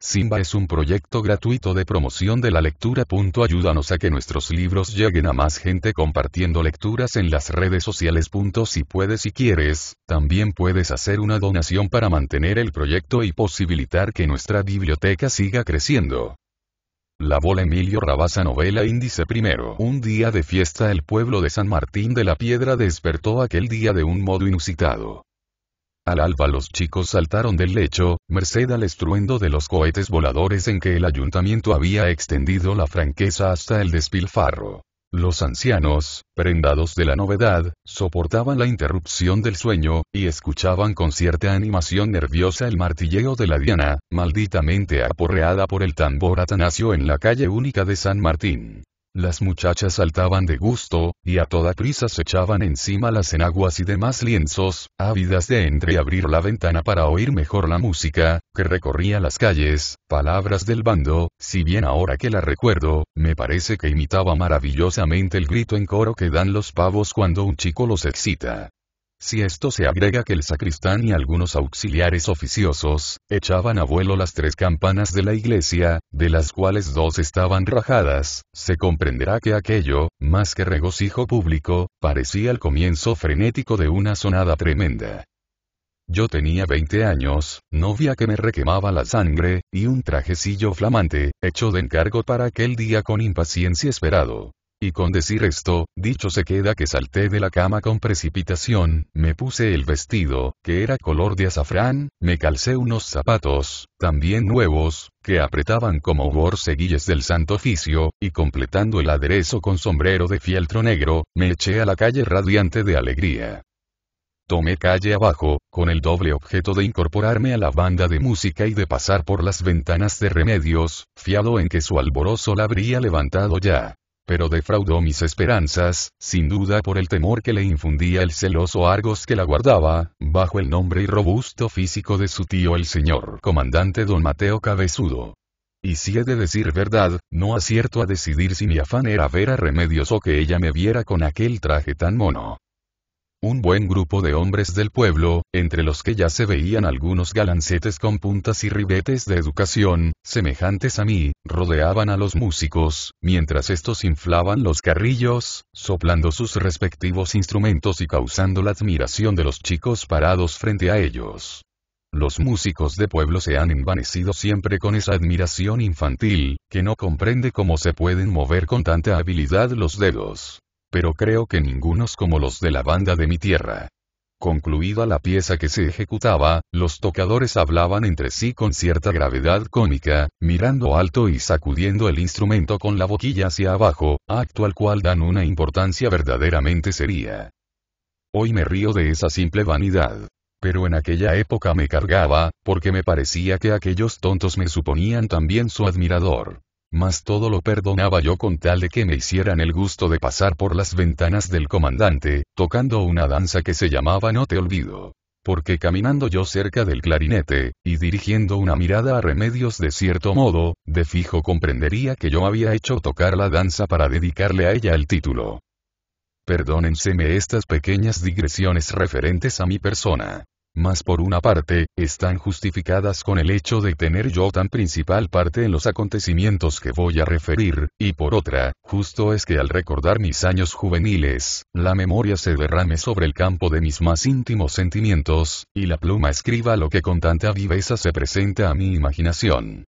Simba es un proyecto gratuito de promoción de la lectura. Ayúdanos a que nuestros libros lleguen a más gente compartiendo lecturas en las redes sociales. Si puedes y quieres, también puedes hacer una donación para mantener el proyecto y posibilitar que nuestra biblioteca siga creciendo. La bola Emilio Rabasa novela índice primero. Un día de fiesta el pueblo de San Martín de la Piedra despertó aquel día de un modo inusitado. Al alba los chicos saltaron del lecho, merced al estruendo de los cohetes voladores en que el ayuntamiento había extendido la franqueza hasta el despilfarro. Los ancianos, prendados de la novedad, soportaban la interrupción del sueño, y escuchaban con cierta animación nerviosa el martilleo de la diana, malditamente aporreada por el tambor Atanasio en la calle única de San Martín. Las muchachas saltaban de gusto, y a toda prisa se echaban encima las enaguas y demás lienzos, ávidas de entreabrir la ventana para oír mejor la música, que recorría las calles, palabras del bando, si bien ahora que la recuerdo, me parece que imitaba maravillosamente el grito en coro que dan los pavos cuando un chico los excita. Si esto se agrega que el sacristán y algunos auxiliares oficiosos, echaban a vuelo las tres campanas de la iglesia, de las cuales dos estaban rajadas, se comprenderá que aquello, más que regocijo público, parecía el comienzo frenético de una sonada tremenda. Yo tenía 20 años, novia que me requemaba la sangre, y un trajecillo flamante, hecho de encargo para aquel día con impaciencia esperado. Y con decir esto, dicho se queda que salté de la cama con precipitación, me puse el vestido, que era color de azafrán, me calcé unos zapatos, también nuevos, que apretaban como borceguilles del santo oficio, y completando el aderezo con sombrero de fieltro negro, me eché a la calle radiante de alegría. Tomé calle abajo, con el doble objeto de incorporarme a la banda de música y de pasar por las ventanas de remedios, fiado en que su alborozo la habría levantado ya pero defraudó mis esperanzas, sin duda por el temor que le infundía el celoso Argos que la guardaba, bajo el nombre y robusto físico de su tío el señor comandante don Mateo Cabezudo. Y si he de decir verdad, no acierto a decidir si mi afán era ver a Remedios o que ella me viera con aquel traje tan mono. Un buen grupo de hombres del pueblo, entre los que ya se veían algunos galancetes con puntas y ribetes de educación, semejantes a mí, rodeaban a los músicos, mientras estos inflaban los carrillos, soplando sus respectivos instrumentos y causando la admiración de los chicos parados frente a ellos. Los músicos de pueblo se han envanecido siempre con esa admiración infantil, que no comprende cómo se pueden mover con tanta habilidad los dedos pero creo que ningunos como los de la banda de mi tierra. Concluida la pieza que se ejecutaba, los tocadores hablaban entre sí con cierta gravedad cómica, mirando alto y sacudiendo el instrumento con la boquilla hacia abajo, acto al cual dan una importancia verdaderamente seria. Hoy me río de esa simple vanidad. Pero en aquella época me cargaba, porque me parecía que aquellos tontos me suponían también su admirador. Mas todo lo perdonaba yo con tal de que me hicieran el gusto de pasar por las ventanas del comandante, tocando una danza que se llamaba No te olvido. Porque caminando yo cerca del clarinete, y dirigiendo una mirada a remedios de cierto modo, de fijo comprendería que yo había hecho tocar la danza para dedicarle a ella el título. Perdónenseme estas pequeñas digresiones referentes a mi persona mas por una parte, están justificadas con el hecho de tener yo tan principal parte en los acontecimientos que voy a referir, y por otra, justo es que al recordar mis años juveniles, la memoria se derrame sobre el campo de mis más íntimos sentimientos, y la pluma escriba lo que con tanta viveza se presenta a mi imaginación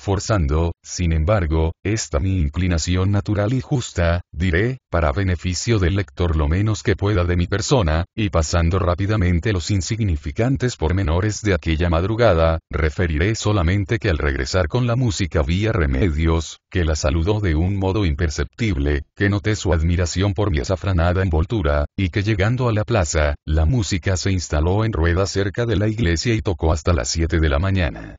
forzando, sin embargo, esta mi inclinación natural y justa, diré, para beneficio del lector lo menos que pueda de mi persona, y pasando rápidamente los insignificantes pormenores de aquella madrugada, referiré solamente que al regresar con la música vía remedios, que la saludó de un modo imperceptible, que noté su admiración por mi azafranada envoltura, y que llegando a la plaza, la música se instaló en rueda cerca de la iglesia y tocó hasta las 7 de la mañana.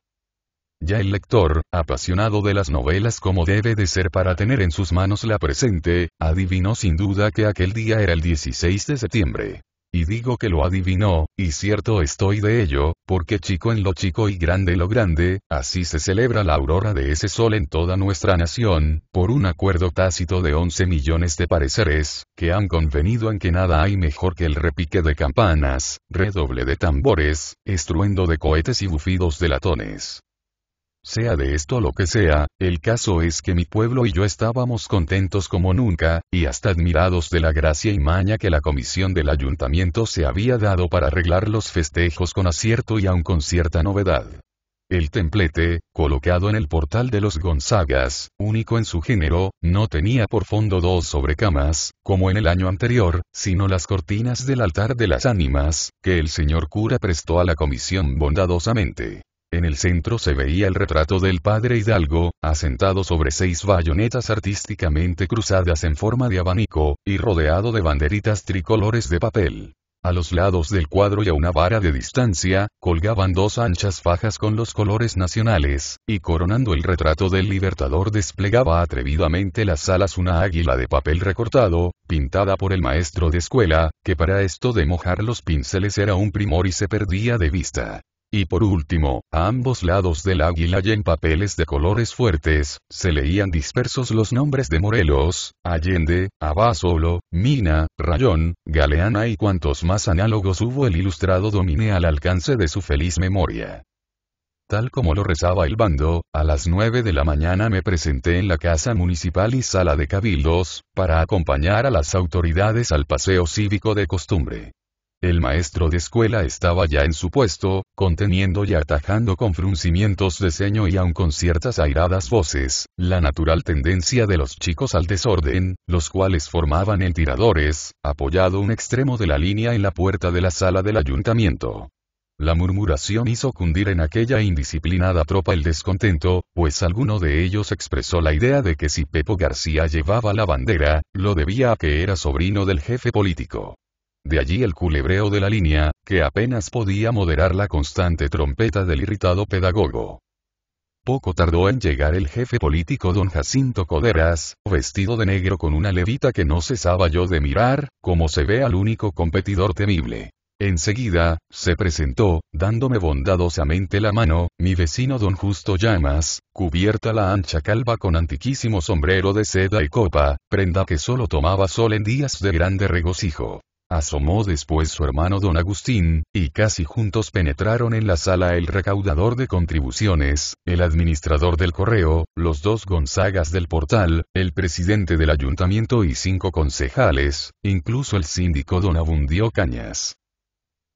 Ya el lector, apasionado de las novelas como debe de ser para tener en sus manos la presente, adivinó sin duda que aquel día era el 16 de septiembre. Y digo que lo adivinó, y cierto estoy de ello, porque chico en lo chico y grande lo grande, así se celebra la aurora de ese sol en toda nuestra nación, por un acuerdo tácito de 11 millones de pareceres, que han convenido en que nada hay mejor que el repique de campanas, redoble de tambores, estruendo de cohetes y bufidos de latones. Sea de esto lo que sea, el caso es que mi pueblo y yo estábamos contentos como nunca, y hasta admirados de la gracia y maña que la comisión del ayuntamiento se había dado para arreglar los festejos con acierto y aun con cierta novedad. El templete, colocado en el portal de los Gonzagas, único en su género, no tenía por fondo dos sobrecamas, como en el año anterior, sino las cortinas del altar de las ánimas, que el señor cura prestó a la comisión bondadosamente. En el centro se veía el retrato del padre Hidalgo, asentado sobre seis bayonetas artísticamente cruzadas en forma de abanico, y rodeado de banderitas tricolores de papel. A los lados del cuadro y a una vara de distancia, colgaban dos anchas fajas con los colores nacionales, y coronando el retrato del libertador desplegaba atrevidamente las alas una águila de papel recortado, pintada por el maestro de escuela, que para esto de mojar los pinceles era un primor y se perdía de vista. Y por último, a ambos lados del águila y en papeles de colores fuertes, se leían dispersos los nombres de Morelos, Allende, Abasolo, Mina, Rayón, Galeana y cuantos más análogos hubo el ilustrado domine al alcance de su feliz memoria. Tal como lo rezaba el bando, a las nueve de la mañana me presenté en la Casa Municipal y Sala de Cabildos, para acompañar a las autoridades al paseo cívico de costumbre. El maestro de escuela estaba ya en su puesto, conteniendo y atajando con fruncimientos de ceño y aun con ciertas airadas voces, la natural tendencia de los chicos al desorden, los cuales formaban en tiradores, apoyado un extremo de la línea en la puerta de la sala del ayuntamiento. La murmuración hizo cundir en aquella indisciplinada tropa el descontento, pues alguno de ellos expresó la idea de que si Pepo García llevaba la bandera, lo debía a que era sobrino del jefe político. De allí el culebreo de la línea, que apenas podía moderar la constante trompeta del irritado pedagogo. Poco tardó en llegar el jefe político don Jacinto Coderas, vestido de negro con una levita que no cesaba yo de mirar, como se ve al único competidor temible. Enseguida, se presentó, dándome bondadosamente la mano, mi vecino don Justo Llamas, cubierta la ancha calva con antiquísimo sombrero de seda y copa, prenda que solo tomaba sol en días de grande regocijo. Asomó después su hermano don Agustín, y casi juntos penetraron en la sala el recaudador de contribuciones, el administrador del correo, los dos Gonzagas del portal, el presidente del ayuntamiento y cinco concejales, incluso el síndico don Abundio Cañas.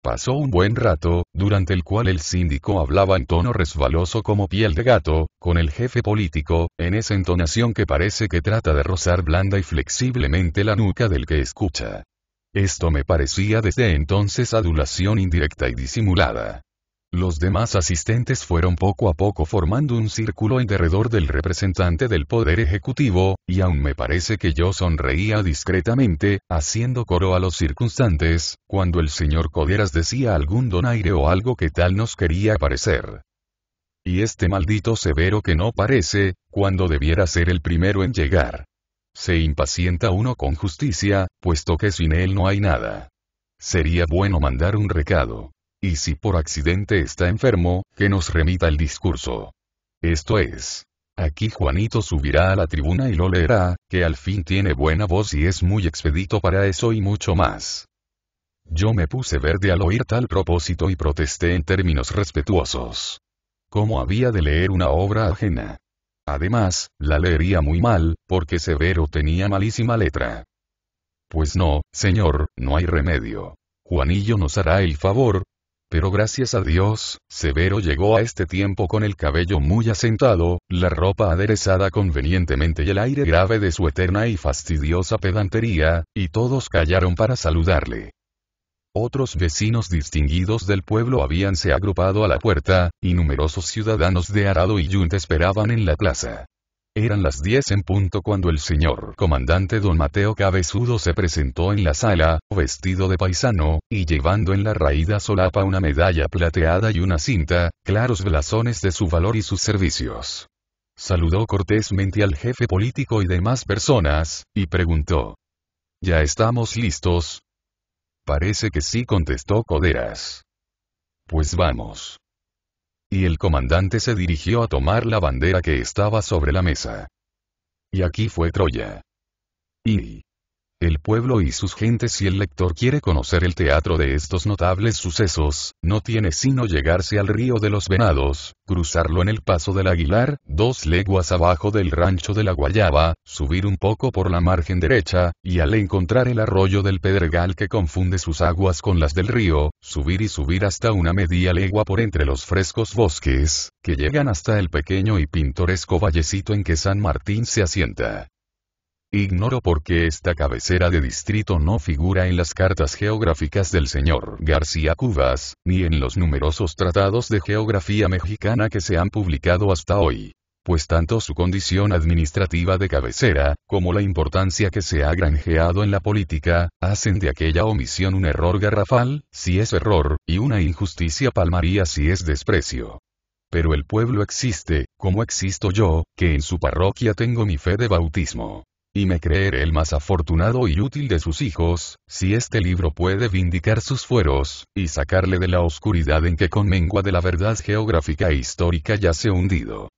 Pasó un buen rato, durante el cual el síndico hablaba en tono resbaloso como piel de gato, con el jefe político, en esa entonación que parece que trata de rozar blanda y flexiblemente la nuca del que escucha. Esto me parecía desde entonces adulación indirecta y disimulada. Los demás asistentes fueron poco a poco formando un círculo en derredor del representante del Poder Ejecutivo, y aún me parece que yo sonreía discretamente, haciendo coro a los circunstantes, cuando el señor Coderas decía algún donaire o algo que tal nos quería parecer. Y este maldito severo que no parece, cuando debiera ser el primero en llegar. Se impacienta uno con justicia, puesto que sin él no hay nada. Sería bueno mandar un recado. Y si por accidente está enfermo, que nos remita el discurso. Esto es. Aquí Juanito subirá a la tribuna y lo leerá, que al fin tiene buena voz y es muy expedito para eso y mucho más. Yo me puse verde al oír tal propósito y protesté en términos respetuosos. ¿Cómo había de leer una obra ajena? Además, la leería muy mal, porque Severo tenía malísima letra. Pues no, señor, no hay remedio. Juanillo nos hará el favor. Pero gracias a Dios, Severo llegó a este tiempo con el cabello muy asentado, la ropa aderezada convenientemente y el aire grave de su eterna y fastidiosa pedantería, y todos callaron para saludarle. Otros vecinos distinguidos del pueblo habíanse agrupado a la puerta, y numerosos ciudadanos de Arado y Yunt esperaban en la plaza. Eran las diez en punto cuando el señor comandante don Mateo Cabezudo se presentó en la sala, vestido de paisano, y llevando en la raída solapa una medalla plateada y una cinta, claros blasones de su valor y sus servicios. Saludó cortésmente al jefe político y demás personas, y preguntó. Ya estamos listos, Parece que sí contestó Coderas. Pues vamos. Y el comandante se dirigió a tomar la bandera que estaba sobre la mesa. Y aquí fue Troya. Y... El pueblo y sus gentes si el lector quiere conocer el teatro de estos notables sucesos, no tiene sino llegarse al río de los venados, cruzarlo en el paso del Aguilar, dos leguas abajo del rancho de la Guayaba, subir un poco por la margen derecha, y al encontrar el arroyo del Pedregal que confunde sus aguas con las del río, subir y subir hasta una media legua por entre los frescos bosques, que llegan hasta el pequeño y pintoresco vallecito en que San Martín se asienta. Ignoro por qué esta cabecera de distrito no figura en las cartas geográficas del señor García Cubas, ni en los numerosos tratados de geografía mexicana que se han publicado hasta hoy. Pues tanto su condición administrativa de cabecera, como la importancia que se ha granjeado en la política, hacen de aquella omisión un error garrafal, si es error, y una injusticia palmaría si es desprecio pero el pueblo existe, como existo yo, que en su parroquia tengo mi fe de bautismo y me creeré el más afortunado y útil de sus hijos, si este libro puede vindicar sus fueros, y sacarle de la oscuridad en que con mengua de la verdad geográfica e histórica ya ha hundido.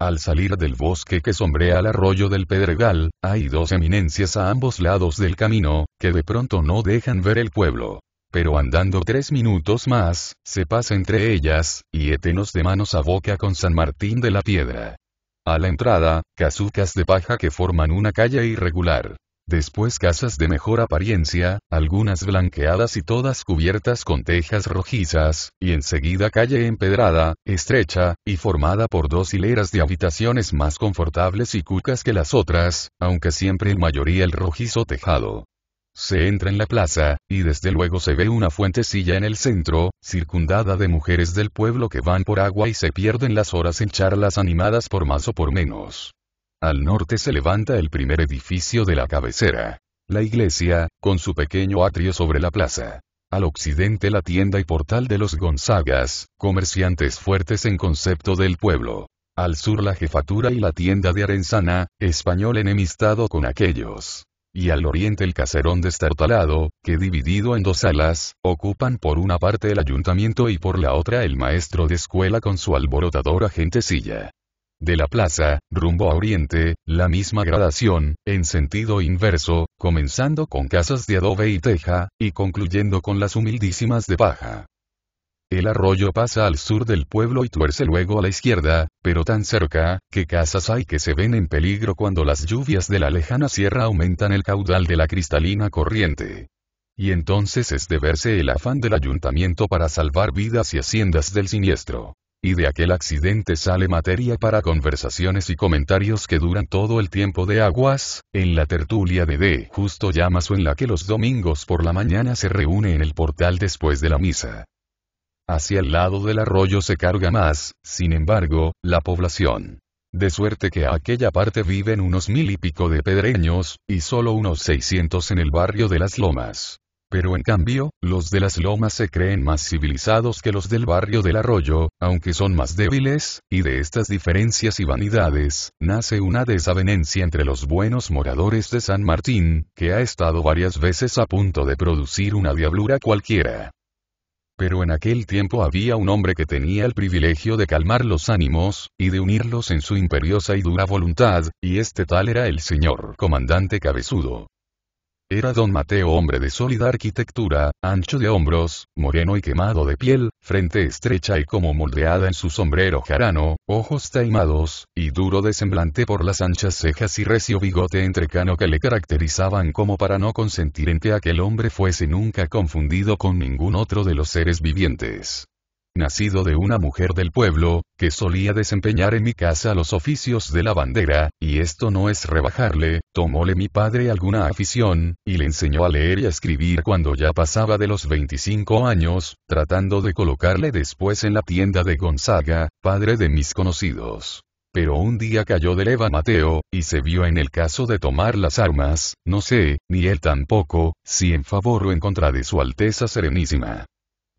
Al salir del bosque que sombrea el arroyo del Pedregal, hay dos eminencias a ambos lados del camino, que de pronto no dejan ver el pueblo. Pero andando tres minutos más, se pasa entre ellas, y etenos de manos a boca con San Martín de la Piedra. A la entrada, casucas de paja que forman una calle irregular. Después casas de mejor apariencia, algunas blanqueadas y todas cubiertas con tejas rojizas, y enseguida calle empedrada, estrecha, y formada por dos hileras de habitaciones más confortables y cucas que las otras, aunque siempre en mayoría el rojizo tejado se entra en la plaza, y desde luego se ve una fuentecilla en el centro, circundada de mujeres del pueblo que van por agua y se pierden las horas en charlas animadas por más o por menos. Al norte se levanta el primer edificio de la cabecera. La iglesia, con su pequeño atrio sobre la plaza. Al occidente la tienda y portal de los Gonzagas, comerciantes fuertes en concepto del pueblo. Al sur la jefatura y la tienda de Arenzana, español enemistado con aquellos y al oriente el caserón destartalado, que dividido en dos alas, ocupan por una parte el ayuntamiento y por la otra el maestro de escuela con su alborotadora gentecilla. De la plaza, rumbo a oriente, la misma gradación, en sentido inverso, comenzando con casas de adobe y teja, y concluyendo con las humildísimas de paja. El arroyo pasa al sur del pueblo y tuerce luego a la izquierda, pero tan cerca, que casas hay que se ven en peligro cuando las lluvias de la lejana sierra aumentan el caudal de la cristalina corriente. Y entonces es de verse el afán del ayuntamiento para salvar vidas y haciendas del siniestro. Y de aquel accidente sale materia para conversaciones y comentarios que duran todo el tiempo de aguas, en la tertulia de D. Justo llamas o en la que los domingos por la mañana se reúne en el portal después de la misa. Hacia el lado del arroyo se carga más, sin embargo, la población. De suerte que a aquella parte viven unos mil y pico de pedreños, y solo unos 600 en el barrio de las lomas. Pero en cambio, los de las lomas se creen más civilizados que los del barrio del arroyo, aunque son más débiles, y de estas diferencias y vanidades, nace una desavenencia entre los buenos moradores de San Martín, que ha estado varias veces a punto de producir una diablura cualquiera pero en aquel tiempo había un hombre que tenía el privilegio de calmar los ánimos, y de unirlos en su imperiosa y dura voluntad, y este tal era el señor comandante cabezudo. Era don Mateo hombre de sólida arquitectura, ancho de hombros, moreno y quemado de piel, frente estrecha y como moldeada en su sombrero jarano, ojos taimados, y duro de semblante por las anchas cejas y recio bigote entrecano que le caracterizaban como para no consentir en que aquel hombre fuese nunca confundido con ningún otro de los seres vivientes nacido de una mujer del pueblo, que solía desempeñar en mi casa los oficios de la bandera, y esto no es rebajarle, tomóle mi padre alguna afición, y le enseñó a leer y a escribir cuando ya pasaba de los 25 años, tratando de colocarle después en la tienda de Gonzaga, padre de mis conocidos. Pero un día cayó de leva Mateo, y se vio en el caso de tomar las armas, no sé, ni él tampoco, si en favor o en contra de su Alteza Serenísima.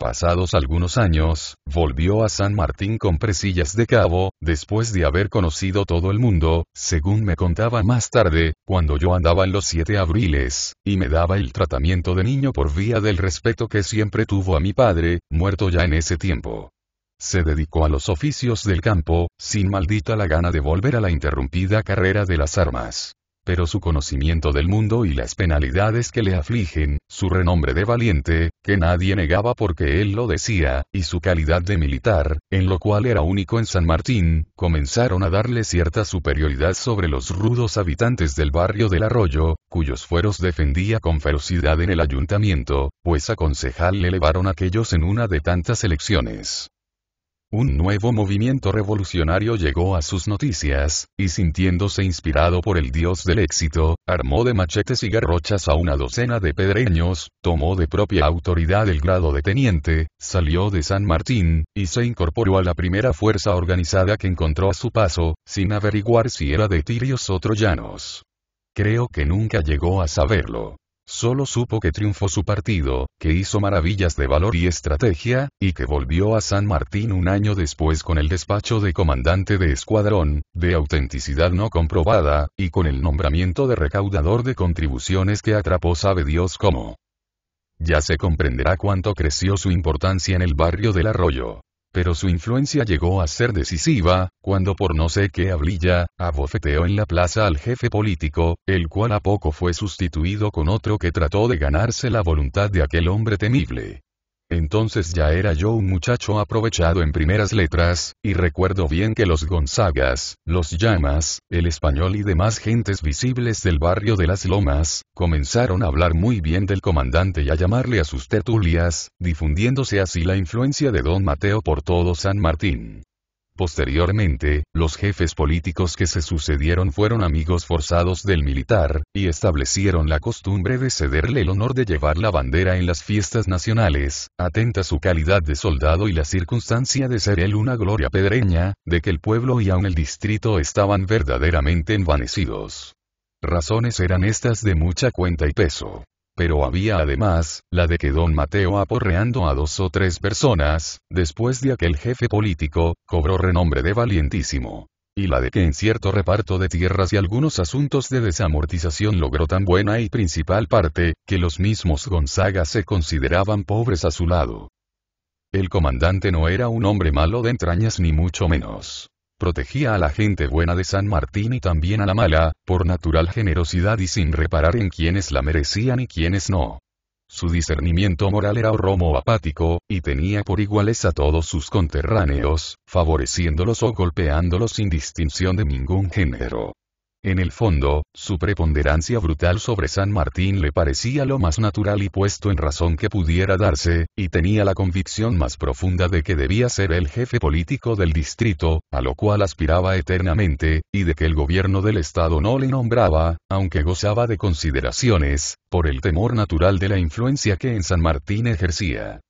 Pasados algunos años, volvió a San Martín con presillas de cabo, después de haber conocido todo el mundo, según me contaba más tarde, cuando yo andaba en los siete abriles, y me daba el tratamiento de niño por vía del respeto que siempre tuvo a mi padre, muerto ya en ese tiempo. Se dedicó a los oficios del campo, sin maldita la gana de volver a la interrumpida carrera de las armas pero su conocimiento del mundo y las penalidades que le afligen, su renombre de valiente, que nadie negaba porque él lo decía, y su calidad de militar, en lo cual era único en San Martín, comenzaron a darle cierta superioridad sobre los rudos habitantes del barrio del arroyo, cuyos fueros defendía con ferocidad en el ayuntamiento, pues a concejal le elevaron aquellos en una de tantas elecciones. Un nuevo movimiento revolucionario llegó a sus noticias, y sintiéndose inspirado por el dios del éxito, armó de machetes y garrochas a una docena de pedreños, tomó de propia autoridad el grado de teniente, salió de San Martín, y se incorporó a la primera fuerza organizada que encontró a su paso, sin averiguar si era de tirios o troyanos. Creo que nunca llegó a saberlo. Solo supo que triunfó su partido, que hizo maravillas de valor y estrategia, y que volvió a San Martín un año después con el despacho de comandante de escuadrón, de autenticidad no comprobada, y con el nombramiento de recaudador de contribuciones que atrapó sabe Dios cómo. Ya se comprenderá cuánto creció su importancia en el barrio del arroyo pero su influencia llegó a ser decisiva, cuando por no sé qué hablilla, abofeteó en la plaza al jefe político, el cual a poco fue sustituido con otro que trató de ganarse la voluntad de aquel hombre temible. Entonces ya era yo un muchacho aprovechado en primeras letras, y recuerdo bien que los Gonzagas, los Llamas, el español y demás gentes visibles del barrio de las Lomas, comenzaron a hablar muy bien del comandante y a llamarle a sus tertulias, difundiéndose así la influencia de don Mateo por todo San Martín. Posteriormente, los jefes políticos que se sucedieron fueron amigos forzados del militar, y establecieron la costumbre de cederle el honor de llevar la bandera en las fiestas nacionales, atenta su calidad de soldado y la circunstancia de ser él una gloria pedreña, de que el pueblo y aun el distrito estaban verdaderamente envanecidos. Razones eran estas de mucha cuenta y peso. Pero había además, la de que don Mateo aporreando a dos o tres personas, después de aquel jefe político, cobró renombre de valientísimo. Y la de que en cierto reparto de tierras y algunos asuntos de desamortización logró tan buena y principal parte, que los mismos Gonzaga se consideraban pobres a su lado. El comandante no era un hombre malo de entrañas ni mucho menos Protegía a la gente buena de San Martín y también a la mala, por natural generosidad y sin reparar en quienes la merecían y quienes no. Su discernimiento moral era romo apático, y tenía por iguales a todos sus conterráneos, favoreciéndolos o golpeándolos sin distinción de ningún género. En el fondo, su preponderancia brutal sobre San Martín le parecía lo más natural y puesto en razón que pudiera darse, y tenía la convicción más profunda de que debía ser el jefe político del distrito, a lo cual aspiraba eternamente, y de que el gobierno del Estado no le nombraba, aunque gozaba de consideraciones, por el temor natural de la influencia que en San Martín ejercía.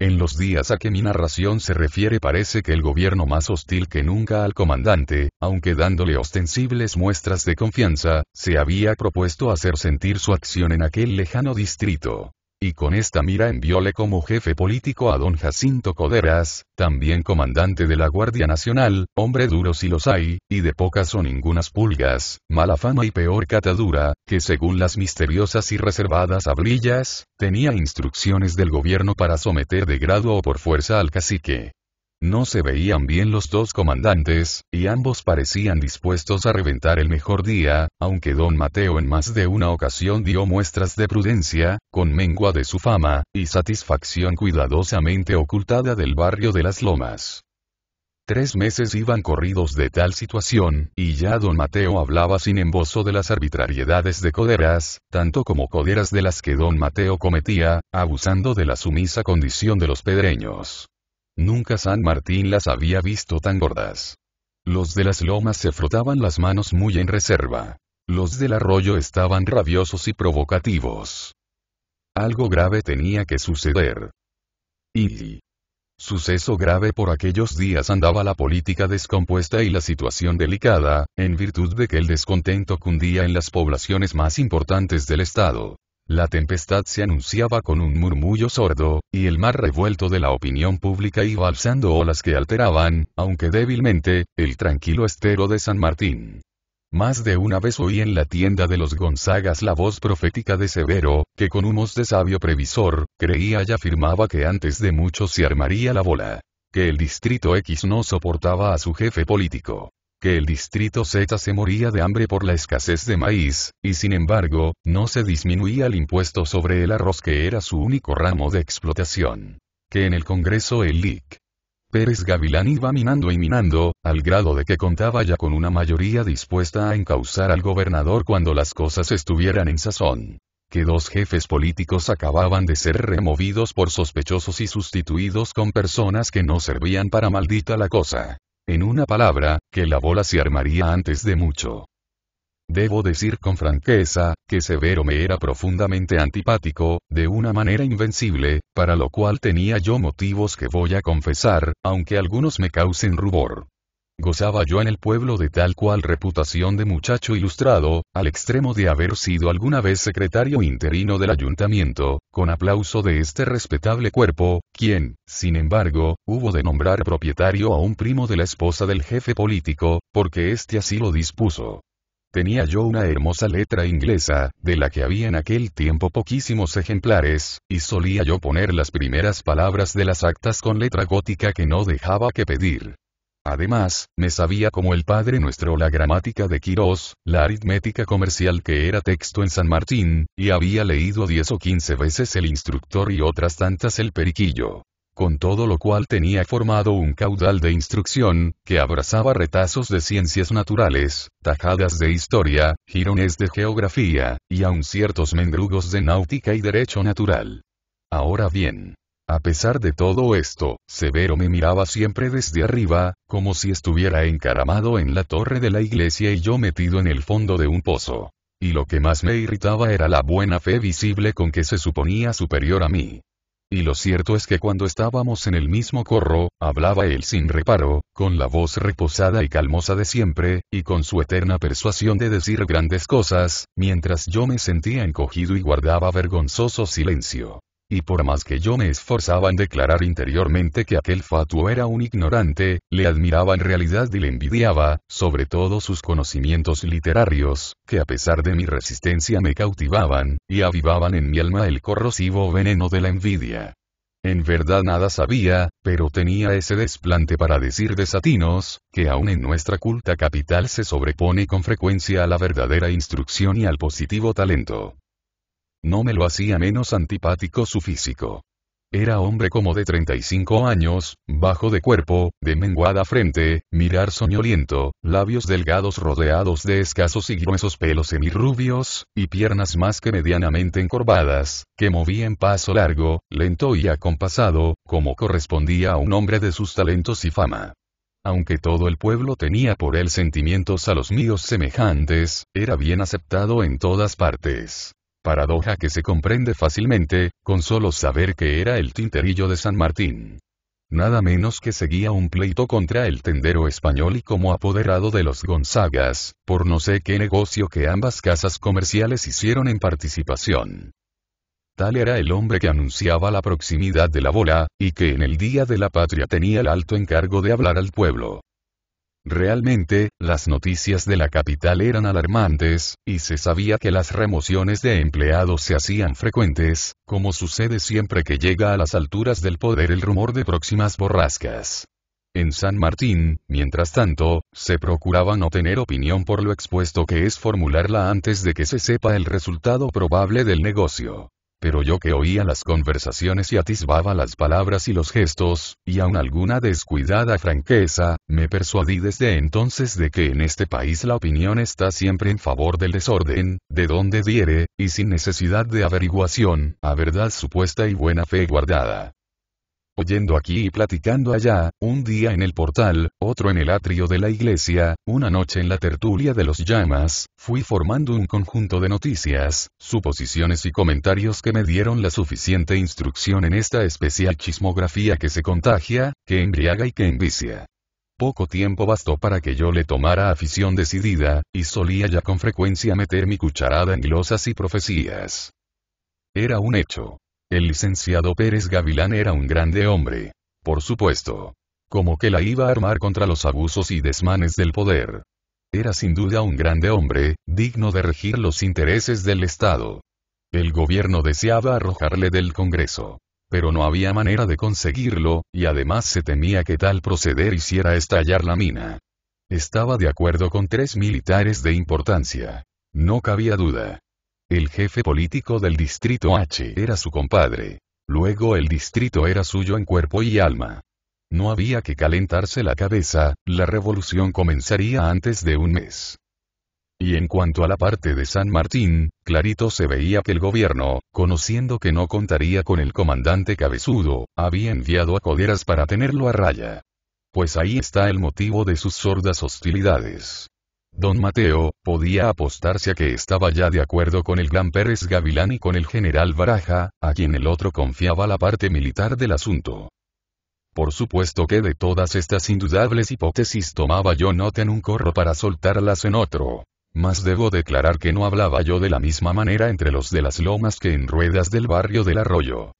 En los días a que mi narración se refiere parece que el gobierno más hostil que nunca al comandante, aunque dándole ostensibles muestras de confianza, se había propuesto hacer sentir su acción en aquel lejano distrito y con esta mira envióle como jefe político a don Jacinto Coderas, también comandante de la Guardia Nacional, hombre duro si los hay, y de pocas o ningunas pulgas, mala fama y peor catadura, que según las misteriosas y reservadas hablillas, tenía instrucciones del gobierno para someter de grado o por fuerza al cacique. No se veían bien los dos comandantes, y ambos parecían dispuestos a reventar el mejor día, aunque don Mateo en más de una ocasión dio muestras de prudencia, con mengua de su fama, y satisfacción cuidadosamente ocultada del barrio de las lomas. Tres meses iban corridos de tal situación, y ya don Mateo hablaba sin embozo de las arbitrariedades de coderas, tanto como coderas de las que don Mateo cometía, abusando de la sumisa condición de los pedreños. Nunca San Martín las había visto tan gordas. Los de las lomas se frotaban las manos muy en reserva. Los del arroyo estaban rabiosos y provocativos. Algo grave tenía que suceder. Y... Suceso grave por aquellos días andaba la política descompuesta y la situación delicada, en virtud de que el descontento cundía en las poblaciones más importantes del Estado. La tempestad se anunciaba con un murmullo sordo, y el mar revuelto de la opinión pública iba alzando olas que alteraban, aunque débilmente, el tranquilo estero de San Martín. Más de una vez oí en la tienda de los Gonzagas la voz profética de Severo, que con humos de sabio previsor, creía y afirmaba que antes de mucho se armaría la bola. Que el distrito X no soportaba a su jefe político que el distrito Z se moría de hambre por la escasez de maíz, y sin embargo, no se disminuía el impuesto sobre el arroz que era su único ramo de explotación. Que en el Congreso el LIC. Pérez Gavilán iba minando y minando, al grado de que contaba ya con una mayoría dispuesta a encauzar al gobernador cuando las cosas estuvieran en sazón. Que dos jefes políticos acababan de ser removidos por sospechosos y sustituidos con personas que no servían para maldita la cosa en una palabra, que la bola se armaría antes de mucho. Debo decir con franqueza, que Severo me era profundamente antipático, de una manera invencible, para lo cual tenía yo motivos que voy a confesar, aunque algunos me causen rubor. Gozaba yo en el pueblo de tal cual reputación de muchacho ilustrado, al extremo de haber sido alguna vez secretario interino del ayuntamiento, con aplauso de este respetable cuerpo, quien, sin embargo, hubo de nombrar propietario a un primo de la esposa del jefe político, porque éste así lo dispuso. Tenía yo una hermosa letra inglesa, de la que había en aquel tiempo poquísimos ejemplares, y solía yo poner las primeras palabras de las actas con letra gótica que no dejaba que pedir. Además, me sabía como el Padre Nuestro la gramática de Quirós, la aritmética comercial que era texto en San Martín, y había leído 10 o 15 veces el instructor y otras tantas el periquillo. Con todo lo cual tenía formado un caudal de instrucción, que abrazaba retazos de ciencias naturales, tajadas de historia, jirones de geografía, y aun ciertos mendrugos de náutica y derecho natural. Ahora bien, a pesar de todo esto, Severo me miraba siempre desde arriba, como si estuviera encaramado en la torre de la iglesia y yo metido en el fondo de un pozo. Y lo que más me irritaba era la buena fe visible con que se suponía superior a mí. Y lo cierto es que cuando estábamos en el mismo corro, hablaba él sin reparo, con la voz reposada y calmosa de siempre, y con su eterna persuasión de decir grandes cosas, mientras yo me sentía encogido y guardaba vergonzoso silencio y por más que yo me esforzaba en declarar interiormente que aquel fatuo era un ignorante, le admiraba en realidad y le envidiaba, sobre todo sus conocimientos literarios, que a pesar de mi resistencia me cautivaban, y avivaban en mi alma el corrosivo veneno de la envidia. En verdad nada sabía, pero tenía ese desplante para decir desatinos, que aún en nuestra culta capital se sobrepone con frecuencia a la verdadera instrucción y al positivo talento. No me lo hacía menos antipático su físico. Era hombre como de 35 años, bajo de cuerpo, de menguada frente, mirar soñoliento, labios delgados rodeados de escasos y gruesos pelos semirrubios, y piernas más que medianamente encorvadas, que movía en paso largo, lento y acompasado, como correspondía a un hombre de sus talentos y fama. Aunque todo el pueblo tenía por él sentimientos a los míos semejantes, era bien aceptado en todas partes. Paradoja que se comprende fácilmente, con solo saber que era el tinterillo de San Martín. Nada menos que seguía un pleito contra el tendero español y como apoderado de los Gonzagas, por no sé qué negocio que ambas casas comerciales hicieron en participación. Tal era el hombre que anunciaba la proximidad de la bola, y que en el Día de la Patria tenía el alto encargo de hablar al pueblo. Realmente, las noticias de la capital eran alarmantes, y se sabía que las remociones de empleados se hacían frecuentes, como sucede siempre que llega a las alturas del poder el rumor de próximas borrascas. En San Martín, mientras tanto, se procuraba no tener opinión por lo expuesto que es formularla antes de que se sepa el resultado probable del negocio. Pero yo que oía las conversaciones y atisbaba las palabras y los gestos, y aun alguna descuidada franqueza, me persuadí desde entonces de que en este país la opinión está siempre en favor del desorden, de donde diere, y sin necesidad de averiguación, a verdad supuesta y buena fe guardada oyendo aquí y platicando allá, un día en el portal, otro en el atrio de la iglesia, una noche en la tertulia de los llamas, fui formando un conjunto de noticias, suposiciones y comentarios que me dieron la suficiente instrucción en esta especial chismografía que se contagia, que embriaga y que envicia. Poco tiempo bastó para que yo le tomara afición decidida, y solía ya con frecuencia meter mi cucharada en glosas y profecías. Era un hecho. El licenciado Pérez Gavilán era un grande hombre. Por supuesto. Como que la iba a armar contra los abusos y desmanes del poder. Era sin duda un grande hombre, digno de regir los intereses del Estado. El gobierno deseaba arrojarle del Congreso. Pero no había manera de conseguirlo, y además se temía que tal proceder hiciera estallar la mina. Estaba de acuerdo con tres militares de importancia. No cabía duda. El jefe político del distrito H era su compadre. Luego el distrito era suyo en cuerpo y alma. No había que calentarse la cabeza, la revolución comenzaría antes de un mes. Y en cuanto a la parte de San Martín, clarito se veía que el gobierno, conociendo que no contaría con el comandante cabezudo, había enviado a Coderas para tenerlo a raya. Pues ahí está el motivo de sus sordas hostilidades. Don Mateo, podía apostarse a que estaba ya de acuerdo con el gran Pérez Gavilán y con el general Baraja, a quien el otro confiaba la parte militar del asunto. Por supuesto que de todas estas indudables hipótesis tomaba yo nota en un corro para soltarlas en otro. Mas debo declarar que no hablaba yo de la misma manera entre los de las lomas que en ruedas del barrio del arroyo.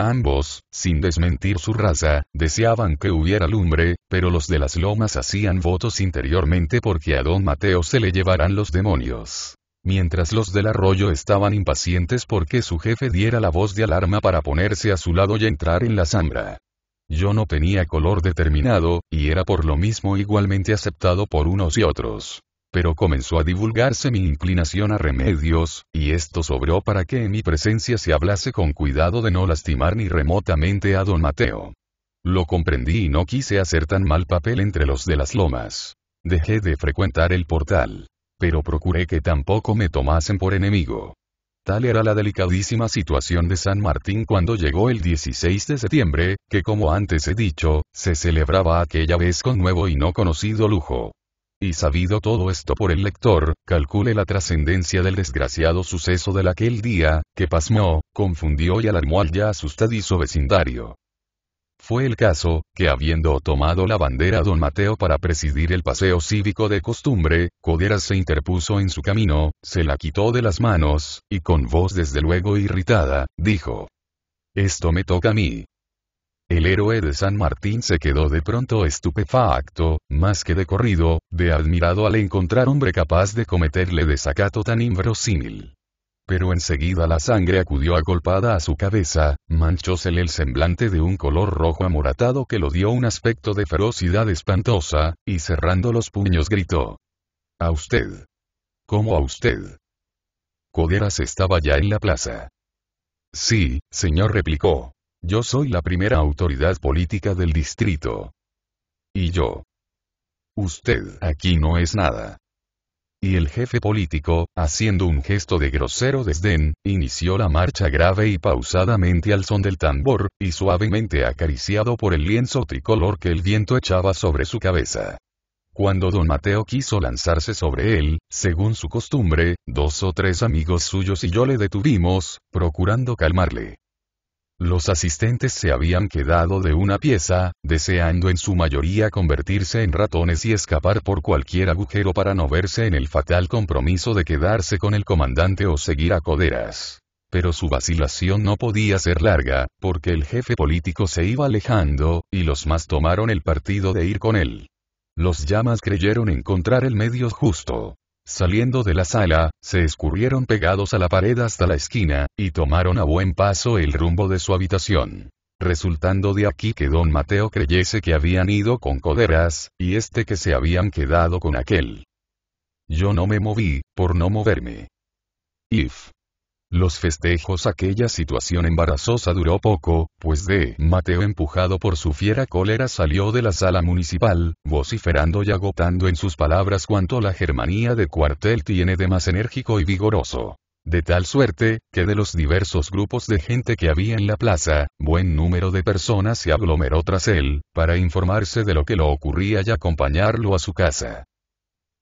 Ambos, sin desmentir su raza, deseaban que hubiera lumbre, pero los de las lomas hacían votos interiormente porque a don Mateo se le llevarán los demonios. Mientras los del arroyo estaban impacientes porque su jefe diera la voz de alarma para ponerse a su lado y entrar en la zambra. Yo no tenía color determinado, y era por lo mismo igualmente aceptado por unos y otros pero comenzó a divulgarse mi inclinación a remedios, y esto sobró para que en mi presencia se hablase con cuidado de no lastimar ni remotamente a don Mateo. Lo comprendí y no quise hacer tan mal papel entre los de las lomas. Dejé de frecuentar el portal. Pero procuré que tampoco me tomasen por enemigo. Tal era la delicadísima situación de San Martín cuando llegó el 16 de septiembre, que como antes he dicho, se celebraba aquella vez con nuevo y no conocido lujo y sabido todo esto por el lector, calcule la trascendencia del desgraciado suceso de aquel día, que pasmó, confundió y alarmó al ya asustadizo vecindario. Fue el caso, que habiendo tomado la bandera don Mateo para presidir el paseo cívico de costumbre, Coderas se interpuso en su camino, se la quitó de las manos, y con voz desde luego irritada, dijo. Esto me toca a mí. El héroe de San Martín se quedó de pronto estupefacto, más que de corrido, de admirado al encontrar hombre capaz de cometerle desacato tan inverosímil. Pero enseguida la sangre acudió agolpada a su cabeza, manchósele el semblante de un color rojo amoratado que lo dio un aspecto de ferocidad espantosa, y cerrando los puños gritó. A usted. ¿Cómo a usted? Coderas estaba ya en la plaza. Sí, señor replicó, yo soy la primera autoridad política del distrito. Y yo. Usted aquí no es nada. Y el jefe político, haciendo un gesto de grosero desdén, inició la marcha grave y pausadamente al son del tambor, y suavemente acariciado por el lienzo tricolor que el viento echaba sobre su cabeza. Cuando don Mateo quiso lanzarse sobre él, según su costumbre, dos o tres amigos suyos y yo le detuvimos, procurando calmarle. Los asistentes se habían quedado de una pieza, deseando en su mayoría convertirse en ratones y escapar por cualquier agujero para no verse en el fatal compromiso de quedarse con el comandante o seguir a Coderas. Pero su vacilación no podía ser larga, porque el jefe político se iba alejando, y los más tomaron el partido de ir con él. Los llamas creyeron encontrar el medio justo. Saliendo de la sala, se escurrieron pegados a la pared hasta la esquina, y tomaron a buen paso el rumbo de su habitación. Resultando de aquí que don Mateo creyese que habían ido con coderas, y este que se habían quedado con aquel. Yo no me moví, por no moverme. If los festejos aquella situación embarazosa duró poco, pues de Mateo empujado por su fiera cólera salió de la sala municipal, vociferando y agotando en sus palabras cuanto la Germanía de cuartel tiene de más enérgico y vigoroso. De tal suerte, que de los diversos grupos de gente que había en la plaza, buen número de personas se aglomeró tras él, para informarse de lo que lo ocurría y acompañarlo a su casa.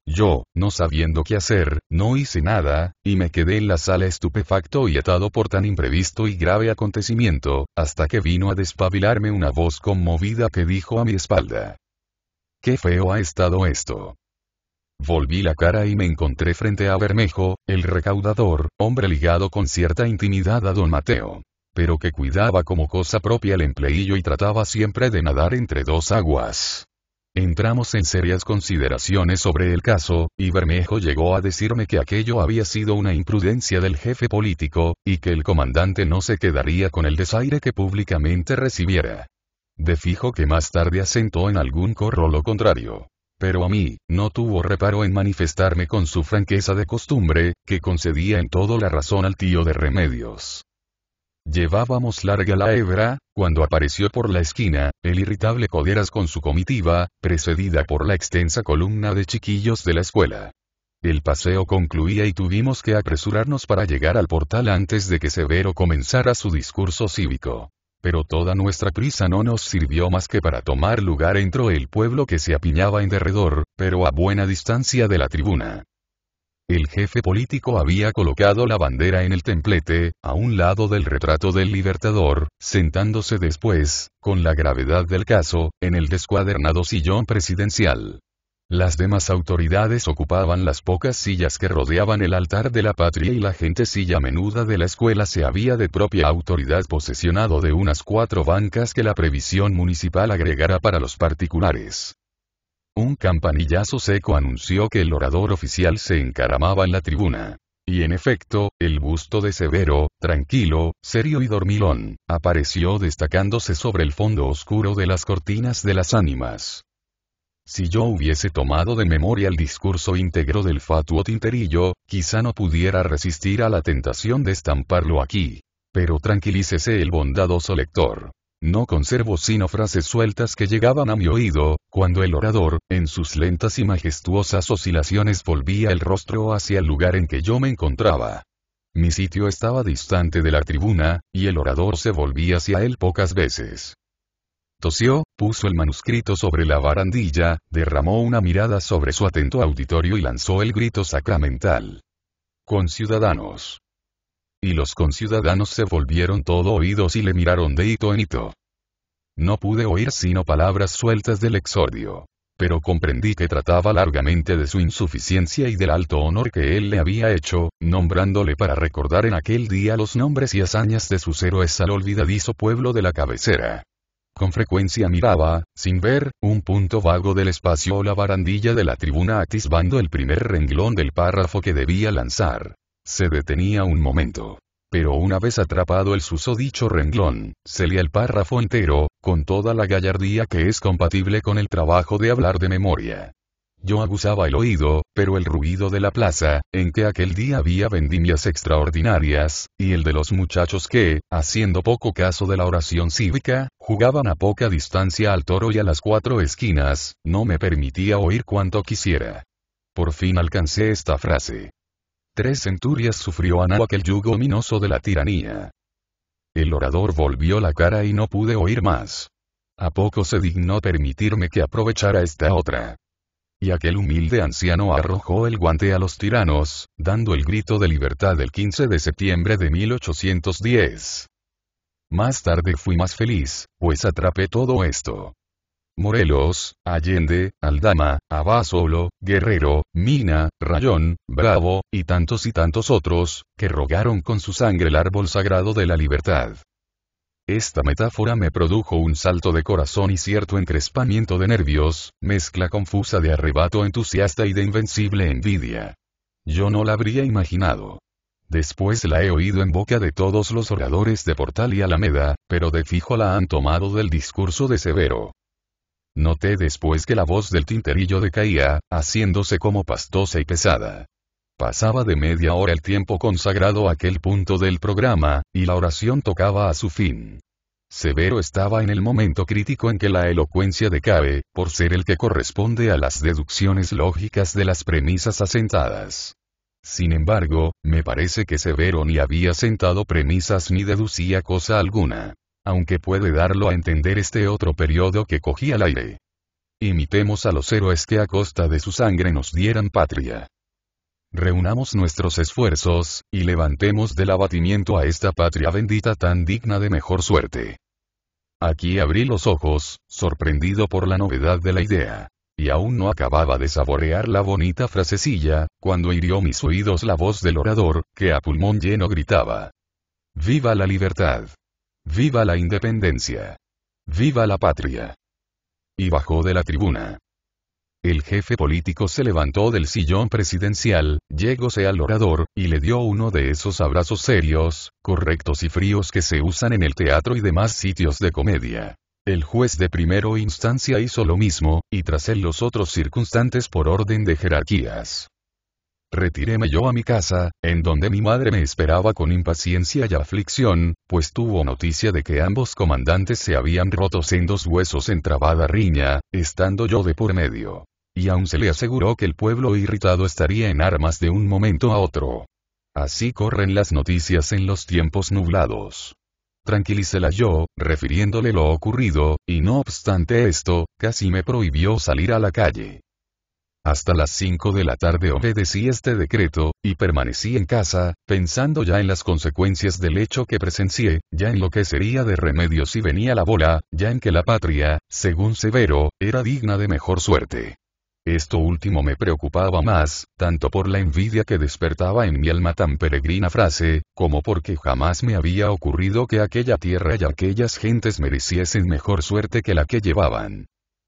Yo, no sabiendo qué hacer, no hice nada, y me quedé en la sala estupefacto y atado por tan imprevisto y grave acontecimiento, hasta que vino a despabilarme una voz conmovida que dijo a mi espalda. Qué feo ha estado esto. Volví la cara y me encontré frente a Bermejo, el recaudador, hombre ligado con cierta intimidad a don Mateo. Pero que cuidaba como cosa propia el empleillo y trataba siempre de nadar entre dos aguas. Entramos en serias consideraciones sobre el caso, y Bermejo llegó a decirme que aquello había sido una imprudencia del jefe político, y que el comandante no se quedaría con el desaire que públicamente recibiera. De fijo que más tarde asentó en algún corro lo contrario. Pero a mí, no tuvo reparo en manifestarme con su franqueza de costumbre, que concedía en todo la razón al tío de remedios. Llevábamos larga la hebra, cuando apareció por la esquina, el irritable Coderas con su comitiva, precedida por la extensa columna de chiquillos de la escuela. El paseo concluía y tuvimos que apresurarnos para llegar al portal antes de que Severo comenzara su discurso cívico pero toda nuestra prisa no nos sirvió más que para tomar lugar entre el pueblo que se apiñaba en derredor, pero a buena distancia de la tribuna. El jefe político había colocado la bandera en el templete, a un lado del retrato del libertador, sentándose después, con la gravedad del caso, en el descuadernado sillón presidencial. Las demás autoridades ocupaban las pocas sillas que rodeaban el altar de la patria y la gente silla menuda de la escuela se había de propia autoridad posesionado de unas cuatro bancas que la previsión municipal agregara para los particulares. Un campanillazo seco anunció que el orador oficial se encaramaba en la tribuna. Y en efecto, el busto de Severo, tranquilo, serio y dormilón, apareció destacándose sobre el fondo oscuro de las cortinas de las ánimas. Si yo hubiese tomado de memoria el discurso íntegro del fatuo Tinterillo, quizá no pudiera resistir a la tentación de estamparlo aquí. Pero tranquilícese el bondadoso lector. No conservo sino frases sueltas que llegaban a mi oído, cuando el orador, en sus lentas y majestuosas oscilaciones volvía el rostro hacia el lugar en que yo me encontraba. Mi sitio estaba distante de la tribuna, y el orador se volvía hacia él pocas veces. Tosió, puso el manuscrito sobre la barandilla, derramó una mirada sobre su atento auditorio y lanzó el grito sacramental. Conciudadanos y los conciudadanos se volvieron todo oídos y le miraron de hito en hito. No pude oír sino palabras sueltas del exordio. Pero comprendí que trataba largamente de su insuficiencia y del alto honor que él le había hecho, nombrándole para recordar en aquel día los nombres y hazañas de sus héroes al olvidadizo pueblo de la cabecera. Con frecuencia miraba, sin ver, un punto vago del espacio o la barandilla de la tribuna atisbando el primer renglón del párrafo que debía lanzar. Se detenía un momento. Pero una vez atrapado el susodicho renglón, se el párrafo entero, con toda la gallardía que es compatible con el trabajo de hablar de memoria. Yo abusaba el oído, pero el ruido de la plaza, en que aquel día había vendimias extraordinarias, y el de los muchachos que, haciendo poco caso de la oración cívica, jugaban a poca distancia al toro y a las cuatro esquinas, no me permitía oír cuanto quisiera. Por fin alcancé esta frase. Tres centurias sufrió Anao aquel yugo ominoso de la tiranía. El orador volvió la cara y no pude oír más. A poco se dignó permitirme que aprovechara esta otra. Y aquel humilde anciano arrojó el guante a los tiranos, dando el grito de libertad el 15 de septiembre de 1810. Más tarde fui más feliz, pues atrapé todo esto. Morelos, Allende, Aldama, Abasolo, Guerrero, Mina, Rayón, Bravo, y tantos y tantos otros, que rogaron con su sangre el árbol sagrado de la libertad. Esta metáfora me produjo un salto de corazón y cierto encrespamiento de nervios, mezcla confusa de arrebato entusiasta y de invencible envidia. Yo no la habría imaginado. Después la he oído en boca de todos los oradores de Portal y Alameda, pero de fijo la han tomado del discurso de Severo. Noté después que la voz del tinterillo decaía, haciéndose como pastosa y pesada. Pasaba de media hora el tiempo consagrado a aquel punto del programa, y la oración tocaba a su fin. Severo estaba en el momento crítico en que la elocuencia decae, por ser el que corresponde a las deducciones lógicas de las premisas asentadas. Sin embargo, me parece que Severo ni había sentado premisas ni deducía cosa alguna aunque puede darlo a entender este otro periodo que cogí al aire. Imitemos a los héroes que a costa de su sangre nos dieran patria. Reunamos nuestros esfuerzos, y levantemos del abatimiento a esta patria bendita tan digna de mejor suerte. Aquí abrí los ojos, sorprendido por la novedad de la idea. Y aún no acababa de saborear la bonita frasecilla, cuando hirió mis oídos la voz del orador, que a pulmón lleno gritaba. ¡Viva la libertad! ¡Viva la independencia! ¡Viva la patria! Y bajó de la tribuna. El jefe político se levantó del sillón presidencial, llegóse al orador, y le dio uno de esos abrazos serios, correctos y fríos que se usan en el teatro y demás sitios de comedia. El juez de primera instancia hizo lo mismo, y tras él los otros circunstantes por orden de jerarquías. Retiréme yo a mi casa, en donde mi madre me esperaba con impaciencia y aflicción, pues tuvo noticia de que ambos comandantes se habían roto dos huesos en trabada riña, estando yo de por medio. Y aún se le aseguró que el pueblo irritado estaría en armas de un momento a otro. Así corren las noticias en los tiempos nublados tranquilícela yo, refiriéndole lo ocurrido, y no obstante esto, casi me prohibió salir a la calle. Hasta las 5 de la tarde obedecí este decreto, y permanecí en casa, pensando ya en las consecuencias del hecho que presencié, ya en lo que sería de remedio si venía la bola, ya en que la patria, según Severo, era digna de mejor suerte. Esto último me preocupaba más, tanto por la envidia que despertaba en mi alma tan peregrina frase, como porque jamás me había ocurrido que aquella tierra y aquellas gentes mereciesen mejor suerte que la que llevaban.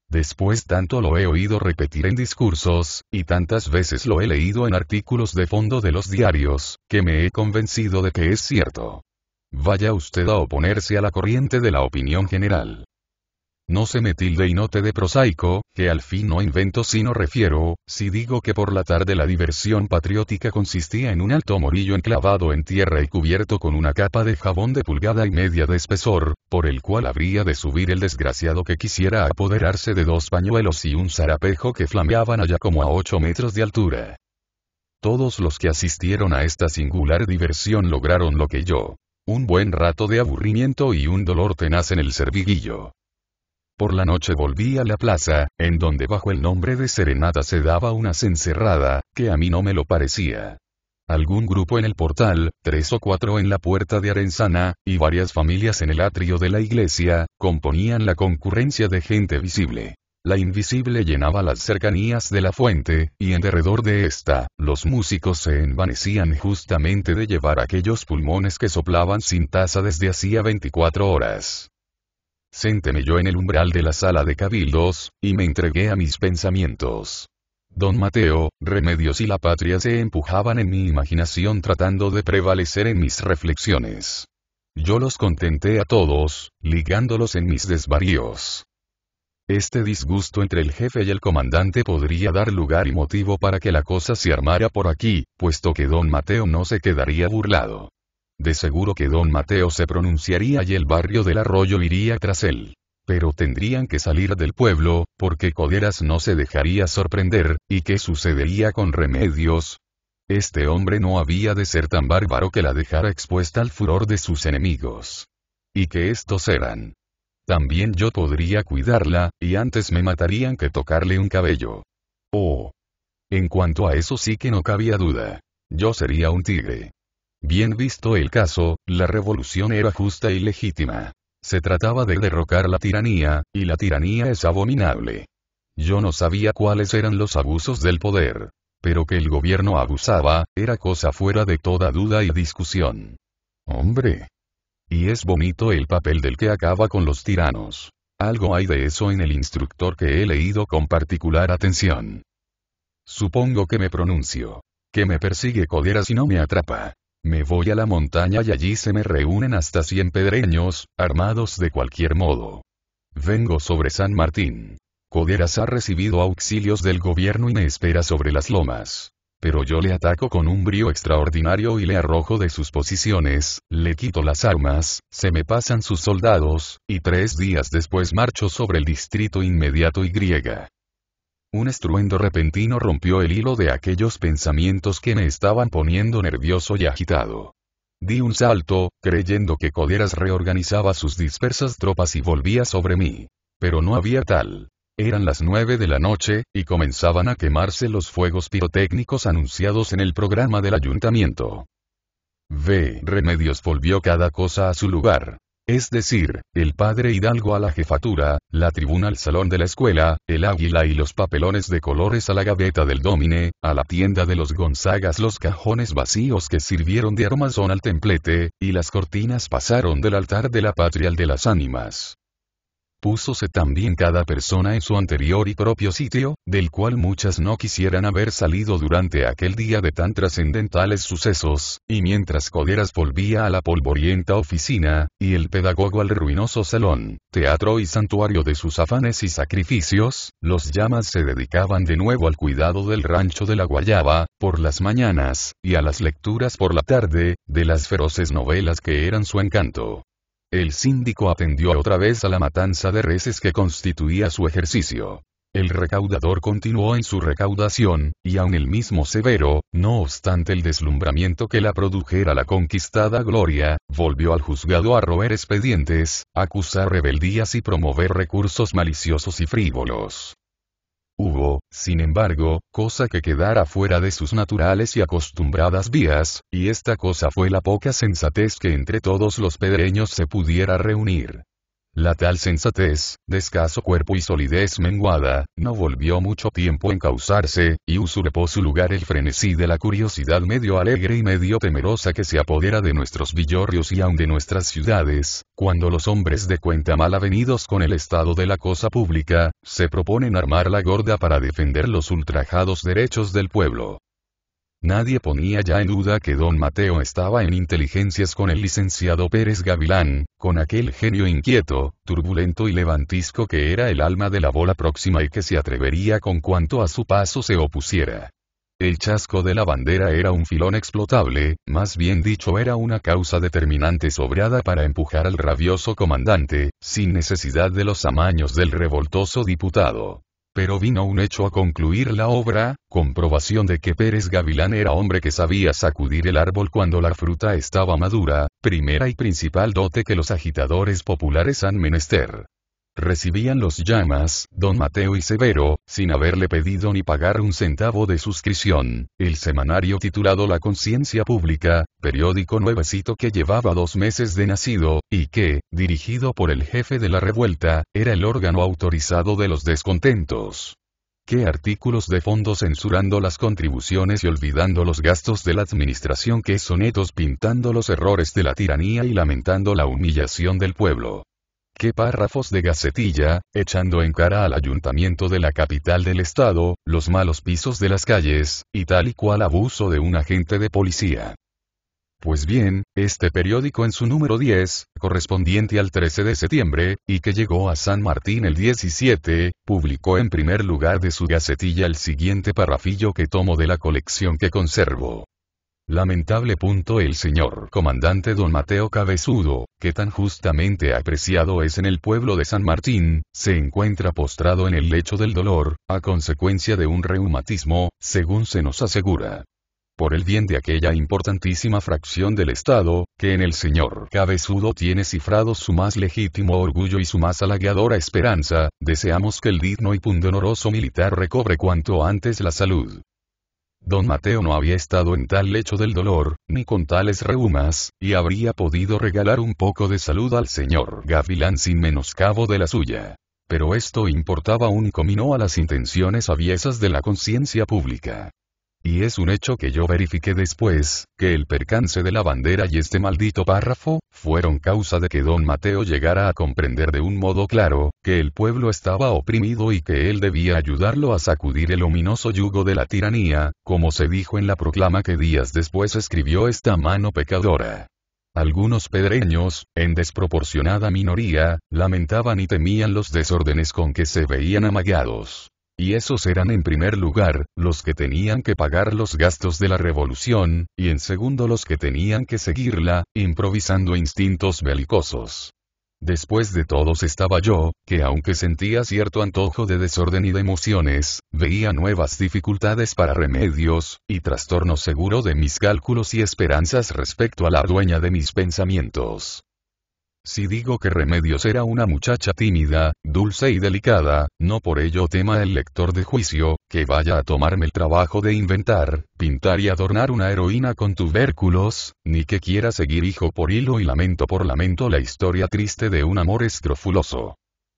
Después tanto lo he oído repetir en discursos, y tantas veces lo he leído en artículos de fondo de los diarios, que me he convencido de que es cierto. Vaya usted a oponerse a la corriente de la opinión general. No se me tilde y note de prosaico, que al fin no invento sino refiero, si digo que por la tarde la diversión patriótica consistía en un alto morillo enclavado en tierra y cubierto con una capa de jabón de pulgada y media de espesor, por el cual habría de subir el desgraciado que quisiera apoderarse de dos pañuelos y un zarapejo que flameaban allá como a ocho metros de altura. Todos los que asistieron a esta singular diversión lograron lo que yo. Un buen rato de aburrimiento y un dolor tenaz en el cerviguillo. Por la noche volví a la plaza, en donde bajo el nombre de Serenata se daba una cencerrada, que a mí no me lo parecía. Algún grupo en el portal, tres o cuatro en la puerta de Arenzana, y varias familias en el atrio de la iglesia, componían la concurrencia de gente visible. La invisible llenaba las cercanías de la fuente, y en derredor de esta, los músicos se envanecían justamente de llevar aquellos pulmones que soplaban sin taza desde hacía 24 horas. Sénteme yo en el umbral de la sala de cabildos, y me entregué a mis pensamientos. Don Mateo, Remedios y la patria se empujaban en mi imaginación tratando de prevalecer en mis reflexiones. Yo los contenté a todos, ligándolos en mis desvaríos. Este disgusto entre el jefe y el comandante podría dar lugar y motivo para que la cosa se armara por aquí, puesto que don Mateo no se quedaría burlado. De seguro que don Mateo se pronunciaría y el barrio del arroyo iría tras él. Pero tendrían que salir del pueblo, porque Coderas no se dejaría sorprender, ¿y qué sucedería con remedios? Este hombre no había de ser tan bárbaro que la dejara expuesta al furor de sus enemigos. Y qué estos eran. También yo podría cuidarla, y antes me matarían que tocarle un cabello. Oh. En cuanto a eso sí que no cabía duda. Yo sería un tigre. Bien visto el caso, la revolución era justa y legítima. Se trataba de derrocar la tiranía, y la tiranía es abominable. Yo no sabía cuáles eran los abusos del poder. Pero que el gobierno abusaba, era cosa fuera de toda duda y discusión. Hombre. Y es bonito el papel del que acaba con los tiranos. Algo hay de eso en el instructor que he leído con particular atención. Supongo que me pronuncio. Que me persigue Codera si no me atrapa. Me voy a la montaña y allí se me reúnen hasta cien pedreños, armados de cualquier modo. Vengo sobre San Martín. Coderas ha recibido auxilios del gobierno y me espera sobre las lomas. Pero yo le ataco con un brío extraordinario y le arrojo de sus posiciones, le quito las armas, se me pasan sus soldados, y tres días después marcho sobre el distrito inmediato y griega. Un estruendo repentino rompió el hilo de aquellos pensamientos que me estaban poniendo nervioso y agitado. Di un salto, creyendo que Coderas reorganizaba sus dispersas tropas y volvía sobre mí. Pero no había tal. Eran las nueve de la noche, y comenzaban a quemarse los fuegos pirotécnicos anunciados en el programa del ayuntamiento. V. Remedios volvió cada cosa a su lugar. Es decir, el padre Hidalgo a la jefatura, la tribuna al salón de la escuela, el águila y los papelones de colores a la gaveta del domine, a la tienda de los Gonzagas los cajones vacíos que sirvieron de armazón al templete, y las cortinas pasaron del altar de la patria al de las ánimas púsose también cada persona en su anterior y propio sitio, del cual muchas no quisieran haber salido durante aquel día de tan trascendentales sucesos, y mientras Coderas volvía a la polvorienta oficina, y el pedagogo al ruinoso salón, teatro y santuario de sus afanes y sacrificios, los llamas se dedicaban de nuevo al cuidado del rancho de la Guayaba, por las mañanas, y a las lecturas por la tarde, de las feroces novelas que eran su encanto. El síndico atendió otra vez a la matanza de reses que constituía su ejercicio. El recaudador continuó en su recaudación, y aun el mismo Severo, no obstante el deslumbramiento que la produjera la conquistada gloria, volvió al juzgado a roer expedientes, acusar rebeldías y promover recursos maliciosos y frívolos. Hubo, sin embargo, cosa que quedara fuera de sus naturales y acostumbradas vías, y esta cosa fue la poca sensatez que entre todos los pedreños se pudiera reunir. La tal sensatez, de escaso cuerpo y solidez menguada, no volvió mucho tiempo en causarse, y usurpó su lugar el frenesí de la curiosidad medio alegre y medio temerosa que se apodera de nuestros villorrios y aun de nuestras ciudades, cuando los hombres de cuenta mal avenidos con el estado de la cosa pública, se proponen armar la gorda para defender los ultrajados derechos del pueblo. Nadie ponía ya en duda que don Mateo estaba en inteligencias con el licenciado Pérez Gavilán, con aquel genio inquieto, turbulento y levantisco que era el alma de la bola próxima y que se atrevería con cuanto a su paso se opusiera. El chasco de la bandera era un filón explotable, más bien dicho era una causa determinante sobrada para empujar al rabioso comandante, sin necesidad de los amaños del revoltoso diputado pero vino un hecho a concluir la obra, comprobación de que Pérez Gavilán era hombre que sabía sacudir el árbol cuando la fruta estaba madura, primera y principal dote que los agitadores populares han menester recibían los llamas, don Mateo y Severo, sin haberle pedido ni pagar un centavo de suscripción. El semanario titulado La Conciencia Pública, periódico nuevecito que llevaba dos meses de nacido, y que, dirigido por el jefe de la revuelta, era el órgano autorizado de los descontentos. ¿Qué artículos de fondo censurando las contribuciones y olvidando los gastos de la administración? ¿Qué sonetos pintando los errores de la tiranía y lamentando la humillación del pueblo? qué párrafos de gacetilla, echando en cara al ayuntamiento de la capital del estado, los malos pisos de las calles, y tal y cual abuso de un agente de policía. Pues bien, este periódico en su número 10, correspondiente al 13 de septiembre, y que llegó a San Martín el 17, publicó en primer lugar de su gacetilla el siguiente parrafillo que tomo de la colección que conservo. Lamentable punto el señor comandante don Mateo Cabezudo, que tan justamente apreciado es en el pueblo de San Martín, se encuentra postrado en el lecho del dolor, a consecuencia de un reumatismo, según se nos asegura. Por el bien de aquella importantísima fracción del Estado, que en el señor Cabezudo tiene cifrado su más legítimo orgullo y su más halagadora esperanza, deseamos que el digno y pundonoroso militar recobre cuanto antes la salud Don Mateo no había estado en tal lecho del dolor, ni con tales reumas, y habría podido regalar un poco de salud al señor Gavilán sin menoscabo de la suya. Pero esto importaba un comino a las intenciones aviesas de la conciencia pública. Y es un hecho que yo verifiqué después, que el percance de la bandera y este maldito párrafo, fueron causa de que don Mateo llegara a comprender de un modo claro, que el pueblo estaba oprimido y que él debía ayudarlo a sacudir el ominoso yugo de la tiranía, como se dijo en la proclama que días después escribió esta mano pecadora. Algunos pedreños, en desproporcionada minoría, lamentaban y temían los desórdenes con que se veían amagados. Y esos eran en primer lugar, los que tenían que pagar los gastos de la revolución, y en segundo los que tenían que seguirla, improvisando instintos belicosos. Después de todos estaba yo, que aunque sentía cierto antojo de desorden y de emociones, veía nuevas dificultades para remedios, y trastorno seguro de mis cálculos y esperanzas respecto a la dueña de mis pensamientos. Si digo que Remedios era una muchacha tímida, dulce y delicada, no por ello tema el lector de juicio, que vaya a tomarme el trabajo de inventar, pintar y adornar una heroína con tubérculos, ni que quiera seguir hijo por hilo y lamento por lamento la historia triste de un amor escrofuloso.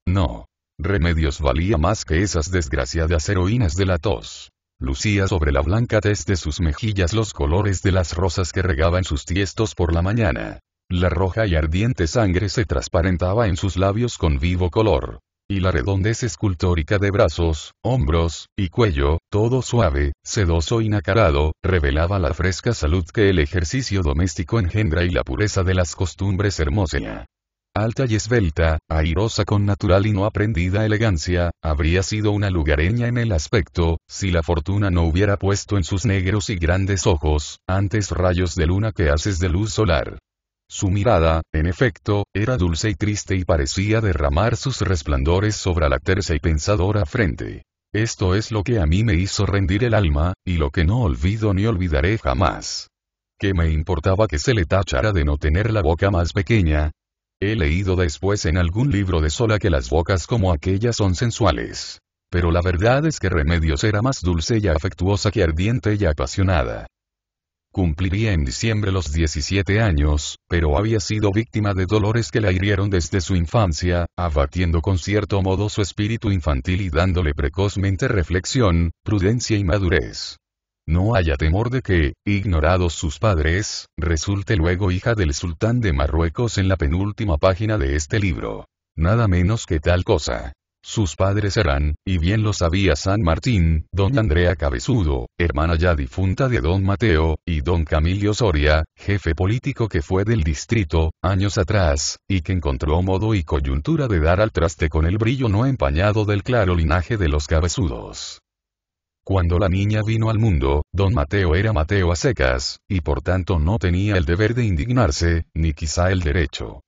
No. Remedios valía más que esas desgraciadas heroínas de la tos. Lucía sobre la blanca tez de sus mejillas los colores de las rosas que regaban sus tiestos por la mañana. La roja y ardiente sangre se transparentaba en sus labios con vivo color. Y la redondez escultórica de brazos, hombros, y cuello, todo suave, sedoso y nacarado, revelaba la fresca salud que el ejercicio doméstico engendra y la pureza de las costumbres hermosa. alta y esbelta, airosa con natural y no aprendida elegancia, habría sido una lugareña en el aspecto, si la fortuna no hubiera puesto en sus negros y grandes ojos, antes rayos de luna que haces de luz solar. Su mirada, en efecto, era dulce y triste y parecía derramar sus resplandores sobre la tersa y pensadora frente. Esto es lo que a mí me hizo rendir el alma, y lo que no olvido ni olvidaré jamás. ¿Qué me importaba que se le tachara de no tener la boca más pequeña? He leído después en algún libro de Sola que las bocas como aquellas son sensuales. Pero la verdad es que Remedios era más dulce y afectuosa que ardiente y apasionada. Cumpliría en diciembre los 17 años, pero había sido víctima de dolores que la hirieron desde su infancia, abatiendo con cierto modo su espíritu infantil y dándole precozmente reflexión, prudencia y madurez no haya temor de que, ignorados sus padres, resulte luego hija del sultán de Marruecos en la penúltima página de este libro. Nada menos que tal cosa. Sus padres eran, y bien lo sabía San Martín, don Andrea Cabezudo, hermana ya difunta de don Mateo, y don Camilio Soria, jefe político que fue del distrito, años atrás, y que encontró modo y coyuntura de dar al traste con el brillo no empañado del claro linaje de los cabezudos. Cuando la niña vino al mundo, don Mateo era Mateo a secas, y por tanto no tenía el deber de indignarse, ni quizá el derecho.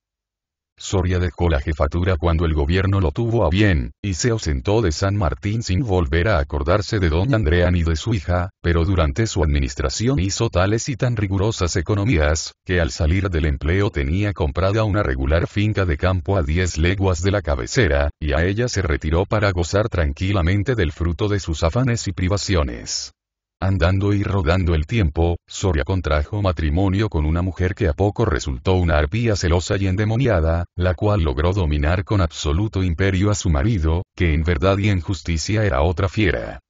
Soria dejó la jefatura cuando el gobierno lo tuvo a bien, y se ausentó de San Martín sin volver a acordarse de don Andrea ni de su hija, pero durante su administración hizo tales y tan rigurosas economías, que al salir del empleo tenía comprada una regular finca de campo a 10 leguas de la cabecera, y a ella se retiró para gozar tranquilamente del fruto de sus afanes y privaciones. Andando y rodando el tiempo, Soria contrajo matrimonio con una mujer que a poco resultó una arpía celosa y endemoniada, la cual logró dominar con absoluto imperio a su marido, que en verdad y en justicia era otra fiera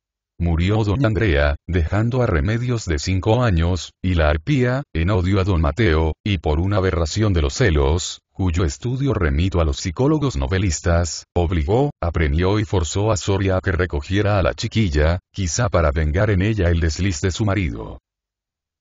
murió don Andrea, dejando a Remedios de cinco años, y la arpía, en odio a don Mateo, y por una aberración de los celos, cuyo estudio remito a los psicólogos novelistas, obligó, aprendió y forzó a Soria a que recogiera a la chiquilla, quizá para vengar en ella el desliz de su marido.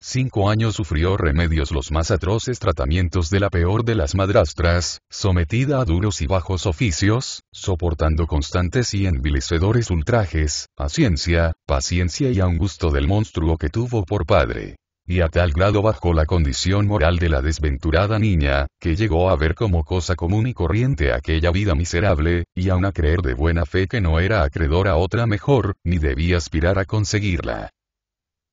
Cinco años sufrió remedios los más atroces tratamientos de la peor de las madrastras, sometida a duros y bajos oficios, soportando constantes y envilecedores ultrajes, a ciencia, paciencia y a un gusto del monstruo que tuvo por padre. Y a tal grado bajó la condición moral de la desventurada niña, que llegó a ver como cosa común y corriente aquella vida miserable, y aun a creer de buena fe que no era acreedor a otra mejor, ni debía aspirar a conseguirla.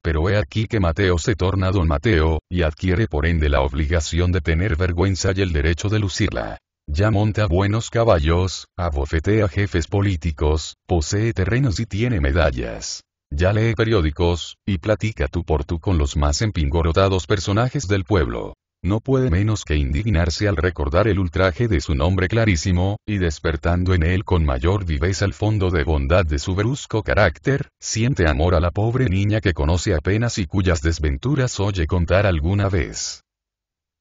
Pero he aquí que Mateo se torna don Mateo, y adquiere por ende la obligación de tener vergüenza y el derecho de lucirla. Ya monta buenos caballos, abofetea jefes políticos, posee terrenos y tiene medallas. Ya lee periódicos, y platica tú por tú con los más empingorotados personajes del pueblo no puede menos que indignarse al recordar el ultraje de su nombre clarísimo, y despertando en él con mayor viveza el fondo de bondad de su brusco carácter, siente amor a la pobre niña que conoce apenas y cuyas desventuras oye contar alguna vez.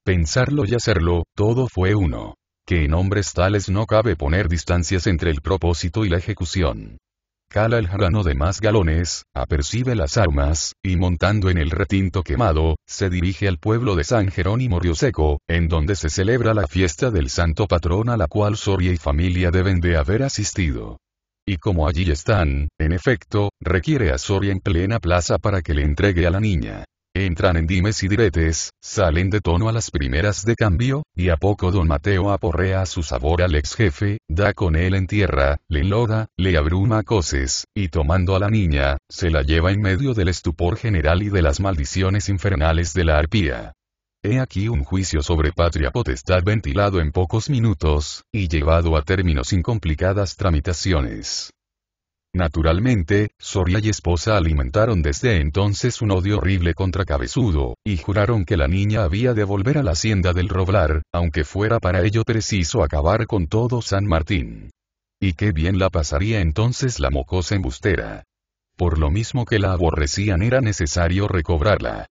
Pensarlo y hacerlo, todo fue uno. Que en hombres tales no cabe poner distancias entre el propósito y la ejecución cala el jarano de más galones, apercibe las armas, y montando en el retinto quemado, se dirige al pueblo de San Jerónimo Rioseco, en donde se celebra la fiesta del santo patrón a la cual Soria y familia deben de haber asistido. Y como allí están, en efecto, requiere a Soria en plena plaza para que le entregue a la niña entran en dimes y diretes, salen de tono a las primeras de cambio, y a poco don Mateo aporrea a su sabor al ex jefe, da con él en tierra, le enloda, le abruma a coces, y tomando a la niña, se la lleva en medio del estupor general y de las maldiciones infernales de la arpía. He aquí un juicio sobre patria potestad ventilado en pocos minutos, y llevado a términos sin complicadas tramitaciones. Naturalmente, Soria y esposa alimentaron desde entonces un odio horrible contra Cabezudo, y juraron que la niña había de volver a la hacienda del Roblar, aunque fuera para ello preciso acabar con todo San Martín. Y qué bien la pasaría entonces la mocosa embustera. Por lo mismo que la aborrecían era necesario recobrarla.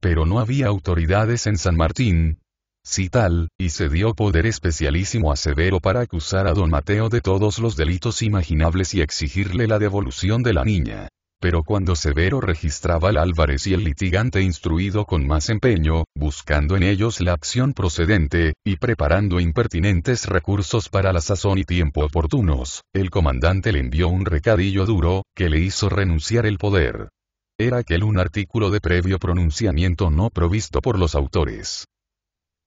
Pero no había autoridades en San Martín, si tal, y se dio poder especialísimo a Severo para acusar a don Mateo de todos los delitos imaginables y exigirle la devolución de la niña. Pero cuando Severo registraba al Álvarez y el litigante instruido con más empeño, buscando en ellos la acción procedente, y preparando impertinentes recursos para la sazón y tiempo oportunos, el comandante le envió un recadillo duro, que le hizo renunciar el poder. Era aquel un artículo de previo pronunciamiento no provisto por los autores.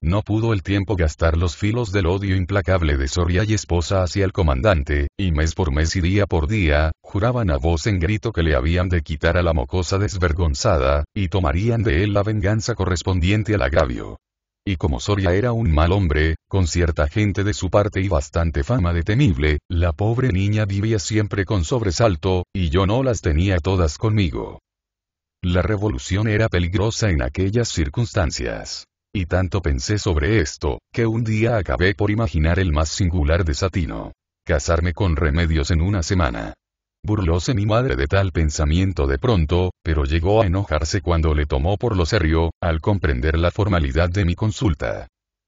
No pudo el tiempo gastar los filos del odio implacable de Soria y esposa hacia el comandante, y mes por mes y día por día, juraban a voz en grito que le habían de quitar a la mocosa desvergonzada, y tomarían de él la venganza correspondiente al agravio. Y como Soria era un mal hombre, con cierta gente de su parte y bastante fama de temible, la pobre niña vivía siempre con sobresalto, y yo no las tenía todas conmigo. La revolución era peligrosa en aquellas circunstancias y tanto pensé sobre esto, que un día acabé por imaginar el más singular desatino. Casarme con remedios en una semana. Burlóse mi madre de tal pensamiento de pronto, pero llegó a enojarse cuando le tomó por lo serio, al comprender la formalidad de mi consulta.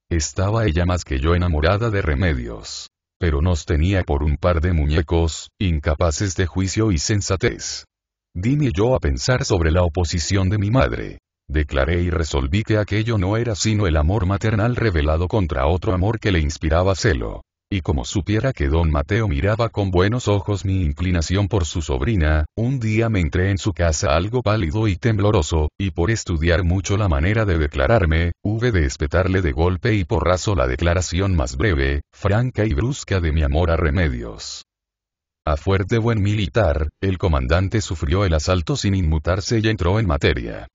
Estaba ella más que yo enamorada de remedios. Pero nos tenía por un par de muñecos, incapaces de juicio y sensatez. Dime yo a pensar sobre la oposición de mi madre. Declaré y resolví que aquello no era sino el amor maternal revelado contra otro amor que le inspiraba celo. Y como supiera que don Mateo miraba con buenos ojos mi inclinación por su sobrina, un día me entré en su casa algo pálido y tembloroso, y por estudiar mucho la manera de declararme, hube de espetarle de golpe y porrazo la declaración más breve, franca y brusca de mi amor a remedios. A fuerte buen militar, el comandante sufrió el asalto sin inmutarse y entró en materia.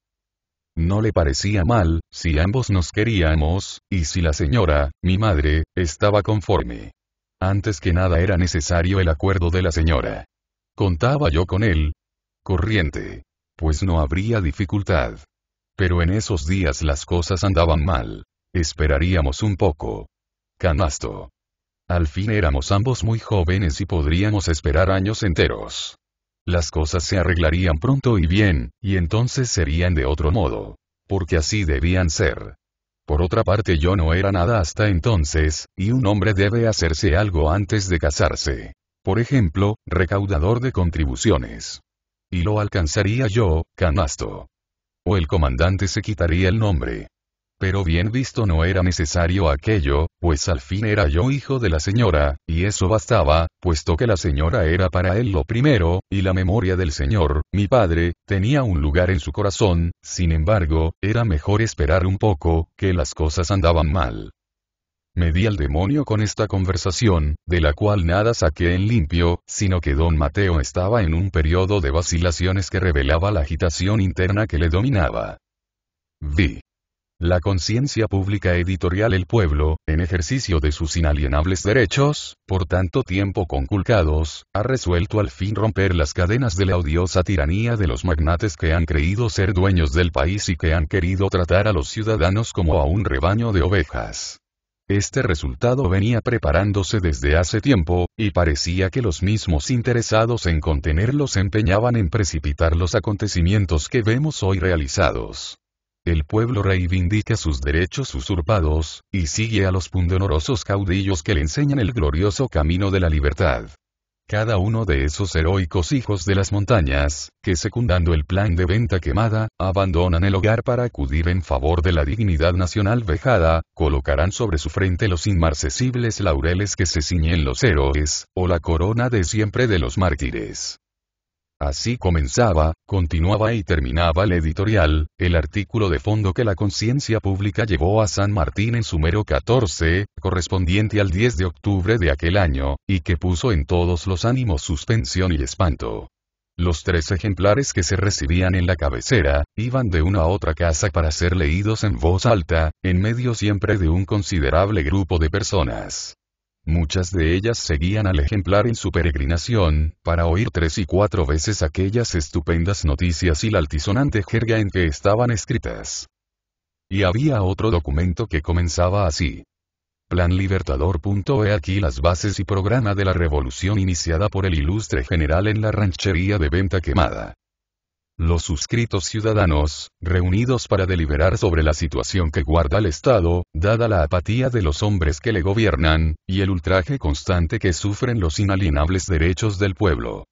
No le parecía mal, si ambos nos queríamos, y si la señora, mi madre, estaba conforme. Antes que nada era necesario el acuerdo de la señora. Contaba yo con él. Corriente. Pues no habría dificultad. Pero en esos días las cosas andaban mal. Esperaríamos un poco. Canasto. Al fin éramos ambos muy jóvenes y podríamos esperar años enteros las cosas se arreglarían pronto y bien, y entonces serían de otro modo. Porque así debían ser. Por otra parte yo no era nada hasta entonces, y un hombre debe hacerse algo antes de casarse. Por ejemplo, recaudador de contribuciones. Y lo alcanzaría yo, canasto. O el comandante se quitaría el nombre pero bien visto no era necesario aquello, pues al fin era yo hijo de la señora, y eso bastaba, puesto que la señora era para él lo primero, y la memoria del señor, mi padre, tenía un lugar en su corazón, sin embargo, era mejor esperar un poco, que las cosas andaban mal. Me di al demonio con esta conversación, de la cual nada saqué en limpio, sino que don Mateo estaba en un periodo de vacilaciones que revelaba la agitación interna que le dominaba. Vi la conciencia pública editorial el pueblo, en ejercicio de sus inalienables derechos, por tanto tiempo conculcados, ha resuelto al fin romper las cadenas de la odiosa tiranía de los magnates que han creído ser dueños del país y que han querido tratar a los ciudadanos como a un rebaño de ovejas. Este resultado venía preparándose desde hace tiempo, y parecía que los mismos interesados en contenerlos empeñaban en precipitar los acontecimientos que vemos hoy realizados. El pueblo reivindica sus derechos usurpados, y sigue a los pundonorosos caudillos que le enseñan el glorioso camino de la libertad. Cada uno de esos heroicos hijos de las montañas, que secundando el plan de venta quemada, abandonan el hogar para acudir en favor de la dignidad nacional vejada, colocarán sobre su frente los inmarcesibles laureles que se ciñen los héroes, o la corona de siempre de los mártires. Así comenzaba, continuaba y terminaba el editorial, el artículo de fondo que la conciencia pública llevó a San Martín en su mero 14, correspondiente al 10 de octubre de aquel año, y que puso en todos los ánimos suspensión y espanto. Los tres ejemplares que se recibían en la cabecera, iban de una a otra casa para ser leídos en voz alta, en medio siempre de un considerable grupo de personas. Muchas de ellas seguían al ejemplar en su peregrinación, para oír tres y cuatro veces aquellas estupendas noticias y la altisonante jerga en que estaban escritas. Y había otro documento que comenzaba así. Plan Libertador. E, aquí las bases y programa de la revolución iniciada por el ilustre general en la ranchería de Venta Quemada. Los suscritos ciudadanos, reunidos para deliberar sobre la situación que guarda el Estado, dada la apatía de los hombres que le gobiernan, y el ultraje constante que sufren los inalienables derechos del pueblo.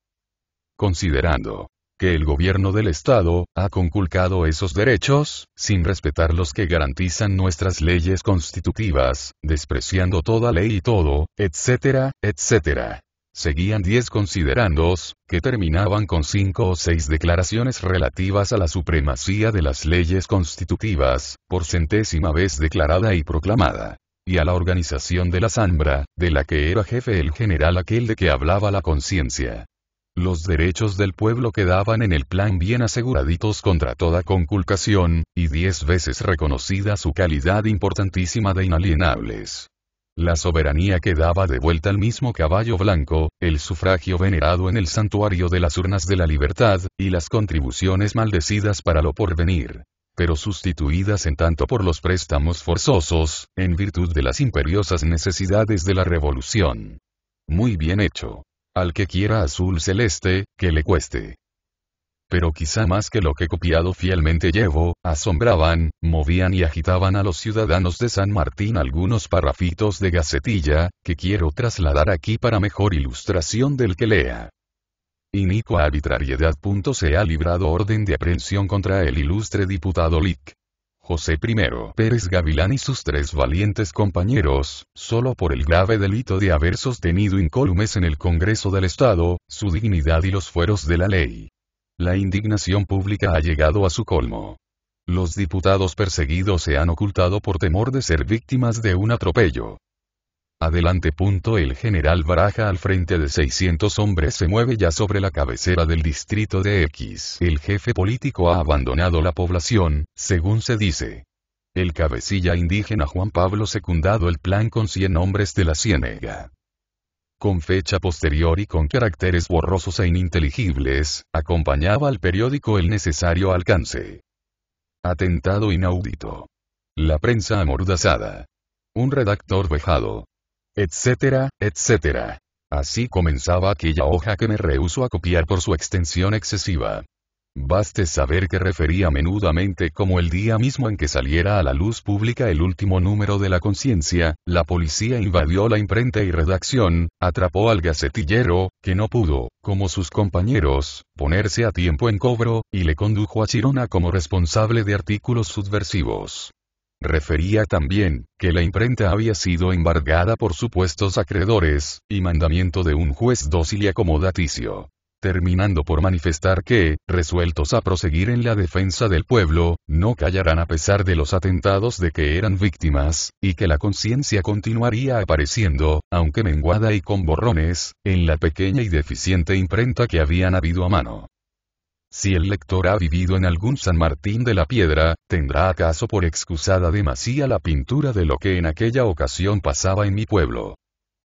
Considerando que el gobierno del Estado ha conculcado esos derechos, sin respetar los que garantizan nuestras leyes constitutivas, despreciando toda ley y todo, etcétera, etcétera. Seguían diez considerandos, que terminaban con cinco o seis declaraciones relativas a la supremacía de las leyes constitutivas, por centésima vez declarada y proclamada y a la organización de la zambra, de la que era jefe el general aquel de que hablaba la conciencia. Los derechos del pueblo quedaban en el plan bien aseguraditos contra toda conculcación, y diez veces reconocida su calidad importantísima de inalienables. La soberanía quedaba vuelta al mismo caballo blanco, el sufragio venerado en el santuario de las urnas de la libertad, y las contribuciones maldecidas para lo porvenir pero sustituidas en tanto por los préstamos forzosos, en virtud de las imperiosas necesidades de la revolución. Muy bien hecho. Al que quiera azul celeste, que le cueste pero quizá más que lo que copiado fielmente llevo, asombraban, movían y agitaban a los ciudadanos de San Martín algunos parrafitos de gacetilla, que quiero trasladar aquí para mejor ilustración del que lea. Inico arbitrariedad. Se ha librado orden de aprehensión contra el ilustre diputado Lic. José I Pérez Gavilán y sus tres valientes compañeros, solo por el grave delito de haber sostenido incólumes en el Congreso del Estado, su dignidad y los fueros de la ley. La indignación pública ha llegado a su colmo. Los diputados perseguidos se han ocultado por temor de ser víctimas de un atropello. Adelante. Punto el general Baraja al frente de 600 hombres se mueve ya sobre la cabecera del distrito de X. El jefe político ha abandonado la población, según se dice. El cabecilla indígena Juan Pablo secundado el plan con 100 hombres de la Cienega con fecha posterior y con caracteres borrosos e ininteligibles, acompañaba al periódico el necesario alcance. Atentado inaudito. La prensa amordazada. Un redactor vejado. Etcétera, etcétera. Así comenzaba aquella hoja que me rehuso a copiar por su extensión excesiva. Baste saber que refería menudamente como el día mismo en que saliera a la luz pública el último número de la conciencia, la policía invadió la imprenta y redacción, atrapó al gacetillero, que no pudo, como sus compañeros, ponerse a tiempo en cobro, y le condujo a Chirona como responsable de artículos subversivos. Refería también, que la imprenta había sido embargada por supuestos acreedores, y mandamiento de un juez dócil y acomodaticio terminando por manifestar que, resueltos a proseguir en la defensa del pueblo, no callarán a pesar de los atentados de que eran víctimas, y que la conciencia continuaría apareciendo, aunque menguada y con borrones, en la pequeña y deficiente imprenta que habían habido a mano. Si el lector ha vivido en algún San Martín de la Piedra, ¿tendrá acaso por excusada demasía la pintura de lo que en aquella ocasión pasaba en mi pueblo?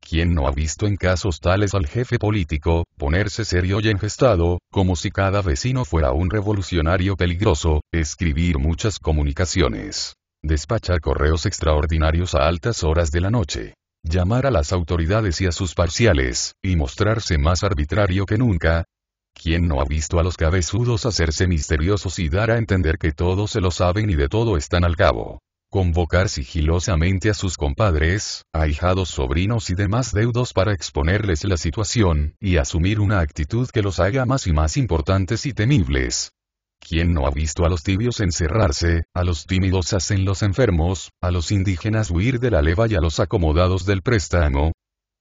quien no ha visto en casos tales al jefe político, ponerse serio y engestado, como si cada vecino fuera un revolucionario peligroso, escribir muchas comunicaciones, despachar correos extraordinarios a altas horas de la noche, llamar a las autoridades y a sus parciales, y mostrarse más arbitrario que nunca, ¿Quién no ha visto a los cabezudos hacerse misteriosos y dar a entender que todo se lo saben y de todo están al cabo? convocar sigilosamente a sus compadres, ahijados sobrinos y demás deudos para exponerles la situación, y asumir una actitud que los haga más y más importantes y temibles. ¿Quién no ha visto a los tibios encerrarse, a los tímidos hacen los enfermos, a los indígenas huir de la leva y a los acomodados del préstamo?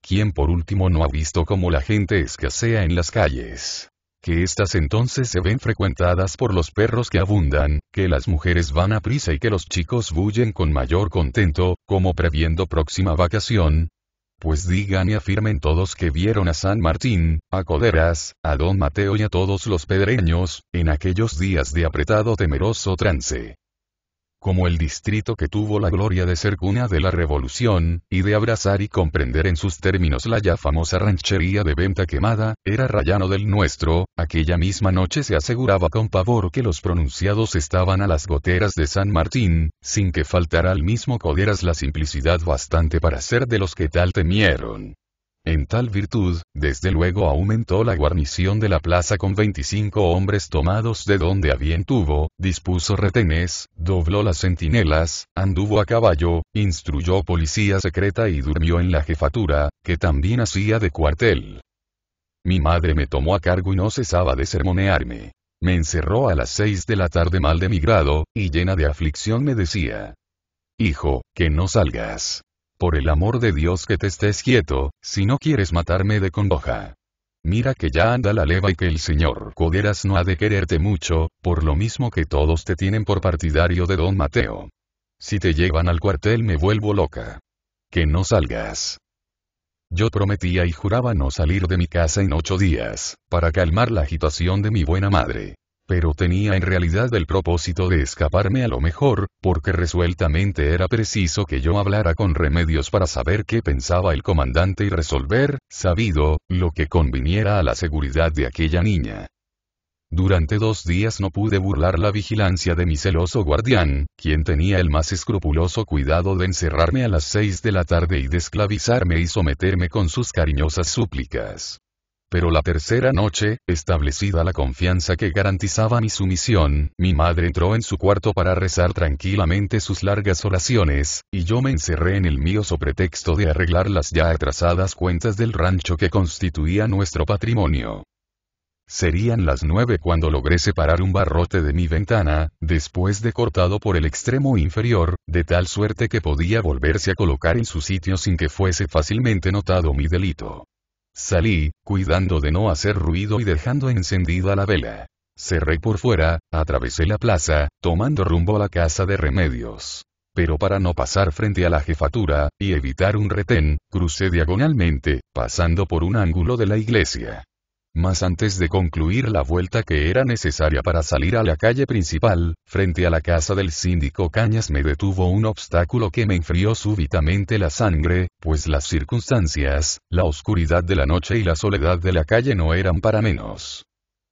¿Quién por último no ha visto cómo la gente escasea en las calles? que estas entonces se ven frecuentadas por los perros que abundan, que las mujeres van a prisa y que los chicos bullen con mayor contento, como previendo próxima vacación, pues digan y afirmen todos que vieron a San Martín, a Coderas, a don Mateo y a todos los pedreños, en aquellos días de apretado temeroso trance como el distrito que tuvo la gloria de ser cuna de la revolución, y de abrazar y comprender en sus términos la ya famosa ranchería de venta quemada, era rayano del nuestro, aquella misma noche se aseguraba con pavor que los pronunciados estaban a las goteras de San Martín, sin que faltara al mismo Coderas la simplicidad bastante para ser de los que tal temieron. En tal virtud, desde luego aumentó la guarnición de la plaza con 25 hombres tomados de donde habían bien tuvo, dispuso retenes, dobló las centinelas, anduvo a caballo, instruyó policía secreta y durmió en la jefatura, que también hacía de cuartel. Mi madre me tomó a cargo y no cesaba de sermonearme. Me encerró a las seis de la tarde mal de mi grado, y llena de aflicción me decía. Hijo, que no salgas. Por el amor de Dios que te estés quieto, si no quieres matarme de congoja. Mira que ya anda la leva y que el señor Coderas no ha de quererte mucho, por lo mismo que todos te tienen por partidario de don Mateo. Si te llevan al cuartel me vuelvo loca. Que no salgas. Yo prometía y juraba no salir de mi casa en ocho días, para calmar la agitación de mi buena madre pero tenía en realidad el propósito de escaparme a lo mejor, porque resueltamente era preciso que yo hablara con remedios para saber qué pensaba el comandante y resolver, sabido, lo que conviniera a la seguridad de aquella niña. Durante dos días no pude burlar la vigilancia de mi celoso guardián, quien tenía el más escrupuloso cuidado de encerrarme a las seis de la tarde y de esclavizarme y someterme con sus cariñosas súplicas. Pero la tercera noche, establecida la confianza que garantizaba mi sumisión, mi madre entró en su cuarto para rezar tranquilamente sus largas oraciones, y yo me encerré en el mío sobre pretexto de arreglar las ya atrasadas cuentas del rancho que constituía nuestro patrimonio. Serían las nueve cuando logré separar un barrote de mi ventana, después de cortado por el extremo inferior, de tal suerte que podía volverse a colocar en su sitio sin que fuese fácilmente notado mi delito. Salí, cuidando de no hacer ruido y dejando encendida la vela. Cerré por fuera, atravesé la plaza, tomando rumbo a la casa de remedios. Pero para no pasar frente a la jefatura, y evitar un retén, crucé diagonalmente, pasando por un ángulo de la iglesia. Mas antes de concluir la vuelta que era necesaria para salir a la calle principal, frente a la casa del síndico Cañas me detuvo un obstáculo que me enfrió súbitamente la sangre, pues las circunstancias, la oscuridad de la noche y la soledad de la calle no eran para menos.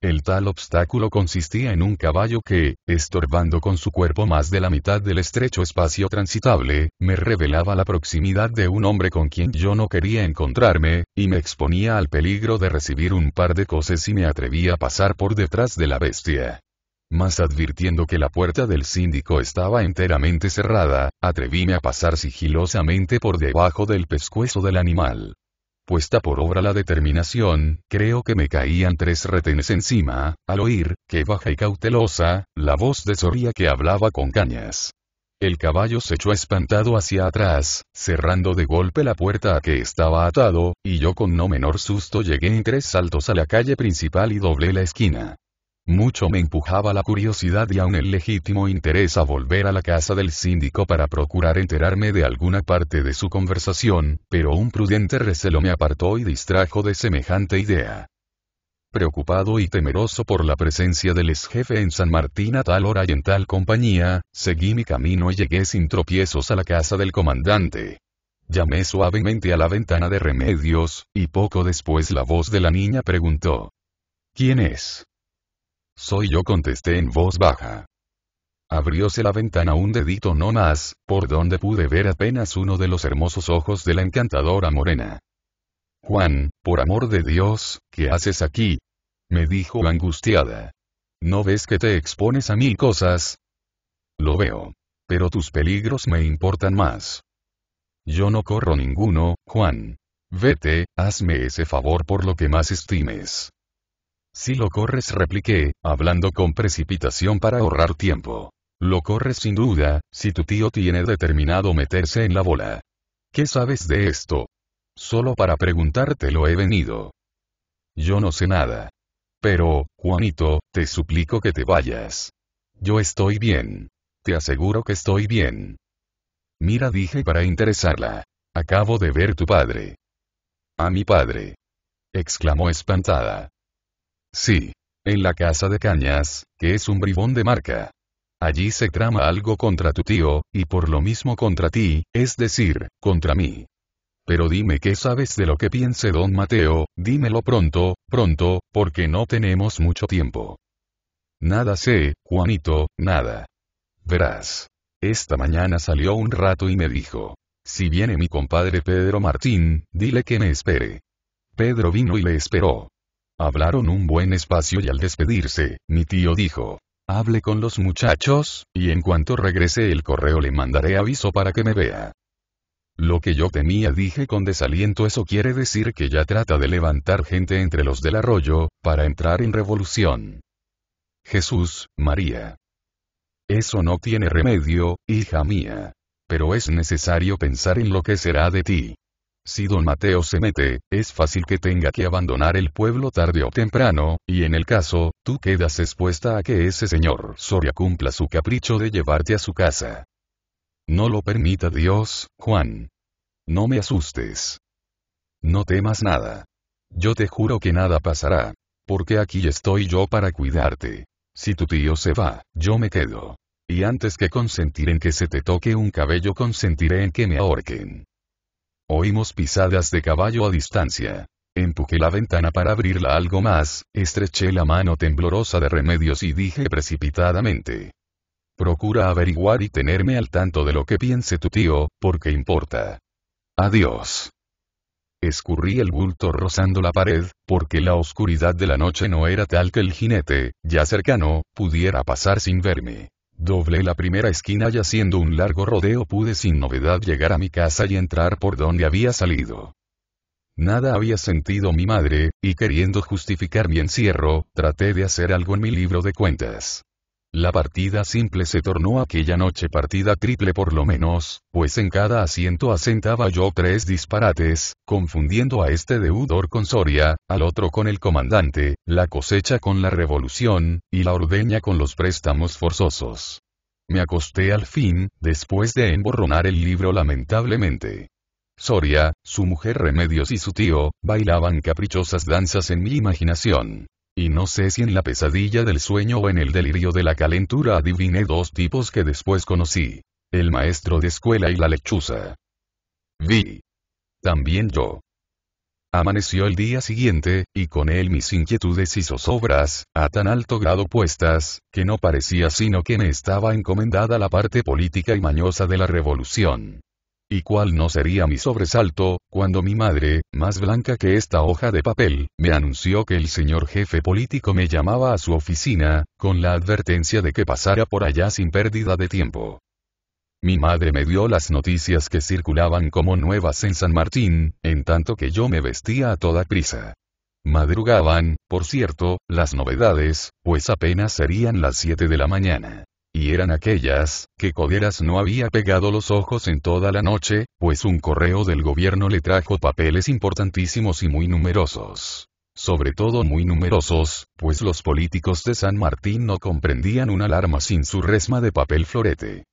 El tal obstáculo consistía en un caballo que, estorbando con su cuerpo más de la mitad del estrecho espacio transitable, me revelaba la proximidad de un hombre con quien yo no quería encontrarme, y me exponía al peligro de recibir un par de coces si me atrevía a pasar por detrás de la bestia. Mas advirtiendo que la puerta del síndico estaba enteramente cerrada, atrevíme a pasar sigilosamente por debajo del pescuezo del animal puesta por obra la determinación, creo que me caían tres retenes encima, al oír, que baja y cautelosa, la voz de Soria que hablaba con cañas. El caballo se echó espantado hacia atrás, cerrando de golpe la puerta a que estaba atado, y yo con no menor susto llegué en tres saltos a la calle principal y doblé la esquina. Mucho me empujaba la curiosidad y aún el legítimo interés a volver a la casa del síndico para procurar enterarme de alguna parte de su conversación, pero un prudente recelo me apartó y distrajo de semejante idea. Preocupado y temeroso por la presencia del exjefe jefe en San Martín a tal hora y en tal compañía, seguí mi camino y llegué sin tropiezos a la casa del comandante. Llamé suavemente a la ventana de remedios, y poco después la voz de la niña preguntó. ¿Quién es? Soy yo contesté en voz baja. Abrióse la ventana un dedito no más, por donde pude ver apenas uno de los hermosos ojos de la encantadora morena. Juan, por amor de Dios, ¿qué haces aquí? me dijo angustiada. ¿No ves que te expones a mil cosas? Lo veo. Pero tus peligros me importan más. Yo no corro ninguno, Juan. Vete, hazme ese favor por lo que más estimes. Si lo corres, repliqué, hablando con precipitación para ahorrar tiempo. Lo corres sin duda, si tu tío tiene determinado meterse en la bola. ¿Qué sabes de esto? Solo para preguntártelo he venido. Yo no sé nada. Pero, Juanito, te suplico que te vayas. Yo estoy bien. Te aseguro que estoy bien. Mira, dije para interesarla. Acabo de ver tu padre. A mi padre. exclamó espantada. Sí. En la casa de Cañas, que es un bribón de marca. Allí se trama algo contra tu tío, y por lo mismo contra ti, es decir, contra mí. Pero dime qué sabes de lo que piense don Mateo, dímelo pronto, pronto, porque no tenemos mucho tiempo. Nada sé, Juanito, nada. Verás. Esta mañana salió un rato y me dijo. Si viene mi compadre Pedro Martín, dile que me espere. Pedro vino y le esperó. Hablaron un buen espacio y al despedirse, mi tío dijo. Hable con los muchachos, y en cuanto regrese el correo le mandaré aviso para que me vea. Lo que yo temía dije con desaliento eso quiere decir que ya trata de levantar gente entre los del arroyo, para entrar en revolución. Jesús, María. Eso no tiene remedio, hija mía. Pero es necesario pensar en lo que será de ti. Si don Mateo se mete, es fácil que tenga que abandonar el pueblo tarde o temprano, y en el caso, tú quedas expuesta a que ese señor Soria cumpla su capricho de llevarte a su casa. No lo permita Dios, Juan. No me asustes. No temas nada. Yo te juro que nada pasará. Porque aquí estoy yo para cuidarte. Si tu tío se va, yo me quedo. Y antes que consentir en que se te toque un cabello, consentiré en que me ahorquen. Oímos pisadas de caballo a distancia. Empujé la ventana para abrirla algo más, estreché la mano temblorosa de remedios y dije precipitadamente. Procura averiguar y tenerme al tanto de lo que piense tu tío, porque importa. Adiós. Escurrí el bulto rozando la pared, porque la oscuridad de la noche no era tal que el jinete, ya cercano, pudiera pasar sin verme. Doblé la primera esquina y haciendo un largo rodeo pude sin novedad llegar a mi casa y entrar por donde había salido. Nada había sentido mi madre, y queriendo justificar mi encierro, traté de hacer algo en mi libro de cuentas. La partida simple se tornó aquella noche partida triple por lo menos, pues en cada asiento asentaba yo tres disparates, confundiendo a este deudor con Soria, al otro con el comandante, la cosecha con la revolución, y la ordeña con los préstamos forzosos. Me acosté al fin, después de emborronar el libro lamentablemente. Soria, su mujer Remedios y su tío, bailaban caprichosas danzas en mi imaginación. Y no sé si en la pesadilla del sueño o en el delirio de la calentura adiviné dos tipos que después conocí. El maestro de escuela y la lechuza. Vi. También yo. Amaneció el día siguiente, y con él mis inquietudes y zozobras, a tan alto grado puestas, que no parecía sino que me estaba encomendada la parte política y mañosa de la revolución. ¿Y cuál no sería mi sobresalto, cuando mi madre, más blanca que esta hoja de papel, me anunció que el señor jefe político me llamaba a su oficina, con la advertencia de que pasara por allá sin pérdida de tiempo? Mi madre me dio las noticias que circulaban como nuevas en San Martín, en tanto que yo me vestía a toda prisa. Madrugaban, por cierto, las novedades, pues apenas serían las 7 de la mañana y eran aquellas, que Coderas no había pegado los ojos en toda la noche, pues un correo del gobierno le trajo papeles importantísimos y muy numerosos. Sobre todo muy numerosos, pues los políticos de San Martín no comprendían una alarma sin su resma de papel florete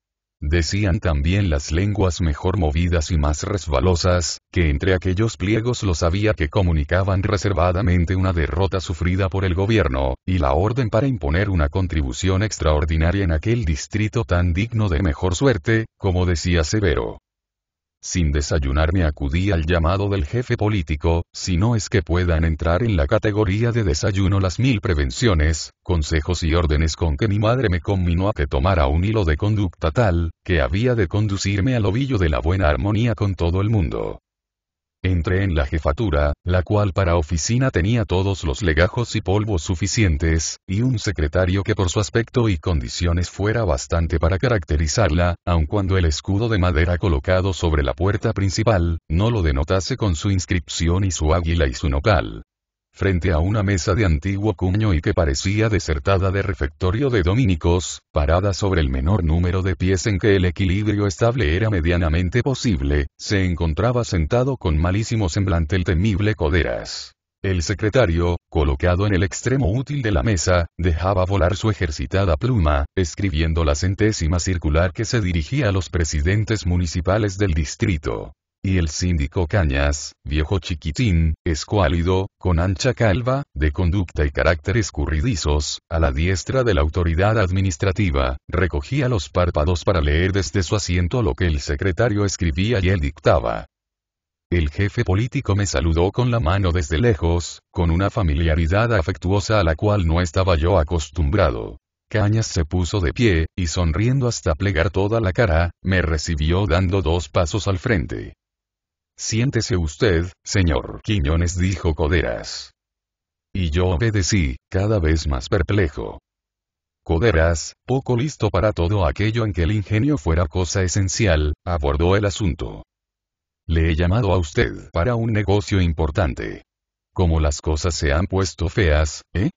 decían también las lenguas mejor movidas y más resbalosas, que entre aquellos pliegos los había que comunicaban reservadamente una derrota sufrida por el gobierno, y la orden para imponer una contribución extraordinaria en aquel distrito tan digno de mejor suerte, como decía Severo. Sin desayunar me acudí al llamado del jefe político, si no es que puedan entrar en la categoría de desayuno las mil prevenciones, consejos y órdenes con que mi madre me conminó a que tomara un hilo de conducta tal, que había de conducirme al ovillo de la buena armonía con todo el mundo. Entré en la jefatura, la cual para oficina tenía todos los legajos y polvos suficientes, y un secretario que por su aspecto y condiciones fuera bastante para caracterizarla, aun cuando el escudo de madera colocado sobre la puerta principal, no lo denotase con su inscripción y su águila y su nopal frente a una mesa de antiguo cuño y que parecía desertada de refectorio de dominicos, parada sobre el menor número de pies en que el equilibrio estable era medianamente posible, se encontraba sentado con malísimo semblante el temible Coderas. El secretario, colocado en el extremo útil de la mesa, dejaba volar su ejercitada pluma, escribiendo la centésima circular que se dirigía a los presidentes municipales del distrito y el síndico Cañas, viejo chiquitín, escuálido, con ancha calva, de conducta y carácter escurridizos, a la diestra de la autoridad administrativa, recogía los párpados para leer desde su asiento lo que el secretario escribía y él dictaba. El jefe político me saludó con la mano desde lejos, con una familiaridad afectuosa a la cual no estaba yo acostumbrado. Cañas se puso de pie, y sonriendo hasta plegar toda la cara, me recibió dando dos pasos al frente. Siéntese usted, señor Quiñones dijo Coderas. Y yo obedecí, cada vez más perplejo. Coderas, poco listo para todo aquello en que el ingenio fuera cosa esencial, abordó el asunto. Le he llamado a usted para un negocio importante. Como las cosas se han puesto feas, ¿eh?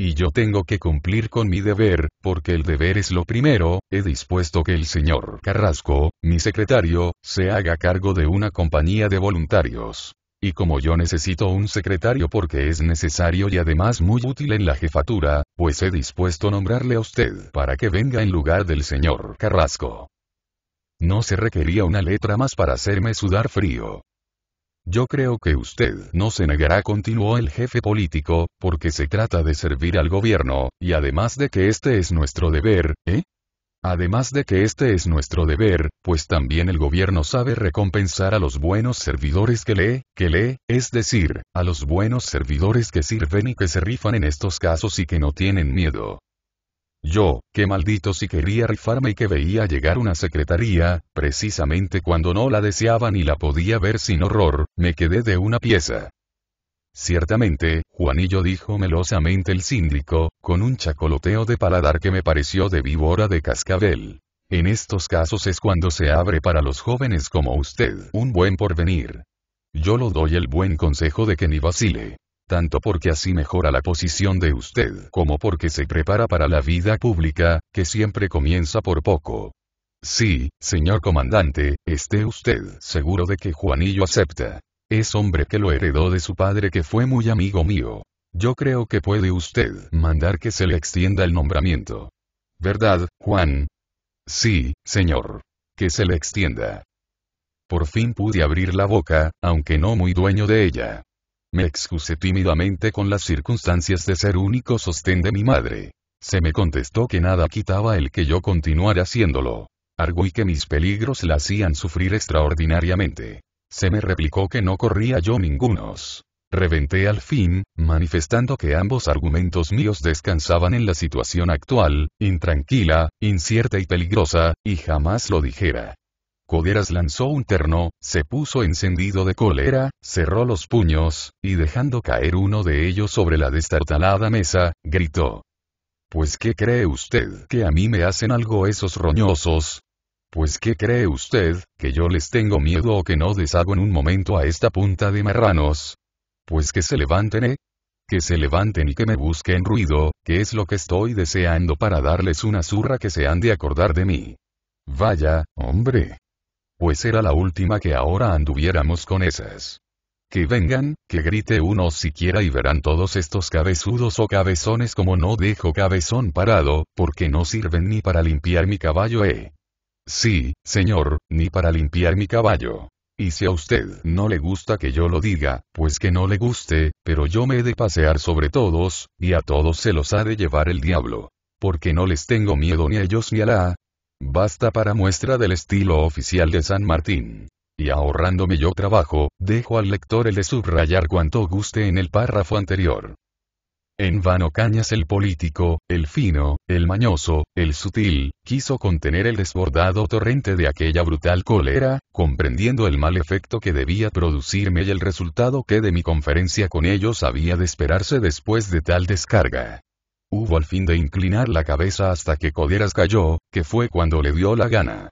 y yo tengo que cumplir con mi deber, porque el deber es lo primero, he dispuesto que el señor Carrasco, mi secretario, se haga cargo de una compañía de voluntarios. Y como yo necesito un secretario porque es necesario y además muy útil en la jefatura, pues he dispuesto nombrarle a usted para que venga en lugar del señor Carrasco. No se requería una letra más para hacerme sudar frío. Yo creo que usted no se negará, continuó el jefe político, porque se trata de servir al gobierno, y además de que este es nuestro deber, ¿eh? Además de que este es nuestro deber, pues también el gobierno sabe recompensar a los buenos servidores que lee, que lee, es decir, a los buenos servidores que sirven y que se rifan en estos casos y que no tienen miedo. Yo, que maldito si quería rifarme y que veía llegar una secretaría, precisamente cuando no la deseaba ni la podía ver sin horror, me quedé de una pieza. Ciertamente, Juanillo dijo melosamente el síndico, con un chacoloteo de paladar que me pareció de víbora de cascabel. En estos casos es cuando se abre para los jóvenes como usted un buen porvenir. Yo lo doy el buen consejo de que ni vacile tanto porque así mejora la posición de usted como porque se prepara para la vida pública, que siempre comienza por poco. Sí, señor comandante, esté usted seguro de que Juanillo acepta. Es hombre que lo heredó de su padre que fue muy amigo mío. Yo creo que puede usted mandar que se le extienda el nombramiento. ¿Verdad, Juan? Sí, señor. Que se le extienda. Por fin pude abrir la boca, aunque no muy dueño de ella. Me excusé tímidamente con las circunstancias de ser único sostén de mi madre. Se me contestó que nada quitaba el que yo continuara haciéndolo. Arguí que mis peligros la hacían sufrir extraordinariamente. Se me replicó que no corría yo ningunos. Reventé al fin, manifestando que ambos argumentos míos descansaban en la situación actual, intranquila, incierta y peligrosa, y jamás lo dijera. Coderas lanzó un terno, se puso encendido de cólera, cerró los puños, y dejando caer uno de ellos sobre la destartalada mesa, gritó. Pues qué cree usted que a mí me hacen algo esos roñosos, pues ¿qué cree usted, que yo les tengo miedo o que no deshago en un momento a esta punta de marranos? Pues que se levanten, ¿eh? Que se levanten y que me busquen ruido, que es lo que estoy deseando para darles una zurra que se han de acordar de mí. Vaya, hombre, pues era la última que ahora anduviéramos con esas. Que vengan, que grite uno siquiera y verán todos estos cabezudos o cabezones como no dejo cabezón parado, porque no sirven ni para limpiar mi caballo, eh. Sí, señor, ni para limpiar mi caballo. Y si a usted no le gusta que yo lo diga, pues que no le guste, pero yo me he de pasear sobre todos, y a todos se los ha de llevar el diablo. Porque no les tengo miedo ni a ellos ni a la, Basta para muestra del estilo oficial de San Martín. Y ahorrándome yo trabajo, dejo al lector el de subrayar cuanto guste en el párrafo anterior. En vano Cañas el político, el fino, el mañoso, el sutil, quiso contener el desbordado torrente de aquella brutal cólera, comprendiendo el mal efecto que debía producirme y el resultado que de mi conferencia con ellos había de esperarse después de tal descarga. Hubo al fin de inclinar la cabeza hasta que Coderas cayó, que fue cuando le dio la gana.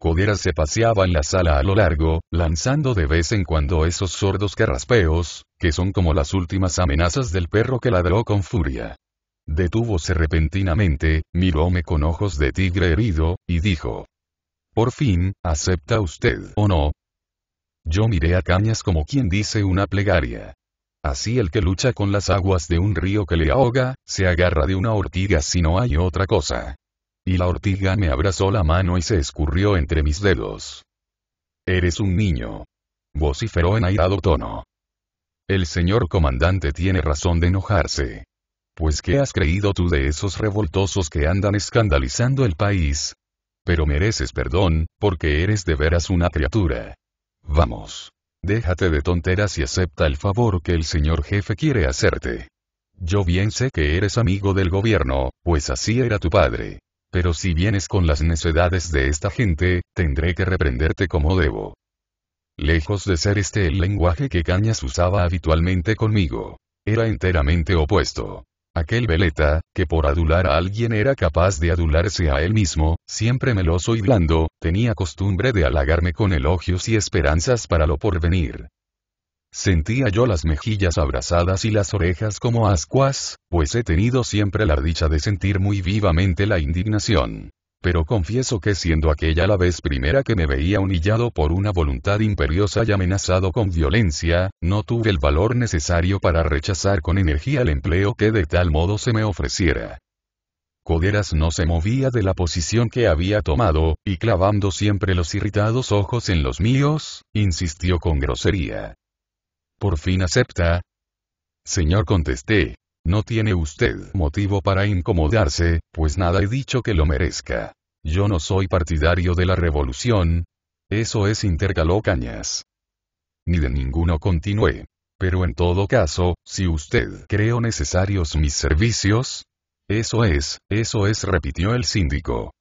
Coderas se paseaba en la sala a lo largo, lanzando de vez en cuando esos sordos carraspeos, que son como las últimas amenazas del perro que ladró con furia. Detúvose repentinamente, miróme con ojos de tigre herido, y dijo. Por fin, ¿acepta usted o no? Yo miré a Cañas como quien dice una plegaria. Así el que lucha con las aguas de un río que le ahoga, se agarra de una ortiga si no hay otra cosa. Y la ortiga me abrazó la mano y se escurrió entre mis dedos. Eres un niño. Vociferó en airado tono. El señor comandante tiene razón de enojarse. Pues ¿qué has creído tú de esos revoltosos que andan escandalizando el país? Pero mereces perdón, porque eres de veras una criatura. Vamos. Déjate de tonteras y acepta el favor que el señor jefe quiere hacerte. Yo bien sé que eres amigo del gobierno, pues así era tu padre. Pero si vienes con las necedades de esta gente, tendré que reprenderte como debo. Lejos de ser este el lenguaje que Cañas usaba habitualmente conmigo. Era enteramente opuesto. Aquel veleta, que por adular a alguien era capaz de adularse a él mismo, siempre meloso y blando, tenía costumbre de halagarme con elogios y esperanzas para lo porvenir. Sentía yo las mejillas abrazadas y las orejas como ascuas, pues he tenido siempre la dicha de sentir muy vivamente la indignación pero confieso que siendo aquella la vez primera que me veía humillado por una voluntad imperiosa y amenazado con violencia, no tuve el valor necesario para rechazar con energía el empleo que de tal modo se me ofreciera. Coderas no se movía de la posición que había tomado, y clavando siempre los irritados ojos en los míos, insistió con grosería. Por fin acepta. Señor contesté, no tiene usted motivo para incomodarse, pues nada he dicho que lo merezca. Yo no soy partidario de la revolución. Eso es, intercaló Cañas. Ni de ninguno continué. Pero en todo caso, si usted creo necesarios mis servicios. Eso es, eso es, repitió el síndico.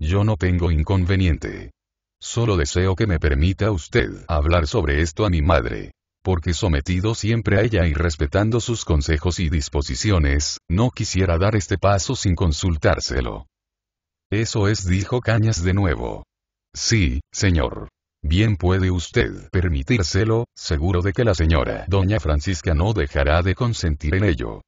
Yo no tengo inconveniente. Solo deseo que me permita usted hablar sobre esto a mi madre porque sometido siempre a ella y respetando sus consejos y disposiciones, no quisiera dar este paso sin consultárselo. Eso es, dijo Cañas de nuevo. Sí, señor. Bien puede usted permitírselo, seguro de que la señora doña Francisca no dejará de consentir en ello.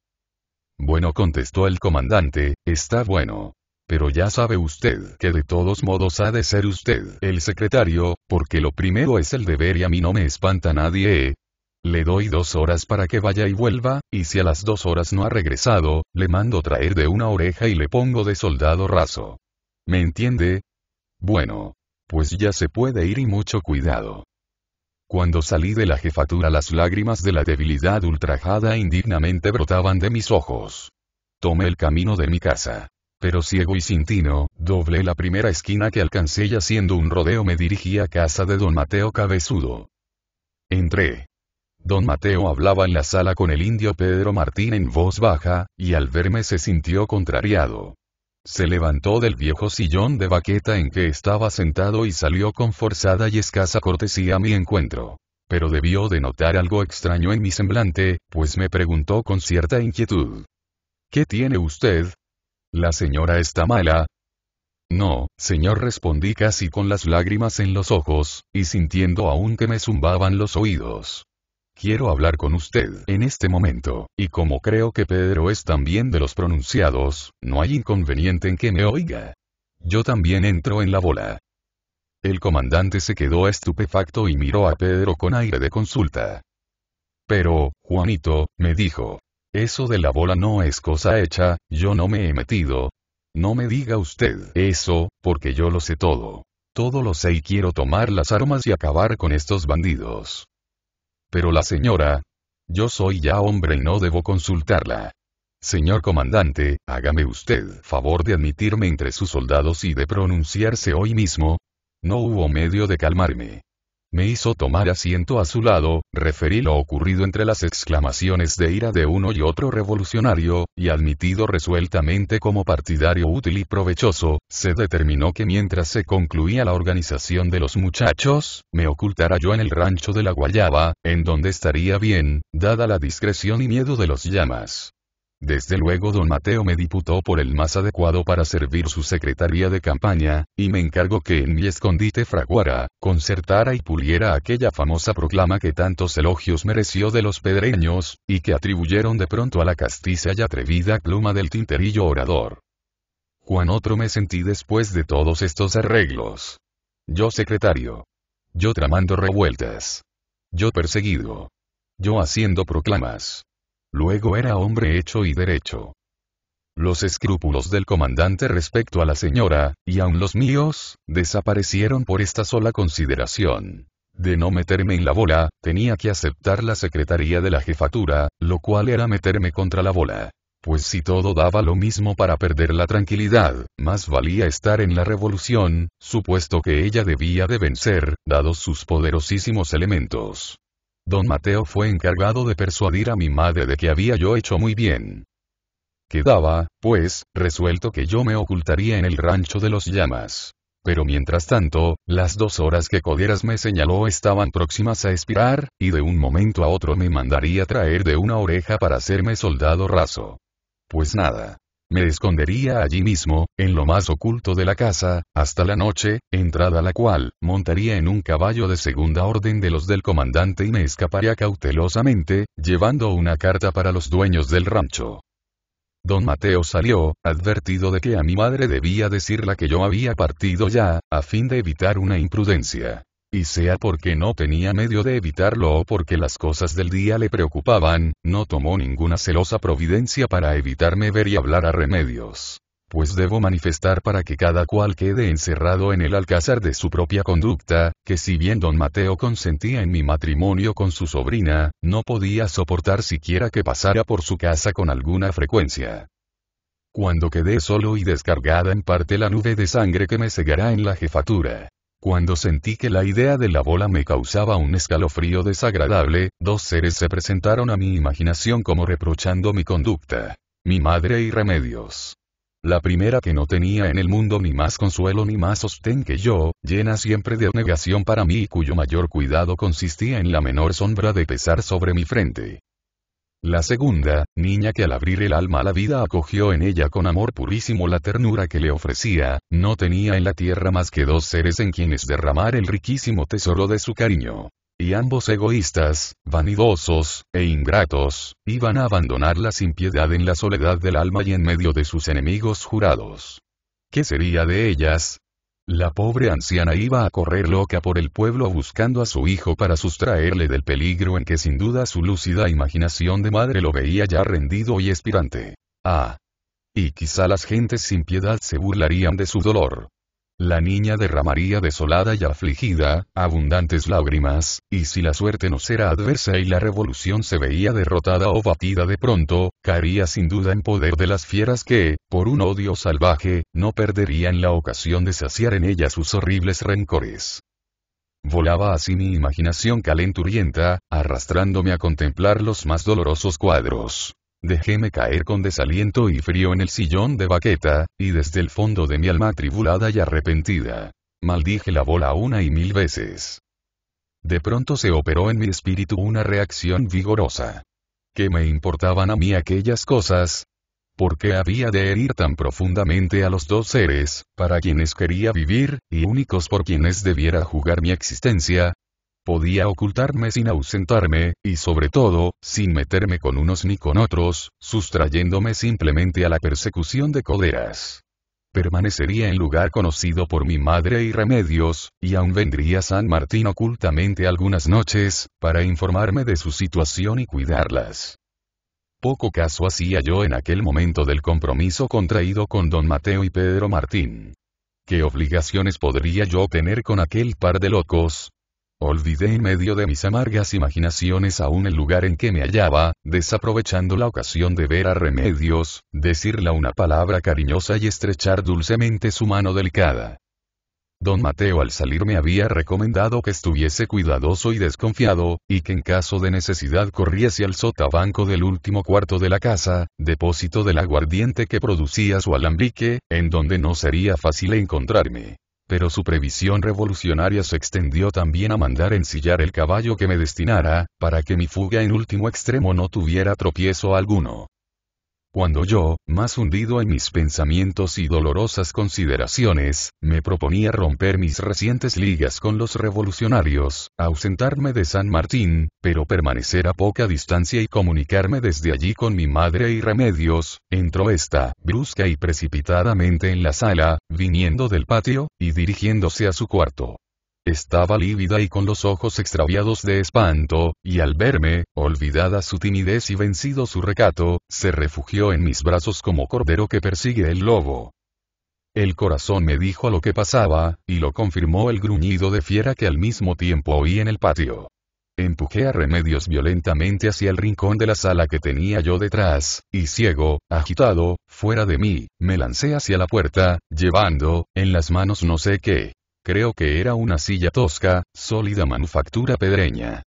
Bueno, contestó el comandante, está bueno. Pero ya sabe usted que de todos modos ha de ser usted el secretario, porque lo primero es el deber y a mí no me espanta nadie, le doy dos horas para que vaya y vuelva, y si a las dos horas no ha regresado, le mando traer de una oreja y le pongo de soldado raso. ¿Me entiende? Bueno. Pues ya se puede ir y mucho cuidado. Cuando salí de la jefatura las lágrimas de la debilidad ultrajada e indignamente brotaban de mis ojos. Tomé el camino de mi casa. Pero ciego y sin tino, doblé la primera esquina que alcancé y haciendo un rodeo me dirigí a casa de don Mateo Cabezudo. Entré. Don Mateo hablaba en la sala con el indio Pedro Martín en voz baja, y al verme se sintió contrariado. Se levantó del viejo sillón de baqueta en que estaba sentado y salió con forzada y escasa cortesía a mi encuentro. Pero debió de notar algo extraño en mi semblante, pues me preguntó con cierta inquietud. ¿Qué tiene usted? ¿La señora está mala? No, señor, respondí casi con las lágrimas en los ojos, y sintiendo aún que me zumbaban los oídos quiero hablar con usted en este momento, y como creo que Pedro es también de los pronunciados, no hay inconveniente en que me oiga. Yo también entro en la bola. El comandante se quedó estupefacto y miró a Pedro con aire de consulta. Pero, Juanito, me dijo, eso de la bola no es cosa hecha, yo no me he metido. No me diga usted eso, porque yo lo sé todo. Todo lo sé y quiero tomar las armas y acabar con estos bandidos. Pero la señora... Yo soy ya hombre y no debo consultarla. Señor comandante, hágame usted favor de admitirme entre sus soldados y de pronunciarse hoy mismo. No hubo medio de calmarme. Me hizo tomar asiento a su lado, referí lo ocurrido entre las exclamaciones de ira de uno y otro revolucionario, y admitido resueltamente como partidario útil y provechoso, se determinó que mientras se concluía la organización de los muchachos, me ocultara yo en el rancho de la Guayaba, en donde estaría bien, dada la discreción y miedo de los llamas. Desde luego don Mateo me diputó por el más adecuado para servir su secretaría de campaña, y me encargó que en mi escondite fraguara, concertara y puliera aquella famosa proclama que tantos elogios mereció de los pedreños, y que atribuyeron de pronto a la castiza y atrevida pluma del tinterillo orador. Juan otro me sentí después de todos estos arreglos. Yo secretario. Yo tramando revueltas. Yo perseguido. Yo haciendo proclamas. Luego era hombre hecho y derecho. Los escrúpulos del comandante respecto a la señora, y aun los míos, desaparecieron por esta sola consideración. De no meterme en la bola, tenía que aceptar la secretaría de la jefatura, lo cual era meterme contra la bola. Pues si todo daba lo mismo para perder la tranquilidad, más valía estar en la revolución, supuesto que ella debía de vencer, dados sus poderosísimos elementos don Mateo fue encargado de persuadir a mi madre de que había yo hecho muy bien. Quedaba, pues, resuelto que yo me ocultaría en el rancho de los llamas. Pero mientras tanto, las dos horas que Coderas me señaló estaban próximas a expirar, y de un momento a otro me mandaría traer de una oreja para hacerme soldado raso. Pues nada. Me escondería allí mismo, en lo más oculto de la casa, hasta la noche, entrada la cual, montaría en un caballo de segunda orden de los del comandante y me escaparía cautelosamente, llevando una carta para los dueños del rancho. Don Mateo salió, advertido de que a mi madre debía decirla que yo había partido ya, a fin de evitar una imprudencia y sea porque no tenía medio de evitarlo o porque las cosas del día le preocupaban, no tomó ninguna celosa providencia para evitarme ver y hablar a remedios. Pues debo manifestar para que cada cual quede encerrado en el alcázar de su propia conducta, que si bien don Mateo consentía en mi matrimonio con su sobrina, no podía soportar siquiera que pasara por su casa con alguna frecuencia. Cuando quedé solo y descargada en parte la nube de sangre que me cegará en la jefatura, cuando sentí que la idea de la bola me causaba un escalofrío desagradable, dos seres se presentaron a mi imaginación como reprochando mi conducta. Mi madre y remedios. La primera que no tenía en el mundo ni más consuelo ni más sostén que yo, llena siempre de negación para mí y cuyo mayor cuidado consistía en la menor sombra de pesar sobre mi frente. La segunda, niña que al abrir el alma a la vida acogió en ella con amor purísimo la ternura que le ofrecía, no tenía en la tierra más que dos seres en quienes derramar el riquísimo tesoro de su cariño. Y ambos egoístas, vanidosos, e ingratos, iban a abandonarla sin piedad en la soledad del alma y en medio de sus enemigos jurados. ¿Qué sería de ellas, la pobre anciana iba a correr loca por el pueblo buscando a su hijo para sustraerle del peligro en que sin duda su lúcida imaginación de madre lo veía ya rendido y espirante. Ah. Y quizá las gentes sin piedad se burlarían de su dolor. La niña derramaría desolada y afligida, abundantes lágrimas, y si la suerte no era adversa y la revolución se veía derrotada o batida de pronto, caería sin duda en poder de las fieras que, por un odio salvaje, no perderían la ocasión de saciar en ella sus horribles rencores. Volaba así mi imaginación calenturienta, arrastrándome a contemplar los más dolorosos cuadros. Dejéme caer con desaliento y frío en el sillón de baqueta, y desde el fondo de mi alma atribulada y arrepentida. Maldije la bola una y mil veces. De pronto se operó en mi espíritu una reacción vigorosa. ¿Qué me importaban a mí aquellas cosas? ¿Por qué había de herir tan profundamente a los dos seres, para quienes quería vivir, y únicos por quienes debiera jugar mi existencia? Podía ocultarme sin ausentarme, y sobre todo, sin meterme con unos ni con otros, sustrayéndome simplemente a la persecución de coderas. Permanecería en lugar conocido por mi madre y remedios, y aún vendría San Martín ocultamente algunas noches, para informarme de su situación y cuidarlas. Poco caso hacía yo en aquel momento del compromiso contraído con don Mateo y Pedro Martín. ¿Qué obligaciones podría yo tener con aquel par de locos, Olvidé en medio de mis amargas imaginaciones aún el lugar en que me hallaba, desaprovechando la ocasión de ver a Remedios, decirle una palabra cariñosa y estrechar dulcemente su mano delicada. Don Mateo al salir me había recomendado que estuviese cuidadoso y desconfiado, y que en caso de necesidad corriese al sotabanco del último cuarto de la casa, depósito del aguardiente que producía su alambique, en donde no sería fácil encontrarme pero su previsión revolucionaria se extendió también a mandar ensillar el caballo que me destinara, para que mi fuga en último extremo no tuviera tropiezo alguno. Cuando yo, más hundido en mis pensamientos y dolorosas consideraciones, me proponía romper mis recientes ligas con los revolucionarios, ausentarme de San Martín, pero permanecer a poca distancia y comunicarme desde allí con mi madre y remedios, entró esta, brusca y precipitadamente en la sala, viniendo del patio, y dirigiéndose a su cuarto. Estaba lívida y con los ojos extraviados de espanto, y al verme, olvidada su timidez y vencido su recato, se refugió en mis brazos como cordero que persigue el lobo. El corazón me dijo lo que pasaba, y lo confirmó el gruñido de fiera que al mismo tiempo oí en el patio. Empujé a Remedios violentamente hacia el rincón de la sala que tenía yo detrás, y ciego, agitado, fuera de mí, me lancé hacia la puerta, llevando, en las manos no sé qué. Creo que era una silla tosca, sólida manufactura pedreña.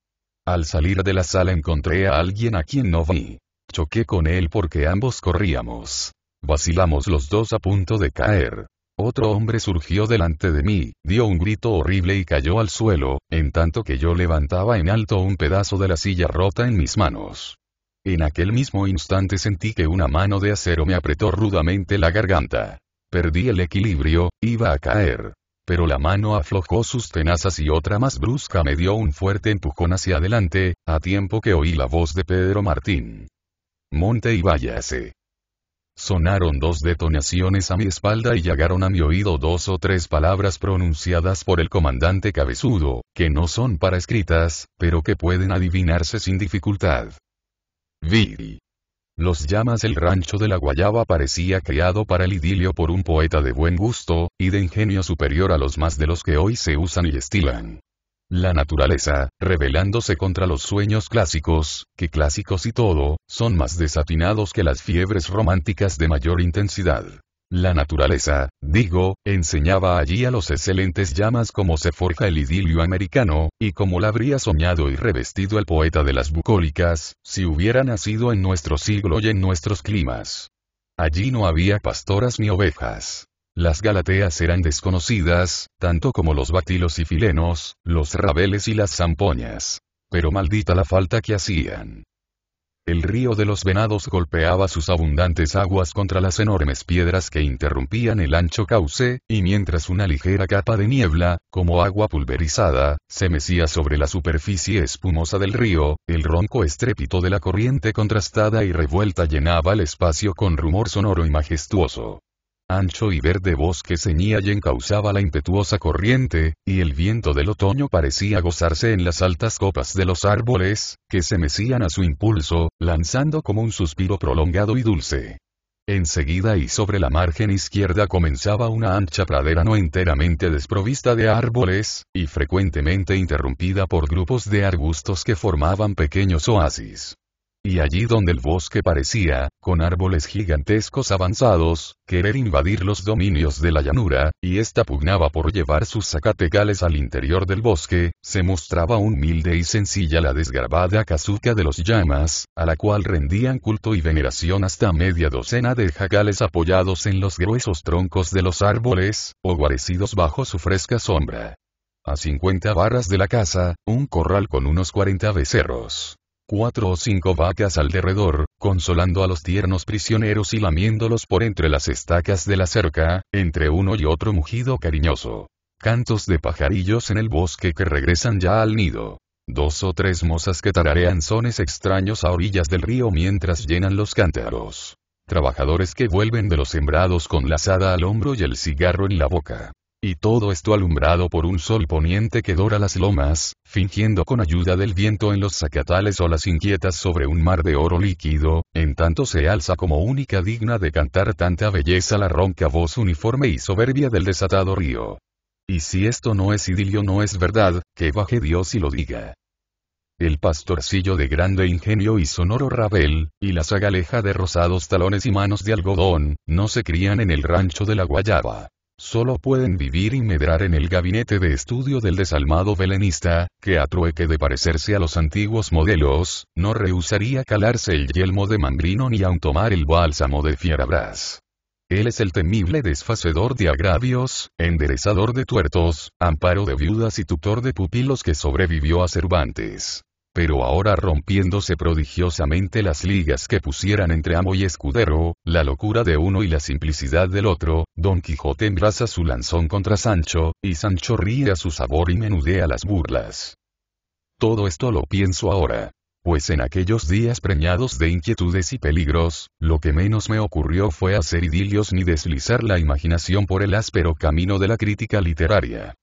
Al salir de la sala encontré a alguien a quien no vi. Choqué con él porque ambos corríamos. Vacilamos los dos a punto de caer. Otro hombre surgió delante de mí, dio un grito horrible y cayó al suelo, en tanto que yo levantaba en alto un pedazo de la silla rota en mis manos. En aquel mismo instante sentí que una mano de acero me apretó rudamente la garganta. Perdí el equilibrio, iba a caer pero la mano aflojó sus tenazas y otra más brusca me dio un fuerte empujón hacia adelante, a tiempo que oí la voz de Pedro Martín. Monte y váyase. Sonaron dos detonaciones a mi espalda y llegaron a mi oído dos o tres palabras pronunciadas por el comandante cabezudo, que no son para escritas, pero que pueden adivinarse sin dificultad. «Viri». Los llamas El rancho de la guayaba parecía creado para el idilio por un poeta de buen gusto, y de ingenio superior a los más de los que hoy se usan y estilan. La naturaleza, rebelándose contra los sueños clásicos, que clásicos y todo, son más desatinados que las fiebres románticas de mayor intensidad. La naturaleza, digo, enseñaba allí a los excelentes llamas cómo se forja el idilio americano, y como la habría soñado y revestido el poeta de las bucólicas, si hubiera nacido en nuestro siglo y en nuestros climas. Allí no había pastoras ni ovejas. Las galateas eran desconocidas, tanto como los batilos y filenos, los rabeles y las zampoñas. Pero maldita la falta que hacían. El río de los venados golpeaba sus abundantes aguas contra las enormes piedras que interrumpían el ancho cauce, y mientras una ligera capa de niebla, como agua pulverizada, se mecía sobre la superficie espumosa del río, el ronco estrépito de la corriente contrastada y revuelta llenaba el espacio con rumor sonoro y majestuoso ancho y verde bosque ceñía y encauzaba la impetuosa corriente, y el viento del otoño parecía gozarse en las altas copas de los árboles, que se mecían a su impulso, lanzando como un suspiro prolongado y dulce. Enseguida y sobre la margen izquierda comenzaba una ancha pradera no enteramente desprovista de árboles, y frecuentemente interrumpida por grupos de arbustos que formaban pequeños oasis y allí donde el bosque parecía, con árboles gigantescos avanzados, querer invadir los dominios de la llanura, y ésta pugnaba por llevar sus zacatecales al interior del bosque, se mostraba humilde y sencilla la desgarbada casuca de los llamas, a la cual rendían culto y veneración hasta media docena de jacales apoyados en los gruesos troncos de los árboles, o guarecidos bajo su fresca sombra. A 50 barras de la casa, un corral con unos 40 becerros cuatro o cinco vacas alrededor, consolando a los tiernos prisioneros y lamiéndolos por entre las estacas de la cerca, entre uno y otro mugido cariñoso. Cantos de pajarillos en el bosque que regresan ya al nido. Dos o tres mozas que tararean sones extraños a orillas del río mientras llenan los cántaros. Trabajadores que vuelven de los sembrados con la azada al hombro y el cigarro en la boca. Y todo esto alumbrado por un sol poniente que dora las lomas, fingiendo con ayuda del viento en los zacatales olas inquietas sobre un mar de oro líquido, en tanto se alza como única digna de cantar tanta belleza la ronca voz uniforme y soberbia del desatado río. Y si esto no es idilio no es verdad, que baje Dios y lo diga. El pastorcillo de grande ingenio y sonoro rabel, y la zagaleja de rosados talones y manos de algodón, no se crían en el rancho de la guayaba solo pueden vivir y medrar en el gabinete de estudio del desalmado velenista, que a trueque de parecerse a los antiguos modelos, no rehusaría calarse el yelmo de mandrino ni aun tomar el bálsamo de Fierabras. Él es el temible desfacedor de agravios, enderezador de tuertos, amparo de viudas y tutor de pupilos que sobrevivió a Cervantes pero ahora rompiéndose prodigiosamente las ligas que pusieran entre amo y escudero, la locura de uno y la simplicidad del otro, Don Quijote embraza su lanzón contra Sancho, y Sancho ríe a su sabor y menudea las burlas. Todo esto lo pienso ahora. Pues en aquellos días preñados de inquietudes y peligros, lo que menos me ocurrió fue hacer idilios ni deslizar la imaginación por el áspero camino de la crítica literaria.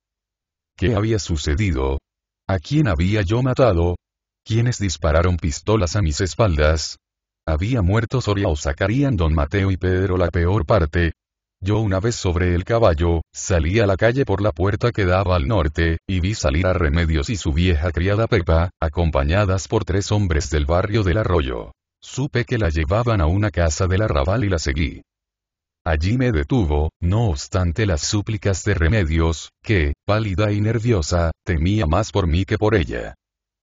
¿Qué había sucedido? ¿A quién había yo matado? quienes dispararon pistolas a mis espaldas. Había muerto Soria o sacarían don Mateo y Pedro la peor parte. Yo una vez sobre el caballo, salí a la calle por la puerta que daba al norte, y vi salir a Remedios y su vieja criada Pepa, acompañadas por tres hombres del barrio del arroyo. Supe que la llevaban a una casa del arrabal y la seguí. Allí me detuvo, no obstante las súplicas de Remedios, que, pálida y nerviosa, temía más por mí que por ella.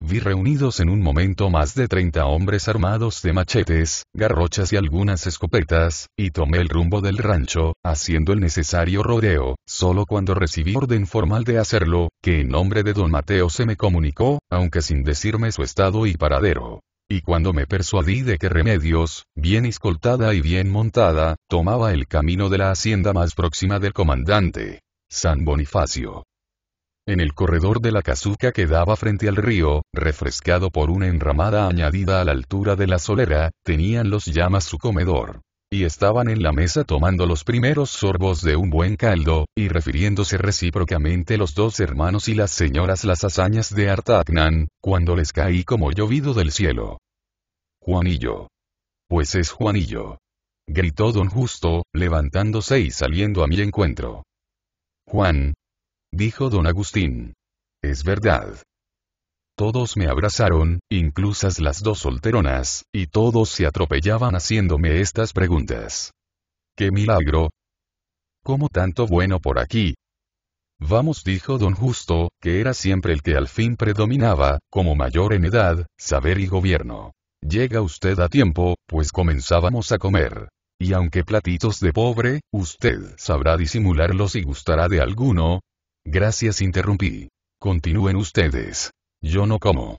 Vi reunidos en un momento más de 30 hombres armados de machetes, garrochas y algunas escopetas, y tomé el rumbo del rancho, haciendo el necesario rodeo, solo cuando recibí orden formal de hacerlo, que en nombre de don Mateo se me comunicó, aunque sin decirme su estado y paradero. Y cuando me persuadí de que Remedios, bien escoltada y bien montada, tomaba el camino de la hacienda más próxima del comandante. San Bonifacio. En el corredor de la casuca que daba frente al río, refrescado por una enramada añadida a la altura de la solera, tenían los llamas su comedor. Y estaban en la mesa tomando los primeros sorbos de un buen caldo, y refiriéndose recíprocamente los dos hermanos y las señoras las hazañas de Artagnan, cuando les caí como llovido del cielo. Juanillo. Pues es Juanillo. Gritó don Justo, levantándose y saliendo a mi encuentro. Juan, dijo don Agustín. Es verdad. Todos me abrazaron, inclusas las dos solteronas, y todos se atropellaban haciéndome estas preguntas. ¡Qué milagro! ¿Cómo tanto bueno por aquí? Vamos, dijo don Justo, que era siempre el que al fin predominaba, como mayor en edad, saber y gobierno. Llega usted a tiempo, pues comenzábamos a comer. Y aunque platitos de pobre, usted sabrá disimularlos y gustará de alguno, Gracias, interrumpí. Continúen ustedes. Yo no como.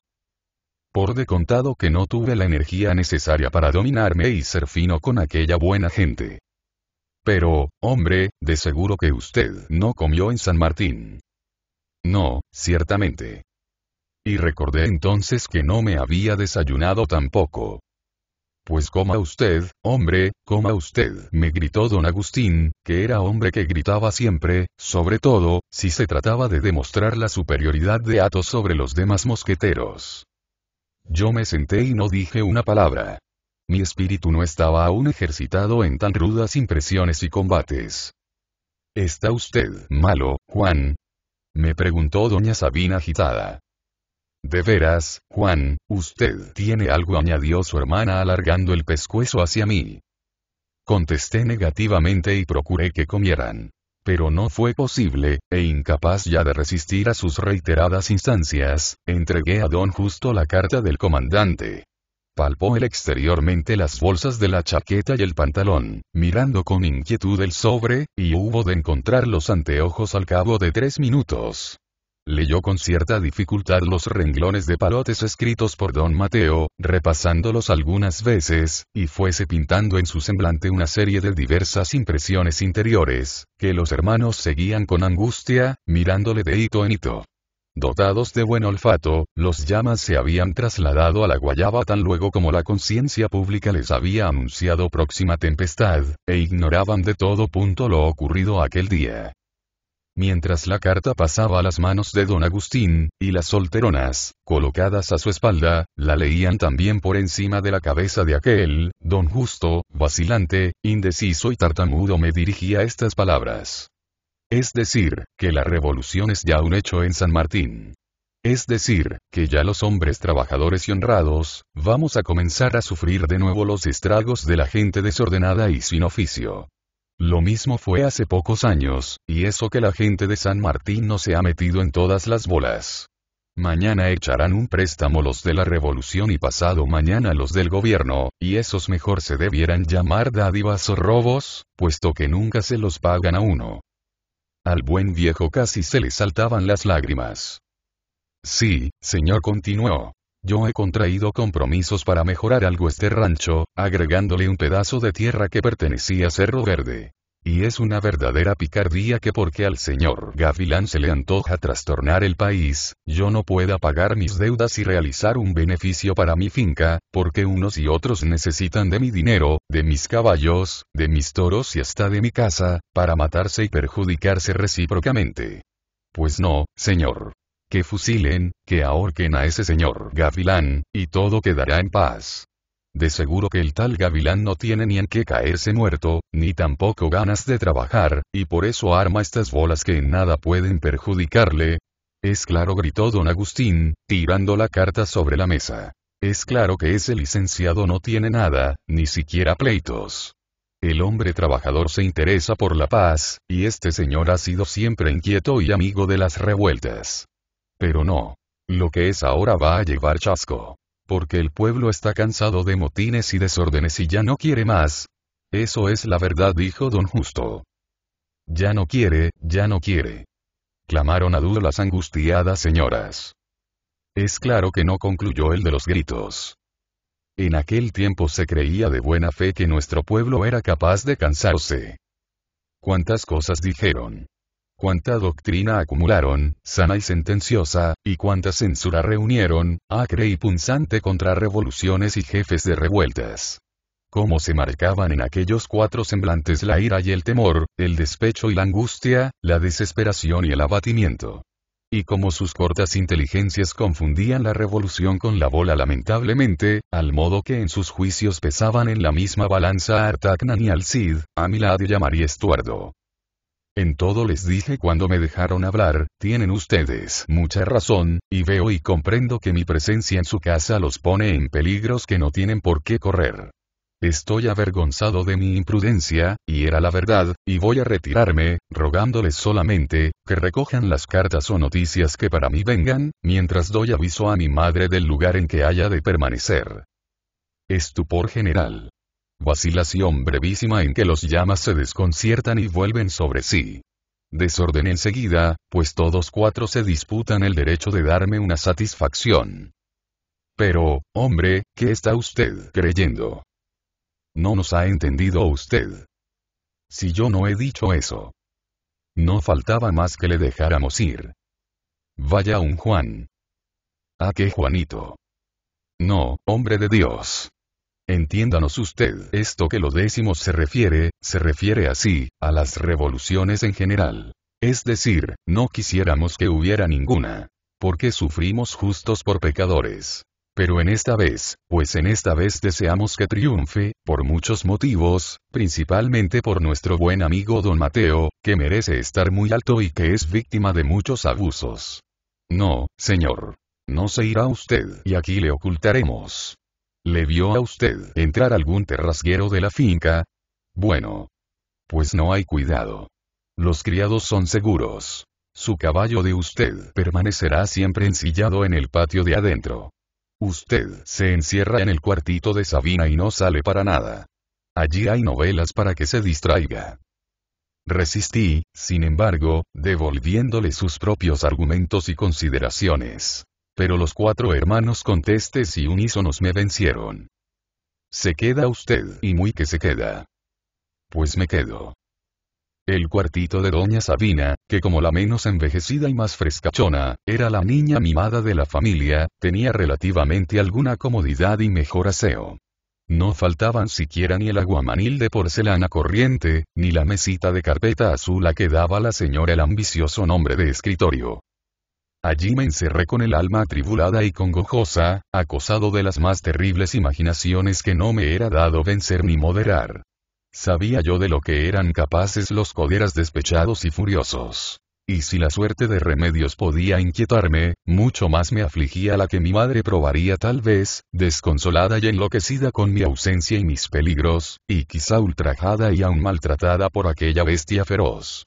Por de contado que no tuve la energía necesaria para dominarme y ser fino con aquella buena gente. Pero, hombre, de seguro que usted no comió en San Martín. No, ciertamente. Y recordé entonces que no me había desayunado tampoco. Pues coma usted, hombre, coma usted, me gritó don Agustín, que era hombre que gritaba siempre, sobre todo, si se trataba de demostrar la superioridad de Atos sobre los demás mosqueteros. Yo me senté y no dije una palabra. Mi espíritu no estaba aún ejercitado en tan rudas impresiones y combates. ¿Está usted malo, Juan? me preguntó doña Sabina agitada. De veras, Juan, usted tiene algo, añadió su hermana alargando el pescuezo hacia mí. Contesté negativamente y procuré que comieran. Pero no fue posible, e incapaz ya de resistir a sus reiteradas instancias, entregué a don justo la carta del comandante. Palpó él exteriormente las bolsas de la chaqueta y el pantalón, mirando con inquietud el sobre, y hubo de encontrar los anteojos al cabo de tres minutos leyó con cierta dificultad los renglones de palotes escritos por don Mateo, repasándolos algunas veces, y fuese pintando en su semblante una serie de diversas impresiones interiores, que los hermanos seguían con angustia, mirándole de hito en hito. Dotados de buen olfato, los llamas se habían trasladado a la guayaba tan luego como la conciencia pública les había anunciado próxima tempestad, e ignoraban de todo punto lo ocurrido aquel día mientras la carta pasaba a las manos de don Agustín, y las solteronas, colocadas a su espalda, la leían también por encima de la cabeza de aquel, don justo, vacilante, indeciso y tartamudo me dirigía estas palabras. Es decir, que la revolución es ya un hecho en San Martín. Es decir, que ya los hombres trabajadores y honrados, vamos a comenzar a sufrir de nuevo los estragos de la gente desordenada y sin oficio. Lo mismo fue hace pocos años, y eso que la gente de San Martín no se ha metido en todas las bolas. Mañana echarán un préstamo los de la revolución y pasado mañana los del gobierno, y esos mejor se debieran llamar dádivas o robos, puesto que nunca se los pagan a uno. Al buen viejo casi se le saltaban las lágrimas. Sí, señor continuó, yo he contraído compromisos para mejorar algo este rancho, agregándole un pedazo de tierra que pertenecía a Cerro Verde. Y es una verdadera picardía que porque al señor Gavilán se le antoja trastornar el país, yo no pueda pagar mis deudas y realizar un beneficio para mi finca, porque unos y otros necesitan de mi dinero, de mis caballos, de mis toros y hasta de mi casa, para matarse y perjudicarse recíprocamente. Pues no, señor que fusilen, que ahorquen a ese señor gavilán, y todo quedará en paz. De seguro que el tal gavilán no tiene ni en qué caerse muerto, ni tampoco ganas de trabajar, y por eso arma estas bolas que en nada pueden perjudicarle. Es claro, gritó don Agustín, tirando la carta sobre la mesa. Es claro que ese licenciado no tiene nada, ni siquiera pleitos. El hombre trabajador se interesa por la paz, y este señor ha sido siempre inquieto y amigo de las revueltas. Pero no. Lo que es ahora va a llevar chasco. Porque el pueblo está cansado de motines y desórdenes y ya no quiere más. Eso es la verdad, dijo don Justo. Ya no quiere, ya no quiere. Clamaron a dudas las angustiadas señoras. Es claro que no concluyó el de los gritos. En aquel tiempo se creía de buena fe que nuestro pueblo era capaz de cansarse. ¿Cuántas cosas dijeron? cuánta doctrina acumularon, sana y sentenciosa, y cuánta censura reunieron, acre y punzante contra revoluciones y jefes de revueltas. Cómo se marcaban en aquellos cuatro semblantes la ira y el temor, el despecho y la angustia, la desesperación y el abatimiento. Y cómo sus cortas inteligencias confundían la revolución con la bola lamentablemente, al modo que en sus juicios pesaban en la misma balanza a Artagnan y al Cid, a Milad y a María Estuardo. En todo les dije cuando me dejaron hablar, tienen ustedes mucha razón, y veo y comprendo que mi presencia en su casa los pone en peligros que no tienen por qué correr. Estoy avergonzado de mi imprudencia, y era la verdad, y voy a retirarme, rogándoles solamente, que recojan las cartas o noticias que para mí vengan, mientras doy aviso a mi madre del lugar en que haya de permanecer. Estupor general vacilación brevísima en que los llamas se desconciertan y vuelven sobre sí. Desorden enseguida, pues todos cuatro se disputan el derecho de darme una satisfacción. Pero, hombre, ¿qué está usted creyendo? No nos ha entendido usted. Si yo no he dicho eso. No faltaba más que le dejáramos ir. Vaya un Juan. ¿A ah, qué Juanito? No, hombre de Dios. Entiéndanos usted, esto que lo decimos se refiere, se refiere así, a las revoluciones en general. Es decir, no quisiéramos que hubiera ninguna. Porque sufrimos justos por pecadores. Pero en esta vez, pues en esta vez deseamos que triunfe, por muchos motivos, principalmente por nuestro buen amigo don Mateo, que merece estar muy alto y que es víctima de muchos abusos. No, señor. No se irá usted y aquí le ocultaremos ¿Le vio a usted entrar algún terrasguero de la finca? Bueno. Pues no hay cuidado. Los criados son seguros. Su caballo de usted permanecerá siempre ensillado en el patio de adentro. Usted se encierra en el cuartito de Sabina y no sale para nada. Allí hay novelas para que se distraiga. Resistí, sin embargo, devolviéndole sus propios argumentos y consideraciones pero los cuatro hermanos contestes y unísonos me vencieron. Se queda usted y muy que se queda. Pues me quedo. El cuartito de doña Sabina, que como la menos envejecida y más frescachona, era la niña mimada de la familia, tenía relativamente alguna comodidad y mejor aseo. No faltaban siquiera ni el aguamanil de porcelana corriente, ni la mesita de carpeta azul a que daba la señora el ambicioso nombre de escritorio. Allí me encerré con el alma atribulada y congojosa, acosado de las más terribles imaginaciones que no me era dado vencer ni moderar. Sabía yo de lo que eran capaces los coderas despechados y furiosos. Y si la suerte de remedios podía inquietarme, mucho más me afligía la que mi madre probaría tal vez, desconsolada y enloquecida con mi ausencia y mis peligros, y quizá ultrajada y aún maltratada por aquella bestia feroz.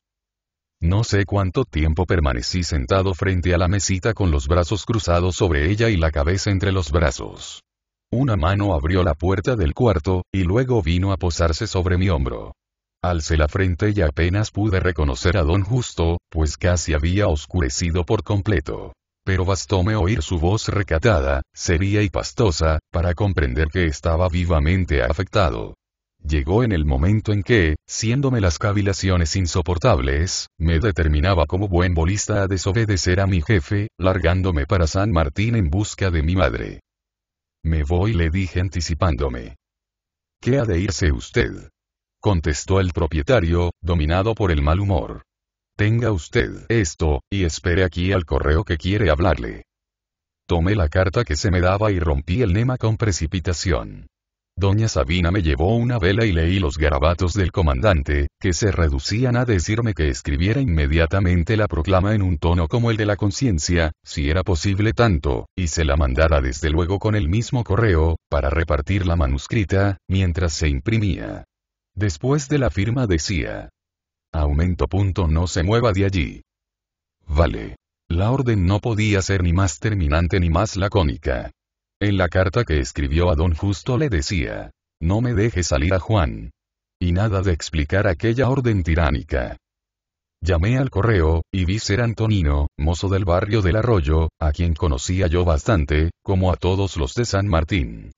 No sé cuánto tiempo permanecí sentado frente a la mesita con los brazos cruzados sobre ella y la cabeza entre los brazos. Una mano abrió la puerta del cuarto, y luego vino a posarse sobre mi hombro. Alcé la frente y apenas pude reconocer a don Justo, pues casi había oscurecido por completo. Pero bastóme oír su voz recatada, seria y pastosa, para comprender que estaba vivamente afectado. Llegó en el momento en que, siéndome las cavilaciones insoportables, me determinaba como buen bolista a desobedecer a mi jefe, largándome para San Martín en busca de mi madre. Me voy, le dije anticipándome. ¿Qué ha de irse usted? contestó el propietario, dominado por el mal humor. Tenga usted esto, y espere aquí al correo que quiere hablarle. Tomé la carta que se me daba y rompí el lema con precipitación. Doña Sabina me llevó una vela y leí los garabatos del comandante, que se reducían a decirme que escribiera inmediatamente la proclama en un tono como el de la conciencia, si era posible tanto, y se la mandara desde luego con el mismo correo, para repartir la manuscrita, mientras se imprimía. Después de la firma decía. Aumento punto no se mueva de allí. Vale. La orden no podía ser ni más terminante ni más lacónica. En la carta que escribió a don Justo le decía, no me deje salir a Juan. Y nada de explicar aquella orden tiránica. Llamé al correo, y vi ser Antonino, mozo del barrio del Arroyo, a quien conocía yo bastante, como a todos los de San Martín.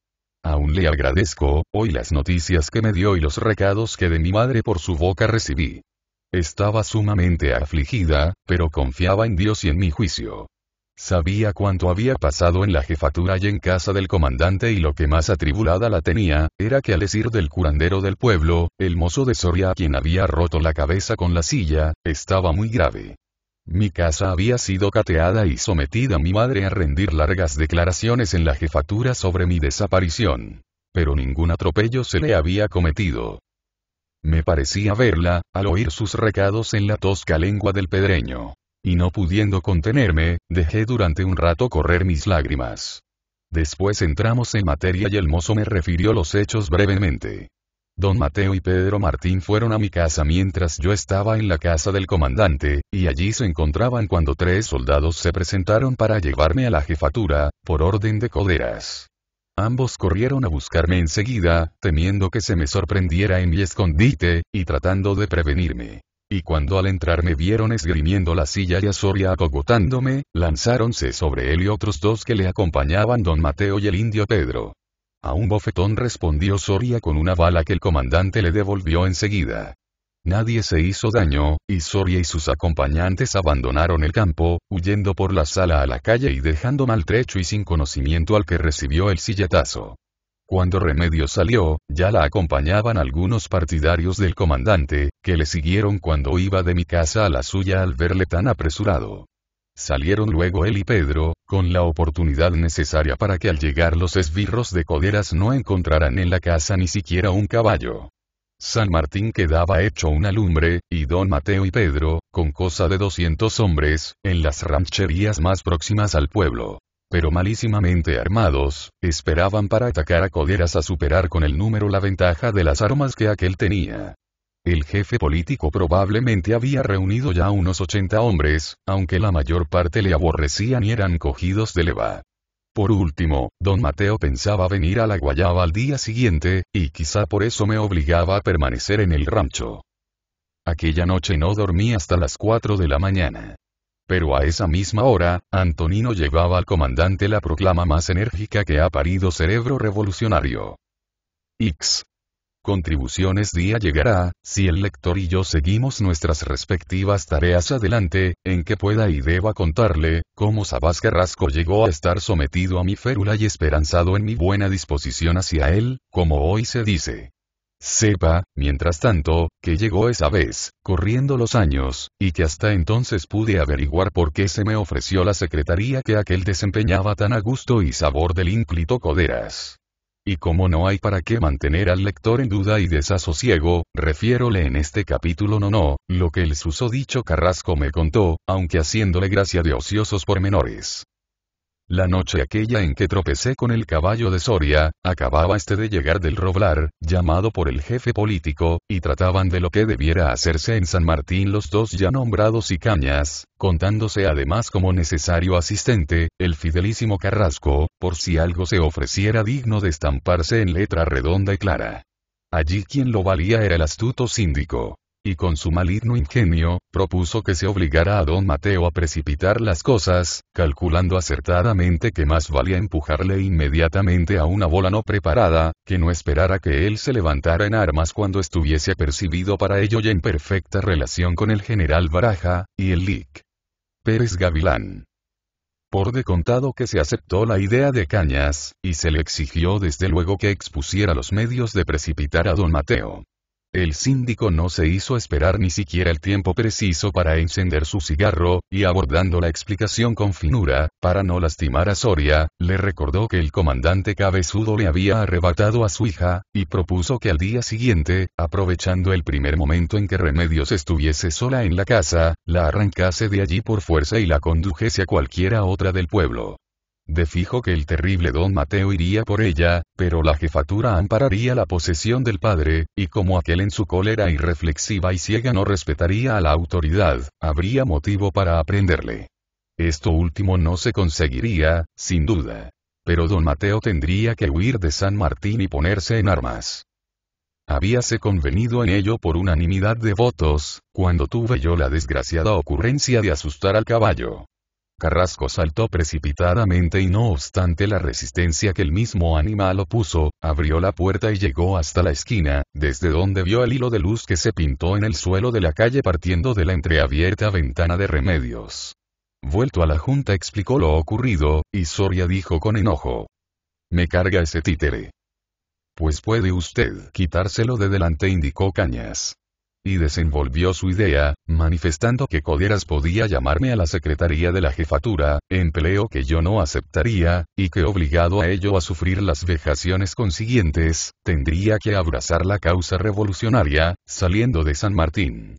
Aún le agradezco, hoy las noticias que me dio y los recados que de mi madre por su boca recibí. Estaba sumamente afligida, pero confiaba en Dios y en mi juicio. Sabía cuánto había pasado en la jefatura y en casa del comandante y lo que más atribulada la tenía, era que al decir del curandero del pueblo, el mozo de Soria a quien había roto la cabeza con la silla, estaba muy grave. Mi casa había sido cateada y sometida a mi madre a rendir largas declaraciones en la jefatura sobre mi desaparición. Pero ningún atropello se le había cometido. Me parecía verla, al oír sus recados en la tosca lengua del pedreño. Y no pudiendo contenerme, dejé durante un rato correr mis lágrimas. Después entramos en materia y el mozo me refirió los hechos brevemente. Don Mateo y Pedro Martín fueron a mi casa mientras yo estaba en la casa del comandante, y allí se encontraban cuando tres soldados se presentaron para llevarme a la jefatura, por orden de Coderas. Ambos corrieron a buscarme enseguida, temiendo que se me sorprendiera en mi escondite, y tratando de prevenirme y cuando al entrar me vieron esgrimiendo la silla y a Soria acogotándome, lanzáronse sobre él y otros dos que le acompañaban don Mateo y el indio Pedro. A un bofetón respondió Soria con una bala que el comandante le devolvió enseguida. Nadie se hizo daño, y Soria y sus acompañantes abandonaron el campo, huyendo por la sala a la calle y dejando maltrecho y sin conocimiento al que recibió el silletazo. Cuando Remedio salió, ya la acompañaban algunos partidarios del comandante, que le siguieron cuando iba de mi casa a la suya al verle tan apresurado. Salieron luego él y Pedro, con la oportunidad necesaria para que al llegar los esbirros de coderas no encontraran en la casa ni siquiera un caballo. San Martín quedaba hecho una lumbre, y don Mateo y Pedro, con cosa de 200 hombres, en las rancherías más próximas al pueblo pero malísimamente armados, esperaban para atacar a Coderas a superar con el número la ventaja de las armas que aquel tenía. El jefe político probablemente había reunido ya unos 80 hombres, aunque la mayor parte le aborrecían y eran cogidos de leva. Por último, don Mateo pensaba venir a la Guayaba al día siguiente, y quizá por eso me obligaba a permanecer en el rancho. Aquella noche no dormí hasta las 4 de la mañana. Pero a esa misma hora, Antonino llevaba al comandante la proclama más enérgica que ha parido cerebro revolucionario. X. Contribuciones día llegará, si el lector y yo seguimos nuestras respectivas tareas adelante, en que pueda y deba contarle, cómo Sabás Carrasco llegó a estar sometido a mi férula y esperanzado en mi buena disposición hacia él, como hoy se dice. Sepa, mientras tanto, que llegó esa vez, corriendo los años, y que hasta entonces pude averiguar por qué se me ofreció la secretaría que aquel desempeñaba tan a gusto y sabor del ínclito Coderas. Y como no hay para qué mantener al lector en duda y desasosiego, refiérole en este capítulo no no, lo que el susodicho Carrasco me contó, aunque haciéndole gracia de ociosos pormenores. La noche aquella en que tropecé con el caballo de Soria, acababa este de llegar del Roblar, llamado por el jefe político, y trataban de lo que debiera hacerse en San Martín los dos ya nombrados y cañas, contándose además como necesario asistente, el fidelísimo Carrasco, por si algo se ofreciera digno de estamparse en letra redonda y clara. Allí quien lo valía era el astuto síndico y con su maligno ingenio, propuso que se obligara a don Mateo a precipitar las cosas, calculando acertadamente que más valía empujarle inmediatamente a una bola no preparada, que no esperara que él se levantara en armas cuando estuviese apercibido para ello y en perfecta relación con el general Baraja, y el LIC. Pérez Gavilán. Por de contado que se aceptó la idea de Cañas, y se le exigió desde luego que expusiera los medios de precipitar a don Mateo. El síndico no se hizo esperar ni siquiera el tiempo preciso para encender su cigarro, y abordando la explicación con finura, para no lastimar a Soria, le recordó que el comandante cabezudo le había arrebatado a su hija, y propuso que al día siguiente, aprovechando el primer momento en que Remedios estuviese sola en la casa, la arrancase de allí por fuerza y la condujese a cualquiera otra del pueblo. De fijo que el terrible don Mateo iría por ella, pero la jefatura ampararía la posesión del padre, y como aquel en su cólera irreflexiva y ciega no respetaría a la autoridad, habría motivo para aprenderle. Esto último no se conseguiría, sin duda. Pero don Mateo tendría que huir de San Martín y ponerse en armas. Habíase convenido en ello por unanimidad de votos, cuando tuve yo la desgraciada ocurrencia de asustar al caballo. Carrasco saltó precipitadamente y no obstante la resistencia que el mismo animal opuso, abrió la puerta y llegó hasta la esquina, desde donde vio el hilo de luz que se pintó en el suelo de la calle partiendo de la entreabierta ventana de remedios. Vuelto a la junta explicó lo ocurrido, y Soria dijo con enojo. Me carga ese títere. Pues puede usted quitárselo de delante indicó Cañas. Y desenvolvió su idea, manifestando que Coderas podía llamarme a la Secretaría de la Jefatura, empleo que yo no aceptaría, y que obligado a ello a sufrir las vejaciones consiguientes, tendría que abrazar la causa revolucionaria, saliendo de San Martín.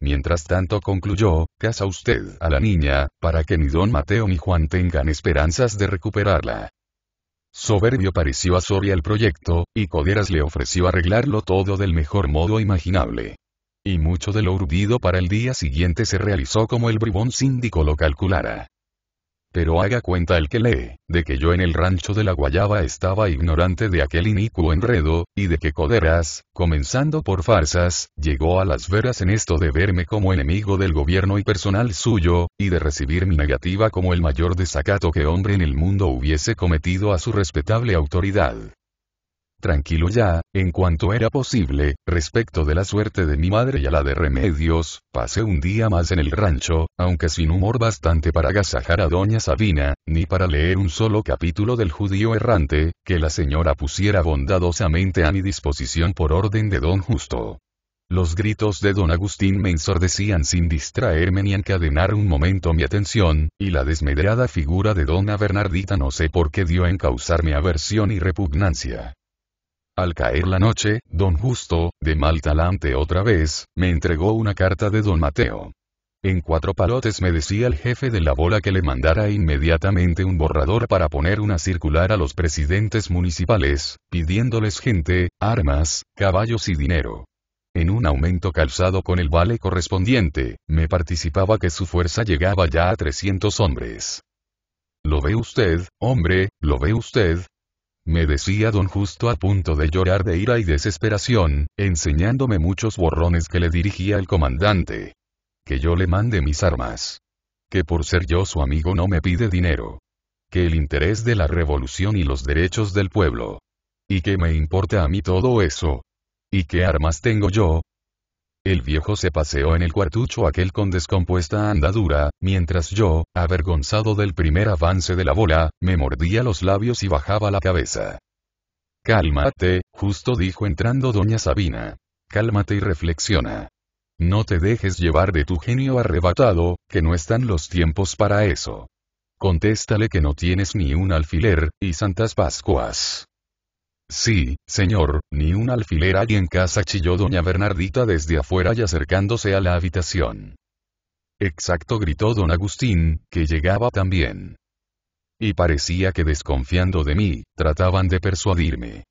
Mientras tanto concluyó, casa usted a la niña, para que ni don Mateo ni Juan tengan esperanzas de recuperarla. Soberbio pareció a Soria el proyecto, y Coderas le ofreció arreglarlo todo del mejor modo imaginable. Y mucho de lo urdido para el día siguiente se realizó como el bribón síndico lo calculara. Pero haga cuenta el que lee, de que yo en el rancho de la Guayaba estaba ignorante de aquel inicuo enredo, y de que Coderas, comenzando por farsas, llegó a las veras en esto de verme como enemigo del gobierno y personal suyo, y de recibir mi negativa como el mayor desacato que hombre en el mundo hubiese cometido a su respetable autoridad tranquilo ya, en cuanto era posible, respecto de la suerte de mi madre y a la de Remedios, pasé un día más en el rancho, aunque sin humor bastante para agasajar a doña Sabina, ni para leer un solo capítulo del judío errante, que la señora pusiera bondadosamente a mi disposición por orden de don Justo. Los gritos de don Agustín me ensordecían sin distraerme ni encadenar un momento mi atención, y la desmedrada figura de Doña Bernardita no sé por qué dio en causarme aversión y repugnancia. Al caer la noche, don Justo, de mal talante otra vez, me entregó una carta de don Mateo. En cuatro palotes me decía el jefe de la bola que le mandara inmediatamente un borrador para poner una circular a los presidentes municipales, pidiéndoles gente, armas, caballos y dinero. En un aumento calzado con el vale correspondiente, me participaba que su fuerza llegaba ya a 300 hombres. Lo ve usted, hombre, lo ve usted, me decía don justo a punto de llorar de ira y desesperación, enseñándome muchos borrones que le dirigía el comandante. Que yo le mande mis armas. Que por ser yo su amigo no me pide dinero. Que el interés de la revolución y los derechos del pueblo. Y que me importa a mí todo eso. ¿Y qué armas tengo yo? El viejo se paseó en el cuartucho aquel con descompuesta andadura, mientras yo, avergonzado del primer avance de la bola, me mordía los labios y bajaba la cabeza. Cálmate, justo dijo entrando doña Sabina. Cálmate y reflexiona. No te dejes llevar de tu genio arrebatado, que no están los tiempos para eso. Contéstale que no tienes ni un alfiler, y santas Pascuas. Sí, señor, ni un alfiler hay en casa, chilló doña Bernardita desde afuera y acercándose a la habitación. Exacto, gritó don Agustín, que llegaba también. Y parecía que desconfiando de mí, trataban de persuadirme.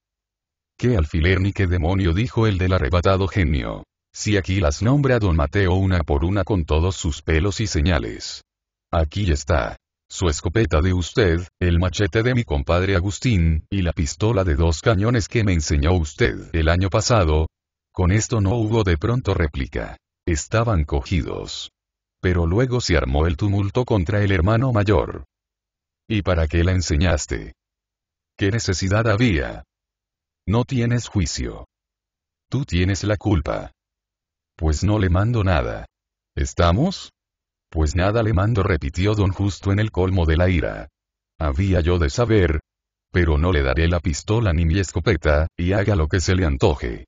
¿Qué alfiler ni qué demonio? dijo el del arrebatado genio. Si aquí las nombra don Mateo una por una con todos sus pelos y señales. Aquí está su escopeta de usted, el machete de mi compadre Agustín, y la pistola de dos cañones que me enseñó usted el año pasado. Con esto no hubo de pronto réplica. Estaban cogidos. Pero luego se armó el tumulto contra el hermano mayor. ¿Y para qué la enseñaste? ¿Qué necesidad había? No tienes juicio. Tú tienes la culpa. Pues no le mando nada. ¿Estamos? Pues nada le mando, repitió don justo en el colmo de la ira. Había yo de saber. Pero no le daré la pistola ni mi escopeta, y haga lo que se le antoje.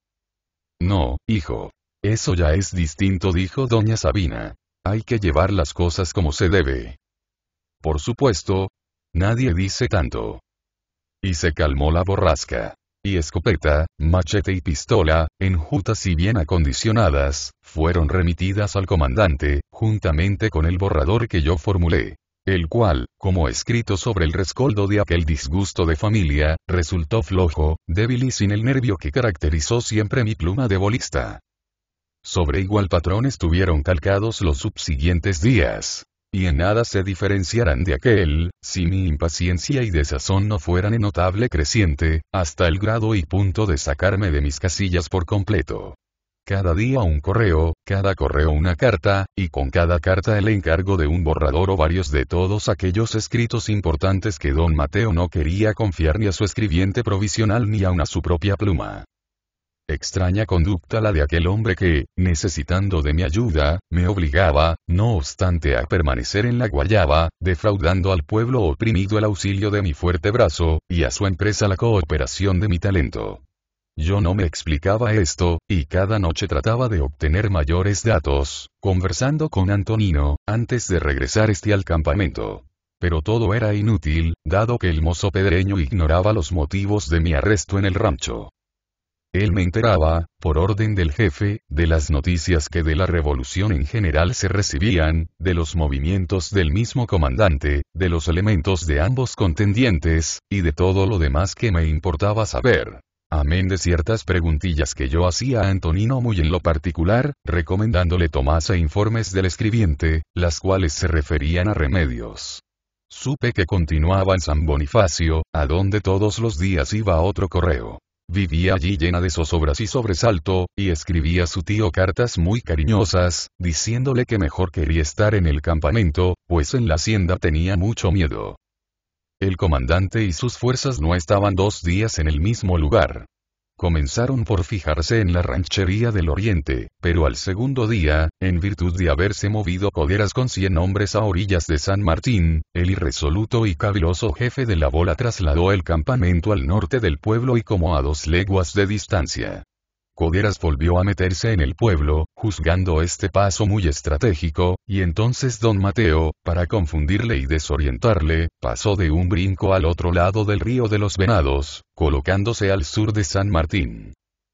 No, hijo. Eso ya es distinto, dijo doña Sabina. Hay que llevar las cosas como se debe. Por supuesto. Nadie dice tanto. Y se calmó la borrasca y escopeta, machete y pistola, enjutas y bien acondicionadas, fueron remitidas al comandante, juntamente con el borrador que yo formulé el cual, como escrito sobre el rescoldo de aquel disgusto de familia, resultó flojo, débil y sin el nervio que caracterizó siempre mi pluma de bolista. Sobre igual patrón estuvieron calcados los subsiguientes días y en nada se diferenciarán de aquel, si mi impaciencia y desazón no fueran en notable creciente, hasta el grado y punto de sacarme de mis casillas por completo. Cada día un correo, cada correo una carta, y con cada carta el encargo de un borrador o varios de todos aquellos escritos importantes que don Mateo no quería confiar ni a su escribiente provisional ni aun a su propia pluma. Extraña conducta la de aquel hombre que, necesitando de mi ayuda, me obligaba, no obstante, a permanecer en la guayaba, defraudando al pueblo oprimido el auxilio de mi fuerte brazo, y a su empresa la cooperación de mi talento. Yo no me explicaba esto, y cada noche trataba de obtener mayores datos, conversando con Antonino, antes de regresar este al campamento. Pero todo era inútil, dado que el mozo pedreño ignoraba los motivos de mi arresto en el rancho. Él me enteraba, por orden del jefe, de las noticias que de la revolución en general se recibían, de los movimientos del mismo comandante, de los elementos de ambos contendientes, y de todo lo demás que me importaba saber. Amén de ciertas preguntillas que yo hacía a Antonino muy en lo particular, recomendándole tomase informes del escribiente, las cuales se referían a remedios. Supe que continuaba en San Bonifacio, a donde todos los días iba otro correo. Vivía allí llena de zozobras y sobresalto, y escribía a su tío cartas muy cariñosas, diciéndole que mejor quería estar en el campamento, pues en la hacienda tenía mucho miedo. El comandante y sus fuerzas no estaban dos días en el mismo lugar. Comenzaron por fijarse en la ranchería del oriente, pero al segundo día, en virtud de haberse movido coderas con cien hombres a orillas de San Martín, el irresoluto y caviloso jefe de la bola trasladó el campamento al norte del pueblo y como a dos leguas de distancia. Coderas volvió a meterse en el pueblo, juzgando este paso muy estratégico, y entonces don Mateo, para confundirle y desorientarle, pasó de un brinco al otro lado del río de los venados, colocándose al sur de San Martín.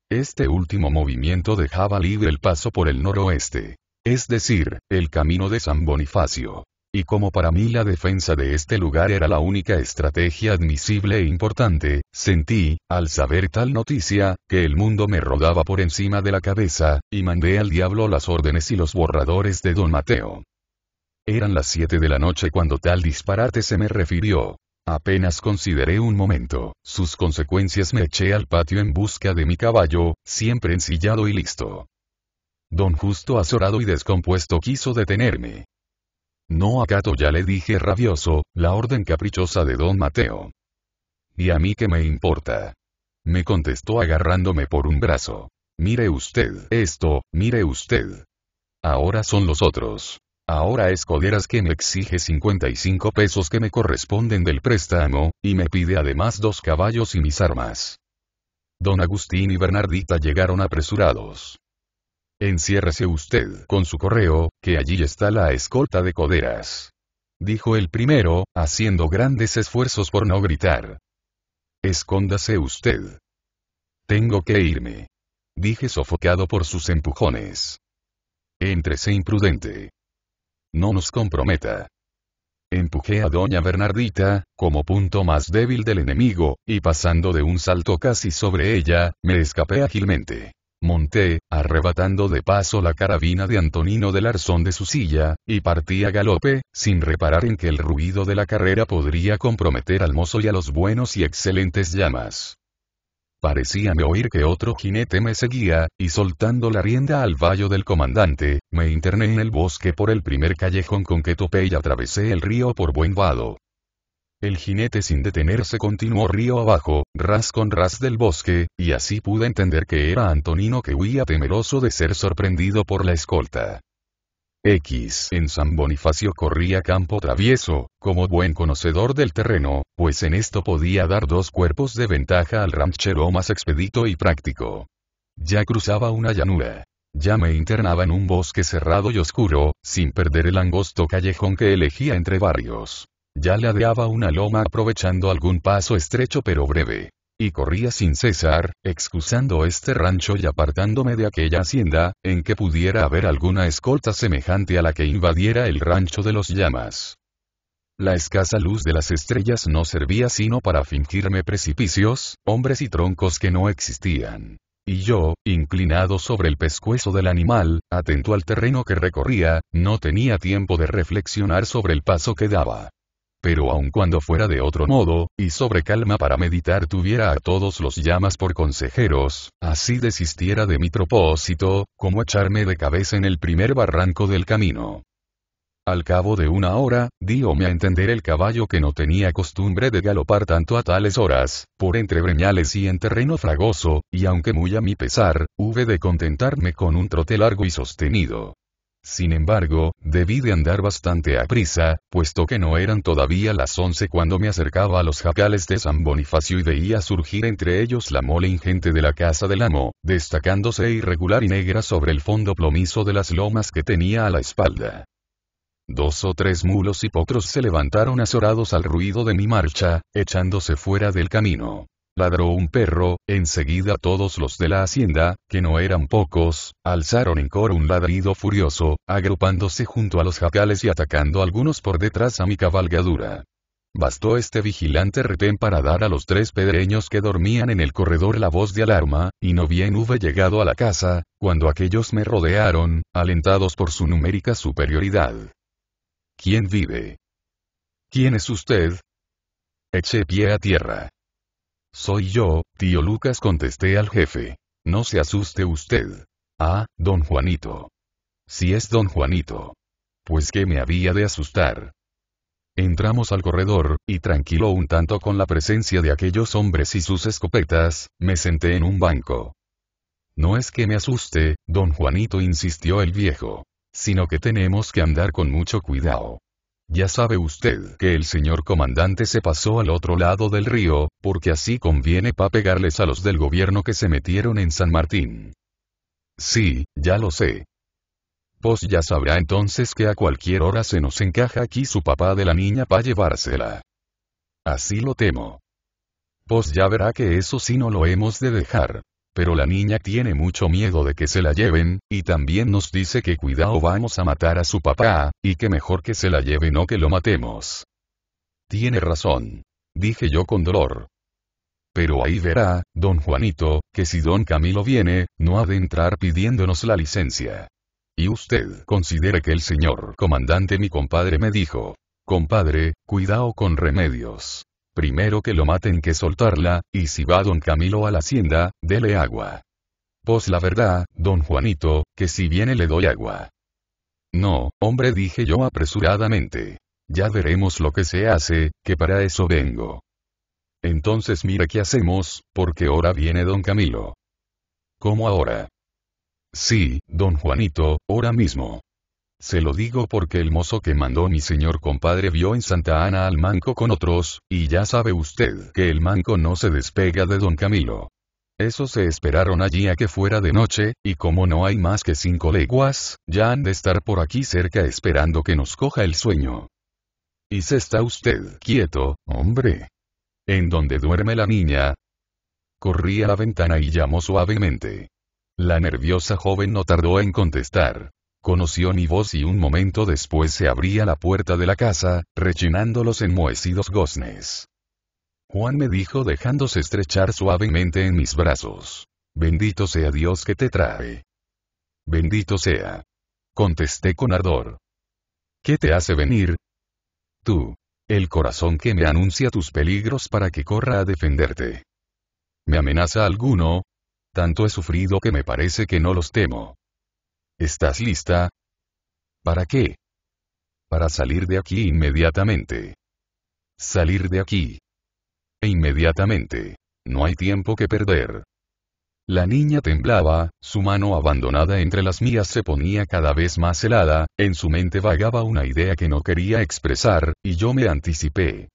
Este último movimiento dejaba libre el paso por el noroeste. Es decir, el camino de San Bonifacio. Y como para mí la defensa de este lugar era la única estrategia admisible e importante, sentí, al saber tal noticia, que el mundo me rodaba por encima de la cabeza, y mandé al diablo las órdenes y los borradores de don Mateo. Eran las siete de la noche cuando tal disparate se me refirió. Apenas consideré un momento, sus consecuencias me eché al patio en busca de mi caballo, siempre ensillado y listo. Don Justo azorado y descompuesto quiso detenerme. No acato ya le dije rabioso, la orden caprichosa de don Mateo. ¿Y a mí qué me importa? Me contestó agarrándome por un brazo. Mire usted esto, mire usted. Ahora son los otros. Ahora Escoderas que me exige 55 pesos que me corresponden del préstamo, y me pide además dos caballos y mis armas. Don Agustín y Bernardita llegaron apresurados. Enciérrese usted con su correo, que allí está la escolta de coderas. Dijo el primero, haciendo grandes esfuerzos por no gritar. Escóndase usted. Tengo que irme. Dije sofocado por sus empujones. Entrese imprudente. No nos comprometa. Empujé a doña Bernardita, como punto más débil del enemigo, y pasando de un salto casi sobre ella, me escapé ágilmente. Monté, arrebatando de paso la carabina de Antonino del Arzón de su silla, y partí a galope, sin reparar en que el ruido de la carrera podría comprometer al mozo y a los buenos y excelentes llamas. Parecíame oír que otro jinete me seguía, y soltando la rienda al vallo del comandante, me interné en el bosque por el primer callejón con que topé y atravesé el río por buen vado. El jinete sin detenerse continuó río abajo, ras con ras del bosque, y así pude entender que era Antonino que huía temeroso de ser sorprendido por la escolta. X en San Bonifacio corría campo travieso, como buen conocedor del terreno, pues en esto podía dar dos cuerpos de ventaja al ranchero más expedito y práctico. Ya cruzaba una llanura. Ya me internaba en un bosque cerrado y oscuro, sin perder el angosto callejón que elegía entre barrios. Ya ladeaba una loma aprovechando algún paso estrecho pero breve. Y corría sin cesar, excusando este rancho y apartándome de aquella hacienda, en que pudiera haber alguna escolta semejante a la que invadiera el rancho de los llamas. La escasa luz de las estrellas no servía sino para fingirme precipicios, hombres y troncos que no existían. Y yo, inclinado sobre el pescuezo del animal, atento al terreno que recorría, no tenía tiempo de reflexionar sobre el paso que daba. Pero aun cuando fuera de otro modo, y sobre calma para meditar tuviera a todos los llamas por consejeros, así desistiera de mi propósito, como echarme de cabeza en el primer barranco del camino. Al cabo de una hora, diome a entender el caballo que no tenía costumbre de galopar tanto a tales horas, por entre breñales y en terreno fragoso, y aunque muy a mi pesar, hube de contentarme con un trote largo y sostenido. Sin embargo, debí de andar bastante a prisa, puesto que no eran todavía las once cuando me acercaba a los jacales de San Bonifacio y veía surgir entre ellos la mole ingente de la casa del amo, destacándose irregular y negra sobre el fondo plomizo de las lomas que tenía a la espalda. Dos o tres mulos y se levantaron azorados al ruido de mi marcha, echándose fuera del camino ladró un perro, enseguida todos los de la hacienda, que no eran pocos, alzaron en coro un ladrido furioso, agrupándose junto a los jacales y atacando algunos por detrás a mi cabalgadura. Bastó este vigilante retén para dar a los tres pedreños que dormían en el corredor la voz de alarma, y no bien hube llegado a la casa, cuando aquellos me rodearon, alentados por su numérica superioridad. ¿Quién vive? ¿Quién es usted? Eché pie a tierra. Soy yo, tío Lucas contesté al jefe. No se asuste usted. Ah, don Juanito. Si es don Juanito. Pues que me había de asustar. Entramos al corredor, y tranquilo un tanto con la presencia de aquellos hombres y sus escopetas, me senté en un banco. No es que me asuste, don Juanito insistió el viejo. Sino que tenemos que andar con mucho cuidado. Ya sabe usted que el señor comandante se pasó al otro lado del río, porque así conviene pa' pegarles a los del gobierno que se metieron en San Martín. Sí, ya lo sé. Pues ya sabrá entonces que a cualquier hora se nos encaja aquí su papá de la niña pa' llevársela. Así lo temo. Pues ya verá que eso sí no lo hemos de dejar pero la niña tiene mucho miedo de que se la lleven, y también nos dice que cuidado vamos a matar a su papá, y que mejor que se la lleve no que lo matemos. Tiene razón. Dije yo con dolor. Pero ahí verá, don Juanito, que si don Camilo viene, no ha de entrar pidiéndonos la licencia. Y usted considere que el señor comandante mi compadre me dijo, compadre, cuidado con remedios primero que lo maten que soltarla, y si va don Camilo a la hacienda, dele agua. Pues la verdad, don Juanito, que si viene le doy agua. No, hombre dije yo apresuradamente. Ya veremos lo que se hace, que para eso vengo. Entonces mire qué hacemos, porque ahora viene don Camilo. ¿Cómo ahora? Sí, don Juanito, ahora mismo. Se lo digo porque el mozo que mandó mi señor compadre vio en Santa Ana al manco con otros, y ya sabe usted que el manco no se despega de don Camilo. Eso se esperaron allí a que fuera de noche, y como no hay más que cinco leguas, ya han de estar por aquí cerca esperando que nos coja el sueño. Y se está usted quieto, hombre. ¿En dónde duerme la niña? Corrí a la ventana y llamó suavemente. La nerviosa joven no tardó en contestar. Conoció mi voz y un momento después se abría la puerta de la casa, rechinando los enmohecidos goznes. Juan me dijo dejándose estrechar suavemente en mis brazos. Bendito sea Dios que te trae. Bendito sea. Contesté con ardor. ¿Qué te hace venir? Tú. El corazón que me anuncia tus peligros para que corra a defenderte. ¿Me amenaza alguno? Tanto he sufrido que me parece que no los temo. ¿Estás lista? ¿Para qué? Para salir de aquí inmediatamente. Salir de aquí. E inmediatamente. No hay tiempo que perder. La niña temblaba, su mano abandonada entre las mías se ponía cada vez más helada, en su mente vagaba una idea que no quería expresar, y yo me anticipé.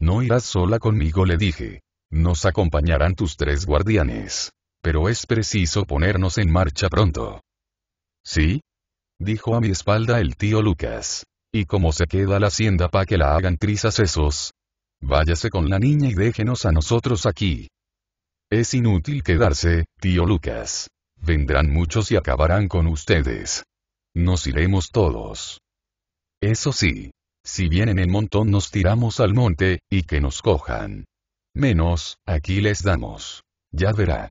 No irás sola conmigo, le dije. Nos acompañarán tus tres guardianes. Pero es preciso ponernos en marcha pronto. ¿Sí? Dijo a mi espalda el tío Lucas. ¿Y cómo se queda la hacienda pa' que la hagan trizas esos? Váyase con la niña y déjenos a nosotros aquí. Es inútil quedarse, tío Lucas. Vendrán muchos y acabarán con ustedes. Nos iremos todos. Eso sí. Si vienen en montón nos tiramos al monte, y que nos cojan. Menos, aquí les damos. Ya verá.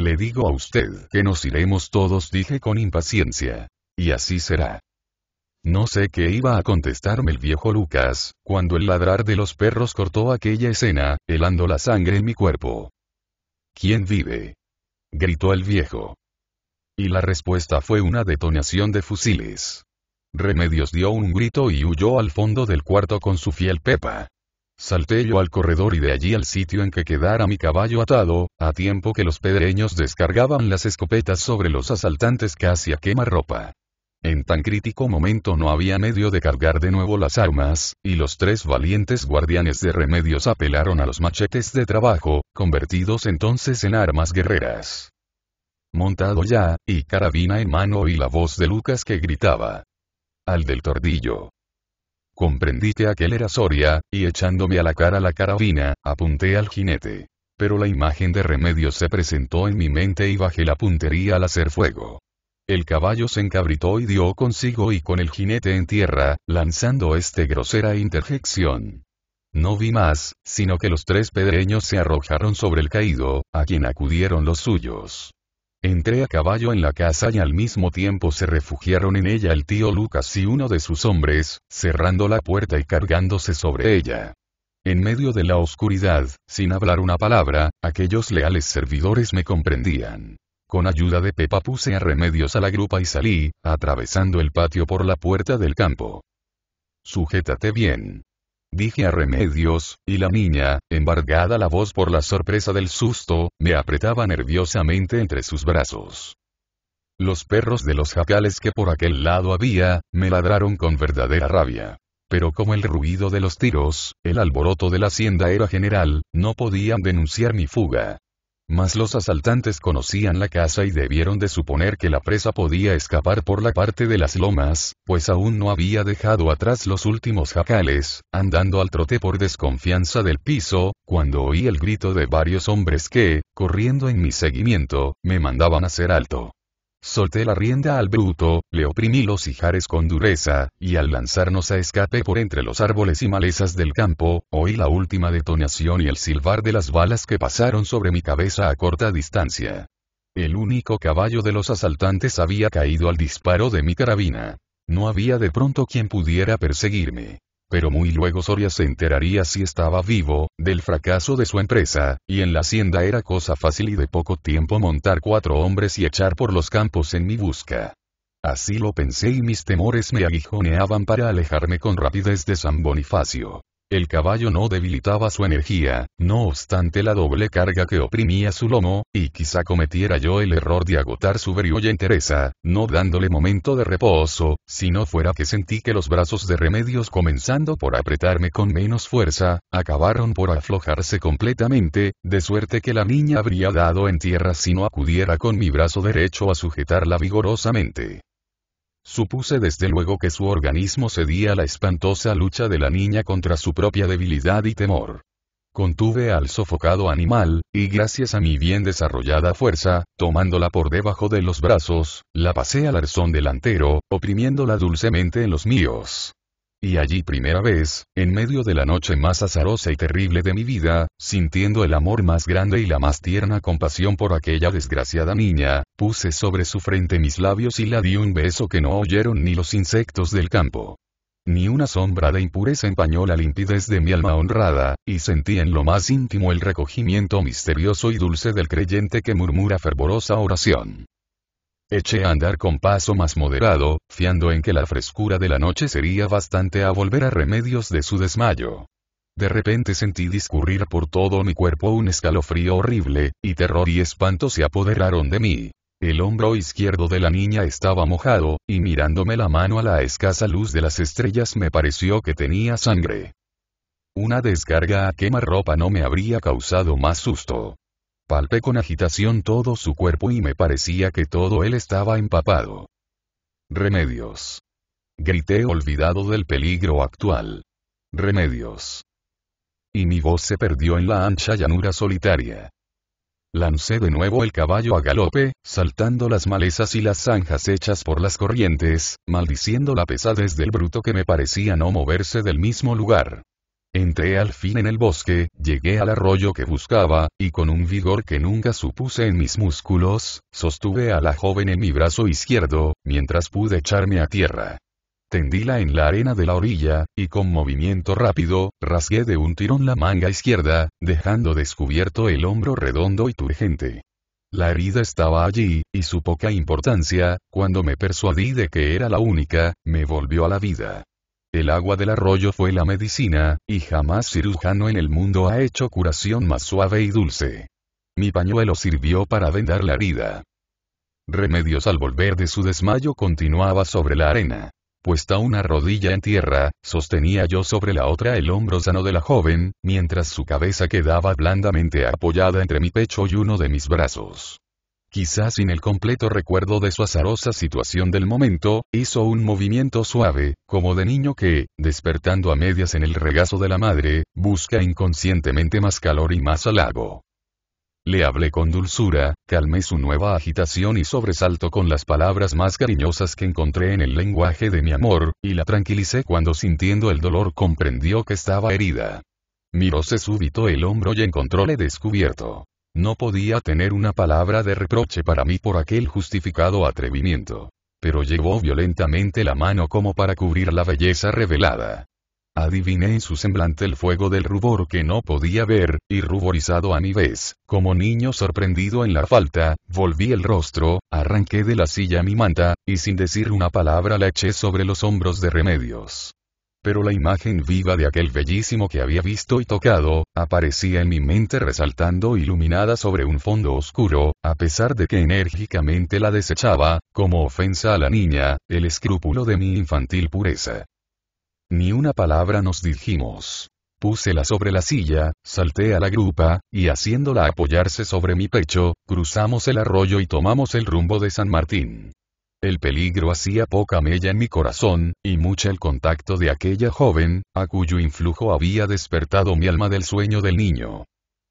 Le digo a usted que nos iremos todos, dije con impaciencia. Y así será. No sé qué iba a contestarme el viejo Lucas, cuando el ladrar de los perros cortó aquella escena, helando la sangre en mi cuerpo. ¿Quién vive? gritó el viejo. Y la respuesta fue una detonación de fusiles. Remedios dio un grito y huyó al fondo del cuarto con su fiel Pepa. Salté yo al corredor y de allí al sitio en que quedara mi caballo atado, a tiempo que los pedreños descargaban las escopetas sobre los asaltantes casi a quemarropa. En tan crítico momento no había medio de cargar de nuevo las armas, y los tres valientes guardianes de remedios apelaron a los machetes de trabajo, convertidos entonces en armas guerreras. Montado ya, y carabina en mano y la voz de Lucas que gritaba. Al del tordillo. Comprendí que aquel era Soria, y echándome a la cara la carabina, apunté al jinete. Pero la imagen de remedio se presentó en mi mente y bajé la puntería al hacer fuego. El caballo se encabritó y dio consigo y con el jinete en tierra, lanzando este grosera interjección. No vi más, sino que los tres pedreños se arrojaron sobre el caído, a quien acudieron los suyos. Entré a caballo en la casa y al mismo tiempo se refugiaron en ella el tío Lucas y uno de sus hombres, cerrando la puerta y cargándose sobre ella. En medio de la oscuridad, sin hablar una palabra, aquellos leales servidores me comprendían. Con ayuda de Pepa puse a remedios a la grupa y salí, atravesando el patio por la puerta del campo. Sujétate bien dije a Remedios, y la niña, embargada la voz por la sorpresa del susto, me apretaba nerviosamente entre sus brazos. Los perros de los jacales que por aquel lado había, me ladraron con verdadera rabia. Pero como el ruido de los tiros, el alboroto de la hacienda era general, no podían denunciar mi fuga. Mas los asaltantes conocían la casa y debieron de suponer que la presa podía escapar por la parte de las lomas, pues aún no había dejado atrás los últimos jacales, andando al trote por desconfianza del piso, cuando oí el grito de varios hombres que, corriendo en mi seguimiento, me mandaban hacer alto. Solté la rienda al bruto, le oprimí los ijares con dureza, y al lanzarnos a escape por entre los árboles y malezas del campo, oí la última detonación y el silbar de las balas que pasaron sobre mi cabeza a corta distancia. El único caballo de los asaltantes había caído al disparo de mi carabina. No había de pronto quien pudiera perseguirme pero muy luego Soria se enteraría si estaba vivo, del fracaso de su empresa, y en la hacienda era cosa fácil y de poco tiempo montar cuatro hombres y echar por los campos en mi busca. Así lo pensé y mis temores me aguijoneaban para alejarme con rapidez de San Bonifacio. El caballo no debilitaba su energía, no obstante la doble carga que oprimía su lomo, y quizá cometiera yo el error de agotar su briolla entereza, no dándole momento de reposo, si no fuera que sentí que los brazos de remedios comenzando por apretarme con menos fuerza, acabaron por aflojarse completamente, de suerte que la niña habría dado en tierra si no acudiera con mi brazo derecho a sujetarla vigorosamente. Supuse desde luego que su organismo cedía a la espantosa lucha de la niña contra su propia debilidad y temor. Contuve al sofocado animal, y gracias a mi bien desarrollada fuerza, tomándola por debajo de los brazos, la pasé al arzón delantero, oprimiéndola dulcemente en los míos. Y allí primera vez, en medio de la noche más azarosa y terrible de mi vida, sintiendo el amor más grande y la más tierna compasión por aquella desgraciada niña, Puse sobre su frente mis labios y la di un beso que no oyeron ni los insectos del campo. Ni una sombra de impureza empañó la limpidez de mi alma honrada, y sentí en lo más íntimo el recogimiento misterioso y dulce del creyente que murmura fervorosa oración. Eché a andar con paso más moderado, fiando en que la frescura de la noche sería bastante a volver a remedios de su desmayo. De repente sentí discurrir por todo mi cuerpo un escalofrío horrible, y terror y espanto se apoderaron de mí. El hombro izquierdo de la niña estaba mojado, y mirándome la mano a la escasa luz de las estrellas me pareció que tenía sangre. Una descarga a quemarropa no me habría causado más susto. Palpé con agitación todo su cuerpo y me parecía que todo él estaba empapado. Remedios. Grité olvidado del peligro actual. Remedios. Y mi voz se perdió en la ancha llanura solitaria. Lancé de nuevo el caballo a galope, saltando las malezas y las zanjas hechas por las corrientes, maldiciendo la pesadez del bruto que me parecía no moverse del mismo lugar. Entré al fin en el bosque, llegué al arroyo que buscaba, y con un vigor que nunca supuse en mis músculos, sostuve a la joven en mi brazo izquierdo, mientras pude echarme a tierra tendíla en la arena de la orilla, y con movimiento rápido, rasgué de un tirón la manga izquierda, dejando descubierto el hombro redondo y turgente. La herida estaba allí, y su poca importancia, cuando me persuadí de que era la única, me volvió a la vida. El agua del arroyo fue la medicina, y jamás cirujano en el mundo ha hecho curación más suave y dulce. Mi pañuelo sirvió para vendar la herida. Remedios al volver de su desmayo continuaba sobre la arena. Puesta una rodilla en tierra, sostenía yo sobre la otra el hombro sano de la joven, mientras su cabeza quedaba blandamente apoyada entre mi pecho y uno de mis brazos. Quizás sin el completo recuerdo de su azarosa situación del momento, hizo un movimiento suave, como de niño que, despertando a medias en el regazo de la madre, busca inconscientemente más calor y más halago. Le hablé con dulzura, calmé su nueva agitación y sobresalto con las palabras más cariñosas que encontré en el lenguaje de mi amor, y la tranquilicé cuando sintiendo el dolor comprendió que estaba herida. Miróse súbito el hombro y encontróle descubierto. No podía tener una palabra de reproche para mí por aquel justificado atrevimiento. Pero llevó violentamente la mano como para cubrir la belleza revelada. Adiviné en su semblante el fuego del rubor que no podía ver, y ruborizado a mi vez, como niño sorprendido en la falta, volví el rostro, arranqué de la silla mi manta, y sin decir una palabra la eché sobre los hombros de remedios. Pero la imagen viva de aquel bellísimo que había visto y tocado, aparecía en mi mente resaltando iluminada sobre un fondo oscuro, a pesar de que enérgicamente la desechaba, como ofensa a la niña, el escrúpulo de mi infantil pureza. Ni una palabra nos dijimos. Púsela sobre la silla, salté a la grupa, y haciéndola apoyarse sobre mi pecho, cruzamos el arroyo y tomamos el rumbo de San Martín. El peligro hacía poca mella en mi corazón, y mucha el contacto de aquella joven, a cuyo influjo había despertado mi alma del sueño del niño.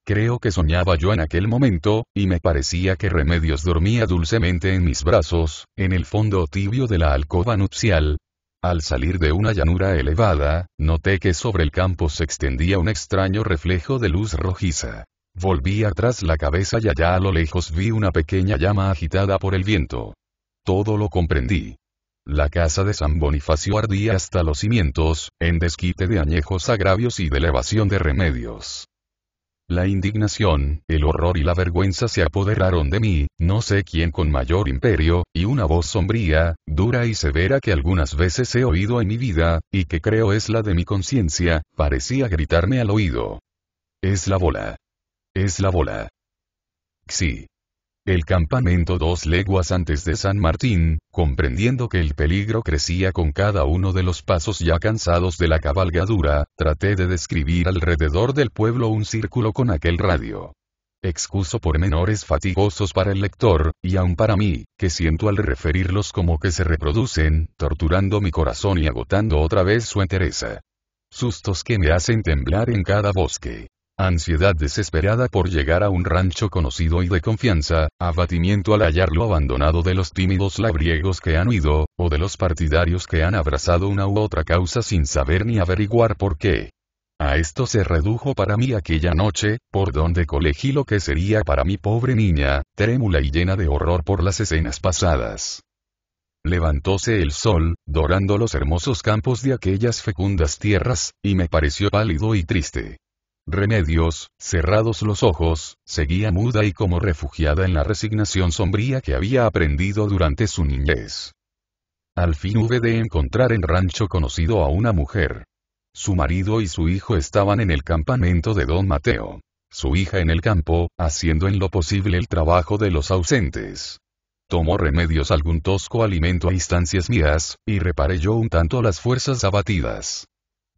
Creo que soñaba yo en aquel momento, y me parecía que Remedios dormía dulcemente en mis brazos, en el fondo tibio de la alcoba nupcial, al salir de una llanura elevada, noté que sobre el campo se extendía un extraño reflejo de luz rojiza. Volví atrás la cabeza y allá a lo lejos vi una pequeña llama agitada por el viento. Todo lo comprendí. La casa de San Bonifacio ardía hasta los cimientos, en desquite de añejos agravios y de elevación de remedios. La indignación, el horror y la vergüenza se apoderaron de mí, no sé quién con mayor imperio, y una voz sombría, dura y severa que algunas veces he oído en mi vida, y que creo es la de mi conciencia, parecía gritarme al oído. Es la bola. Es la bola. Sí el campamento dos leguas antes de San Martín, comprendiendo que el peligro crecía con cada uno de los pasos ya cansados de la cabalgadura, traté de describir alrededor del pueblo un círculo con aquel radio. Excuso por menores fatigosos para el lector, y aun para mí, que siento al referirlos como que se reproducen, torturando mi corazón y agotando otra vez su entereza. Sustos que me hacen temblar en cada bosque ansiedad desesperada por llegar a un rancho conocido y de confianza, abatimiento al hallarlo abandonado de los tímidos labriegos que han huido, o de los partidarios que han abrazado una u otra causa sin saber ni averiguar por qué. A esto se redujo para mí aquella noche, por donde colegí lo que sería para mi pobre niña, trémula y llena de horror por las escenas pasadas. Levantóse el sol, dorando los hermosos campos de aquellas fecundas tierras, y me pareció pálido y triste remedios, cerrados los ojos, seguía muda y como refugiada en la resignación sombría que había aprendido durante su niñez. Al fin hube de encontrar en rancho conocido a una mujer. Su marido y su hijo estaban en el campamento de don Mateo. Su hija en el campo, haciendo en lo posible el trabajo de los ausentes. Tomó remedios algún tosco alimento a instancias mías, y reparé yo un tanto las fuerzas abatidas.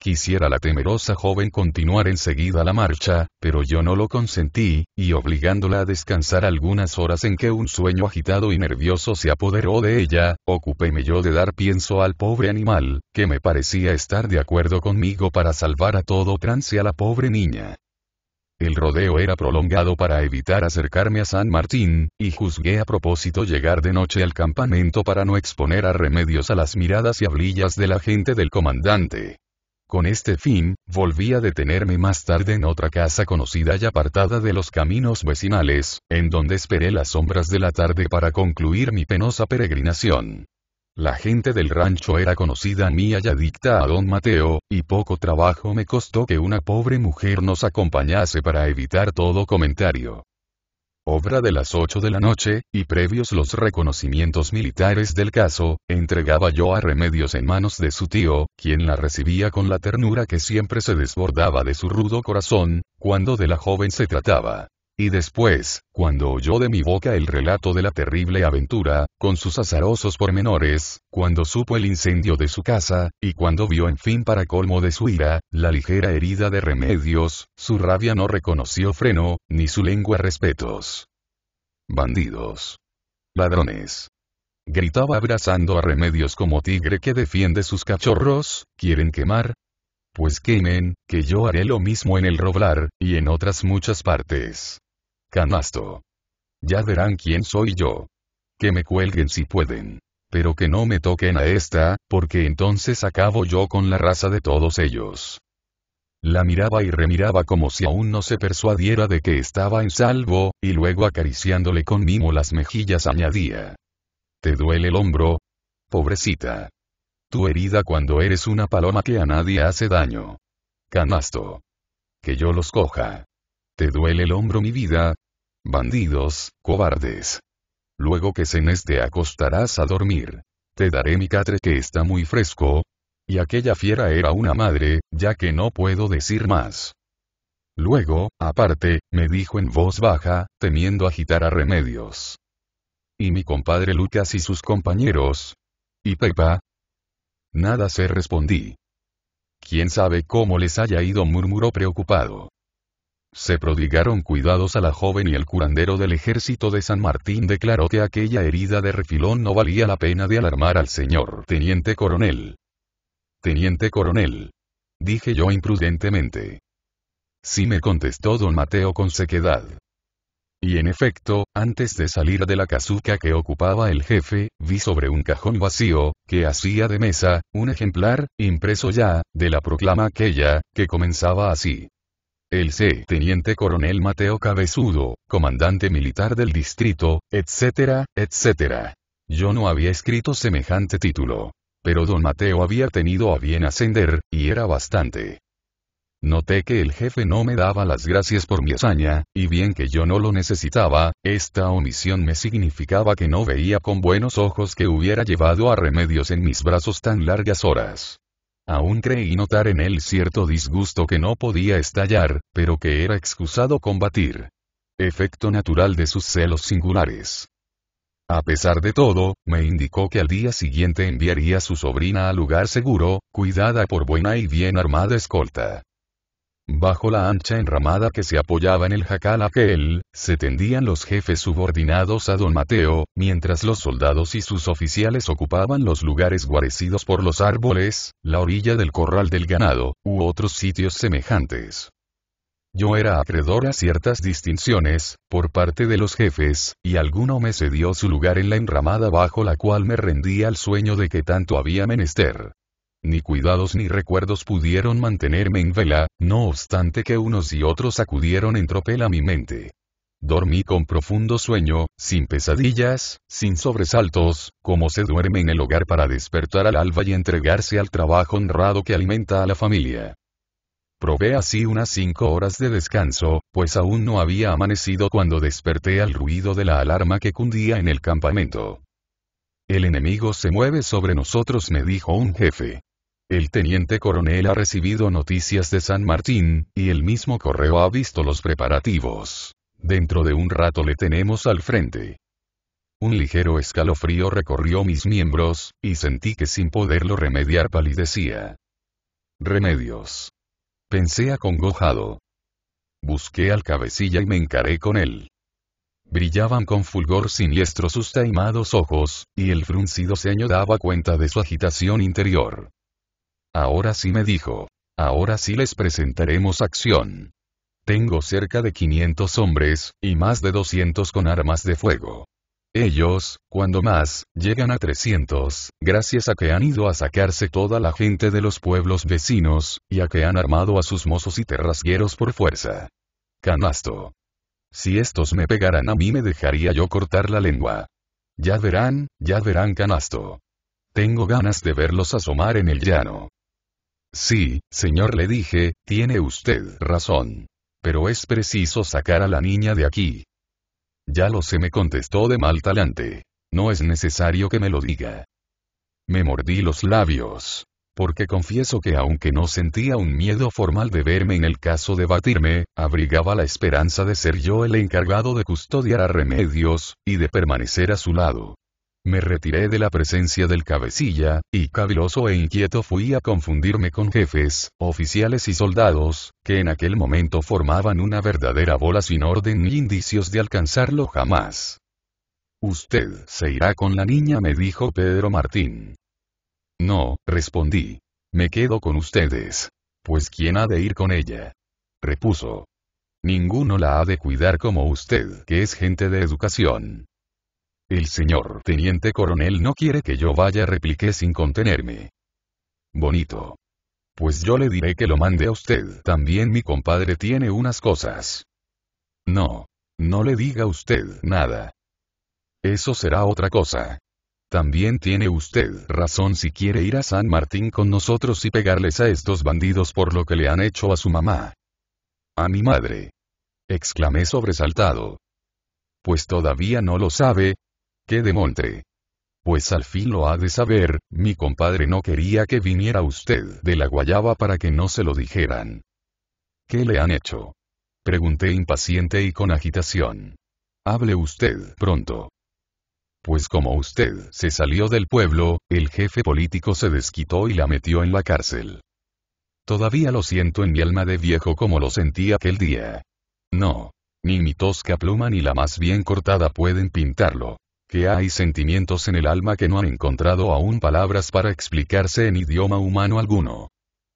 Quisiera la temerosa joven continuar enseguida la marcha, pero yo no lo consentí, y obligándola a descansar algunas horas en que un sueño agitado y nervioso se apoderó de ella, ocupéme yo de dar pienso al pobre animal, que me parecía estar de acuerdo conmigo para salvar a todo trance a la pobre niña. El rodeo era prolongado para evitar acercarme a San Martín, y juzgué a propósito llegar de noche al campamento para no exponer a remedios a las miradas y hablillas de la gente del comandante. Con este fin, volví a detenerme más tarde en otra casa conocida y apartada de los caminos vecinales, en donde esperé las sombras de la tarde para concluir mi penosa peregrinación. La gente del rancho era conocida mía y adicta a don Mateo, y poco trabajo me costó que una pobre mujer nos acompañase para evitar todo comentario obra de las 8 de la noche, y previos los reconocimientos militares del caso, entregaba yo a Remedios en manos de su tío, quien la recibía con la ternura que siempre se desbordaba de su rudo corazón, cuando de la joven se trataba. Y después, cuando oyó de mi boca el relato de la terrible aventura, con sus azarosos pormenores, cuando supo el incendio de su casa, y cuando vio en fin para colmo de su ira, la ligera herida de remedios, su rabia no reconoció freno, ni su lengua respetos. Bandidos. Ladrones. Gritaba abrazando a remedios como tigre que defiende sus cachorros, ¿quieren quemar? Pues quemen, que yo haré lo mismo en el roblar, y en otras muchas partes. Canasto. Ya verán quién soy yo. Que me cuelguen si pueden. Pero que no me toquen a esta, porque entonces acabo yo con la raza de todos ellos. La miraba y remiraba como si aún no se persuadiera de que estaba en salvo, y luego acariciándole con mimo las mejillas añadía. ¿Te duele el hombro? Pobrecita. Tu herida cuando eres una paloma que a nadie hace daño. Canasto. Que yo los coja. ¿Te duele el hombro mi vida? Bandidos, cobardes. Luego que cenes te acostarás a dormir. Te daré mi catre que está muy fresco. Y aquella fiera era una madre, ya que no puedo decir más. Luego, aparte, me dijo en voz baja, temiendo agitar a remedios. ¿Y mi compadre Lucas y sus compañeros? ¿Y Pepa? Nada se respondí. ¿Quién sabe cómo les haya ido? murmuró preocupado. Se prodigaron cuidados a la joven y el curandero del ejército de San Martín declaró que aquella herida de refilón no valía la pena de alarmar al señor teniente coronel. Teniente coronel. Dije yo imprudentemente. Sí me contestó don Mateo con sequedad. Y en efecto, antes de salir de la casuca que ocupaba el jefe, vi sobre un cajón vacío, que hacía de mesa, un ejemplar, impreso ya, de la proclama aquella, que comenzaba así el C. Teniente Coronel Mateo Cabezudo, comandante militar del distrito, etcétera, etcétera. Yo no había escrito semejante título. Pero don Mateo había tenido a bien ascender, y era bastante. Noté que el jefe no me daba las gracias por mi hazaña, y bien que yo no lo necesitaba, esta omisión me significaba que no veía con buenos ojos que hubiera llevado a remedios en mis brazos tan largas horas. Aún creí notar en él cierto disgusto que no podía estallar, pero que era excusado combatir. Efecto natural de sus celos singulares. A pesar de todo, me indicó que al día siguiente enviaría a su sobrina a lugar seguro, cuidada por buena y bien armada escolta. Bajo la ancha enramada que se apoyaba en el jacal aquel, se tendían los jefes subordinados a don Mateo, mientras los soldados y sus oficiales ocupaban los lugares guarecidos por los árboles, la orilla del corral del ganado, u otros sitios semejantes. Yo era acreedor a ciertas distinciones, por parte de los jefes, y alguno me cedió su lugar en la enramada bajo la cual me rendía al sueño de que tanto había menester ni cuidados ni recuerdos pudieron mantenerme en vela, no obstante que unos y otros acudieron en tropel a mi mente. Dormí con profundo sueño, sin pesadillas, sin sobresaltos, como se duerme en el hogar para despertar al alba y entregarse al trabajo honrado que alimenta a la familia. Probé así unas cinco horas de descanso, pues aún no había amanecido cuando desperté al ruido de la alarma que cundía en el campamento. El enemigo se mueve sobre nosotros, me dijo un jefe. El teniente coronel ha recibido noticias de San Martín, y el mismo correo ha visto los preparativos. Dentro de un rato le tenemos al frente. Un ligero escalofrío recorrió mis miembros, y sentí que sin poderlo remediar palidecía. Remedios. Pensé acongojado. Busqué al cabecilla y me encaré con él. Brillaban con fulgor siniestro sus taimados ojos, y el fruncido ceño daba cuenta de su agitación interior. Ahora sí me dijo. Ahora sí les presentaremos acción. Tengo cerca de 500 hombres, y más de 200 con armas de fuego. Ellos, cuando más, llegan a 300, gracias a que han ido a sacarse toda la gente de los pueblos vecinos, y a que han armado a sus mozos y terrasgueros por fuerza. Canasto. Si estos me pegaran a mí me dejaría yo cortar la lengua. Ya verán, ya verán canasto. Tengo ganas de verlos asomar en el llano. Sí, señor le dije, tiene usted razón. Pero es preciso sacar a la niña de aquí. Ya lo sé, me contestó de mal talante. No es necesario que me lo diga. Me mordí los labios. Porque confieso que aunque no sentía un miedo formal de verme en el caso de batirme, abrigaba la esperanza de ser yo el encargado de custodiar a Remedios, y de permanecer a su lado. Me retiré de la presencia del cabecilla, y caviloso e inquieto fui a confundirme con jefes, oficiales y soldados, que en aquel momento formaban una verdadera bola sin orden ni indicios de alcanzarlo jamás. Usted se irá con la niña, me dijo Pedro Martín. No, respondí. Me quedo con ustedes. Pues ¿quién ha de ir con ella? repuso. Ninguno la ha de cuidar como usted, que es gente de educación. El señor teniente coronel no quiere que yo vaya, repliqué sin contenerme. Bonito. Pues yo le diré que lo mande a usted. También mi compadre tiene unas cosas. No. No le diga usted nada. Eso será otra cosa. También tiene usted razón si quiere ir a San Martín con nosotros y pegarles a estos bandidos por lo que le han hecho a su mamá. A mi madre. exclamé sobresaltado. Pues todavía no lo sabe, de monte? Pues al fin lo ha de saber, mi compadre no quería que viniera usted de la guayaba para que no se lo dijeran. ¿Qué le han hecho? Pregunté impaciente y con agitación. Hable usted pronto. Pues como usted se salió del pueblo, el jefe político se desquitó y la metió en la cárcel. Todavía lo siento en mi alma de viejo como lo sentí aquel día. No. Ni mi tosca pluma ni la más bien cortada pueden pintarlo que hay sentimientos en el alma que no han encontrado aún palabras para explicarse en idioma humano alguno.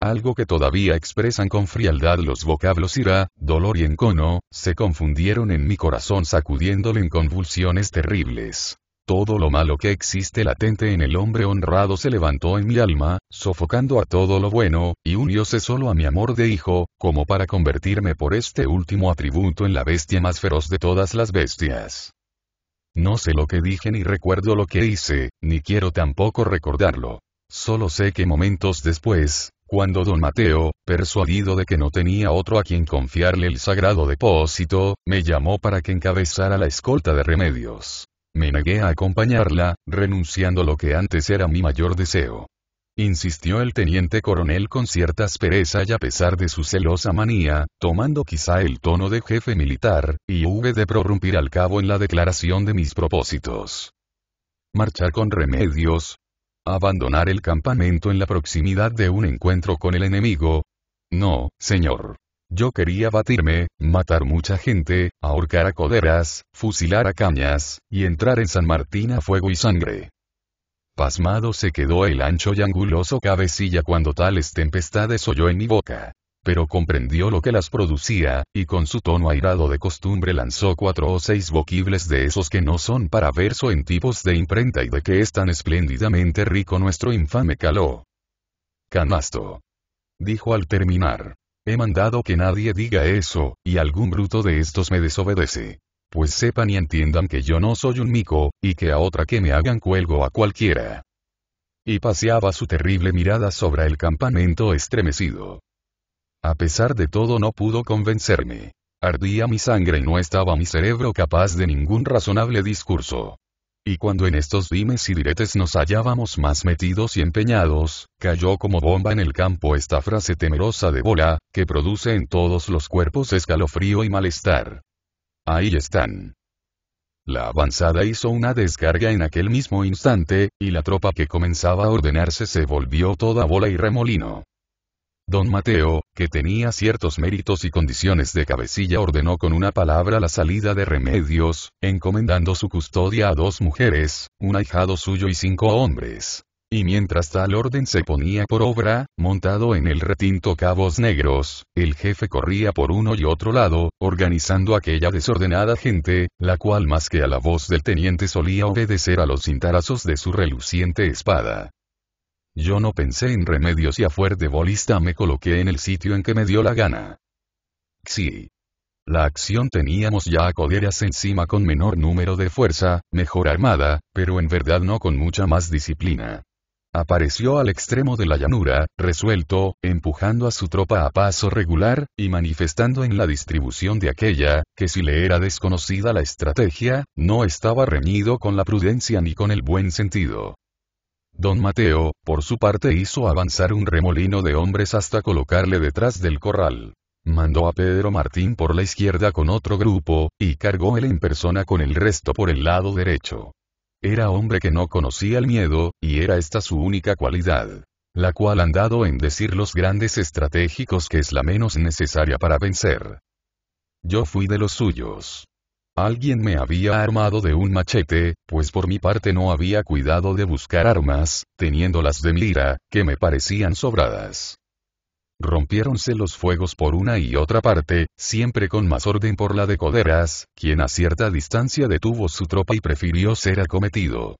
Algo que todavía expresan con frialdad los vocablos ira, dolor y encono, se confundieron en mi corazón sacudiéndole en convulsiones terribles. Todo lo malo que existe latente en el hombre honrado se levantó en mi alma, sofocando a todo lo bueno, y unióse solo a mi amor de hijo, como para convertirme por este último atributo en la bestia más feroz de todas las bestias. No sé lo que dije ni recuerdo lo que hice, ni quiero tampoco recordarlo. Solo sé que momentos después, cuando don Mateo, persuadido de que no tenía otro a quien confiarle el sagrado depósito, me llamó para que encabezara la escolta de remedios. Me negué a acompañarla, renunciando lo que antes era mi mayor deseo insistió el teniente coronel con cierta aspereza y a pesar de su celosa manía, tomando quizá el tono de jefe militar, y hube de prorrumpir al cabo en la declaración de mis propósitos. Marchar con remedios. Abandonar el campamento en la proximidad de un encuentro con el enemigo. No, señor. Yo quería batirme, matar mucha gente, ahorcar a coderas, fusilar a cañas, y entrar en San Martín a fuego y sangre. Pasmado se quedó el ancho y anguloso cabecilla cuando tales tempestades oyó en mi boca. Pero comprendió lo que las producía, y con su tono airado de costumbre lanzó cuatro o seis boquibles de esos que no son para verso en tipos de imprenta y de que es tan espléndidamente rico nuestro infame caló. Canasto. Dijo al terminar. He mandado que nadie diga eso, y algún bruto de estos me desobedece. Pues sepan y entiendan que yo no soy un mico, y que a otra que me hagan cuelgo a cualquiera. Y paseaba su terrible mirada sobre el campamento estremecido. A pesar de todo no pudo convencerme. Ardía mi sangre y no estaba mi cerebro capaz de ningún razonable discurso. Y cuando en estos dimes y diretes nos hallábamos más metidos y empeñados, cayó como bomba en el campo esta frase temerosa de bola, que produce en todos los cuerpos escalofrío y malestar. Ahí están. La avanzada hizo una descarga en aquel mismo instante, y la tropa que comenzaba a ordenarse se volvió toda bola y remolino. Don Mateo, que tenía ciertos méritos y condiciones de cabecilla, ordenó con una palabra la salida de remedios, encomendando su custodia a dos mujeres, un ahijado suyo y cinco hombres. Y mientras tal orden se ponía por obra, montado en el retinto Cabos Negros, el jefe corría por uno y otro lado, organizando aquella desordenada gente, la cual más que a la voz del teniente solía obedecer a los cintarazos de su reluciente espada. Yo no pensé en remedios y a fuerte bolista me coloqué en el sitio en que me dio la gana. Sí. La acción teníamos ya a coderas encima con menor número de fuerza, mejor armada, pero en verdad no con mucha más disciplina. Apareció al extremo de la llanura, resuelto, empujando a su tropa a paso regular, y manifestando en la distribución de aquella, que si le era desconocida la estrategia, no estaba reñido con la prudencia ni con el buen sentido. Don Mateo, por su parte, hizo avanzar un remolino de hombres hasta colocarle detrás del corral. Mandó a Pedro Martín por la izquierda con otro grupo, y cargó él en persona con el resto por el lado derecho. Era hombre que no conocía el miedo, y era esta su única cualidad la cual han dado en decir los grandes estratégicos que es la menos necesaria para vencer. Yo fui de los suyos. Alguien me había armado de un machete, pues por mi parte no había cuidado de buscar armas, teniéndolas de mira, que me parecían sobradas. Rompiéronse los fuegos por una y otra parte, siempre con más orden por la de Coderas, quien a cierta distancia detuvo su tropa y prefirió ser acometido.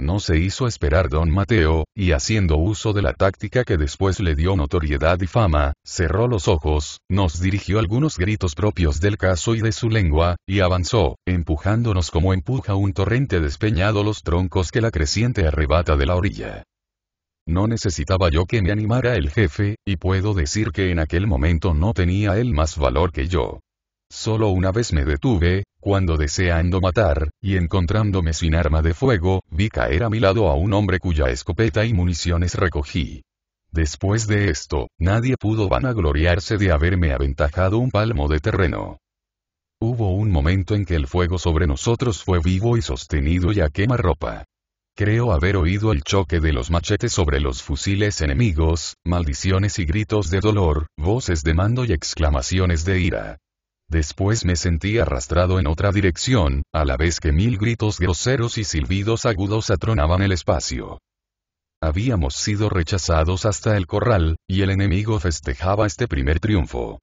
No se hizo esperar don Mateo, y haciendo uso de la táctica que después le dio notoriedad y fama, cerró los ojos, nos dirigió algunos gritos propios del caso y de su lengua, y avanzó, empujándonos como empuja un torrente despeñado los troncos que la creciente arrebata de la orilla. No necesitaba yo que me animara el jefe, y puedo decir que en aquel momento no tenía él más valor que yo. Solo una vez me detuve, cuando deseando matar, y encontrándome sin arma de fuego, vi caer a mi lado a un hombre cuya escopeta y municiones recogí. Después de esto, nadie pudo vanagloriarse de haberme aventajado un palmo de terreno. Hubo un momento en que el fuego sobre nosotros fue vivo y sostenido y a ropa. Creo haber oído el choque de los machetes sobre los fusiles enemigos, maldiciones y gritos de dolor, voces de mando y exclamaciones de ira. Después me sentí arrastrado en otra dirección, a la vez que mil gritos groseros y silbidos agudos atronaban el espacio. Habíamos sido rechazados hasta el corral, y el enemigo festejaba este primer triunfo.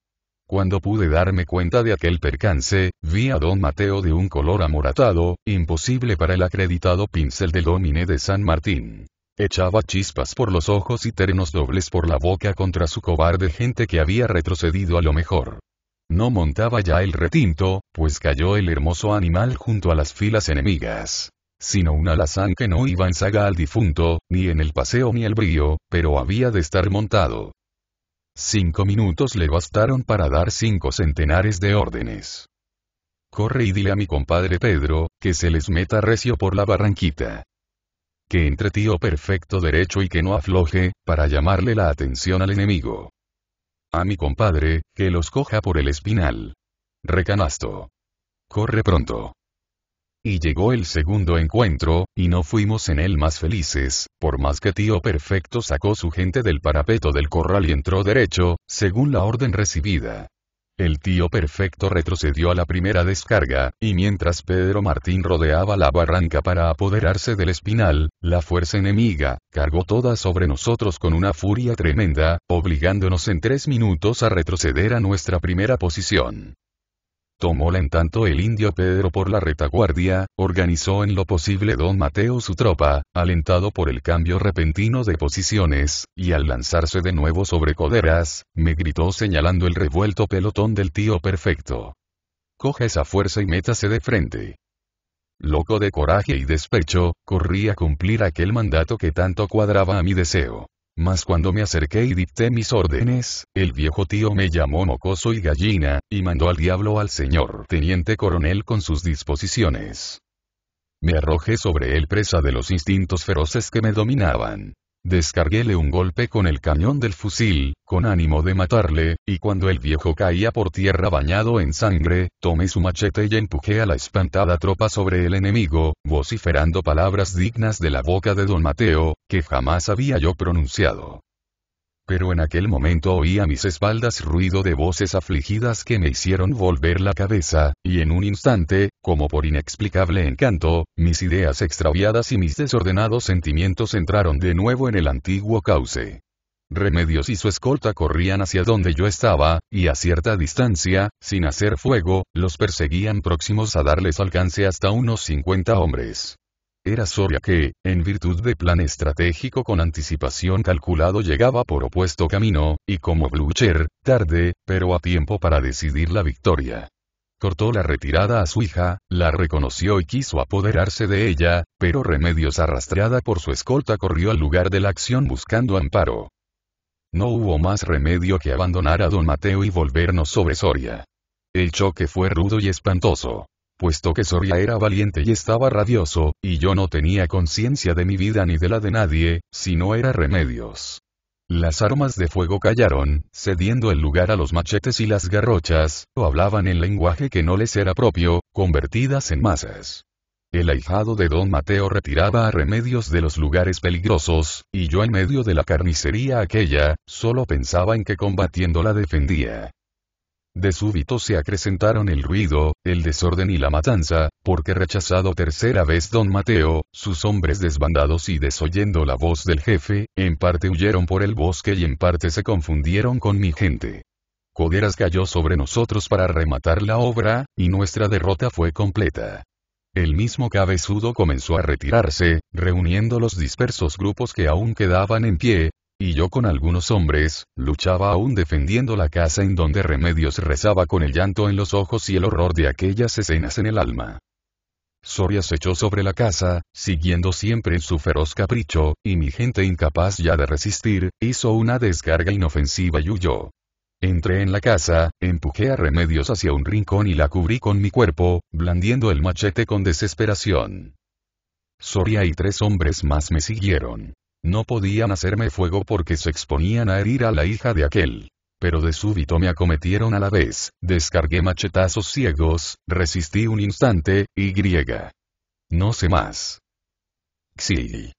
Cuando pude darme cuenta de aquel percance, vi a don Mateo de un color amoratado, imposible para el acreditado pincel del domine de San Martín. Echaba chispas por los ojos y ternos dobles por la boca contra su cobarde gente que había retrocedido a lo mejor. No montaba ya el retinto, pues cayó el hermoso animal junto a las filas enemigas. Sino un alazán que no iba en saga al difunto, ni en el paseo ni el brío, pero había de estar montado. Cinco minutos le bastaron para dar cinco centenares de órdenes. Corre y dile a mi compadre Pedro, que se les meta recio por la barranquita. Que entre tío perfecto derecho y que no afloje, para llamarle la atención al enemigo. A mi compadre, que los coja por el espinal. Recanasto. Corre pronto. Y llegó el segundo encuentro, y no fuimos en él más felices, por más que tío perfecto sacó su gente del parapeto del corral y entró derecho, según la orden recibida. El tío perfecto retrocedió a la primera descarga, y mientras Pedro Martín rodeaba la barranca para apoderarse del espinal, la fuerza enemiga, cargó toda sobre nosotros con una furia tremenda, obligándonos en tres minutos a retroceder a nuestra primera posición la en tanto el indio Pedro por la retaguardia, organizó en lo posible don Mateo su tropa, alentado por el cambio repentino de posiciones, y al lanzarse de nuevo sobre Coderas, me gritó señalando el revuelto pelotón del tío perfecto. coge esa fuerza y métase de frente. Loco de coraje y despecho, corrí a cumplir aquel mandato que tanto cuadraba a mi deseo. Mas cuando me acerqué y dicté mis órdenes, el viejo tío me llamó mocoso y gallina, y mandó al diablo al señor teniente coronel con sus disposiciones. Me arrojé sobre él presa de los instintos feroces que me dominaban. Descarguéle un golpe con el cañón del fusil, con ánimo de matarle, y cuando el viejo caía por tierra bañado en sangre, tomé su machete y empujé a la espantada tropa sobre el enemigo, vociferando palabras dignas de la boca de don Mateo, que jamás había yo pronunciado. Pero en aquel momento oí a mis espaldas ruido de voces afligidas que me hicieron volver la cabeza, y en un instante, como por inexplicable encanto, mis ideas extraviadas y mis desordenados sentimientos entraron de nuevo en el antiguo cauce. Remedios y su escolta corrían hacia donde yo estaba, y a cierta distancia, sin hacer fuego, los perseguían próximos a darles alcance hasta unos 50 hombres. Era Soria que, en virtud de plan estratégico con anticipación calculado llegaba por opuesto camino, y como Blucher, tarde, pero a tiempo para decidir la victoria. Cortó la retirada a su hija, la reconoció y quiso apoderarse de ella, pero Remedios arrastrada por su escolta corrió al lugar de la acción buscando amparo. No hubo más remedio que abandonar a don Mateo y volvernos sobre Soria. El choque fue rudo y espantoso puesto que Soria era valiente y estaba radioso, y yo no tenía conciencia de mi vida ni de la de nadie, sino era remedios. Las armas de fuego callaron, cediendo el lugar a los machetes y las garrochas, o hablaban en lenguaje que no les era propio, convertidas en masas. El ahijado de don Mateo retiraba a remedios de los lugares peligrosos, y yo en medio de la carnicería aquella, solo pensaba en que combatiendo la defendía. De súbito se acrecentaron el ruido, el desorden y la matanza, porque rechazado tercera vez don Mateo, sus hombres desbandados y desoyendo la voz del jefe, en parte huyeron por el bosque y en parte se confundieron con mi gente. Coderas cayó sobre nosotros para rematar la obra, y nuestra derrota fue completa. El mismo cabezudo comenzó a retirarse, reuniendo los dispersos grupos que aún quedaban en pie, y yo con algunos hombres, luchaba aún defendiendo la casa en donde Remedios rezaba con el llanto en los ojos y el horror de aquellas escenas en el alma. Soria se echó sobre la casa, siguiendo siempre su feroz capricho, y mi gente incapaz ya de resistir, hizo una descarga inofensiva y huyó. Entré en la casa, empujé a Remedios hacia un rincón y la cubrí con mi cuerpo, blandiendo el machete con desesperación. Soria y tres hombres más me siguieron. No podían hacerme fuego porque se exponían a herir a la hija de aquel. Pero de súbito me acometieron a la vez, descargué machetazos ciegos, resistí un instante, y griega. No sé más. XI.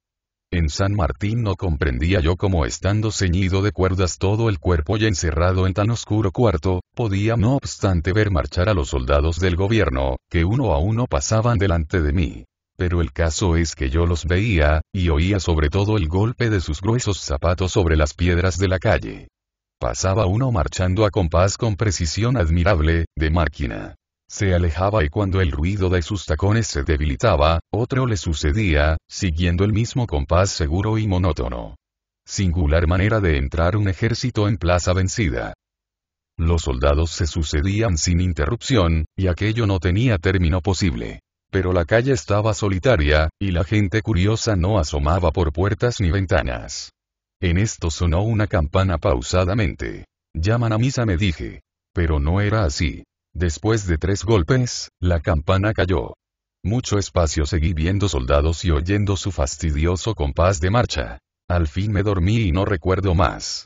En San Martín no comprendía yo cómo estando ceñido de cuerdas todo el cuerpo y encerrado en tan oscuro cuarto, podía no obstante ver marchar a los soldados del gobierno, que uno a uno pasaban delante de mí pero el caso es que yo los veía, y oía sobre todo el golpe de sus gruesos zapatos sobre las piedras de la calle. Pasaba uno marchando a compás con precisión admirable, de máquina. Se alejaba y cuando el ruido de sus tacones se debilitaba, otro le sucedía, siguiendo el mismo compás seguro y monótono. Singular manera de entrar un ejército en plaza vencida. Los soldados se sucedían sin interrupción, y aquello no tenía término posible pero la calle estaba solitaria, y la gente curiosa no asomaba por puertas ni ventanas. En esto sonó una campana pausadamente. Llaman a misa me dije. Pero no era así. Después de tres golpes, la campana cayó. Mucho espacio seguí viendo soldados y oyendo su fastidioso compás de marcha. Al fin me dormí y no recuerdo más.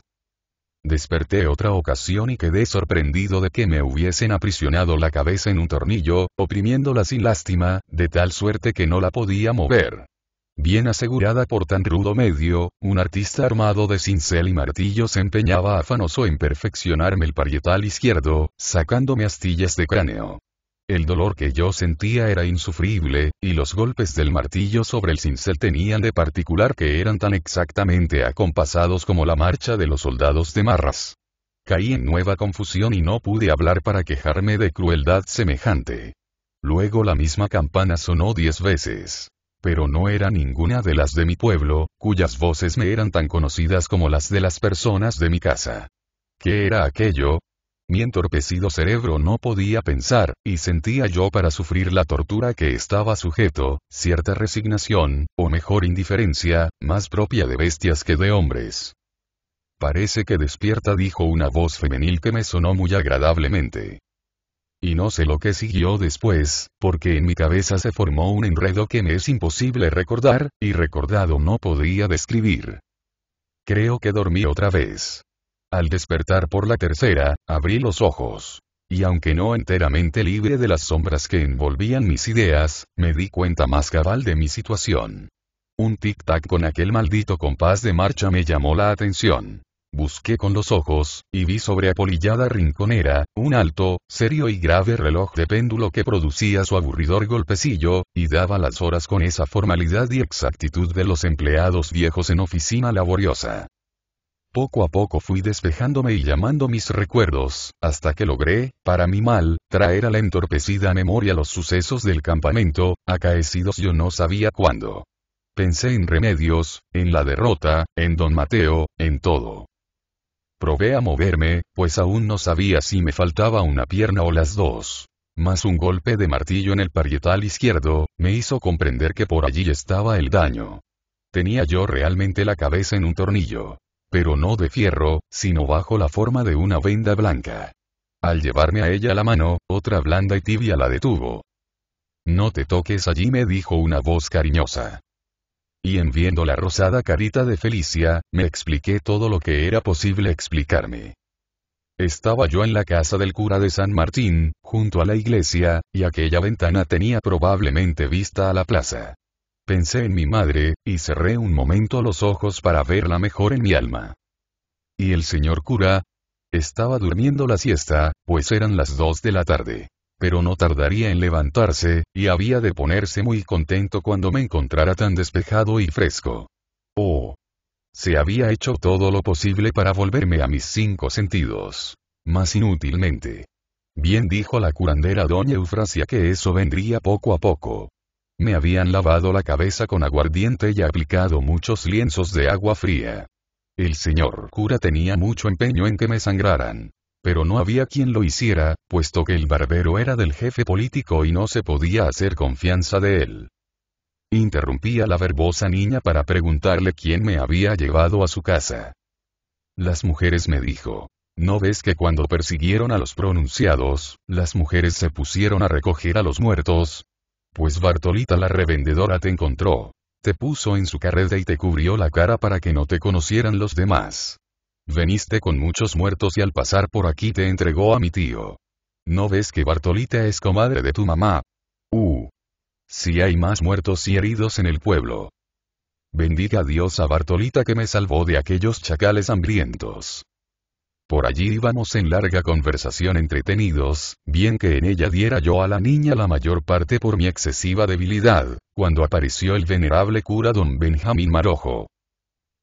Desperté otra ocasión y quedé sorprendido de que me hubiesen aprisionado la cabeza en un tornillo, oprimiéndola sin lástima, de tal suerte que no la podía mover. Bien asegurada por tan rudo medio, un artista armado de cincel y martillo se empeñaba afanoso en perfeccionarme el parietal izquierdo, sacándome astillas de cráneo. El dolor que yo sentía era insufrible, y los golpes del martillo sobre el cincel tenían de particular que eran tan exactamente acompasados como la marcha de los soldados de Marras. Caí en nueva confusión y no pude hablar para quejarme de crueldad semejante. Luego la misma campana sonó diez veces. Pero no era ninguna de las de mi pueblo, cuyas voces me eran tan conocidas como las de las personas de mi casa. ¿Qué era aquello? Mi entorpecido cerebro no podía pensar, y sentía yo para sufrir la tortura que estaba sujeto, cierta resignación, o mejor indiferencia, más propia de bestias que de hombres. Parece que despierta, dijo una voz femenil que me sonó muy agradablemente. Y no sé lo que siguió después, porque en mi cabeza se formó un enredo que me es imposible recordar, y recordado no podía describir. Creo que dormí otra vez. Al despertar por la tercera, abrí los ojos. Y aunque no enteramente libre de las sombras que envolvían mis ideas, me di cuenta más cabal de mi situación. Un tic-tac con aquel maldito compás de marcha me llamó la atención. Busqué con los ojos, y vi sobre apolillada rinconera, un alto, serio y grave reloj de péndulo que producía su aburridor golpecillo, y daba las horas con esa formalidad y exactitud de los empleados viejos en oficina laboriosa. Poco a poco fui despejándome y llamando mis recuerdos, hasta que logré, para mi mal, traer a la entorpecida memoria los sucesos del campamento, acaecidos yo no sabía cuándo. Pensé en remedios, en la derrota, en don Mateo, en todo. Probé a moverme, pues aún no sabía si me faltaba una pierna o las dos. Mas un golpe de martillo en el parietal izquierdo, me hizo comprender que por allí estaba el daño. Tenía yo realmente la cabeza en un tornillo pero no de fierro, sino bajo la forma de una venda blanca. Al llevarme a ella la mano, otra blanda y tibia la detuvo. No te toques allí, me dijo una voz cariñosa. Y en viendo la rosada carita de Felicia, me expliqué todo lo que era posible explicarme. Estaba yo en la casa del cura de San Martín, junto a la iglesia, y aquella ventana tenía probablemente vista a la plaza pensé en mi madre, y cerré un momento los ojos para verla mejor en mi alma. ¿Y el señor cura? Estaba durmiendo la siesta, pues eran las dos de la tarde. Pero no tardaría en levantarse, y había de ponerse muy contento cuando me encontrara tan despejado y fresco. Oh. Se había hecho todo lo posible para volverme a mis cinco sentidos. Más inútilmente. Bien dijo la curandera doña Eufrasia que eso vendría poco a poco. Me habían lavado la cabeza con aguardiente y aplicado muchos lienzos de agua fría. El señor cura tenía mucho empeño en que me sangraran. Pero no había quien lo hiciera, puesto que el barbero era del jefe político y no se podía hacer confianza de él. Interrumpí a la verbosa niña para preguntarle quién me había llevado a su casa. Las mujeres me dijo. ¿No ves que cuando persiguieron a los pronunciados, las mujeres se pusieron a recoger a los muertos? Pues Bartolita la revendedora te encontró. Te puso en su carreta y te cubrió la cara para que no te conocieran los demás. Veniste con muchos muertos y al pasar por aquí te entregó a mi tío. ¿No ves que Bartolita es comadre de tu mamá? Uh. Si hay más muertos y heridos en el pueblo. Bendiga Dios a Bartolita que me salvó de aquellos chacales hambrientos. Por allí íbamos en larga conversación entretenidos, bien que en ella diera yo a la niña la mayor parte por mi excesiva debilidad, cuando apareció el venerable cura don Benjamín Marojo.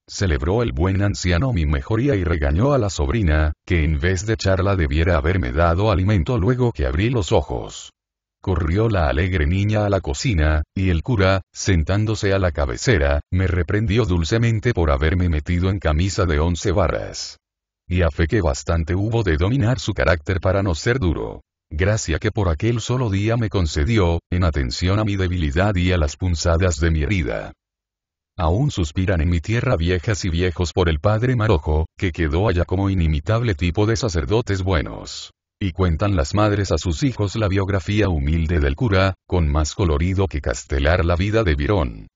Celebró el buen anciano mi mejoría y regañó a la sobrina, que en vez de charla debiera haberme dado alimento luego que abrí los ojos. Corrió la alegre niña a la cocina, y el cura, sentándose a la cabecera, me reprendió dulcemente por haberme metido en camisa de once varas y a fe que bastante hubo de dominar su carácter para no ser duro. Gracia que por aquel solo día me concedió, en atención a mi debilidad y a las punzadas de mi herida. Aún suspiran en mi tierra viejas y viejos por el padre Marojo, que quedó allá como inimitable tipo de sacerdotes buenos. Y cuentan las madres a sus hijos la biografía humilde del cura, con más colorido que castelar la vida de Virón.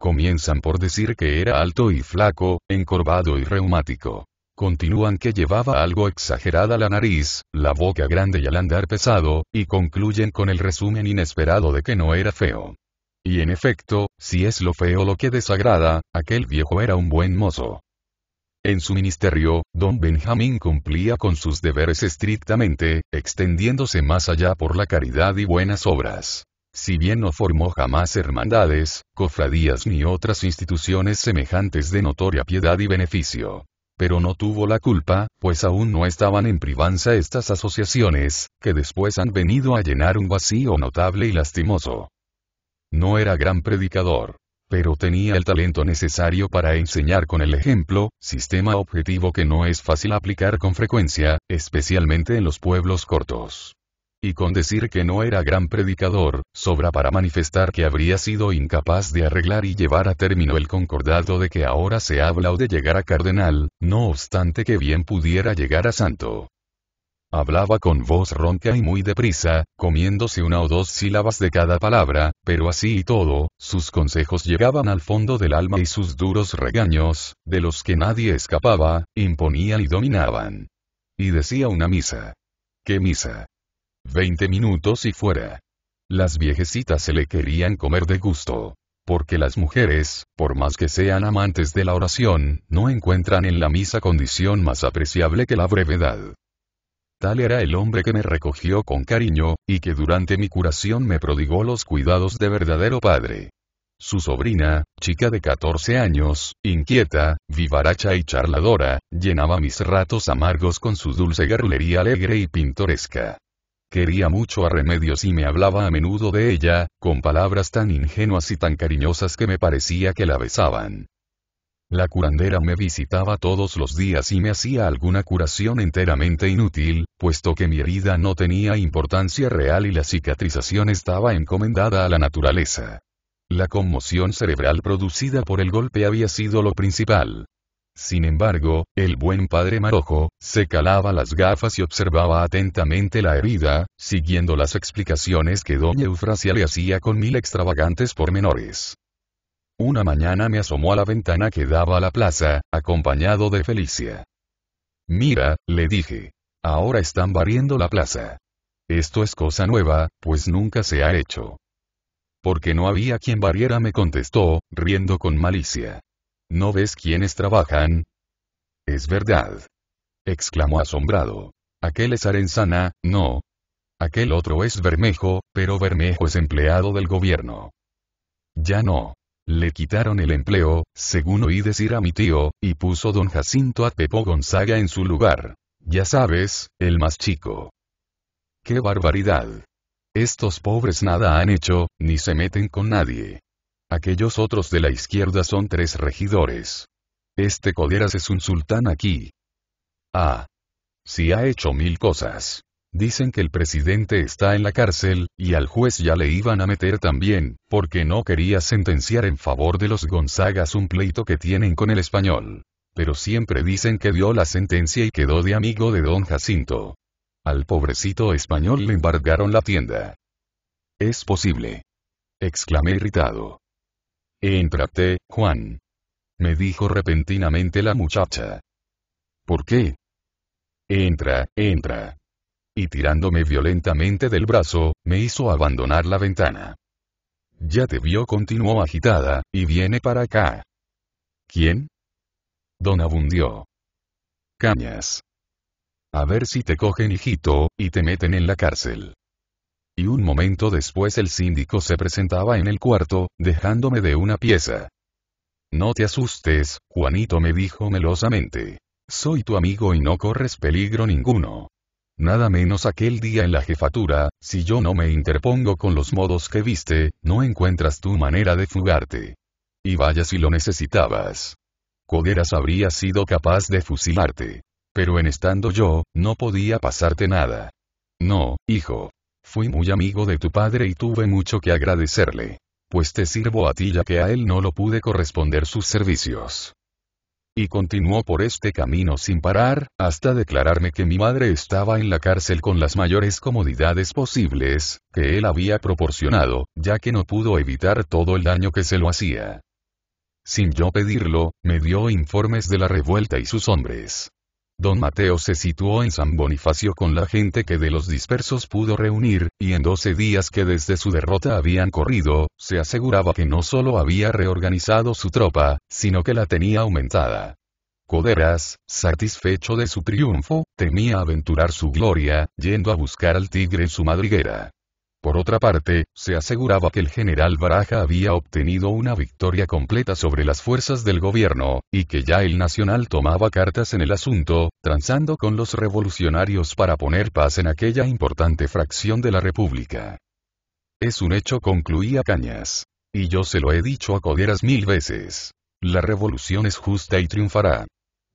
Comienzan por decir que era alto y flaco, encorvado y reumático. Continúan que llevaba algo exagerada la nariz, la boca grande y al andar pesado, y concluyen con el resumen inesperado de que no era feo. Y en efecto, si es lo feo lo que desagrada, aquel viejo era un buen mozo. En su ministerio, don Benjamín cumplía con sus deberes estrictamente, extendiéndose más allá por la caridad y buenas obras. Si bien no formó jamás hermandades, cofradías ni otras instituciones semejantes de notoria piedad y beneficio, pero no tuvo la culpa, pues aún no estaban en privanza estas asociaciones, que después han venido a llenar un vacío notable y lastimoso. No era gran predicador, pero tenía el talento necesario para enseñar con el ejemplo, sistema objetivo que no es fácil aplicar con frecuencia, especialmente en los pueblos cortos. Y con decir que no era gran predicador, sobra para manifestar que habría sido incapaz de arreglar y llevar a término el concordado de que ahora se habla o de llegar a cardenal, no obstante que bien pudiera llegar a santo. Hablaba con voz ronca y muy deprisa, comiéndose una o dos sílabas de cada palabra, pero así y todo, sus consejos llegaban al fondo del alma y sus duros regaños, de los que nadie escapaba, imponían y dominaban. Y decía una misa. ¿Qué misa? 20 minutos y fuera. Las viejecitas se le querían comer de gusto. Porque las mujeres, por más que sean amantes de la oración, no encuentran en la misa condición más apreciable que la brevedad. Tal era el hombre que me recogió con cariño, y que durante mi curación me prodigó los cuidados de verdadero padre. Su sobrina, chica de 14 años, inquieta, vivaracha y charladora, llenaba mis ratos amargos con su dulce garrulería alegre y pintoresca. Quería mucho a Remedios y me hablaba a menudo de ella, con palabras tan ingenuas y tan cariñosas que me parecía que la besaban. La curandera me visitaba todos los días y me hacía alguna curación enteramente inútil, puesto que mi herida no tenía importancia real y la cicatrización estaba encomendada a la naturaleza. La conmoción cerebral producida por el golpe había sido lo principal. Sin embargo, el buen padre Marojo, se calaba las gafas y observaba atentamente la herida, siguiendo las explicaciones que doña Eufrasia le hacía con mil extravagantes pormenores. Una mañana me asomó a la ventana que daba a la plaza, acompañado de Felicia. Mira, le dije. Ahora están barriendo la plaza. Esto es cosa nueva, pues nunca se ha hecho. Porque no había quien barriera, me contestó, riendo con malicia. ¿No ves quiénes trabajan? Es verdad. exclamó asombrado. Aquel es Arenzana, no. Aquel otro es Bermejo, pero Bermejo es empleado del gobierno. Ya no. Le quitaron el empleo, según oí decir a mi tío, y puso don Jacinto a Pepo Gonzaga en su lugar. Ya sabes, el más chico. ¡Qué barbaridad! Estos pobres nada han hecho, ni se meten con nadie. Aquellos otros de la izquierda son tres regidores. Este Coderas es un sultán aquí. Ah. Si ha hecho mil cosas. Dicen que el presidente está en la cárcel, y al juez ya le iban a meter también, porque no quería sentenciar en favor de los Gonzagas un pleito que tienen con el español. Pero siempre dicen que dio la sentencia y quedó de amigo de don Jacinto. Al pobrecito español le embargaron la tienda. Es posible. exclamé irritado. Entrate, Juan. Me dijo repentinamente la muchacha. ¿Por qué? Entra, entra. Y tirándome violentamente del brazo, me hizo abandonar la ventana. Ya te vio, continuó agitada, y viene para acá. ¿Quién? Don Abundió. Cañas. A ver si te cogen, hijito, y te meten en la cárcel y un momento después el síndico se presentaba en el cuarto, dejándome de una pieza. No te asustes, Juanito me dijo melosamente. Soy tu amigo y no corres peligro ninguno. Nada menos aquel día en la jefatura, si yo no me interpongo con los modos que viste, no encuentras tu manera de fugarte. Y vaya si lo necesitabas. Cogueras habría sido capaz de fusilarte. Pero en estando yo, no podía pasarte nada. No, hijo. Fui muy amigo de tu padre y tuve mucho que agradecerle. Pues te sirvo a ti ya que a él no lo pude corresponder sus servicios. Y continuó por este camino sin parar, hasta declararme que mi madre estaba en la cárcel con las mayores comodidades posibles, que él había proporcionado, ya que no pudo evitar todo el daño que se lo hacía sin yo pedirlo, me dio informes de la revuelta y sus hombres. Don Mateo se situó en San Bonifacio con la gente que de los dispersos pudo reunir, y en doce días que desde su derrota habían corrido, se aseguraba que no solo había reorganizado su tropa, sino que la tenía aumentada. Coderas, satisfecho de su triunfo, temía aventurar su gloria, yendo a buscar al tigre en su madriguera. Por otra parte, se aseguraba que el general Baraja había obtenido una victoria completa sobre las fuerzas del gobierno, y que ya el Nacional tomaba cartas en el asunto, transando con los revolucionarios para poner paz en aquella importante fracción de la República. Es un hecho, concluía Cañas. Y yo se lo he dicho a Coderas mil veces. La revolución es justa y triunfará.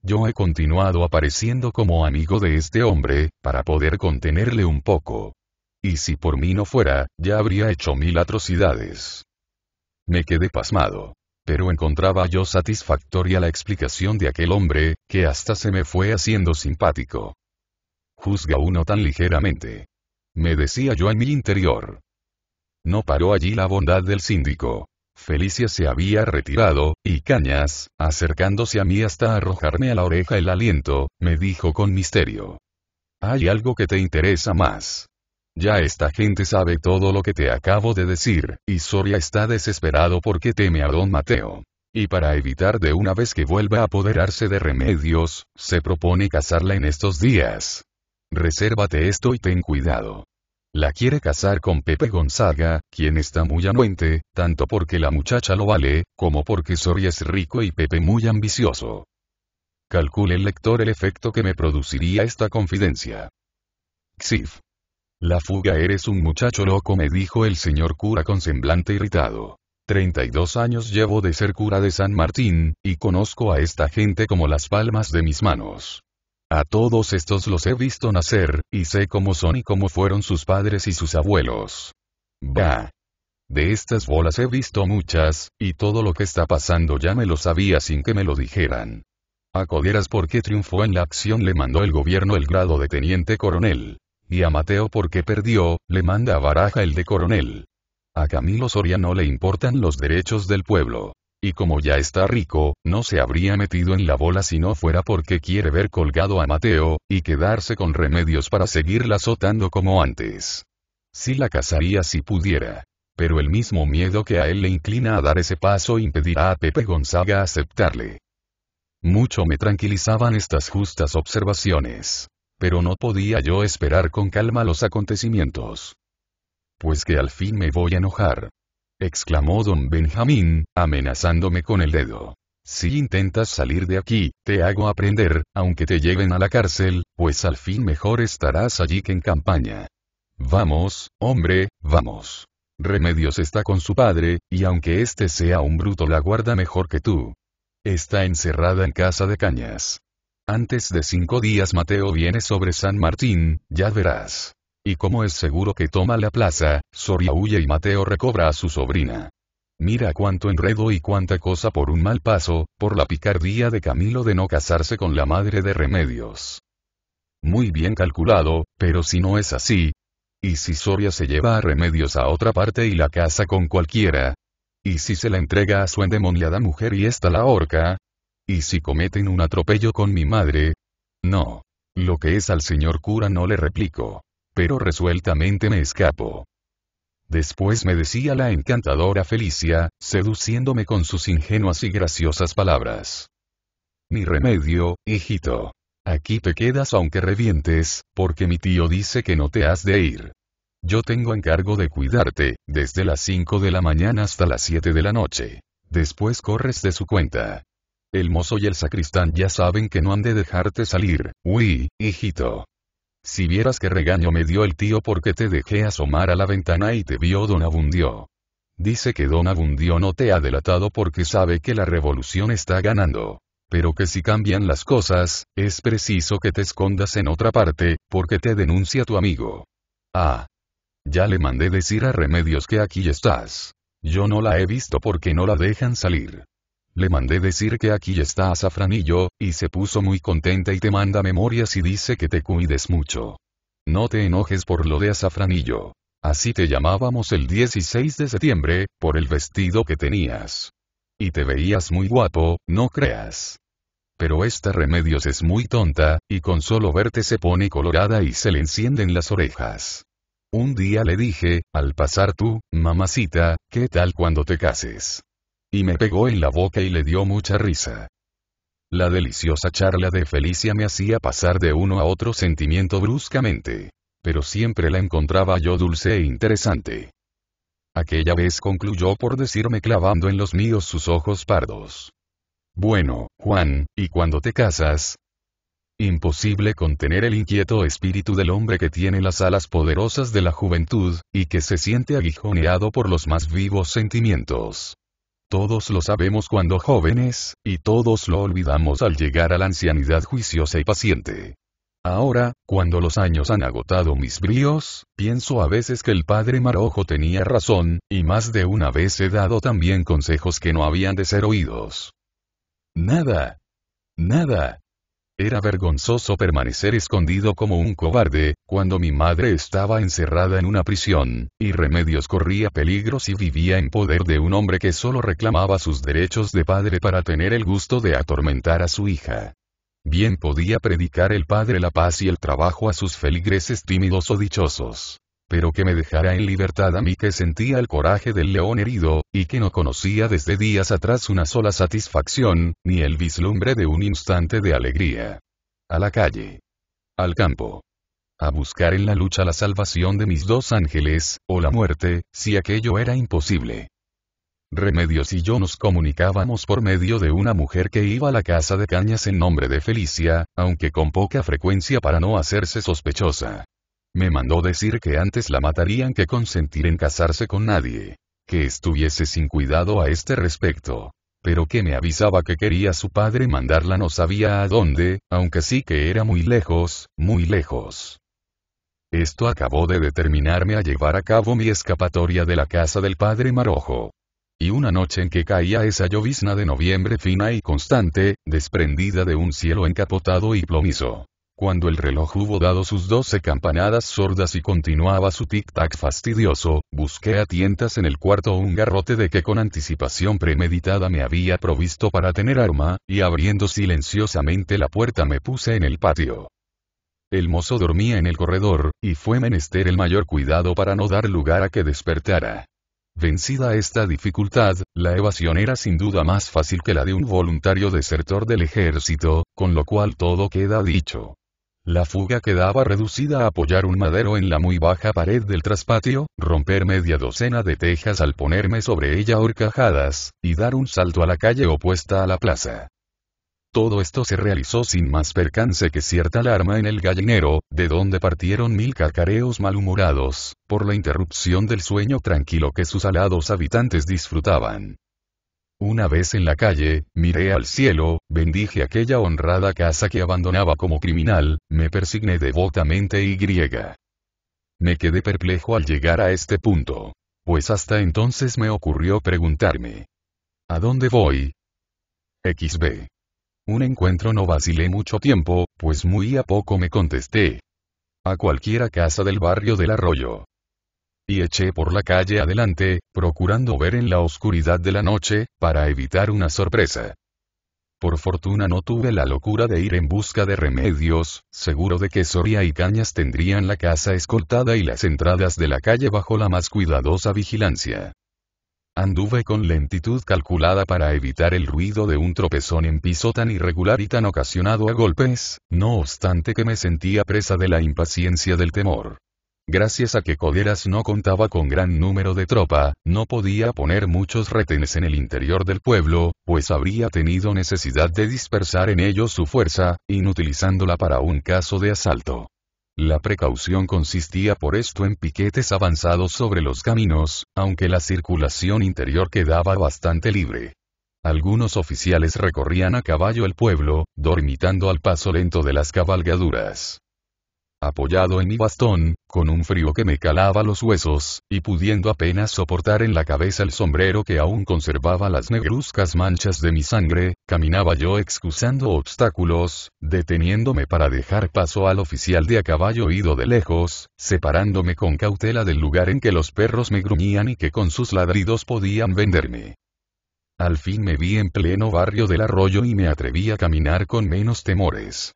Yo he continuado apareciendo como amigo de este hombre, para poder contenerle un poco y si por mí no fuera, ya habría hecho mil atrocidades. Me quedé pasmado. Pero encontraba yo satisfactoria la explicación de aquel hombre, que hasta se me fue haciendo simpático. Juzga uno tan ligeramente. Me decía yo en mi interior. No paró allí la bondad del síndico. Felicia se había retirado, y Cañas, acercándose a mí hasta arrojarme a la oreja el aliento, me dijo con misterio. Hay algo que te interesa más. Ya esta gente sabe todo lo que te acabo de decir, y Soria está desesperado porque teme a don Mateo. Y para evitar de una vez que vuelva a apoderarse de remedios, se propone casarla en estos días. Resérvate esto y ten cuidado. La quiere casar con Pepe Gonzaga, quien está muy anuente, tanto porque la muchacha lo vale, como porque Soria es rico y Pepe muy ambicioso. Calcule el lector el efecto que me produciría esta confidencia. Xif. La fuga eres un muchacho loco, me dijo el señor cura con semblante irritado. 32 años llevo de ser cura de San Martín, y conozco a esta gente como las palmas de mis manos. A todos estos los he visto nacer, y sé cómo son y cómo fueron sus padres y sus abuelos. Bah. De estas bolas he visto muchas, y todo lo que está pasando ya me lo sabía sin que me lo dijeran. A Coderas porque triunfó en la acción le mandó el gobierno el grado de teniente coronel y a Mateo porque perdió, le manda a Baraja el de coronel. A Camilo Soria no le importan los derechos del pueblo. Y como ya está rico, no se habría metido en la bola si no fuera porque quiere ver colgado a Mateo, y quedarse con remedios para seguirla azotando como antes. Sí la casaría si pudiera. Pero el mismo miedo que a él le inclina a dar ese paso impedirá a Pepe Gonzaga aceptarle. Mucho me tranquilizaban estas justas observaciones pero no podía yo esperar con calma los acontecimientos. Pues que al fin me voy a enojar. exclamó don Benjamín, amenazándome con el dedo. Si intentas salir de aquí, te hago aprender, aunque te lleven a la cárcel, pues al fin mejor estarás allí que en campaña. Vamos, hombre, vamos. Remedios está con su padre, y aunque este sea un bruto la guarda mejor que tú. Está encerrada en casa de cañas. Antes de cinco días Mateo viene sobre San Martín, ya verás. Y como es seguro que toma la plaza, Soria huye y Mateo recobra a su sobrina. Mira cuánto enredo y cuánta cosa por un mal paso, por la picardía de Camilo de no casarse con la madre de Remedios. Muy bien calculado, pero si no es así. ¿Y si Soria se lleva a Remedios a otra parte y la casa con cualquiera? ¿Y si se la entrega a su endemoniada mujer y esta la horca? ¿Y si cometen un atropello con mi madre? No. Lo que es al señor cura no le replico. Pero resueltamente me escapo. Después me decía la encantadora Felicia, seduciéndome con sus ingenuas y graciosas palabras. «Mi remedio, hijito. Aquí te quedas aunque revientes, porque mi tío dice que no te has de ir. Yo tengo encargo de cuidarte, desde las 5 de la mañana hasta las 7 de la noche. Después corres de su cuenta. El mozo y el sacristán ya saben que no han de dejarte salir. Uy, hijito. Si vieras qué regaño me dio el tío porque te dejé asomar a la ventana y te vio don Abundio. Dice que don Abundio no te ha delatado porque sabe que la revolución está ganando. Pero que si cambian las cosas, es preciso que te escondas en otra parte, porque te denuncia tu amigo. Ah. Ya le mandé decir a Remedios que aquí estás. Yo no la he visto porque no la dejan salir. Le mandé decir que aquí está Azafranillo, y se puso muy contenta y te manda memorias y dice que te cuides mucho. No te enojes por lo de Azafranillo. Así te llamábamos el 16 de septiembre, por el vestido que tenías. Y te veías muy guapo, no creas. Pero esta remedios es muy tonta, y con solo verte se pone colorada y se le encienden las orejas. Un día le dije, al pasar tú, mamacita, ¿qué tal cuando te cases? Y me pegó en la boca y le dio mucha risa. La deliciosa charla de Felicia me hacía pasar de uno a otro sentimiento bruscamente. Pero siempre la encontraba yo dulce e interesante. Aquella vez concluyó por decirme clavando en los míos sus ojos pardos. Bueno, Juan, ¿y cuando te casas? Imposible contener el inquieto espíritu del hombre que tiene las alas poderosas de la juventud, y que se siente aguijoneado por los más vivos sentimientos. Todos lo sabemos cuando jóvenes, y todos lo olvidamos al llegar a la ancianidad juiciosa y paciente. Ahora, cuando los años han agotado mis bríos, pienso a veces que el padre Marojo tenía razón, y más de una vez he dado también consejos que no habían de ser oídos. Nada. Nada. Era vergonzoso permanecer escondido como un cobarde, cuando mi madre estaba encerrada en una prisión, y Remedios corría peligros y vivía en poder de un hombre que solo reclamaba sus derechos de padre para tener el gusto de atormentar a su hija. Bien podía predicar el padre la paz y el trabajo a sus feligreses tímidos o dichosos pero que me dejara en libertad a mí que sentía el coraje del león herido, y que no conocía desde días atrás una sola satisfacción, ni el vislumbre de un instante de alegría. A la calle. Al campo. A buscar en la lucha la salvación de mis dos ángeles, o la muerte, si aquello era imposible. Remedios y yo nos comunicábamos por medio de una mujer que iba a la casa de Cañas en nombre de Felicia, aunque con poca frecuencia para no hacerse sospechosa. Me mandó decir que antes la matarían que consentir en casarse con nadie. Que estuviese sin cuidado a este respecto. Pero que me avisaba que quería su padre mandarla no sabía a dónde, aunque sí que era muy lejos, muy lejos. Esto acabó de determinarme a llevar a cabo mi escapatoria de la casa del padre Marojo. Y una noche en que caía esa llovizna de noviembre fina y constante, desprendida de un cielo encapotado y plomizo. Cuando el reloj hubo dado sus doce campanadas sordas y continuaba su tic-tac fastidioso, busqué a tientas en el cuarto un garrote de que con anticipación premeditada me había provisto para tener arma, y abriendo silenciosamente la puerta me puse en el patio. El mozo dormía en el corredor, y fue menester el mayor cuidado para no dar lugar a que despertara. Vencida esta dificultad, la evasión era sin duda más fácil que la de un voluntario desertor del ejército, con lo cual todo queda dicho. La fuga quedaba reducida a apoyar un madero en la muy baja pared del traspatio, romper media docena de tejas al ponerme sobre ella horcajadas, y dar un salto a la calle opuesta a la plaza. Todo esto se realizó sin más percance que cierta alarma en el gallinero, de donde partieron mil cacareos malhumorados, por la interrupción del sueño tranquilo que sus alados habitantes disfrutaban. Una vez en la calle, miré al cielo, bendije aquella honrada casa que abandonaba como criminal, me persigné devotamente y griega. Me quedé perplejo al llegar a este punto. Pues hasta entonces me ocurrió preguntarme. ¿A dónde voy? XB. Un encuentro no vacilé mucho tiempo, pues muy a poco me contesté. A cualquiera casa del barrio del arroyo y eché por la calle adelante, procurando ver en la oscuridad de la noche, para evitar una sorpresa. Por fortuna no tuve la locura de ir en busca de remedios, seguro de que Soria y Cañas tendrían la casa escoltada y las entradas de la calle bajo la más cuidadosa vigilancia. Anduve con lentitud calculada para evitar el ruido de un tropezón en piso tan irregular y tan ocasionado a golpes, no obstante que me sentía presa de la impaciencia del temor. Gracias a que Coderas no contaba con gran número de tropa, no podía poner muchos retenes en el interior del pueblo, pues habría tenido necesidad de dispersar en ellos su fuerza, inutilizándola para un caso de asalto. La precaución consistía por esto en piquetes avanzados sobre los caminos, aunque la circulación interior quedaba bastante libre. Algunos oficiales recorrían a caballo el pueblo, dormitando al paso lento de las cabalgaduras apoyado en mi bastón, con un frío que me calaba los huesos, y pudiendo apenas soportar en la cabeza el sombrero que aún conservaba las negruzcas manchas de mi sangre, caminaba yo excusando obstáculos, deteniéndome para dejar paso al oficial de a caballo ido de lejos, separándome con cautela del lugar en que los perros me gruñían y que con sus ladridos podían venderme. Al fin me vi en pleno barrio del arroyo y me atreví a caminar con menos temores.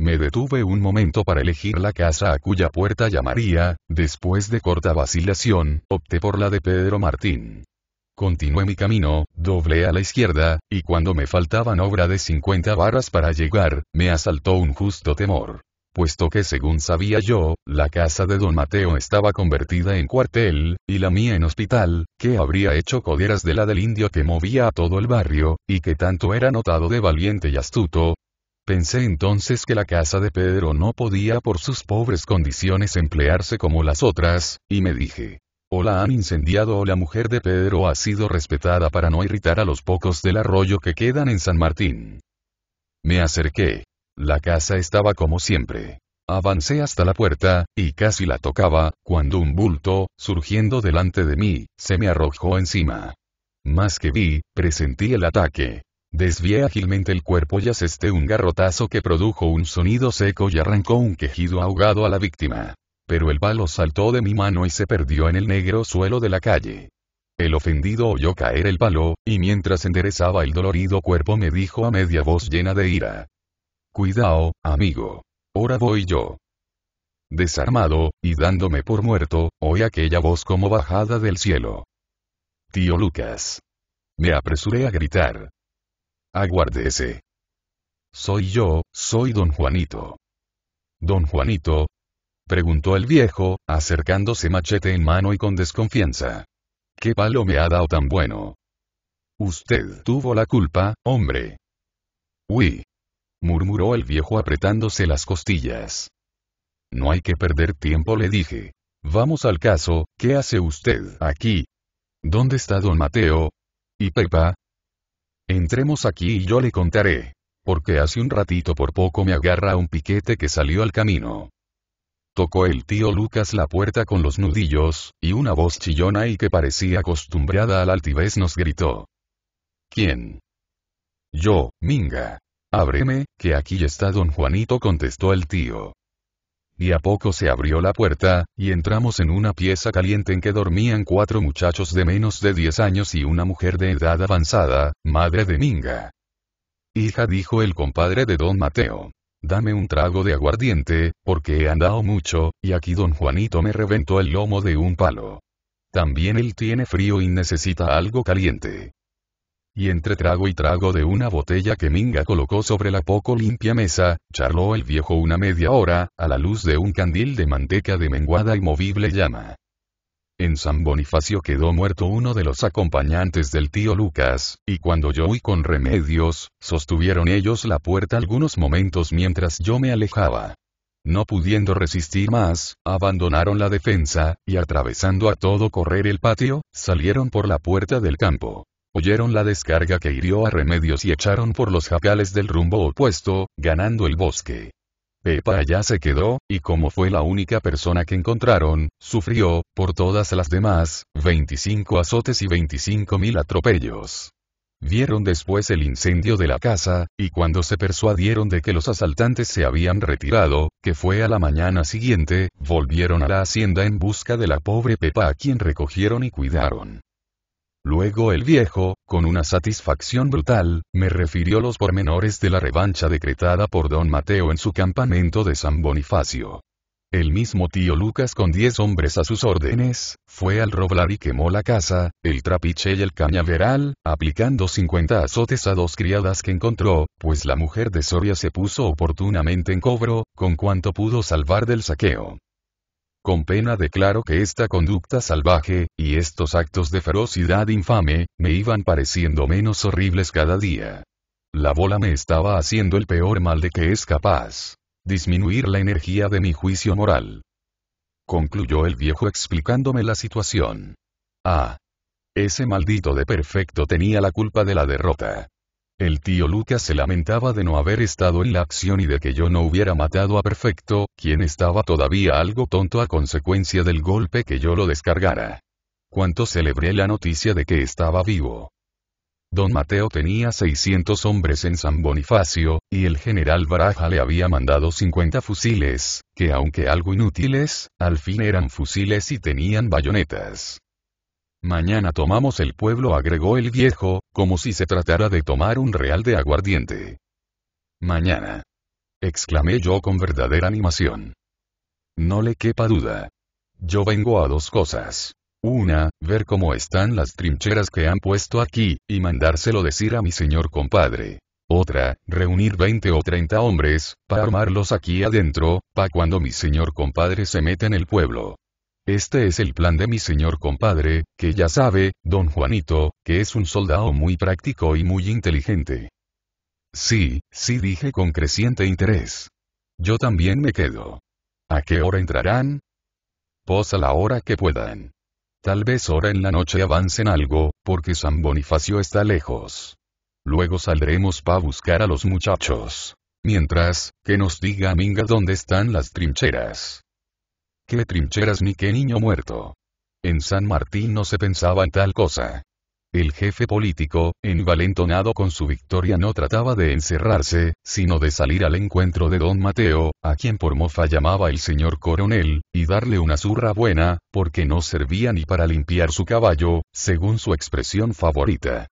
Me detuve un momento para elegir la casa a cuya puerta llamaría, después de corta vacilación, opté por la de Pedro Martín. Continué mi camino, doblé a la izquierda, y cuando me faltaban obra de 50 barras para llegar, me asaltó un justo temor. Puesto que según sabía yo, la casa de don Mateo estaba convertida en cuartel, y la mía en hospital, que habría hecho coderas de la del indio que movía a todo el barrio, y que tanto era notado de valiente y astuto, Pensé entonces que la casa de Pedro no podía por sus pobres condiciones emplearse como las otras, y me dije, o la han incendiado o la mujer de Pedro ha sido respetada para no irritar a los pocos del arroyo que quedan en San Martín. Me acerqué. La casa estaba como siempre. Avancé hasta la puerta, y casi la tocaba, cuando un bulto, surgiendo delante de mí, se me arrojó encima. Más que vi, presentí el ataque. Desvié ágilmente el cuerpo y asesté un garrotazo que produjo un sonido seco y arrancó un quejido ahogado a la víctima. Pero el palo saltó de mi mano y se perdió en el negro suelo de la calle. El ofendido oyó caer el palo, y mientras enderezaba el dolorido cuerpo me dijo a media voz llena de ira. Cuidado, amigo. Ahora voy yo. Desarmado, y dándome por muerto, oí aquella voz como bajada del cielo. Tío Lucas. Me apresuré a gritar aguárdese. Soy yo, soy don Juanito. Don Juanito, preguntó el viejo, acercándose machete en mano y con desconfianza. ¿Qué palo me ha dado tan bueno? Usted tuvo la culpa, hombre. Uy. murmuró el viejo apretándose las costillas. No hay que perder tiempo, le dije. Vamos al caso, ¿qué hace usted aquí? ¿Dónde está don Mateo? ¿Y Pepa? Entremos aquí y yo le contaré. Porque hace un ratito por poco me agarra un piquete que salió al camino. Tocó el tío Lucas la puerta con los nudillos, y una voz chillona y que parecía acostumbrada al altivez nos gritó. ¿Quién? Yo, Minga. Ábreme, que aquí está don Juanito, contestó el tío. Y a poco se abrió la puerta, y entramos en una pieza caliente en que dormían cuatro muchachos de menos de 10 años y una mujer de edad avanzada, madre de Minga. Hija, dijo el compadre de don Mateo. Dame un trago de aguardiente, porque he andado mucho, y aquí don Juanito me reventó el lomo de un palo. También él tiene frío y necesita algo caliente. Y entre trago y trago de una botella que Minga colocó sobre la poco limpia mesa, charló el viejo una media hora, a la luz de un candil de manteca de menguada y movible llama. En San Bonifacio quedó muerto uno de los acompañantes del tío Lucas, y cuando yo huí con remedios, sostuvieron ellos la puerta algunos momentos mientras yo me alejaba. No pudiendo resistir más, abandonaron la defensa, y atravesando a todo correr el patio, salieron por la puerta del campo. Oyeron la descarga que hirió a Remedios y echaron por los jacales del rumbo opuesto, ganando el bosque. Pepa allá se quedó, y como fue la única persona que encontraron, sufrió, por todas las demás, 25 azotes y 25 mil atropellos. Vieron después el incendio de la casa, y cuando se persuadieron de que los asaltantes se habían retirado, que fue a la mañana siguiente, volvieron a la hacienda en busca de la pobre Pepa a quien recogieron y cuidaron. Luego el viejo, con una satisfacción brutal, me refirió los pormenores de la revancha decretada por don Mateo en su campamento de San Bonifacio. El mismo tío Lucas con diez hombres a sus órdenes, fue al roblar y quemó la casa, el trapiche y el cañaveral, aplicando 50 azotes a dos criadas que encontró, pues la mujer de Soria se puso oportunamente en cobro, con cuanto pudo salvar del saqueo con pena declaro que esta conducta salvaje, y estos actos de ferocidad infame, me iban pareciendo menos horribles cada día. La bola me estaba haciendo el peor mal de que es capaz. Disminuir la energía de mi juicio moral. Concluyó el viejo explicándome la situación. Ah. Ese maldito de perfecto tenía la culpa de la derrota. El tío Lucas se lamentaba de no haber estado en la acción y de que yo no hubiera matado a Perfecto, quien estaba todavía algo tonto a consecuencia del golpe que yo lo descargara. Cuánto celebré la noticia de que estaba vivo. Don Mateo tenía 600 hombres en San Bonifacio, y el general Baraja le había mandado 50 fusiles, que aunque algo inútiles, al fin eran fusiles y tenían bayonetas. Mañana tomamos el pueblo, agregó el viejo, como si se tratara de tomar un real de aguardiente. Mañana. exclamé yo con verdadera animación. No le quepa duda. Yo vengo a dos cosas. Una, ver cómo están las trincheras que han puesto aquí, y mandárselo decir a mi señor compadre. Otra, reunir 20 o 30 hombres, para armarlos aquí adentro, pa' cuando mi señor compadre se meta en el pueblo. Este es el plan de mi señor compadre, que ya sabe, don Juanito, que es un soldado muy práctico y muy inteligente. Sí, sí dije con creciente interés. Yo también me quedo. ¿A qué hora entrarán? Posa pues a la hora que puedan. Tal vez hora en la noche avancen algo, porque San Bonifacio está lejos. Luego saldremos pa' buscar a los muchachos. Mientras, que nos diga Minga dónde están las trincheras qué trincheras ni qué niño muerto. En San Martín no se pensaba en tal cosa. El jefe político, envalentonado con su victoria, no trataba de encerrarse, sino de salir al encuentro de don Mateo, a quien por mofa llamaba el señor coronel, y darle una zurra buena, porque no servía ni para limpiar su caballo, según su expresión favorita.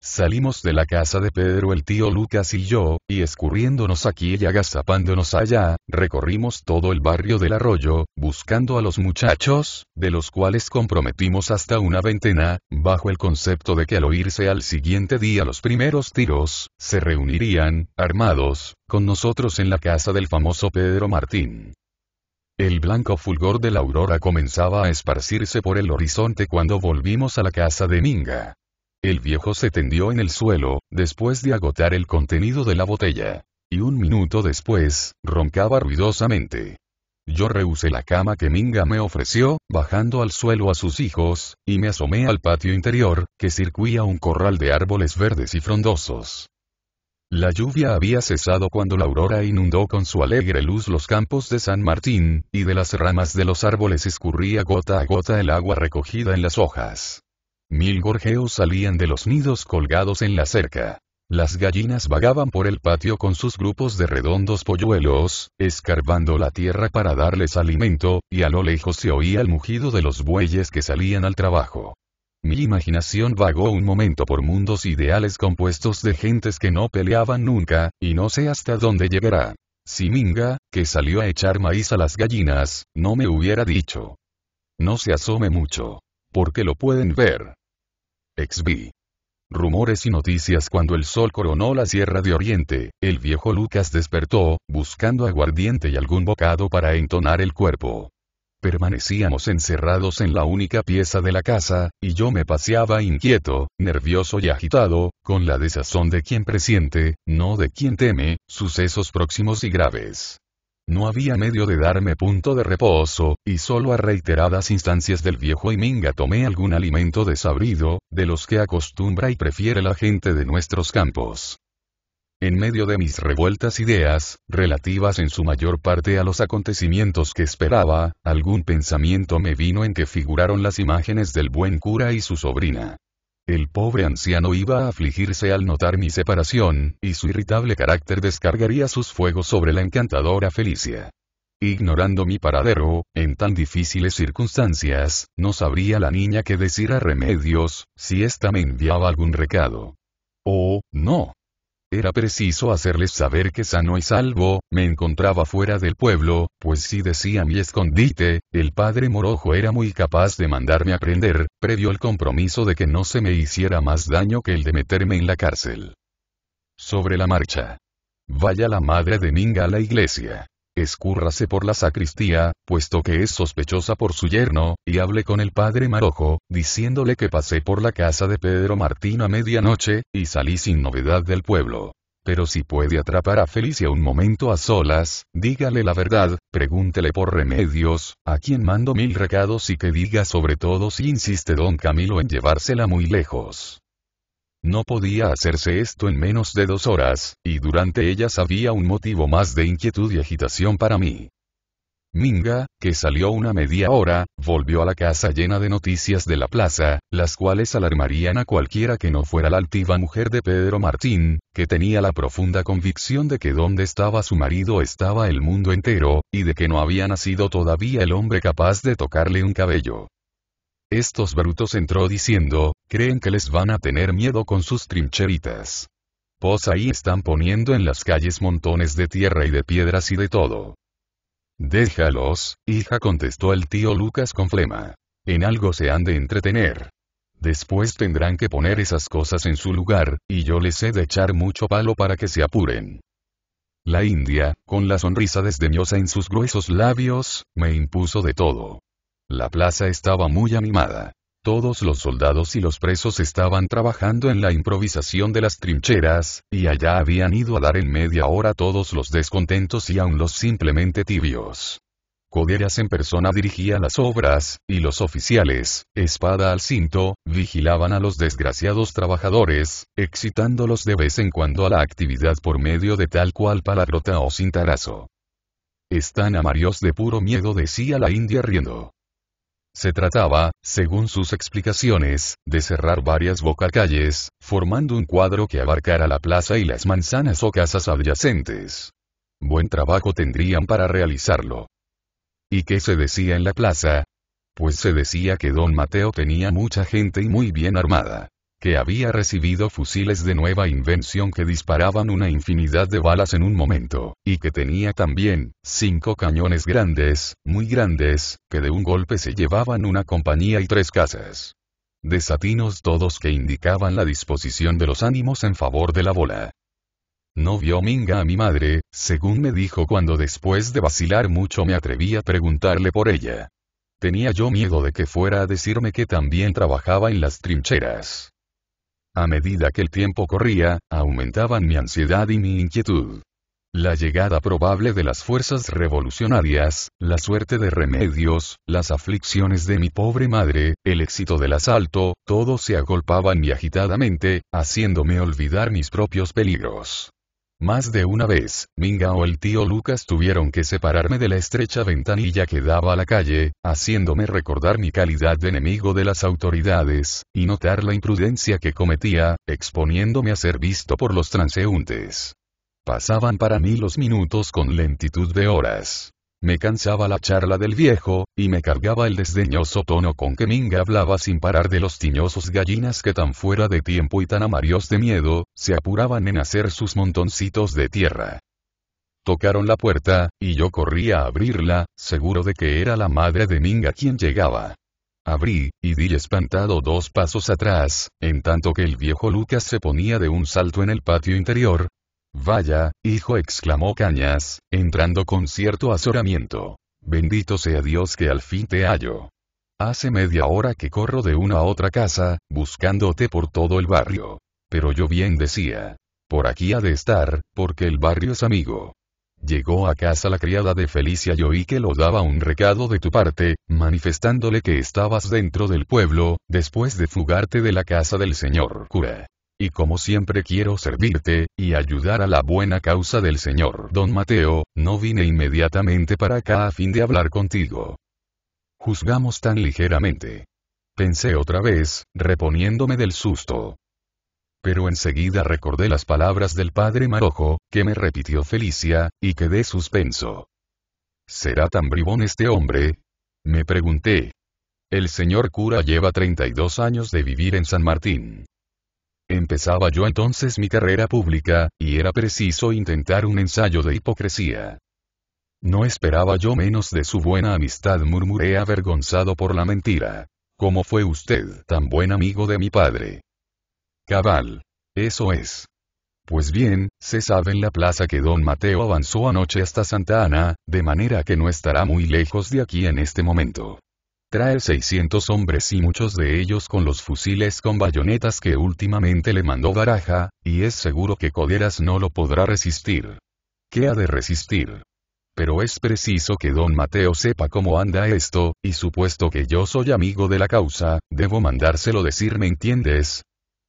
Salimos de la casa de Pedro el tío Lucas y yo, y escurriéndonos aquí y agazapándonos allá, recorrimos todo el barrio del arroyo, buscando a los muchachos, de los cuales comprometimos hasta una veintena, bajo el concepto de que al oírse al siguiente día los primeros tiros, se reunirían, armados, con nosotros en la casa del famoso Pedro Martín. El blanco fulgor de la aurora comenzaba a esparcirse por el horizonte cuando volvimos a la casa de Minga. El viejo se tendió en el suelo, después de agotar el contenido de la botella. Y un minuto después, roncaba ruidosamente. Yo rehusé la cama que Minga me ofreció, bajando al suelo a sus hijos, y me asomé al patio interior, que circuía un corral de árboles verdes y frondosos. La lluvia había cesado cuando la aurora inundó con su alegre luz los campos de San Martín, y de las ramas de los árboles escurría gota a gota el agua recogida en las hojas. Mil gorjeos salían de los nidos colgados en la cerca. Las gallinas vagaban por el patio con sus grupos de redondos polluelos, escarbando la tierra para darles alimento, y a lo lejos se oía el mugido de los bueyes que salían al trabajo. Mi imaginación vagó un momento por mundos ideales compuestos de gentes que no peleaban nunca, y no sé hasta dónde llegará. Si Minga, que salió a echar maíz a las gallinas, no me hubiera dicho. No se asome mucho. Porque lo pueden ver. XB. Rumores y noticias cuando el sol coronó la Sierra de Oriente, el viejo Lucas despertó, buscando aguardiente y algún bocado para entonar el cuerpo. Permanecíamos encerrados en la única pieza de la casa, y yo me paseaba inquieto, nervioso y agitado, con la desazón de quien presiente, no de quien teme, sucesos próximos y graves. No había medio de darme punto de reposo, y solo a reiteradas instancias del viejo minga tomé algún alimento desabrido, de los que acostumbra y prefiere la gente de nuestros campos. En medio de mis revueltas ideas, relativas en su mayor parte a los acontecimientos que esperaba, algún pensamiento me vino en que figuraron las imágenes del buen cura y su sobrina. El pobre anciano iba a afligirse al notar mi separación, y su irritable carácter descargaría sus fuegos sobre la encantadora Felicia. Ignorando mi paradero, en tan difíciles circunstancias, no sabría la niña qué decir a remedios, si ésta me enviaba algún recado. Oh, no, era preciso hacerles saber que sano y salvo, me encontraba fuera del pueblo, pues si decía mi escondite, el padre Morojo era muy capaz de mandarme a prender, previo al compromiso de que no se me hiciera más daño que el de meterme en la cárcel. Sobre la marcha. Vaya la madre de Minga a la iglesia escúrrase por la sacristía, puesto que es sospechosa por su yerno, y hable con el padre Marojo, diciéndole que pasé por la casa de Pedro Martín a medianoche, y salí sin novedad del pueblo. Pero si puede atrapar a Felicia un momento a solas, dígale la verdad, pregúntele por remedios, a quien mando mil recados y que diga sobre todo si insiste don Camilo en llevársela muy lejos. No podía hacerse esto en menos de dos horas, y durante ellas había un motivo más de inquietud y agitación para mí. Minga, que salió una media hora, volvió a la casa llena de noticias de la plaza, las cuales alarmarían a cualquiera que no fuera la altiva mujer de Pedro Martín, que tenía la profunda convicción de que donde estaba su marido estaba el mundo entero, y de que no había nacido todavía el hombre capaz de tocarle un cabello. Estos brutos entró diciendo, creen que les van a tener miedo con sus trincheritas. Pues ahí están poniendo en las calles montones de tierra y de piedras y de todo. Déjalos, hija contestó el tío Lucas con flema. En algo se han de entretener. Después tendrán que poner esas cosas en su lugar, y yo les he de echar mucho palo para que se apuren. La India, con la sonrisa desdeñosa en sus gruesos labios, me impuso de todo. La plaza estaba muy animada. Todos los soldados y los presos estaban trabajando en la improvisación de las trincheras, y allá habían ido a dar en media hora todos los descontentos y aun los simplemente tibios. Coderas en persona dirigía las obras, y los oficiales, espada al cinto, vigilaban a los desgraciados trabajadores, excitándolos de vez en cuando a la actividad por medio de tal cual palabrota o cintarazo. Están amarios de puro miedo, decía la india riendo. Se trataba, según sus explicaciones, de cerrar varias bocacalles, formando un cuadro que abarcara la plaza y las manzanas o casas adyacentes. Buen trabajo tendrían para realizarlo. ¿Y qué se decía en la plaza? Pues se decía que don Mateo tenía mucha gente y muy bien armada que había recibido fusiles de nueva invención que disparaban una infinidad de balas en un momento, y que tenía también, cinco cañones grandes, muy grandes, que de un golpe se llevaban una compañía y tres casas. Desatinos todos que indicaban la disposición de los ánimos en favor de la bola. No vio Minga a mi madre, según me dijo cuando después de vacilar mucho me atreví a preguntarle por ella. Tenía yo miedo de que fuera a decirme que también trabajaba en las trincheras. A medida que el tiempo corría, aumentaban mi ansiedad y mi inquietud. La llegada probable de las fuerzas revolucionarias, la suerte de remedios, las aflicciones de mi pobre madre, el éxito del asalto, todo se agolpaba en agitadamente, haciéndome olvidar mis propios peligros. Más de una vez, Minga o el tío Lucas tuvieron que separarme de la estrecha ventanilla que daba a la calle, haciéndome recordar mi calidad de enemigo de las autoridades, y notar la imprudencia que cometía, exponiéndome a ser visto por los transeúntes. Pasaban para mí los minutos con lentitud de horas. Me cansaba la charla del viejo, y me cargaba el desdeñoso tono con que Minga hablaba sin parar de los tiñosos gallinas que tan fuera de tiempo y tan amarios de miedo, se apuraban en hacer sus montoncitos de tierra. Tocaron la puerta, y yo corrí a abrirla, seguro de que era la madre de Minga quien llegaba. Abrí, y di espantado dos pasos atrás, en tanto que el viejo Lucas se ponía de un salto en el patio interior, Vaya, hijo, exclamó Cañas, entrando con cierto azoramiento. Bendito sea Dios que al fin te hallo. Hace media hora que corro de una a otra casa, buscándote por todo el barrio. Pero yo bien decía. Por aquí ha de estar, porque el barrio es amigo. Llegó a casa la criada de Felicia y oí que lo daba un recado de tu parte, manifestándole que estabas dentro del pueblo, después de fugarte de la casa del señor cura y como siempre quiero servirte, y ayudar a la buena causa del Señor. Don Mateo, no vine inmediatamente para acá a fin de hablar contigo. Juzgamos tan ligeramente. Pensé otra vez, reponiéndome del susto. Pero enseguida recordé las palabras del padre Marojo, que me repitió Felicia, y quedé suspenso. ¿Será tan bribón este hombre? Me pregunté. El señor cura lleva 32 años de vivir en San Martín. Empezaba yo entonces mi carrera pública, y era preciso intentar un ensayo de hipocresía. No esperaba yo menos de su buena amistad, murmuré avergonzado por la mentira. ¿Cómo fue usted tan buen amigo de mi padre? Cabal. Eso es. Pues bien, se sabe en la plaza que don Mateo avanzó anoche hasta Santa Ana, de manera que no estará muy lejos de aquí en este momento. Trae 600 hombres y muchos de ellos con los fusiles con bayonetas que últimamente le mandó Baraja, y es seguro que Coderas no lo podrá resistir. ¿Qué ha de resistir? Pero es preciso que don Mateo sepa cómo anda esto, y supuesto que yo soy amigo de la causa, debo mandárselo decir, ¿me entiendes?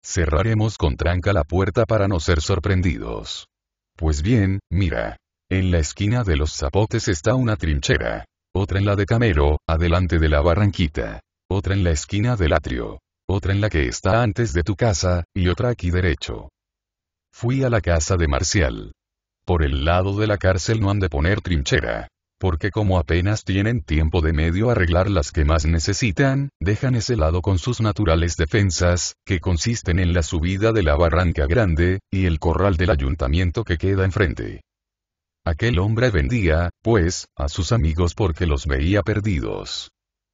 Cerraremos con tranca la puerta para no ser sorprendidos. Pues bien, mira. En la esquina de los zapotes está una trinchera otra en la de Camero, adelante de la barranquita, otra en la esquina del atrio, otra en la que está antes de tu casa, y otra aquí derecho. Fui a la casa de Marcial. Por el lado de la cárcel no han de poner trinchera. Porque como apenas tienen tiempo de medio arreglar las que más necesitan, dejan ese lado con sus naturales defensas, que consisten en la subida de la barranca grande, y el corral del ayuntamiento que queda enfrente. Aquel hombre vendía, pues, a sus amigos porque los veía perdidos.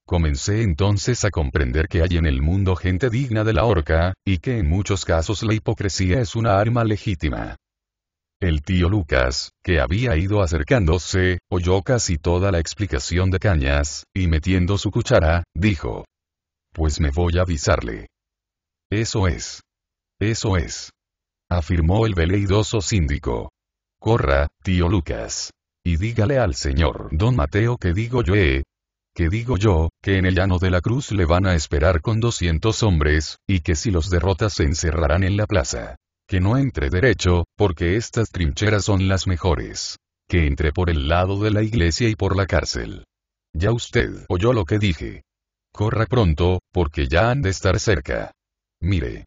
Comencé entonces a comprender que hay en el mundo gente digna de la horca, y que en muchos casos la hipocresía es una arma legítima. El tío Lucas, que había ido acercándose, oyó casi toda la explicación de Cañas, y metiendo su cuchara, dijo. Pues me voy a avisarle. Eso es. Eso es. Afirmó el veleidoso síndico. Corra, tío Lucas. Y dígale al señor don Mateo que digo yo, eh, que digo yo, que en el llano de la cruz le van a esperar con 200 hombres, y que si los derrotas se encerrarán en la plaza. Que no entre derecho, porque estas trincheras son las mejores. Que entre por el lado de la iglesia y por la cárcel. Ya usted oyó lo que dije. Corra pronto, porque ya han de estar cerca. Mire.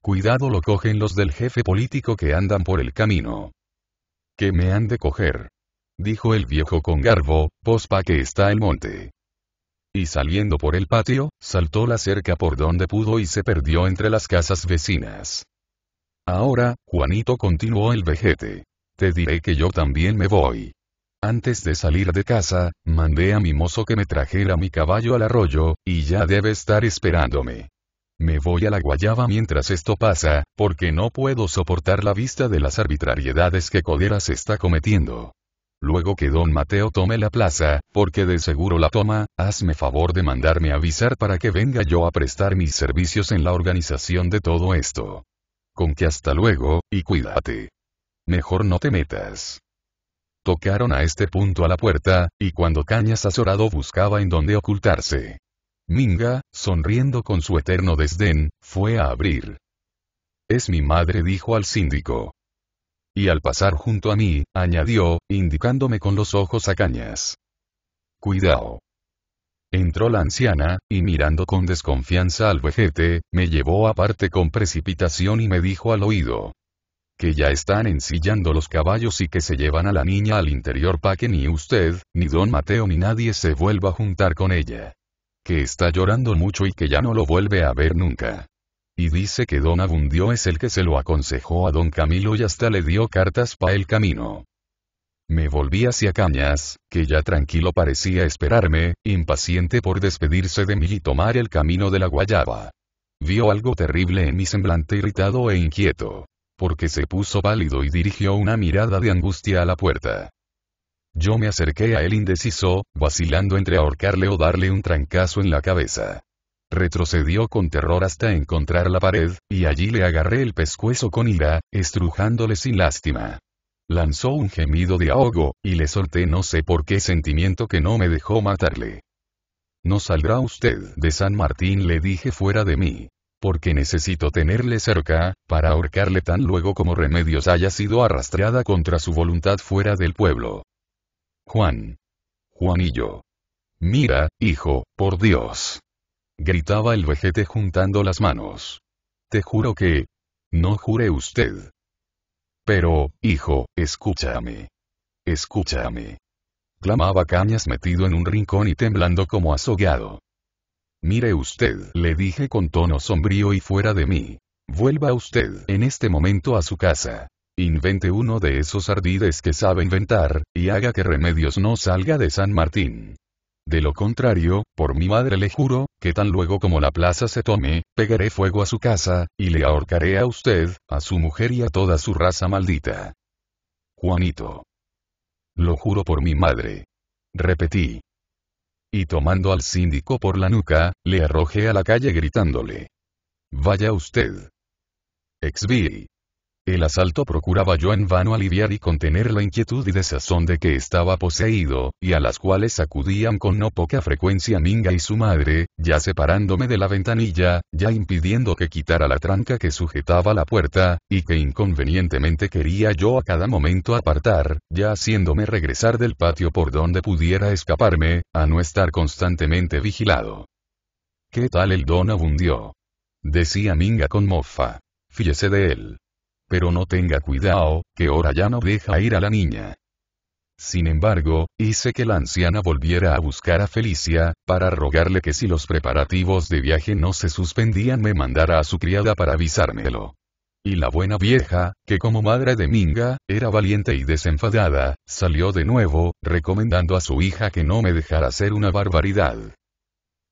Cuidado lo cogen los del jefe político que andan por el camino que me han de coger. Dijo el viejo con garbo, pospa que está el monte. Y saliendo por el patio, saltó la cerca por donde pudo y se perdió entre las casas vecinas. Ahora, Juanito continuó el vejete. Te diré que yo también me voy. Antes de salir de casa, mandé a mi mozo que me trajera mi caballo al arroyo, y ya debe estar esperándome. Me voy a la guayaba mientras esto pasa, porque no puedo soportar la vista de las arbitrariedades que Coderas está cometiendo. Luego que don Mateo tome la plaza, porque de seguro la toma, hazme favor de mandarme avisar para que venga yo a prestar mis servicios en la organización de todo esto. Con que hasta luego, y cuídate. Mejor no te metas. Tocaron a este punto a la puerta, y cuando Cañas azorado buscaba en dónde ocultarse, Minga, sonriendo con su eterno desdén, fue a abrir. Es mi madre, dijo al síndico. Y al pasar junto a mí, añadió, indicándome con los ojos a cañas. Cuidado. Entró la anciana, y mirando con desconfianza al vejete, me llevó aparte con precipitación y me dijo al oído. Que ya están ensillando los caballos y que se llevan a la niña al interior para que ni usted, ni don Mateo ni nadie se vuelva a juntar con ella que está llorando mucho y que ya no lo vuelve a ver nunca. Y dice que don Abundio es el que se lo aconsejó a don Camilo y hasta le dio cartas pa' el camino. Me volví hacia Cañas, que ya tranquilo parecía esperarme, impaciente por despedirse de mí y tomar el camino de la guayaba. Vio algo terrible en mi semblante irritado e inquieto. Porque se puso pálido y dirigió una mirada de angustia a la puerta. Yo me acerqué a él indeciso, vacilando entre ahorcarle o darle un trancazo en la cabeza. Retrocedió con terror hasta encontrar la pared, y allí le agarré el pescuezo con ira, estrujándole sin lástima. Lanzó un gemido de ahogo, y le solté no sé por qué sentimiento que no me dejó matarle. No saldrá usted de San Martín, le dije fuera de mí. Porque necesito tenerle cerca, para ahorcarle tan luego como remedios haya sido arrastrada contra su voluntad fuera del pueblo. Juan. Juanillo. Mira, hijo, por Dios. Gritaba el vejete juntando las manos. Te juro que... No jure usted. Pero, hijo, escúchame. Escúchame. Clamaba Cañas metido en un rincón y temblando como azogado. Mire usted, le dije con tono sombrío y fuera de mí. Vuelva usted en este momento a su casa. Invente uno de esos ardides que sabe inventar, y haga que Remedios no salga de San Martín. De lo contrario, por mi madre le juro, que tan luego como la plaza se tome, pegaré fuego a su casa, y le ahorcaré a usted, a su mujer y a toda su raza maldita. Juanito. Lo juro por mi madre. Repetí. Y tomando al síndico por la nuca, le arrojé a la calle gritándole. Vaya usted. Exvi. El asalto procuraba yo en vano aliviar y contener la inquietud y desazón de que estaba poseído, y a las cuales acudían con no poca frecuencia Minga y su madre, ya separándome de la ventanilla, ya impidiendo que quitara la tranca que sujetaba la puerta, y que inconvenientemente quería yo a cada momento apartar, ya haciéndome regresar del patio por donde pudiera escaparme, a no estar constantemente vigilado. ¿Qué tal el don abundió? Decía Minga con mofa. Fíjese de él pero no tenga cuidado, que ahora ya no deja ir a la niña. Sin embargo, hice que la anciana volviera a buscar a Felicia, para rogarle que si los preparativos de viaje no se suspendían me mandara a su criada para avisármelo. Y la buena vieja, que como madre de Minga, era valiente y desenfadada, salió de nuevo, recomendando a su hija que no me dejara hacer una barbaridad.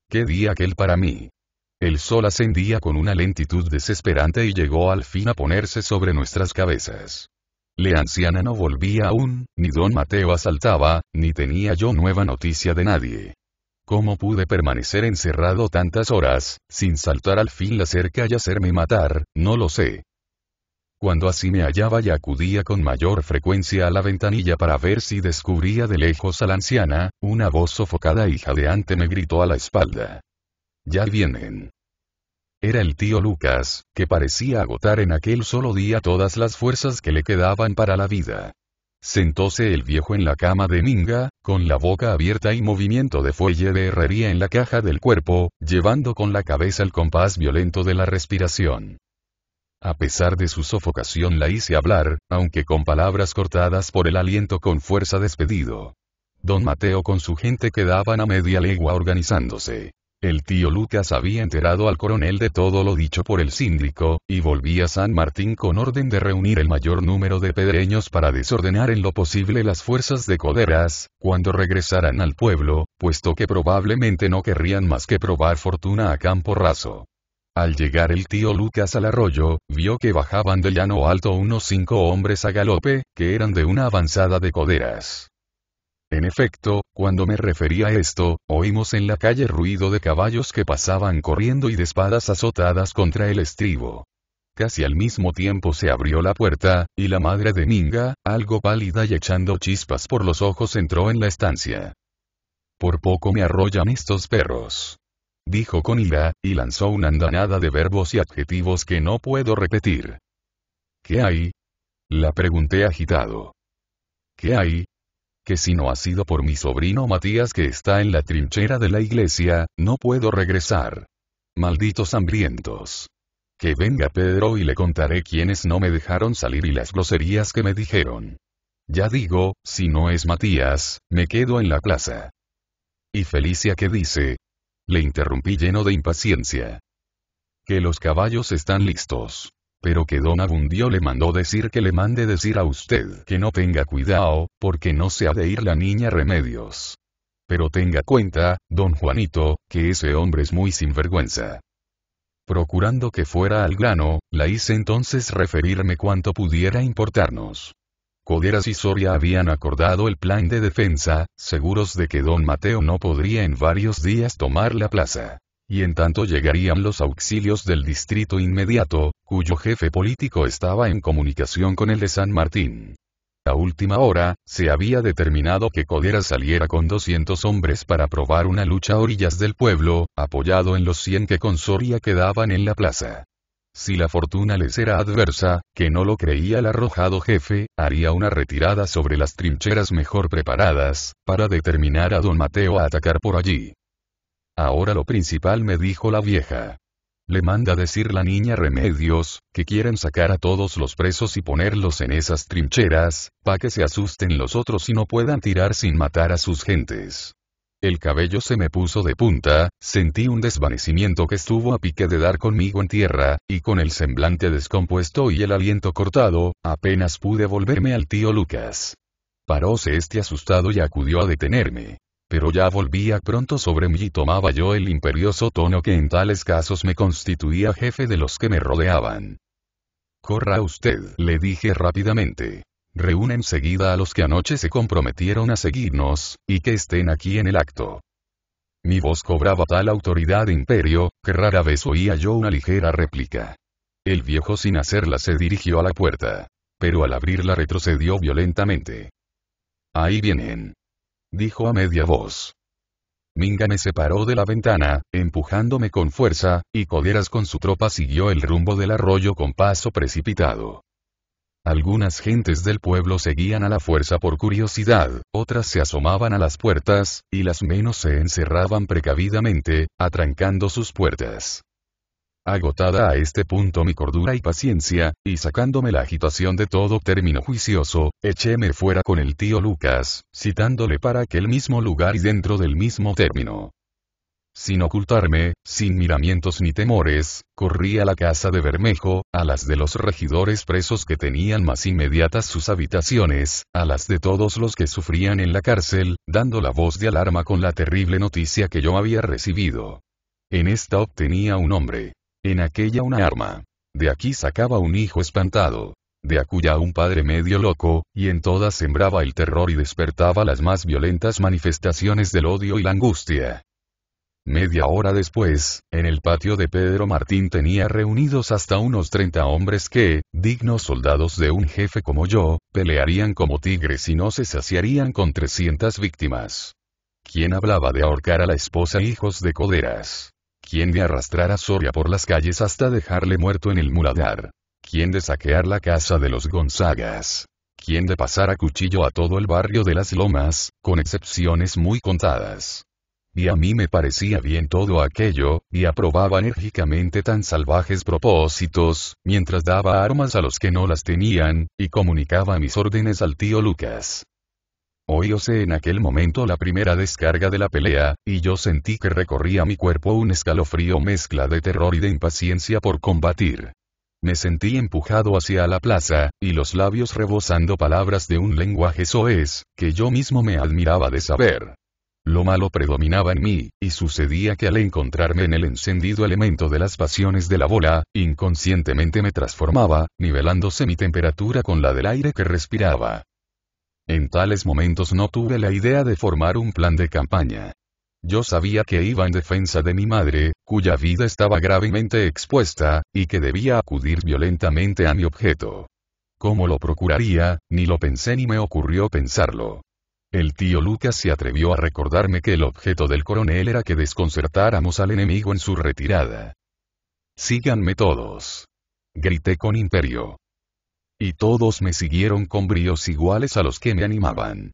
Qué día aquel para mí. El sol ascendía con una lentitud desesperante y llegó al fin a ponerse sobre nuestras cabezas. La anciana no volvía aún, ni don Mateo asaltaba, ni tenía yo nueva noticia de nadie. ¿Cómo pude permanecer encerrado tantas horas, sin saltar al fin la cerca y hacerme matar? No lo sé. Cuando así me hallaba y acudía con mayor frecuencia a la ventanilla para ver si descubría de lejos a la anciana, una voz sofocada y jadeante me gritó a la espalda. Ya vienen. Era el tío Lucas, que parecía agotar en aquel solo día todas las fuerzas que le quedaban para la vida. Sentóse el viejo en la cama de Minga, con la boca abierta y movimiento de fuelle de herrería en la caja del cuerpo, llevando con la cabeza el compás violento de la respiración. A pesar de su sofocación la hice hablar, aunque con palabras cortadas por el aliento con fuerza despedido. Don Mateo con su gente quedaban a media legua organizándose. El tío Lucas había enterado al coronel de todo lo dicho por el síndico, y volvía a San Martín con orden de reunir el mayor número de pedreños para desordenar en lo posible las fuerzas de Coderas, cuando regresaran al pueblo, puesto que probablemente no querrían más que probar fortuna a campo raso. Al llegar el tío Lucas al arroyo, vio que bajaban de llano alto unos cinco hombres a galope, que eran de una avanzada de Coderas. En efecto, cuando me refería a esto, oímos en la calle ruido de caballos que pasaban corriendo y de espadas azotadas contra el estribo. Casi al mismo tiempo se abrió la puerta, y la madre de Minga, algo pálida y echando chispas por los ojos, entró en la estancia. Por poco me arrollan estos perros. Dijo con ira, y lanzó una andanada de verbos y adjetivos que no puedo repetir. ¿Qué hay? La pregunté agitado. ¿Qué hay? que si no ha sido por mi sobrino Matías que está en la trinchera de la iglesia, no puedo regresar. Malditos hambrientos. Que venga Pedro y le contaré quiénes no me dejaron salir y las groserías que me dijeron. Ya digo, si no es Matías, me quedo en la plaza. Y Felicia que dice. Le interrumpí lleno de impaciencia. Que los caballos están listos pero que don Abundio le mandó decir que le mande decir a usted que no tenga cuidado, porque no se ha de ir la niña Remedios. Pero tenga cuenta, don Juanito, que ese hombre es muy sinvergüenza. Procurando que fuera al grano, la hice entonces referirme cuanto pudiera importarnos. Coderas y Soria habían acordado el plan de defensa, seguros de que don Mateo no podría en varios días tomar la plaza. Y en tanto llegarían los auxilios del distrito inmediato, cuyo jefe político estaba en comunicación con el de San Martín. A última hora, se había determinado que Codera saliera con 200 hombres para probar una lucha a orillas del pueblo, apoyado en los 100 que con Soria quedaban en la plaza. Si la fortuna les era adversa, que no lo creía el arrojado jefe, haría una retirada sobre las trincheras mejor preparadas, para determinar a don Mateo a atacar por allí. Ahora lo principal me dijo la vieja le manda decir la niña Remedios, que quieren sacar a todos los presos y ponerlos en esas trincheras, pa' que se asusten los otros y no puedan tirar sin matar a sus gentes. El cabello se me puso de punta, sentí un desvanecimiento que estuvo a pique de dar conmigo en tierra, y con el semblante descompuesto y el aliento cortado, apenas pude volverme al tío Lucas. Paróse este asustado y acudió a detenerme pero ya volvía pronto sobre mí y tomaba yo el imperioso tono que en tales casos me constituía jefe de los que me rodeaban. Corra usted, le dije rápidamente. Reúne enseguida a los que anoche se comprometieron a seguirnos, y que estén aquí en el acto. Mi voz cobraba tal autoridad imperio, que rara vez oía yo una ligera réplica. El viejo sin hacerla se dirigió a la puerta. Pero al abrirla retrocedió violentamente. Ahí vienen dijo a media voz. Minga me separó de la ventana, empujándome con fuerza, y Coderas con su tropa siguió el rumbo del arroyo con paso precipitado. Algunas gentes del pueblo seguían a la fuerza por curiosidad, otras se asomaban a las puertas, y las menos se encerraban precavidamente, atrancando sus puertas. Agotada a este punto mi cordura y paciencia, y sacándome la agitación de todo término juicioso, echéme fuera con el tío Lucas, citándole para aquel mismo lugar y dentro del mismo término. Sin ocultarme, sin miramientos ni temores, corrí a la casa de Bermejo, a las de los regidores presos que tenían más inmediatas sus habitaciones, a las de todos los que sufrían en la cárcel, dando la voz de alarma con la terrible noticia que yo había recibido. En esta obtenía un hombre, en aquella una arma. De aquí sacaba un hijo espantado. De acuya un padre medio loco, y en todas sembraba el terror y despertaba las más violentas manifestaciones del odio y la angustia. Media hora después, en el patio de Pedro Martín tenía reunidos hasta unos 30 hombres que, dignos soldados de un jefe como yo, pelearían como tigres y no se saciarían con 300 víctimas. ¿Quién hablaba de ahorcar a la esposa hijos de coderas? quien de arrastrar a Soria por las calles hasta dejarle muerto en el muladar, quien de saquear la casa de los Gonzagas, quien de pasar a cuchillo a todo el barrio de las Lomas, con excepciones muy contadas. Y a mí me parecía bien todo aquello, y aprobaba enérgicamente tan salvajes propósitos, mientras daba armas a los que no las tenían, y comunicaba mis órdenes al tío Lucas. Oíose en aquel momento la primera descarga de la pelea, y yo sentí que recorría mi cuerpo un escalofrío mezcla de terror y de impaciencia por combatir. Me sentí empujado hacia la plaza, y los labios rebosando palabras de un lenguaje soez, que yo mismo me admiraba de saber. Lo malo predominaba en mí, y sucedía que al encontrarme en el encendido elemento de las pasiones de la bola, inconscientemente me transformaba, nivelándose mi temperatura con la del aire que respiraba. En tales momentos no tuve la idea de formar un plan de campaña. Yo sabía que iba en defensa de mi madre, cuya vida estaba gravemente expuesta, y que debía acudir violentamente a mi objeto. ¿Cómo lo procuraría? Ni lo pensé ni me ocurrió pensarlo. El tío Lucas se atrevió a recordarme que el objeto del coronel era que desconcertáramos al enemigo en su retirada. Síganme todos. Grité con imperio. Y todos me siguieron con bríos iguales a los que me animaban.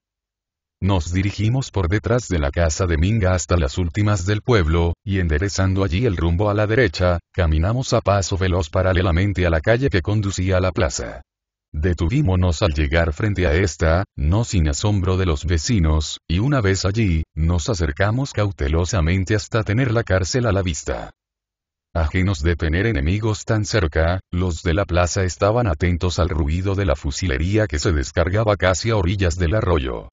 Nos dirigimos por detrás de la casa de Minga hasta las últimas del pueblo, y enderezando allí el rumbo a la derecha, caminamos a paso veloz paralelamente a la calle que conducía a la plaza. Detuvímonos al llegar frente a esta, no sin asombro de los vecinos, y una vez allí, nos acercamos cautelosamente hasta tener la cárcel a la vista. Ajenos ah, de tener enemigos tan cerca, los de la plaza estaban atentos al ruido de la fusilería que se descargaba casi a orillas del arroyo.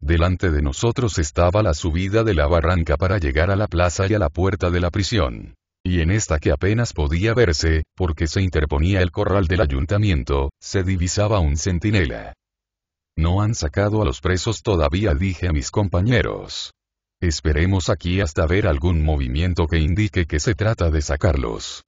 Delante de nosotros estaba la subida de la barranca para llegar a la plaza y a la puerta de la prisión. Y en esta que apenas podía verse, porque se interponía el corral del ayuntamiento, se divisaba un centinela. No han sacado a los presos todavía, dije a mis compañeros. Esperemos aquí hasta ver algún movimiento que indique que se trata de sacarlos.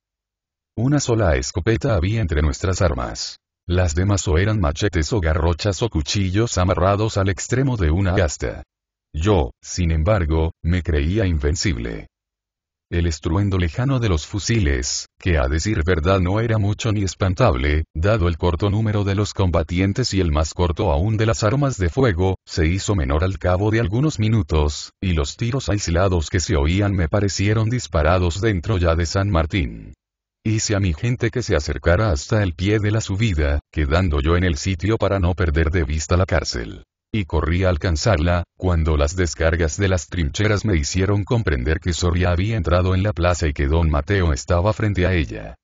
Una sola escopeta había entre nuestras armas. Las demás o eran machetes o garrochas o cuchillos amarrados al extremo de una gasta. Yo, sin embargo, me creía invencible. El estruendo lejano de los fusiles, que a decir verdad no era mucho ni espantable, dado el corto número de los combatientes y el más corto aún de las armas de fuego, se hizo menor al cabo de algunos minutos, y los tiros aislados que se oían me parecieron disparados dentro ya de San Martín. Hice a mi gente que se acercara hasta el pie de la subida, quedando yo en el sitio para no perder de vista la cárcel y corrí a alcanzarla, cuando las descargas de las trincheras me hicieron comprender que Soria había entrado en la plaza y que don Mateo estaba frente a ella.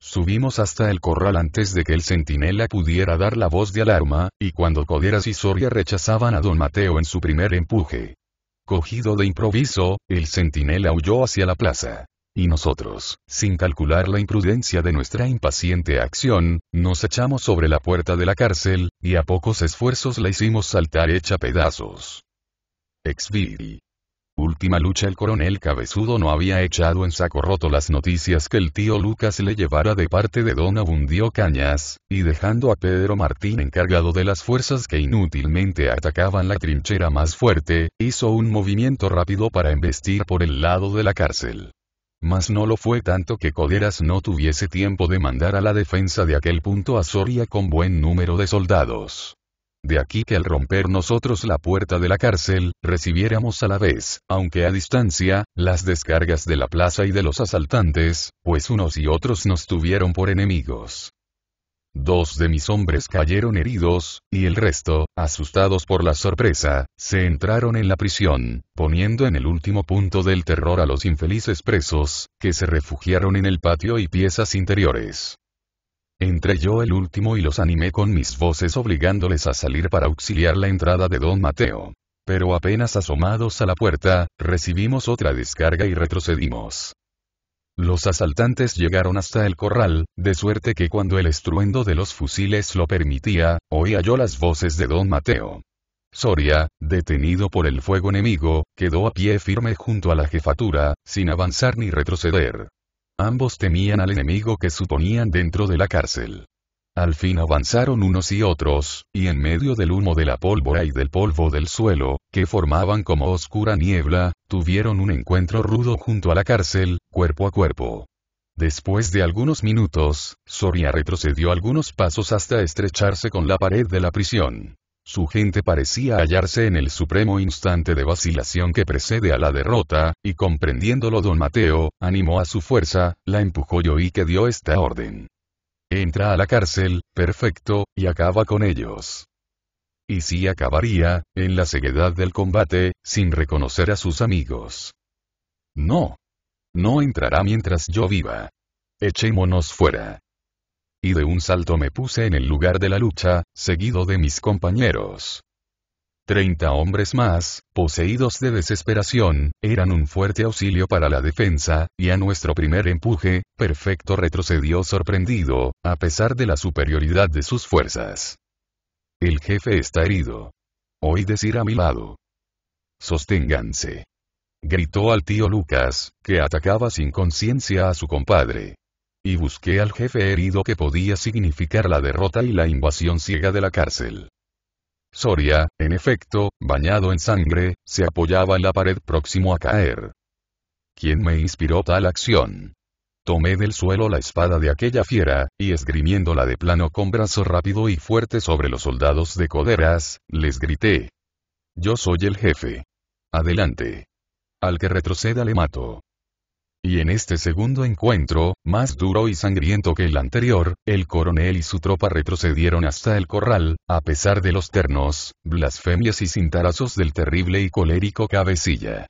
Subimos hasta el corral antes de que el centinela pudiera dar la voz de alarma, y cuando Coderas y Soria rechazaban a don Mateo en su primer empuje. Cogido de improviso, el centinela huyó hacia la plaza. Y nosotros, sin calcular la imprudencia de nuestra impaciente acción, nos echamos sobre la puerta de la cárcel, y a pocos esfuerzos la hicimos saltar hecha pedazos. Exvidi. Última lucha el coronel cabezudo no había echado en saco roto las noticias que el tío Lucas le llevara de parte de don Abundio Cañas, y dejando a Pedro Martín encargado de las fuerzas que inútilmente atacaban la trinchera más fuerte, hizo un movimiento rápido para embestir por el lado de la cárcel. Mas no lo fue tanto que Coderas no tuviese tiempo de mandar a la defensa de aquel punto a Soria con buen número de soldados. De aquí que al romper nosotros la puerta de la cárcel, recibiéramos a la vez, aunque a distancia, las descargas de la plaza y de los asaltantes, pues unos y otros nos tuvieron por enemigos. Dos de mis hombres cayeron heridos, y el resto, asustados por la sorpresa, se entraron en la prisión, poniendo en el último punto del terror a los infelices presos, que se refugiaron en el patio y piezas interiores. Entré yo el último y los animé con mis voces obligándoles a salir para auxiliar la entrada de don Mateo. Pero apenas asomados a la puerta, recibimos otra descarga y retrocedimos. Los asaltantes llegaron hasta el corral, de suerte que cuando el estruendo de los fusiles lo permitía, oía yo las voces de don Mateo. Soria, detenido por el fuego enemigo, quedó a pie firme junto a la jefatura, sin avanzar ni retroceder. Ambos temían al enemigo que suponían dentro de la cárcel. Al fin avanzaron unos y otros, y en medio del humo de la pólvora y del polvo del suelo, que formaban como oscura niebla, tuvieron un encuentro rudo junto a la cárcel, cuerpo a cuerpo. Después de algunos minutos, Soria retrocedió algunos pasos hasta estrecharse con la pared de la prisión. Su gente parecía hallarse en el supremo instante de vacilación que precede a la derrota, y comprendiéndolo don Mateo, animó a su fuerza, la empujó y que dio esta orden. Entra a la cárcel, perfecto, y acaba con ellos. Y si acabaría, en la ceguedad del combate, sin reconocer a sus amigos. No. No entrará mientras yo viva. Echémonos fuera. Y de un salto me puse en el lugar de la lucha, seguido de mis compañeros. Treinta hombres más, poseídos de desesperación, eran un fuerte auxilio para la defensa, y a nuestro primer empuje, Perfecto retrocedió sorprendido, a pesar de la superioridad de sus fuerzas. El jefe está herido. Oí decir a mi lado. Sosténganse. Gritó al tío Lucas, que atacaba sin conciencia a su compadre. Y busqué al jefe herido que podía significar la derrota y la invasión ciega de la cárcel. Soria, en efecto, bañado en sangre, se apoyaba en la pared próximo a caer. ¿Quién me inspiró tal acción? Tomé del suelo la espada de aquella fiera, y esgrimiéndola de plano con brazo rápido y fuerte sobre los soldados de Coderas, les grité. Yo soy el jefe. Adelante. Al que retroceda le mato. Y en este segundo encuentro, más duro y sangriento que el anterior, el coronel y su tropa retrocedieron hasta el corral, a pesar de los ternos, blasfemias y cintarazos del terrible y colérico cabecilla.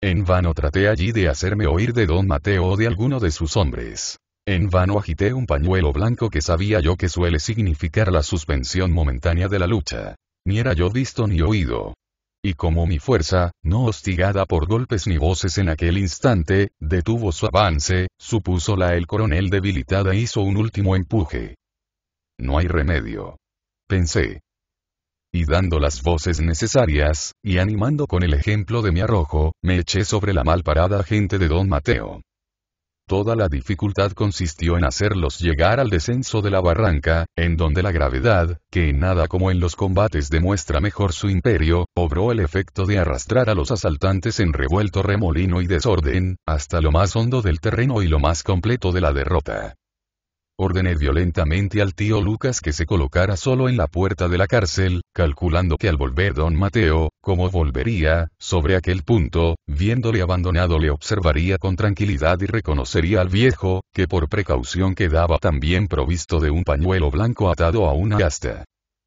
En vano traté allí de hacerme oír de don Mateo o de alguno de sus hombres. En vano agité un pañuelo blanco que sabía yo que suele significar la suspensión momentánea de la lucha. Ni era yo visto ni oído y como mi fuerza, no hostigada por golpes ni voces en aquel instante, detuvo su avance, la el coronel debilitada hizo un último empuje. No hay remedio. Pensé. Y dando las voces necesarias, y animando con el ejemplo de mi arrojo, me eché sobre la malparada gente de don Mateo. Toda la dificultad consistió en hacerlos llegar al descenso de la barranca, en donde la gravedad, que en nada como en los combates demuestra mejor su imperio, obró el efecto de arrastrar a los asaltantes en revuelto remolino y desorden, hasta lo más hondo del terreno y lo más completo de la derrota. Ordené violentamente al tío Lucas que se colocara solo en la puerta de la cárcel, calculando que al volver don Mateo, como volvería, sobre aquel punto, viéndole abandonado le observaría con tranquilidad y reconocería al viejo, que por precaución quedaba también provisto de un pañuelo blanco atado a una gasta.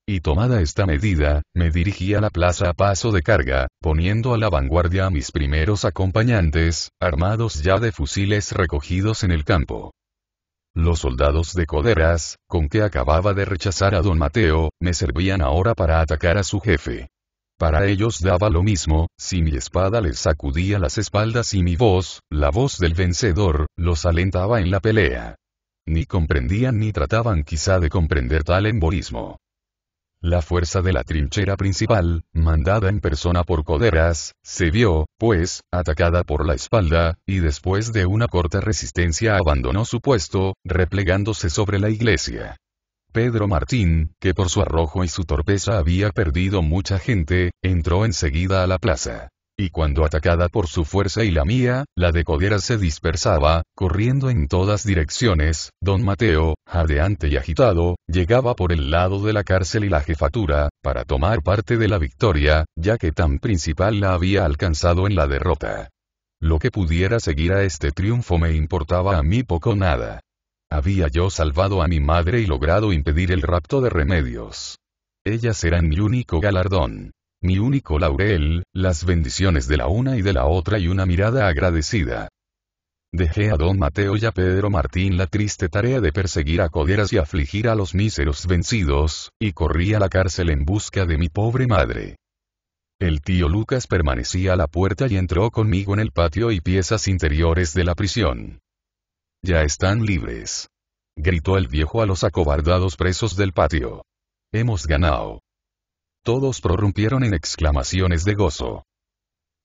Y tomada esta medida, me dirigí a la plaza a paso de carga, poniendo a la vanguardia a mis primeros acompañantes, armados ya de fusiles recogidos en el campo. Los soldados de Coderas, con que acababa de rechazar a don Mateo, me servían ahora para atacar a su jefe. Para ellos daba lo mismo, si mi espada les sacudía las espaldas y mi voz, la voz del vencedor, los alentaba en la pelea. Ni comprendían ni trataban quizá de comprender tal embolismo. La fuerza de la trinchera principal, mandada en persona por Coderas, se vio, pues, atacada por la espalda, y después de una corta resistencia abandonó su puesto, replegándose sobre la iglesia. Pedro Martín, que por su arrojo y su torpeza había perdido mucha gente, entró enseguida a la plaza y cuando atacada por su fuerza y la mía, la de Codera se dispersaba, corriendo en todas direcciones, don Mateo, jadeante y agitado, llegaba por el lado de la cárcel y la jefatura, para tomar parte de la victoria, ya que tan principal la había alcanzado en la derrota. Lo que pudiera seguir a este triunfo me importaba a mí poco nada. Había yo salvado a mi madre y logrado impedir el rapto de remedios. Ellas eran mi único galardón. Mi único laurel, las bendiciones de la una y de la otra y una mirada agradecida. Dejé a don Mateo y a Pedro Martín la triste tarea de perseguir a coderas y afligir a los míseros vencidos, y corrí a la cárcel en busca de mi pobre madre. El tío Lucas permanecía a la puerta y entró conmigo en el patio y piezas interiores de la prisión. Ya están libres. Gritó el viejo a los acobardados presos del patio. Hemos ganado todos prorrumpieron en exclamaciones de gozo.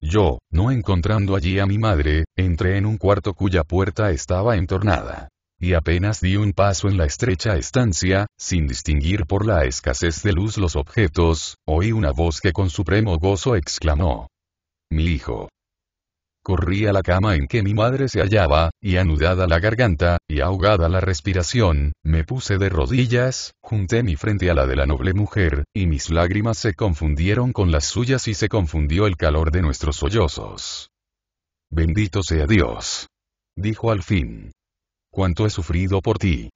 Yo, no encontrando allí a mi madre, entré en un cuarto cuya puerta estaba entornada. Y apenas di un paso en la estrecha estancia, sin distinguir por la escasez de luz los objetos, oí una voz que con supremo gozo exclamó. Mi hijo, Corrí a la cama en que mi madre se hallaba, y anudada la garganta, y ahogada la respiración, me puse de rodillas, junté mi frente a la de la noble mujer, y mis lágrimas se confundieron con las suyas y se confundió el calor de nuestros sollozos. Bendito sea Dios. Dijo al fin. Cuánto he sufrido por ti.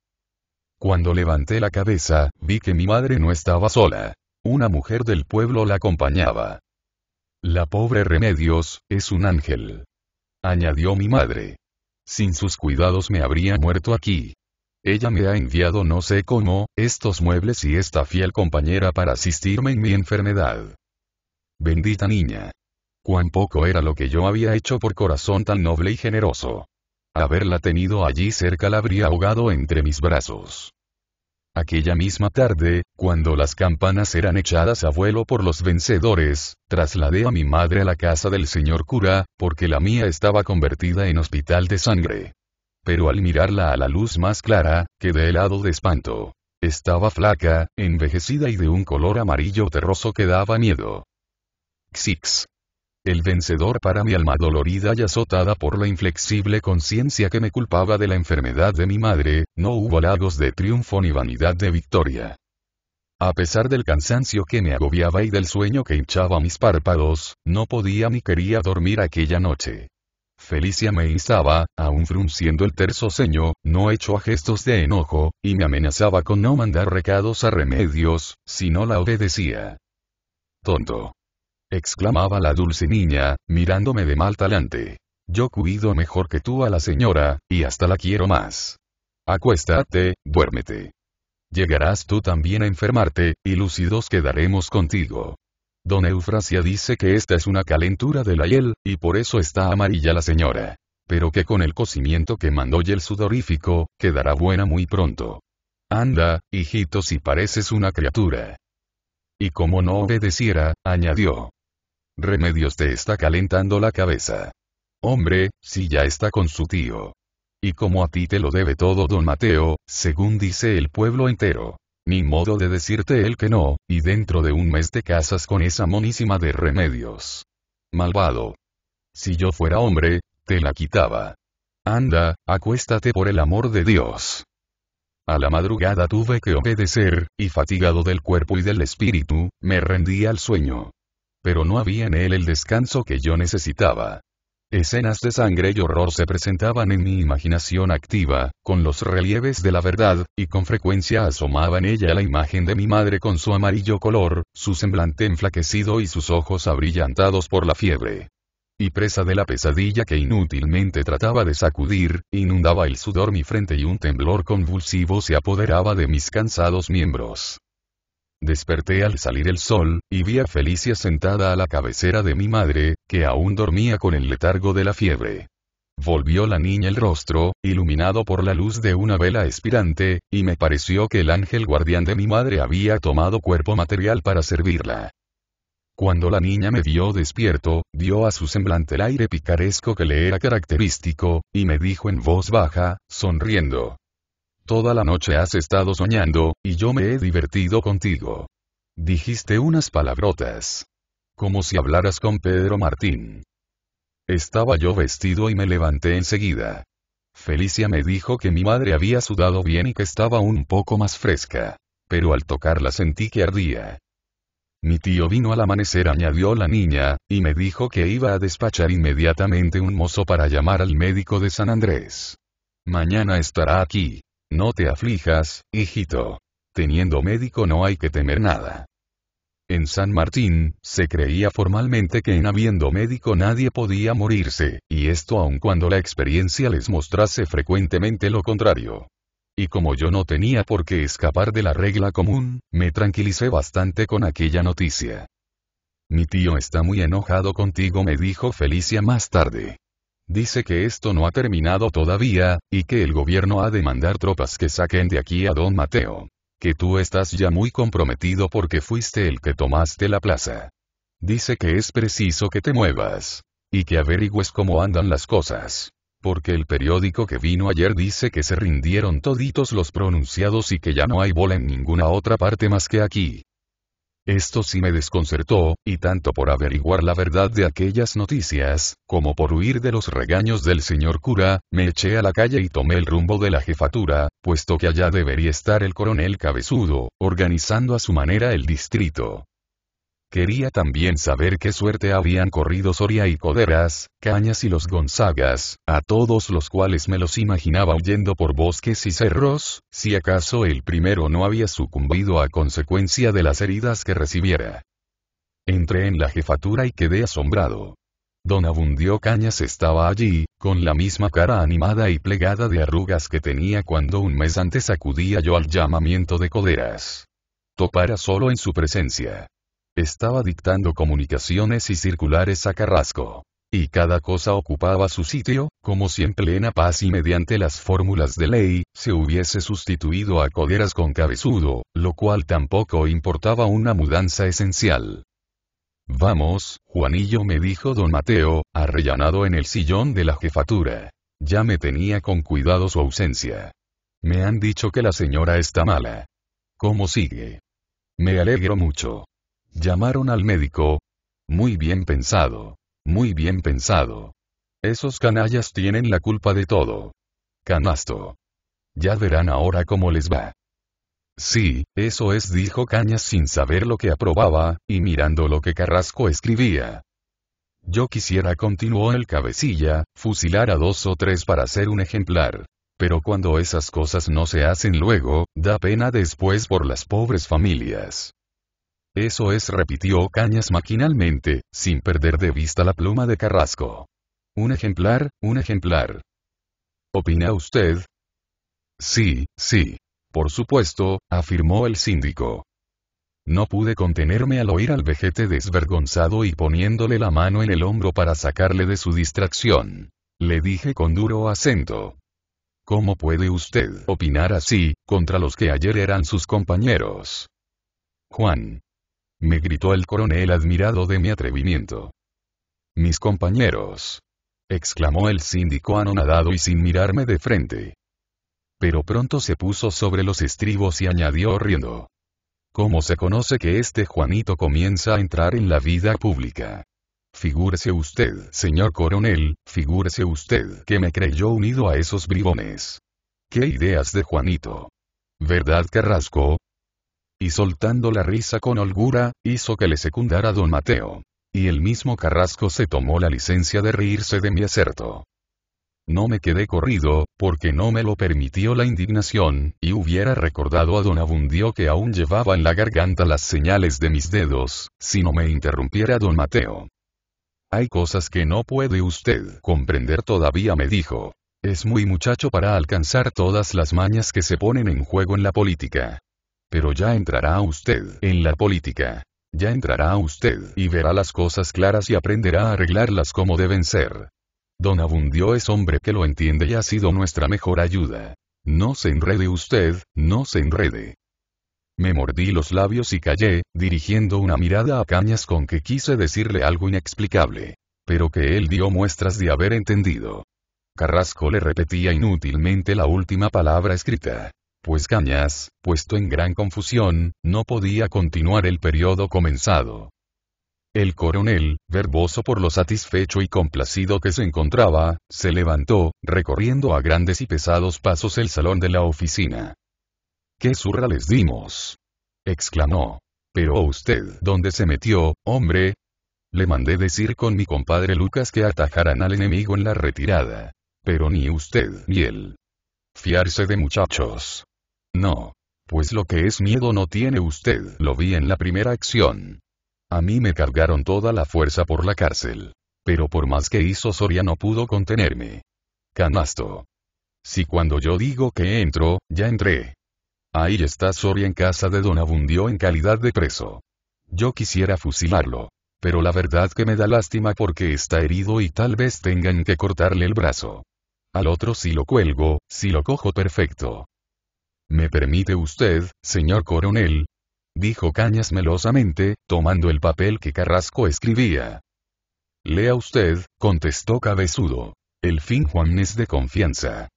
Cuando levanté la cabeza, vi que mi madre no estaba sola. Una mujer del pueblo la acompañaba. La pobre Remedios, es un ángel. Añadió mi madre. Sin sus cuidados me habría muerto aquí. Ella me ha enviado no sé cómo, estos muebles y esta fiel compañera para asistirme en mi enfermedad. Bendita niña. Cuán poco era lo que yo había hecho por corazón tan noble y generoso. Haberla tenido allí cerca la habría ahogado entre mis brazos. Aquella misma tarde, cuando las campanas eran echadas a vuelo por los vencedores, trasladé a mi madre a la casa del señor cura, porque la mía estaba convertida en hospital de sangre. Pero al mirarla a la luz más clara, quedé helado de espanto. Estaba flaca, envejecida y de un color amarillo terroso que daba miedo. Xix. El vencedor para mi alma dolorida y azotada por la inflexible conciencia que me culpaba de la enfermedad de mi madre, no hubo lagos de triunfo ni vanidad de victoria. A pesar del cansancio que me agobiaba y del sueño que hinchaba mis párpados, no podía ni quería dormir aquella noche. Felicia me instaba, aún frunciendo el terzo ceño, no hecho a gestos de enojo, y me amenazaba con no mandar recados a remedios, si no la obedecía. Tonto exclamaba la dulce niña, mirándome de mal talante. Yo cuido mejor que tú a la señora, y hasta la quiero más. Acuéstate, duérmete. Llegarás tú también a enfermarte, y lúcidos quedaremos contigo. Don Eufrasia dice que esta es una calentura de la hiel, y por eso está amarilla la señora. Pero que con el cocimiento que mandó y el sudorífico, quedará buena muy pronto. Anda, hijito, si pareces una criatura. Y como no obedeciera, añadió. Remedios te está calentando la cabeza. Hombre, si ya está con su tío. Y como a ti te lo debe todo don Mateo, según dice el pueblo entero. Ni modo de decirte el que no, y dentro de un mes te casas con esa monísima de remedios. Malvado. Si yo fuera hombre, te la quitaba. Anda, acuéstate por el amor de Dios. A la madrugada tuve que obedecer, y fatigado del cuerpo y del espíritu, me rendí al sueño pero no había en él el descanso que yo necesitaba. Escenas de sangre y horror se presentaban en mi imaginación activa, con los relieves de la verdad, y con frecuencia asomaba en ella la imagen de mi madre con su amarillo color, su semblante enflaquecido y sus ojos abrillantados por la fiebre. Y presa de la pesadilla que inútilmente trataba de sacudir, inundaba el sudor mi frente y un temblor convulsivo se apoderaba de mis cansados miembros. Desperté al salir el sol, y vi a Felicia sentada a la cabecera de mi madre, que aún dormía con el letargo de la fiebre. Volvió la niña el rostro, iluminado por la luz de una vela espirante, y me pareció que el ángel guardián de mi madre había tomado cuerpo material para servirla. Cuando la niña me vio despierto, dio a su semblante el aire picaresco que le era característico, y me dijo en voz baja, sonriendo, Toda la noche has estado soñando, y yo me he divertido contigo. Dijiste unas palabrotas. Como si hablaras con Pedro Martín. Estaba yo vestido y me levanté enseguida. Felicia me dijo que mi madre había sudado bien y que estaba un poco más fresca. Pero al tocarla sentí que ardía. Mi tío vino al amanecer, añadió la niña, y me dijo que iba a despachar inmediatamente un mozo para llamar al médico de San Andrés. Mañana estará aquí. No te aflijas, hijito. Teniendo médico no hay que temer nada. En San Martín, se creía formalmente que en habiendo médico nadie podía morirse, y esto aun cuando la experiencia les mostrase frecuentemente lo contrario. Y como yo no tenía por qué escapar de la regla común, me tranquilicé bastante con aquella noticia. Mi tío está muy enojado contigo, me dijo Felicia más tarde. Dice que esto no ha terminado todavía, y que el gobierno ha de mandar tropas que saquen de aquí a don Mateo. Que tú estás ya muy comprometido porque fuiste el que tomaste la plaza. Dice que es preciso que te muevas. Y que averigües cómo andan las cosas porque el periódico que vino ayer dice que se rindieron toditos los pronunciados y que ya no hay bola en ninguna otra parte más que aquí. Esto sí me desconcertó, y tanto por averiguar la verdad de aquellas noticias, como por huir de los regaños del señor cura, me eché a la calle y tomé el rumbo de la jefatura, puesto que allá debería estar el coronel cabezudo, organizando a su manera el distrito. Quería también saber qué suerte habían corrido Soria y Coderas, Cañas y los Gonzagas, a todos los cuales me los imaginaba huyendo por bosques y cerros, si acaso el primero no había sucumbido a consecuencia de las heridas que recibiera. Entré en la jefatura y quedé asombrado. Don Abundio Cañas estaba allí, con la misma cara animada y plegada de arrugas que tenía cuando un mes antes acudía yo al llamamiento de Coderas. Topara solo en su presencia. Estaba dictando comunicaciones y circulares a Carrasco. Y cada cosa ocupaba su sitio, como si en plena paz y mediante las fórmulas de ley, se hubiese sustituido a coderas con cabezudo, lo cual tampoco importaba una mudanza esencial. Vamos, Juanillo me dijo don Mateo, arrellanado en el sillón de la jefatura. Ya me tenía con cuidado su ausencia. Me han dicho que la señora está mala. ¿Cómo sigue? Me alegro mucho. Llamaron al médico. Muy bien pensado. Muy bien pensado. Esos canallas tienen la culpa de todo. Canasto. Ya verán ahora cómo les va. Sí, eso es, dijo Cañas sin saber lo que aprobaba, y mirando lo que Carrasco escribía. Yo quisiera, continuó el cabecilla, fusilar a dos o tres para ser un ejemplar. Pero cuando esas cosas no se hacen luego, da pena después por las pobres familias. Eso es, repitió Cañas maquinalmente, sin perder de vista la pluma de Carrasco. Un ejemplar, un ejemplar. ¿Opina usted? Sí, sí. Por supuesto, afirmó el síndico. No pude contenerme al oír al vejete desvergonzado y poniéndole la mano en el hombro para sacarle de su distracción. Le dije con duro acento. ¿Cómo puede usted opinar así, contra los que ayer eran sus compañeros? Juan, me gritó el coronel admirado de mi atrevimiento. Mis compañeros, exclamó el síndico anonadado y sin mirarme de frente. Pero pronto se puso sobre los estribos y añadió riendo. ¿Cómo se conoce que este Juanito comienza a entrar en la vida pública? Figúrese usted, señor coronel, figúrese usted que me creyó unido a esos bribones. ¿Qué ideas de Juanito? ¿Verdad, Carrasco? Y soltando la risa con holgura, hizo que le secundara don Mateo. Y el mismo Carrasco se tomó la licencia de reírse de mi acerto. No me quedé corrido, porque no me lo permitió la indignación, y hubiera recordado a don Abundio que aún llevaba en la garganta las señales de mis dedos, si no me interrumpiera don Mateo. Hay cosas que no puede usted comprender todavía, me dijo. Es muy muchacho para alcanzar todas las mañas que se ponen en juego en la política. Pero ya entrará usted en la política. Ya entrará usted y verá las cosas claras y aprenderá a arreglarlas como deben ser. Don Abundio es hombre que lo entiende y ha sido nuestra mejor ayuda. No se enrede usted, no se enrede. Me mordí los labios y callé, dirigiendo una mirada a Cañas con que quise decirle algo inexplicable. Pero que él dio muestras de haber entendido. Carrasco le repetía inútilmente la última palabra escrita pues Cañas, puesto en gran confusión, no podía continuar el periodo comenzado. El coronel, verboso por lo satisfecho y complacido que se encontraba, se levantó, recorriendo a grandes y pesados pasos el salón de la oficina. ¡Qué zurra les dimos! exclamó. Pero usted, ¿dónde se metió, hombre? Le mandé decir con mi compadre Lucas que atajaran al enemigo en la retirada. Pero ni usted ni él. Fiarse de muchachos. No. Pues lo que es miedo no tiene usted. Lo vi en la primera acción. A mí me cargaron toda la fuerza por la cárcel. Pero por más que hizo Soria no pudo contenerme. Canasto. Si cuando yo digo que entro, ya entré. Ahí está Soria en casa de Don Abundio en calidad de preso. Yo quisiera fusilarlo. Pero la verdad que me da lástima porque está herido y tal vez tengan que cortarle el brazo. Al otro si lo cuelgo, si lo cojo perfecto. ¿Me permite usted, señor coronel? dijo Cañas melosamente, tomando el papel que Carrasco escribía. Lea usted, contestó cabezudo. El fin Juan es de confianza.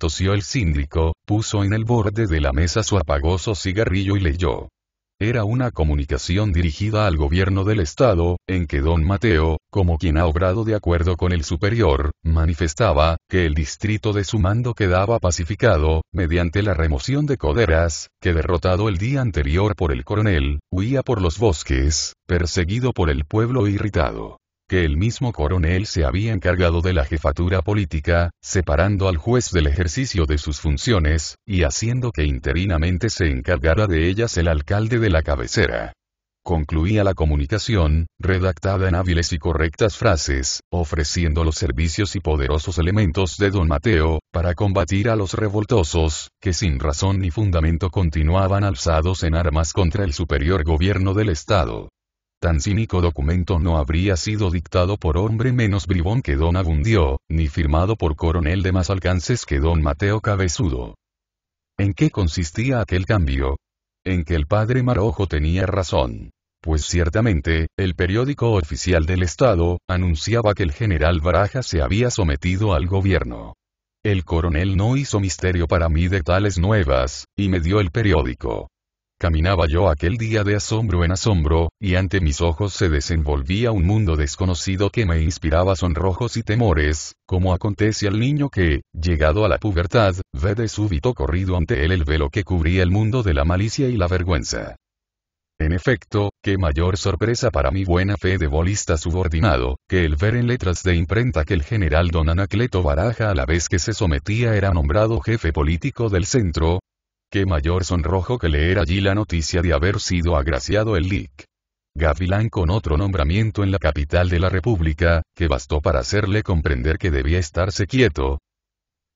Tosió el síndico, puso en el borde de la mesa su apagoso cigarrillo y leyó. Era una comunicación dirigida al gobierno del Estado, en que don Mateo, como quien ha obrado de acuerdo con el superior, manifestaba, que el distrito de su mando quedaba pacificado, mediante la remoción de Coderas, que derrotado el día anterior por el coronel, huía por los bosques, perseguido por el pueblo irritado que el mismo coronel se había encargado de la jefatura política, separando al juez del ejercicio de sus funciones, y haciendo que interinamente se encargara de ellas el alcalde de la cabecera concluía la comunicación, redactada en hábiles y correctas frases, ofreciendo los servicios y poderosos elementos de don Mateo, para combatir a los revoltosos, que sin razón ni fundamento continuaban alzados en armas contra el superior gobierno del Estado. Tan cínico documento no habría sido dictado por hombre menos bribón que don Abundio, ni firmado por coronel de más alcances que don Mateo Cabezudo. ¿En qué consistía aquel cambio? En que el padre Marojo tenía razón. Pues ciertamente, el periódico oficial del Estado, anunciaba que el general Baraja se había sometido al gobierno. El coronel no hizo misterio para mí de tales nuevas, y me dio el periódico. Caminaba yo aquel día de asombro en asombro, y ante mis ojos se desenvolvía un mundo desconocido que me inspiraba sonrojos y temores, como acontece al niño que, llegado a la pubertad, ve de súbito corrido ante él el velo que cubría el mundo de la malicia y la vergüenza. En efecto, qué mayor sorpresa para mi buena fe de bolista subordinado, que el ver en letras de imprenta que el general don Anacleto Baraja a la vez que se sometía era nombrado jefe político del centro, Qué mayor sonrojo que leer allí la noticia de haber sido agraciado el Lic. Gavilán con otro nombramiento en la capital de la República, que bastó para hacerle comprender que debía estarse quieto.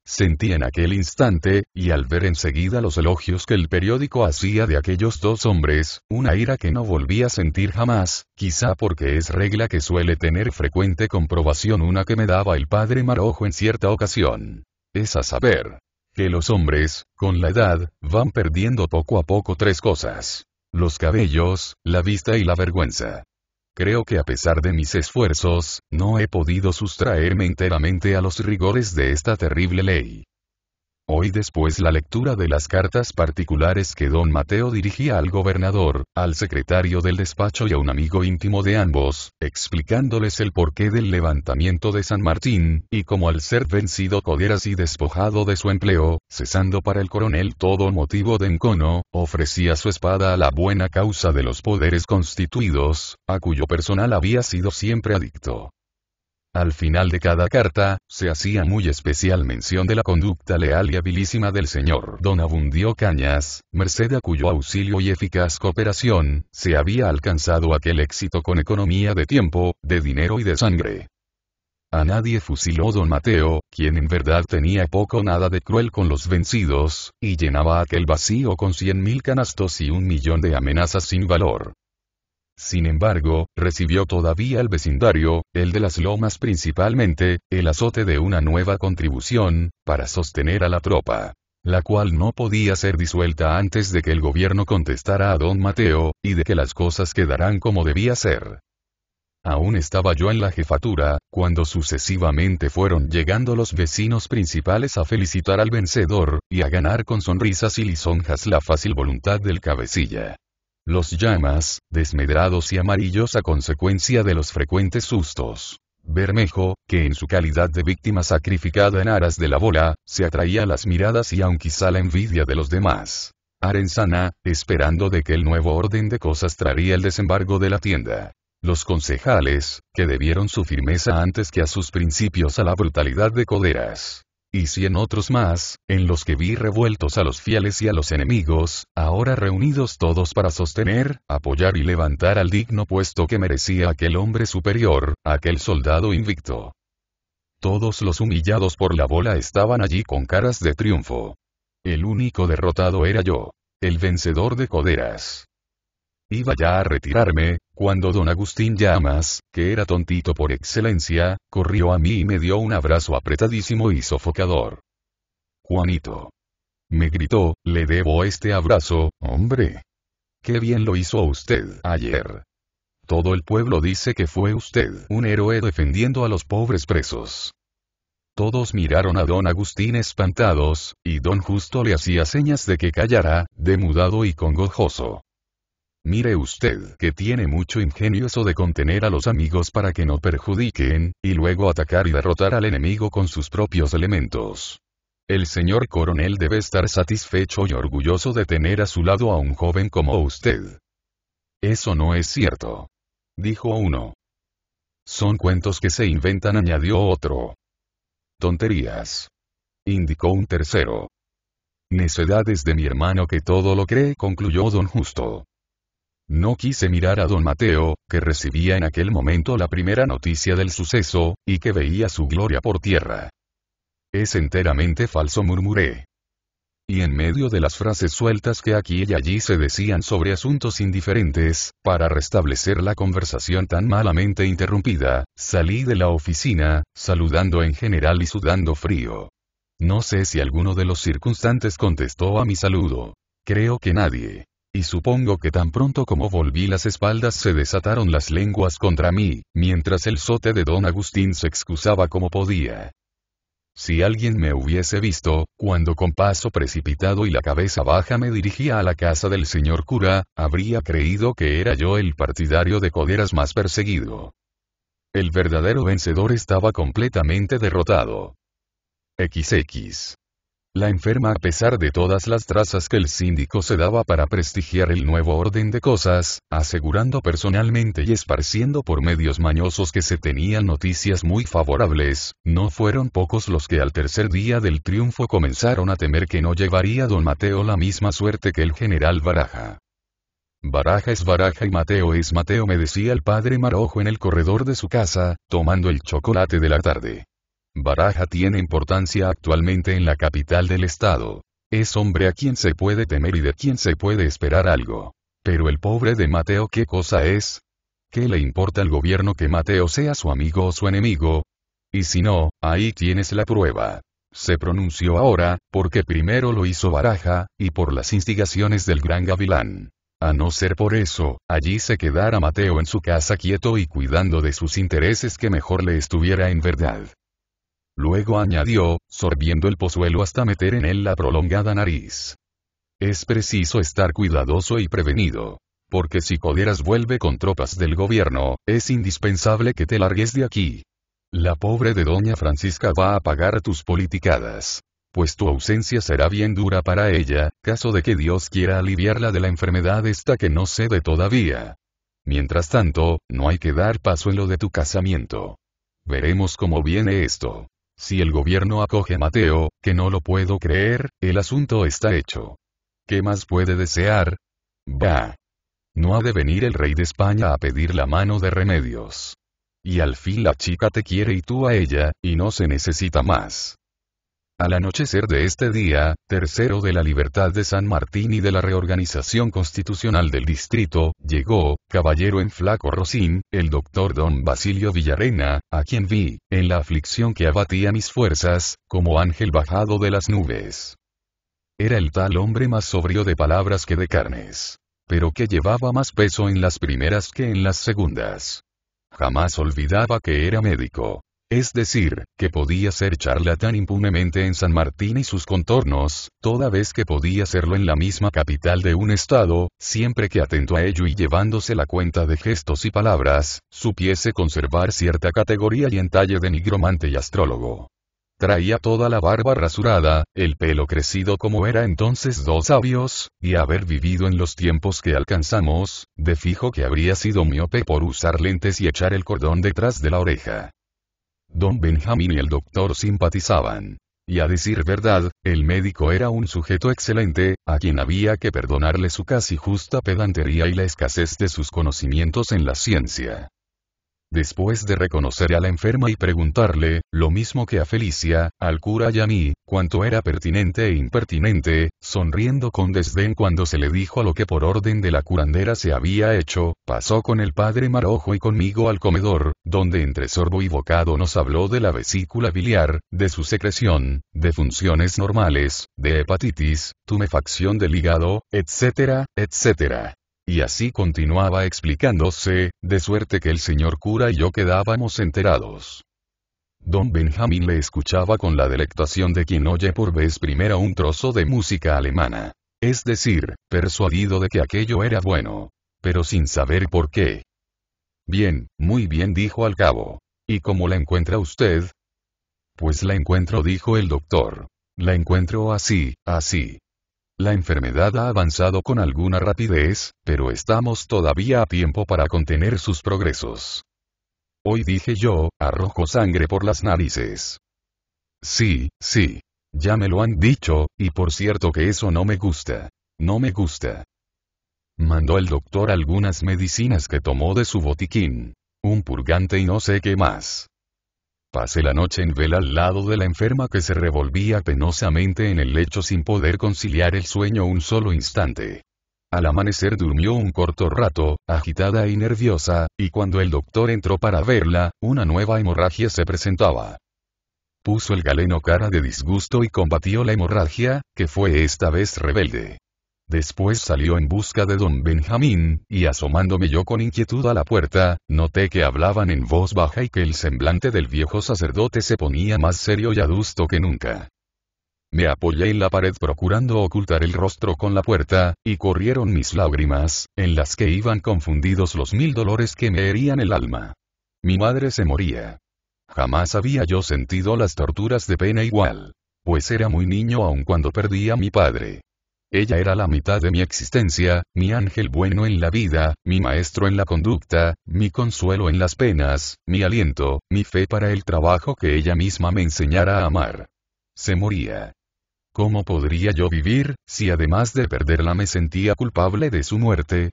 Sentí en aquel instante, y al ver enseguida los elogios que el periódico hacía de aquellos dos hombres, una ira que no volvía a sentir jamás, quizá porque es regla que suele tener frecuente comprobación una que me daba el padre Marojo en cierta ocasión. Es a saber, que los hombres, con la edad, van perdiendo poco a poco tres cosas. Los cabellos, la vista y la vergüenza. Creo que a pesar de mis esfuerzos, no he podido sustraerme enteramente a los rigores de esta terrible ley. Hoy después la lectura de las cartas particulares que don Mateo dirigía al gobernador, al secretario del despacho y a un amigo íntimo de ambos, explicándoles el porqué del levantamiento de San Martín, y como al ser vencido Coderas y despojado de su empleo, cesando para el coronel todo motivo de encono, ofrecía su espada a la buena causa de los poderes constituidos, a cuyo personal había sido siempre adicto. Al final de cada carta, se hacía muy especial mención de la conducta leal y habilísima del señor Don Abundio Cañas, merced a cuyo auxilio y eficaz cooperación, se había alcanzado aquel éxito con economía de tiempo, de dinero y de sangre. A nadie fusiló don Mateo, quien en verdad tenía poco nada de cruel con los vencidos, y llenaba aquel vacío con cien mil canastos y un millón de amenazas sin valor. Sin embargo, recibió todavía el vecindario, el de las lomas principalmente, el azote de una nueva contribución, para sostener a la tropa la cual no podía ser disuelta antes de que el gobierno contestara a don Mateo, y de que las cosas quedarán como debía ser. Aún estaba yo en la jefatura, cuando sucesivamente fueron llegando los vecinos principales a felicitar al vencedor, y a ganar con sonrisas y lisonjas la fácil voluntad del cabecilla. Los llamas, desmedrados y amarillos a consecuencia de los frecuentes sustos. Bermejo, que en su calidad de víctima sacrificada en aras de la bola, se atraía las miradas y aun quizá la envidia de los demás. Arenzana, esperando de que el nuevo orden de cosas traería el desembargo de la tienda. Los concejales, que debieron su firmeza antes que a sus principios a la brutalidad de Coderas y cien otros más, en los que vi revueltos a los fieles y a los enemigos, ahora reunidos todos para sostener, apoyar y levantar al digno puesto que merecía aquel hombre superior, aquel soldado invicto. Todos los humillados por la bola estaban allí con caras de triunfo. El único derrotado era yo. El vencedor de Coderas. Iba ya a retirarme, cuando don Agustín Llamas, que era tontito por excelencia, corrió a mí y me dio un abrazo apretadísimo y sofocador. Juanito. Me gritó, le debo este abrazo, hombre. Qué bien lo hizo usted ayer. Todo el pueblo dice que fue usted un héroe defendiendo a los pobres presos. Todos miraron a don Agustín espantados, y don Justo le hacía señas de que callara, demudado y congojoso. Mire usted que tiene mucho ingenio eso de contener a los amigos para que no perjudiquen, y luego atacar y derrotar al enemigo con sus propios elementos. El señor coronel debe estar satisfecho y orgulloso de tener a su lado a un joven como usted. Eso no es cierto. Dijo uno. Son cuentos que se inventan, añadió otro. Tonterías. Indicó un tercero. Necedades de mi hermano que todo lo cree, concluyó don Justo. No quise mirar a don Mateo, que recibía en aquel momento la primera noticia del suceso, y que veía su gloria por tierra. Es enteramente falso, murmuré. Y en medio de las frases sueltas que aquí y allí se decían sobre asuntos indiferentes, para restablecer la conversación tan malamente interrumpida, salí de la oficina, saludando en general y sudando frío. No sé si alguno de los circunstantes contestó a mi saludo. Creo que nadie y supongo que tan pronto como volví las espaldas se desataron las lenguas contra mí, mientras el sote de don Agustín se excusaba como podía. Si alguien me hubiese visto, cuando con paso precipitado y la cabeza baja me dirigía a la casa del señor cura, habría creído que era yo el partidario de Coderas más perseguido. El verdadero vencedor estaba completamente derrotado. XX la enferma a pesar de todas las trazas que el síndico se daba para prestigiar el nuevo orden de cosas, asegurando personalmente y esparciendo por medios mañosos que se tenían noticias muy favorables, no fueron pocos los que al tercer día del triunfo comenzaron a temer que no llevaría don Mateo la misma suerte que el general Baraja. Baraja es Baraja y Mateo es Mateo me decía el padre Marojo en el corredor de su casa, tomando el chocolate de la tarde. Baraja tiene importancia actualmente en la capital del estado. Es hombre a quien se puede temer y de quien se puede esperar algo. Pero el pobre de Mateo, ¿qué cosa es? ¿Qué le importa al gobierno que Mateo sea su amigo o su enemigo? Y si no, ahí tienes la prueba. Se pronunció ahora, porque primero lo hizo Baraja, y por las instigaciones del gran gavilán. A no ser por eso, allí se quedara Mateo en su casa quieto y cuidando de sus intereses que mejor le estuviera en verdad. Luego añadió, sorbiendo el pozuelo hasta meter en él la prolongada nariz. Es preciso estar cuidadoso y prevenido. Porque si Coderas vuelve con tropas del gobierno, es indispensable que te largues de aquí. La pobre de Doña Francisca va a pagar tus politicadas. Pues tu ausencia será bien dura para ella, caso de que Dios quiera aliviarla de la enfermedad esta que no cede todavía. Mientras tanto, no hay que dar paso en lo de tu casamiento. Veremos cómo viene esto. Si el gobierno acoge a Mateo, que no lo puedo creer, el asunto está hecho. ¿Qué más puede desear? Bah. No ha de venir el rey de España a pedir la mano de remedios. Y al fin la chica te quiere y tú a ella, y no se necesita más. Al anochecer de este día, tercero de la libertad de San Martín y de la reorganización constitucional del distrito, llegó, caballero en flaco rocín, el doctor don Basilio Villarena, a quien vi, en la aflicción que abatía mis fuerzas, como ángel bajado de las nubes. Era el tal hombre más sobrio de palabras que de carnes. Pero que llevaba más peso en las primeras que en las segundas. Jamás olvidaba que era médico, es decir, que podía ser charlatán impunemente en San Martín y sus contornos, toda vez que podía serlo en la misma capital de un estado, siempre que atento a ello y llevándose la cuenta de gestos y palabras, supiese conservar cierta categoría y entalle de nigromante y astrólogo. Traía toda la barba rasurada, el pelo crecido como era entonces dos sabios, y haber vivido en los tiempos que alcanzamos, de fijo que habría sido miope por usar lentes y echar el cordón detrás de la oreja. Don Benjamín y el doctor simpatizaban. Y a decir verdad, el médico era un sujeto excelente, a quien había que perdonarle su casi justa pedantería y la escasez de sus conocimientos en la ciencia. Después de reconocer a la enferma y preguntarle, lo mismo que a Felicia, al cura y a mí, cuanto era pertinente e impertinente, sonriendo con desdén cuando se le dijo a lo que por orden de la curandera se había hecho, pasó con el padre Marojo y conmigo al comedor, donde entre sorbo y bocado nos habló de la vesícula biliar, de su secreción, de funciones normales, de hepatitis, tumefacción del hígado, etcétera, etcétera. Y así continuaba explicándose, de suerte que el señor cura y yo quedábamos enterados. Don Benjamín le escuchaba con la delectación de quien oye por vez primera un trozo de música alemana. Es decir, persuadido de que aquello era bueno. Pero sin saber por qué. Bien, muy bien dijo al cabo. ¿Y cómo la encuentra usted? Pues la encuentro dijo el doctor. La encuentro así, así. La enfermedad ha avanzado con alguna rapidez, pero estamos todavía a tiempo para contener sus progresos. Hoy dije yo, arrojo sangre por las narices. Sí, sí. Ya me lo han dicho, y por cierto que eso no me gusta. No me gusta. Mandó el doctor algunas medicinas que tomó de su botiquín. Un purgante y no sé qué más. Pasé la noche en vela al lado de la enferma que se revolvía penosamente en el lecho sin poder conciliar el sueño un solo instante. Al amanecer durmió un corto rato, agitada y nerviosa, y cuando el doctor entró para verla, una nueva hemorragia se presentaba. Puso el galeno cara de disgusto y combatió la hemorragia, que fue esta vez rebelde. Después salió en busca de don Benjamín, y asomándome yo con inquietud a la puerta, noté que hablaban en voz baja y que el semblante del viejo sacerdote se ponía más serio y adusto que nunca. Me apoyé en la pared procurando ocultar el rostro con la puerta, y corrieron mis lágrimas, en las que iban confundidos los mil dolores que me herían el alma. Mi madre se moría. Jamás había yo sentido las torturas de pena igual. Pues era muy niño aun cuando perdí a mi padre. Ella era la mitad de mi existencia, mi ángel bueno en la vida, mi maestro en la conducta, mi consuelo en las penas, mi aliento, mi fe para el trabajo que ella misma me enseñara a amar. Se moría. ¿Cómo podría yo vivir, si además de perderla me sentía culpable de su muerte?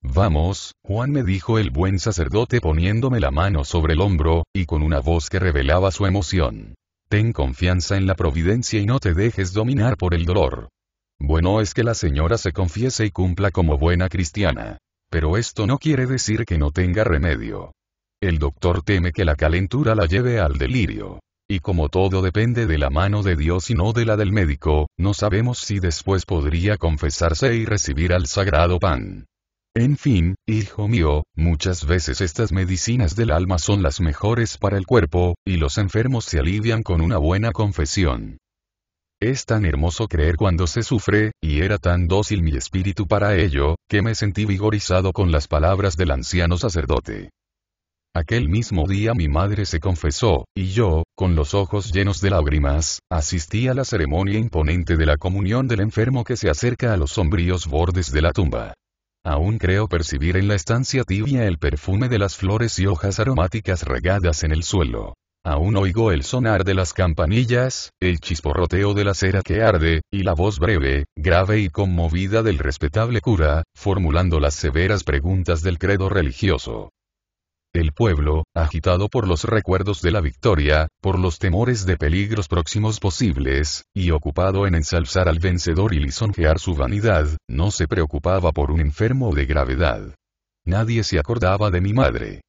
Vamos, Juan me dijo el buen sacerdote poniéndome la mano sobre el hombro, y con una voz que revelaba su emoción. Ten confianza en la providencia y no te dejes dominar por el dolor. Bueno es que la señora se confiese y cumpla como buena cristiana. Pero esto no quiere decir que no tenga remedio. El doctor teme que la calentura la lleve al delirio. Y como todo depende de la mano de Dios y no de la del médico, no sabemos si después podría confesarse y recibir al sagrado pan. En fin, hijo mío, muchas veces estas medicinas del alma son las mejores para el cuerpo, y los enfermos se alivian con una buena confesión. Es tan hermoso creer cuando se sufre, y era tan dócil mi espíritu para ello, que me sentí vigorizado con las palabras del anciano sacerdote. Aquel mismo día mi madre se confesó, y yo, con los ojos llenos de lágrimas, asistí a la ceremonia imponente de la comunión del enfermo que se acerca a los sombríos bordes de la tumba. Aún creo percibir en la estancia tibia el perfume de las flores y hojas aromáticas regadas en el suelo. Aún oigo el sonar de las campanillas, el chisporroteo de la cera que arde, y la voz breve, grave y conmovida del respetable cura, formulando las severas preguntas del credo religioso. El pueblo, agitado por los recuerdos de la victoria, por los temores de peligros próximos posibles, y ocupado en ensalzar al vencedor y lisonjear su vanidad, no se preocupaba por un enfermo de gravedad. Nadie se acordaba de mi madre.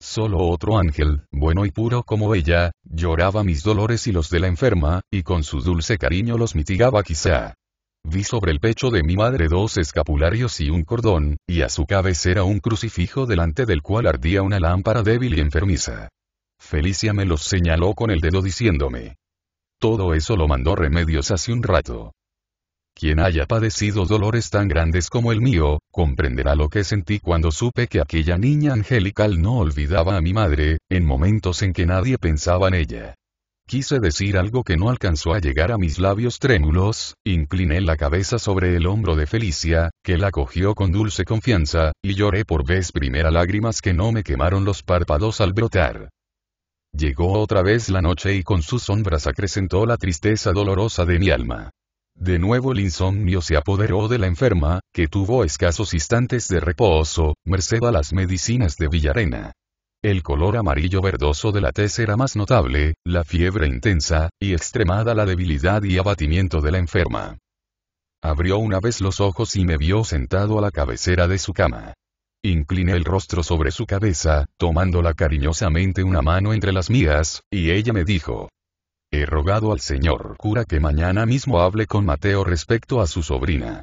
Solo otro ángel, bueno y puro como ella, lloraba mis dolores y los de la enferma, y con su dulce cariño los mitigaba quizá. Vi sobre el pecho de mi madre dos escapularios y un cordón, y a su cabecera un crucifijo delante del cual ardía una lámpara débil y enfermiza. Felicia me los señaló con el dedo diciéndome. Todo eso lo mandó remedios hace un rato. Quien haya padecido dolores tan grandes como el mío, comprenderá lo que sentí cuando supe que aquella niña angelical no olvidaba a mi madre, en momentos en que nadie pensaba en ella. Quise decir algo que no alcanzó a llegar a mis labios trémulos, incliné la cabeza sobre el hombro de Felicia, que la cogió con dulce confianza, y lloré por vez primera lágrimas que no me quemaron los párpados al brotar. Llegó otra vez la noche y con sus sombras acrecentó la tristeza dolorosa de mi alma. De nuevo el insomnio se apoderó de la enferma, que tuvo escasos instantes de reposo, merced a las medicinas de Villarena. El color amarillo verdoso de la tez era más notable, la fiebre intensa, y extremada la debilidad y abatimiento de la enferma. Abrió una vez los ojos y me vio sentado a la cabecera de su cama. Incliné el rostro sobre su cabeza, tomándola cariñosamente una mano entre las mías, y ella me dijo, He rogado al señor cura que mañana mismo hable con Mateo respecto a su sobrina.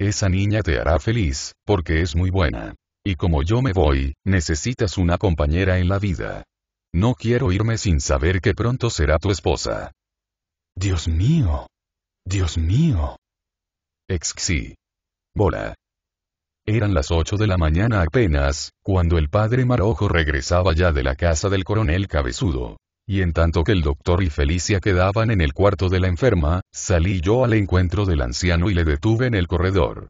Esa niña te hará feliz, porque es muy buena. Y como yo me voy, necesitas una compañera en la vida. No quiero irme sin saber que pronto será tu esposa. Dios mío. Dios mío. Exxi. Bola. Eran las 8 de la mañana apenas, cuando el padre Marojo regresaba ya de la casa del coronel Cabezudo. Y en tanto que el doctor y Felicia quedaban en el cuarto de la enferma, salí yo al encuentro del anciano y le detuve en el corredor.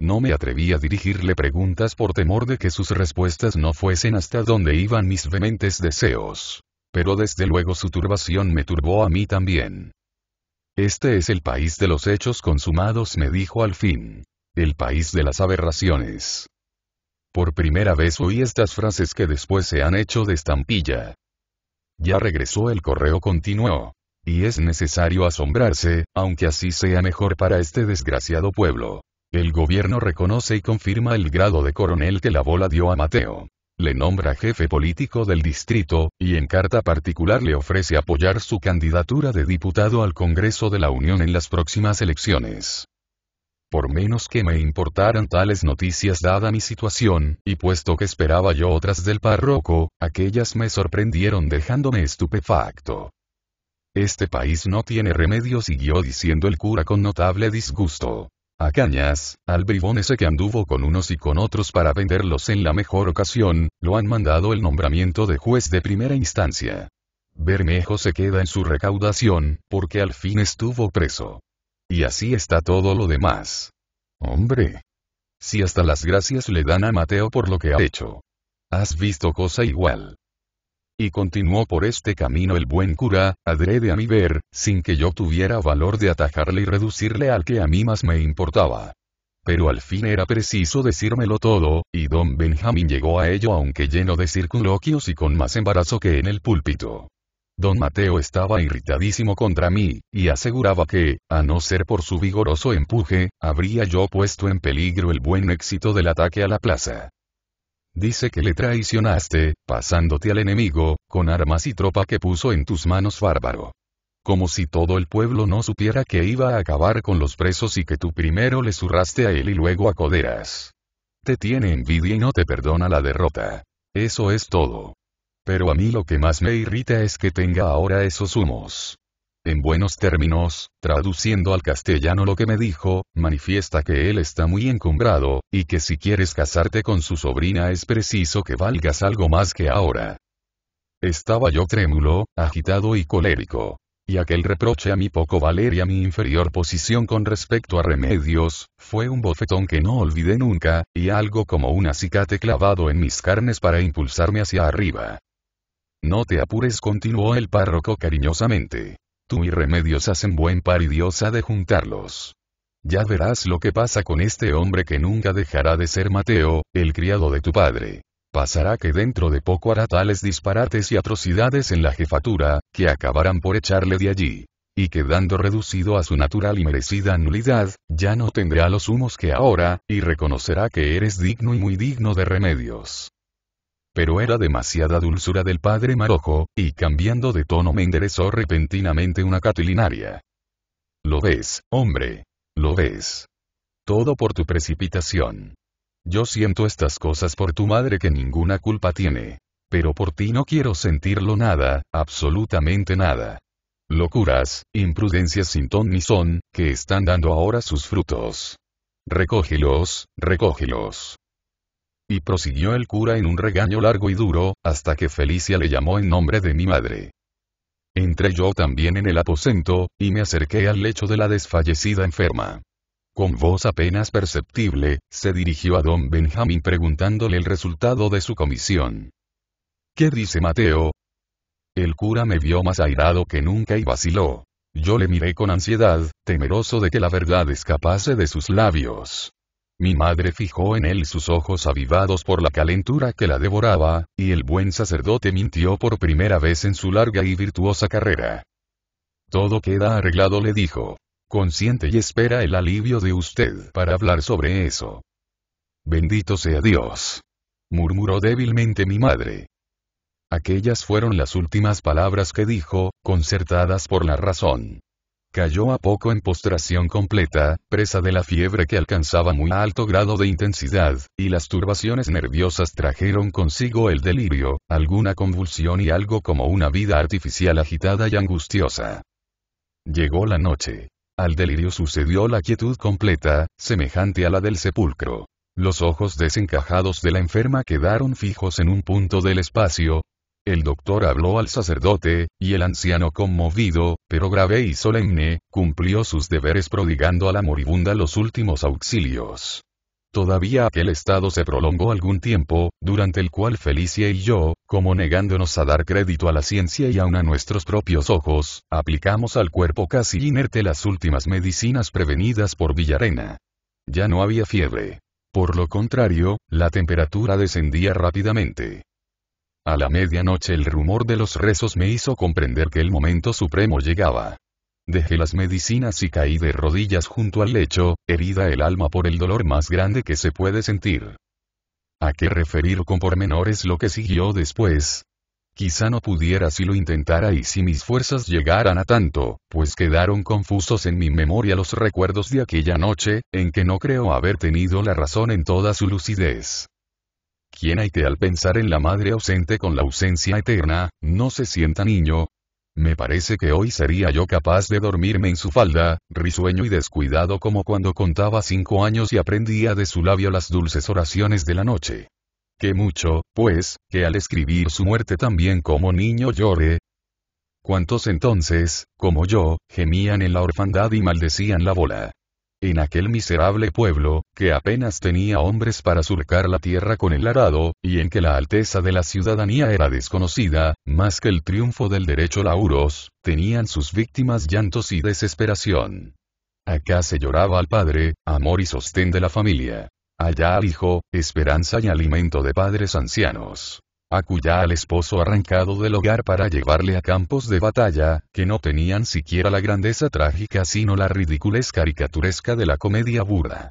No me atreví a dirigirle preguntas por temor de que sus respuestas no fuesen hasta donde iban mis vehementes deseos. Pero desde luego su turbación me turbó a mí también. Este es el país de los hechos consumados, me dijo al fin. El país de las aberraciones. Por primera vez oí estas frases que después se han hecho de estampilla. Ya regresó el correo continuó. Y es necesario asombrarse, aunque así sea mejor para este desgraciado pueblo. El gobierno reconoce y confirma el grado de coronel que la bola dio a Mateo. Le nombra jefe político del distrito, y en carta particular le ofrece apoyar su candidatura de diputado al Congreso de la Unión en las próximas elecciones por menos que me importaran tales noticias dada mi situación, y puesto que esperaba yo otras del párroco, aquellas me sorprendieron dejándome estupefacto. Este país no tiene remedio, siguió diciendo el cura con notable disgusto. A Cañas, al bribón ese que anduvo con unos y con otros para venderlos en la mejor ocasión, lo han mandado el nombramiento de juez de primera instancia. Bermejo se queda en su recaudación, porque al fin estuvo preso. Y así está todo lo demás. Hombre. Si hasta las gracias le dan a Mateo por lo que ha hecho. Has visto cosa igual. Y continuó por este camino el buen cura, adrede a mi ver, sin que yo tuviera valor de atajarle y reducirle al que a mí más me importaba. Pero al fin era preciso decírmelo todo, y don Benjamín llegó a ello aunque lleno de circunloquios y con más embarazo que en el púlpito. Don Mateo estaba irritadísimo contra mí, y aseguraba que, a no ser por su vigoroso empuje, habría yo puesto en peligro el buen éxito del ataque a la plaza. Dice que le traicionaste, pasándote al enemigo, con armas y tropa que puso en tus manos bárbaro. Como si todo el pueblo no supiera que iba a acabar con los presos y que tú primero le zurraste a él y luego a Coderas. Te tiene envidia y no te perdona la derrota. Eso es todo. Pero a mí lo que más me irrita es que tenga ahora esos humos. En buenos términos, traduciendo al castellano lo que me dijo, manifiesta que él está muy encumbrado, y que si quieres casarte con su sobrina es preciso que valgas algo más que ahora. Estaba yo trémulo, agitado y colérico. Y aquel reproche a mi poco valer y a mi inferior posición con respecto a remedios, fue un bofetón que no olvidé nunca, y algo como un acicate clavado en mis carnes para impulsarme hacia arriba. No te apures, continuó el párroco cariñosamente. Tú y Remedios hacen buen par y Dios ha de juntarlos. Ya verás lo que pasa con este hombre que nunca dejará de ser Mateo, el criado de tu padre. Pasará que dentro de poco hará tales disparates y atrocidades en la jefatura, que acabarán por echarle de allí. Y quedando reducido a su natural y merecida nulidad, ya no tendrá los humos que ahora, y reconocerá que eres digno y muy digno de remedios pero era demasiada dulzura del padre Marojo, y cambiando de tono me enderezó repentinamente una catilinaria. Lo ves, hombre. Lo ves. Todo por tu precipitación. Yo siento estas cosas por tu madre que ninguna culpa tiene. Pero por ti no quiero sentirlo nada, absolutamente nada. Locuras, imprudencias sin ton ni son, que están dando ahora sus frutos. Recógelos, recógelos. Y prosiguió el cura en un regaño largo y duro, hasta que Felicia le llamó en nombre de mi madre. Entré yo también en el aposento, y me acerqué al lecho de la desfallecida enferma. Con voz apenas perceptible, se dirigió a don Benjamín preguntándole el resultado de su comisión. ¿Qué dice Mateo? El cura me vio más airado que nunca y vaciló. Yo le miré con ansiedad, temeroso de que la verdad escapase de sus labios. Mi madre fijó en él sus ojos avivados por la calentura que la devoraba, y el buen sacerdote mintió por primera vez en su larga y virtuosa carrera. Todo queda arreglado, le dijo. Consciente y espera el alivio de usted para hablar sobre eso. Bendito sea Dios. murmuró débilmente mi madre. Aquellas fueron las últimas palabras que dijo, concertadas por la razón cayó a poco en postración completa, presa de la fiebre que alcanzaba muy alto grado de intensidad, y las turbaciones nerviosas trajeron consigo el delirio, alguna convulsión y algo como una vida artificial agitada y angustiosa. Llegó la noche. Al delirio sucedió la quietud completa, semejante a la del sepulcro. Los ojos desencajados de la enferma quedaron fijos en un punto del espacio, el doctor habló al sacerdote, y el anciano conmovido, pero grave y solemne, cumplió sus deberes prodigando a la moribunda los últimos auxilios. Todavía aquel estado se prolongó algún tiempo, durante el cual Felicia y yo, como negándonos a dar crédito a la ciencia y aun a nuestros propios ojos, aplicamos al cuerpo casi inerte las últimas medicinas prevenidas por Villarena. Ya no había fiebre. Por lo contrario, la temperatura descendía rápidamente. A la medianoche el rumor de los rezos me hizo comprender que el momento supremo llegaba. Dejé las medicinas y caí de rodillas junto al lecho, herida el alma por el dolor más grande que se puede sentir. ¿A qué referir con pormenores lo que siguió después? Quizá no pudiera si lo intentara y si mis fuerzas llegaran a tanto, pues quedaron confusos en mi memoria los recuerdos de aquella noche, en que no creo haber tenido la razón en toda su lucidez. Quién hay que al pensar en la madre ausente con la ausencia eterna, no se sienta niño. Me parece que hoy sería yo capaz de dormirme en su falda, risueño y descuidado como cuando contaba cinco años y aprendía de su labio las dulces oraciones de la noche. Qué mucho, pues, que al escribir su muerte también como niño llore, Cuántos entonces, como yo, gemían en la orfandad y maldecían la bola en aquel miserable pueblo, que apenas tenía hombres para surcar la tierra con el arado, y en que la alteza de la ciudadanía era desconocida, más que el triunfo del derecho lauros, tenían sus víctimas llantos y desesperación. Acá se lloraba al padre, amor y sostén de la familia. Allá al hijo, esperanza y alimento de padres ancianos cuya al esposo arrancado del hogar para llevarle a campos de batalla, que no tenían siquiera la grandeza trágica sino la ridiculez caricaturesca de la comedia burda.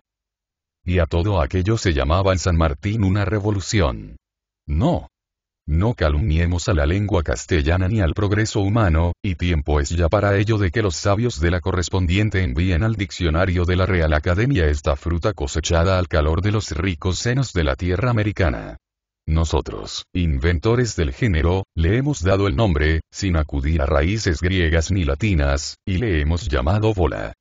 Y a todo aquello se llamaba en San Martín una revolución. No. No calumniemos a la lengua castellana ni al progreso humano, y tiempo es ya para ello de que los sabios de la correspondiente envíen al diccionario de la Real Academia esta fruta cosechada al calor de los ricos senos de la tierra americana. Nosotros, inventores del género, le hemos dado el nombre, sin acudir a raíces griegas ni latinas, y le hemos llamado bola.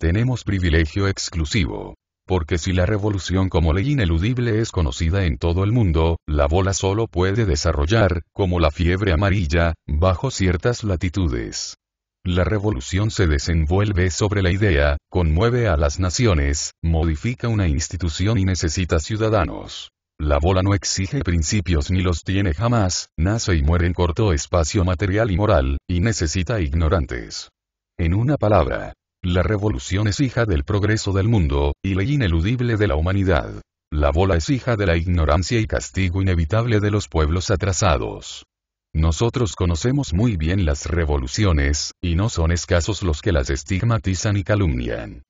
Tenemos privilegio exclusivo. Porque si la revolución como ley ineludible es conocida en todo el mundo, la bola solo puede desarrollar, como la fiebre amarilla, bajo ciertas latitudes. La revolución se desenvuelve sobre la idea, conmueve a las naciones, modifica una institución y necesita ciudadanos. La bola no exige principios ni los tiene jamás, nace y muere en corto espacio material y moral, y necesita ignorantes. En una palabra, la revolución es hija del progreso del mundo, y ley ineludible de la humanidad. La bola es hija de la ignorancia y castigo inevitable de los pueblos atrasados. Nosotros conocemos muy bien las revoluciones, y no son escasos los que las estigmatizan y calumnian.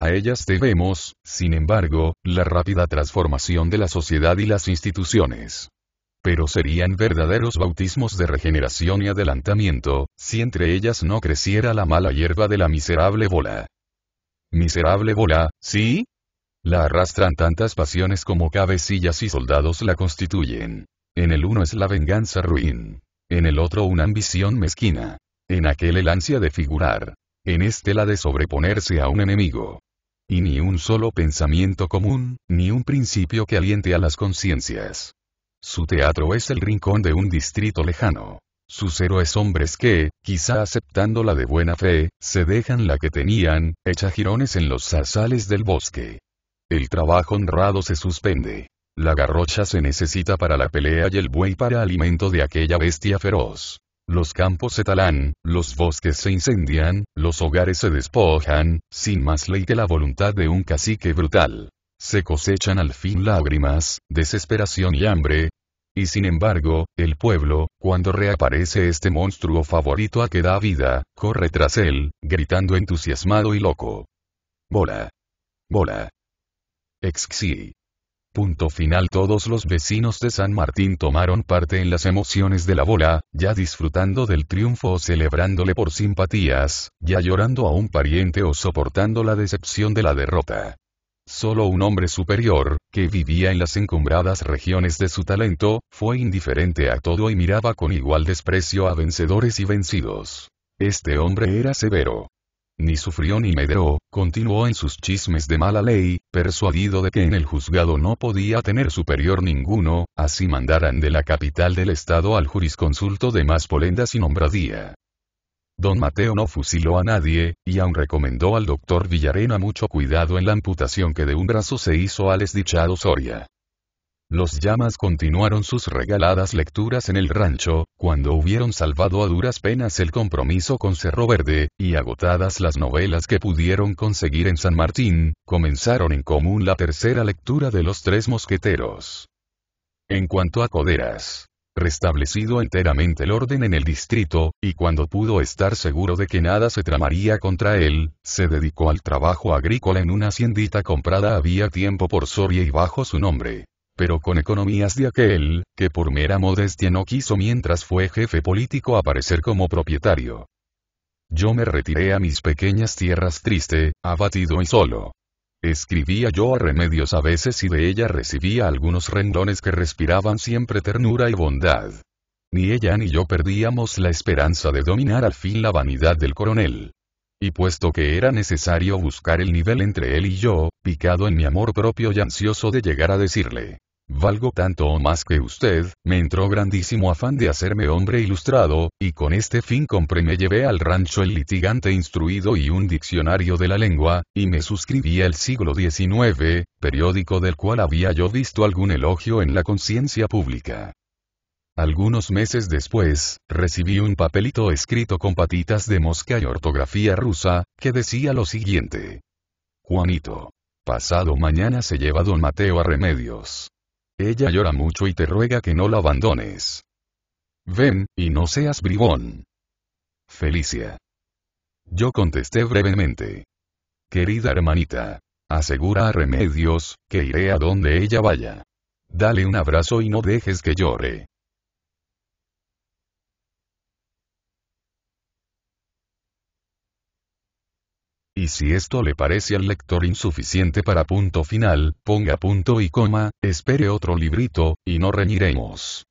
A ellas debemos, sin embargo, la rápida transformación de la sociedad y las instituciones. Pero serían verdaderos bautismos de regeneración y adelantamiento, si entre ellas no creciera la mala hierba de la miserable bola. Miserable bola, ¿sí? La arrastran tantas pasiones como cabecillas y soldados la constituyen. En el uno es la venganza ruin. En el otro una ambición mezquina. En aquel el ansia de figurar. En este la de sobreponerse a un enemigo y ni un solo pensamiento común, ni un principio que aliente a las conciencias. Su teatro es el rincón de un distrito lejano. Sus héroes hombres que, quizá aceptándola de buena fe, se dejan la que tenían, hecha jirones en los zarzales del bosque. El trabajo honrado se suspende. La garrocha se necesita para la pelea y el buey para alimento de aquella bestia feroz. Los campos se talan, los bosques se incendian, los hogares se despojan, sin más ley que la voluntad de un cacique brutal. Se cosechan al fin lágrimas, desesperación y hambre. Y sin embargo, el pueblo, cuando reaparece este monstruo favorito a que da vida, corre tras él, gritando entusiasmado y loco. Bola. Bola. Exxi. Punto final Todos los vecinos de San Martín tomaron parte en las emociones de la bola, ya disfrutando del triunfo o celebrándole por simpatías, ya llorando a un pariente o soportando la decepción de la derrota. Solo un hombre superior, que vivía en las encumbradas regiones de su talento, fue indiferente a todo y miraba con igual desprecio a vencedores y vencidos. Este hombre era severo, ni sufrió ni medró, continuó en sus chismes de mala ley, persuadido de que en el juzgado no podía tener superior ninguno, así mandaran de la capital del estado al jurisconsulto de más polendas y nombradía. Don Mateo no fusiló a nadie, y aun recomendó al doctor Villarena mucho cuidado en la amputación que de un brazo se hizo al desdichado Soria. Los llamas continuaron sus regaladas lecturas en el rancho, cuando hubieron salvado a duras penas el compromiso con Cerro Verde, y agotadas las novelas que pudieron conseguir en San Martín, comenzaron en común la tercera lectura de Los Tres Mosqueteros. En cuanto a Coderas, restablecido enteramente el orden en el distrito, y cuando pudo estar seguro de que nada se tramaría contra él, se dedicó al trabajo agrícola en una haciendita comprada había tiempo por Soria y bajo su nombre pero con economías de aquel, que por mera modestia no quiso mientras fue jefe político aparecer como propietario. Yo me retiré a mis pequeñas tierras triste, abatido y solo. Escribía yo a remedios a veces y de ella recibía algunos renglones que respiraban siempre ternura y bondad. Ni ella ni yo perdíamos la esperanza de dominar al fin la vanidad del coronel. Y puesto que era necesario buscar el nivel entre él y yo, picado en mi amor propio y ansioso de llegar a decirle, Valgo tanto o más que usted, me entró grandísimo afán de hacerme hombre ilustrado, y con este fin compré me llevé al rancho el litigante instruido y un diccionario de la lengua, y me suscribí al siglo XIX, periódico del cual había yo visto algún elogio en la conciencia pública. Algunos meses después, recibí un papelito escrito con patitas de mosca y ortografía rusa, que decía lo siguiente. Juanito. Pasado mañana se lleva don Mateo a remedios. Ella llora mucho y te ruega que no la abandones. Ven, y no seas bribón. Felicia. Yo contesté brevemente. Querida hermanita. Asegura a Remedios, que iré a donde ella vaya. Dale un abrazo y no dejes que llore. y si esto le parece al lector insuficiente para punto final, ponga punto y coma, espere otro librito, y no reñiremos.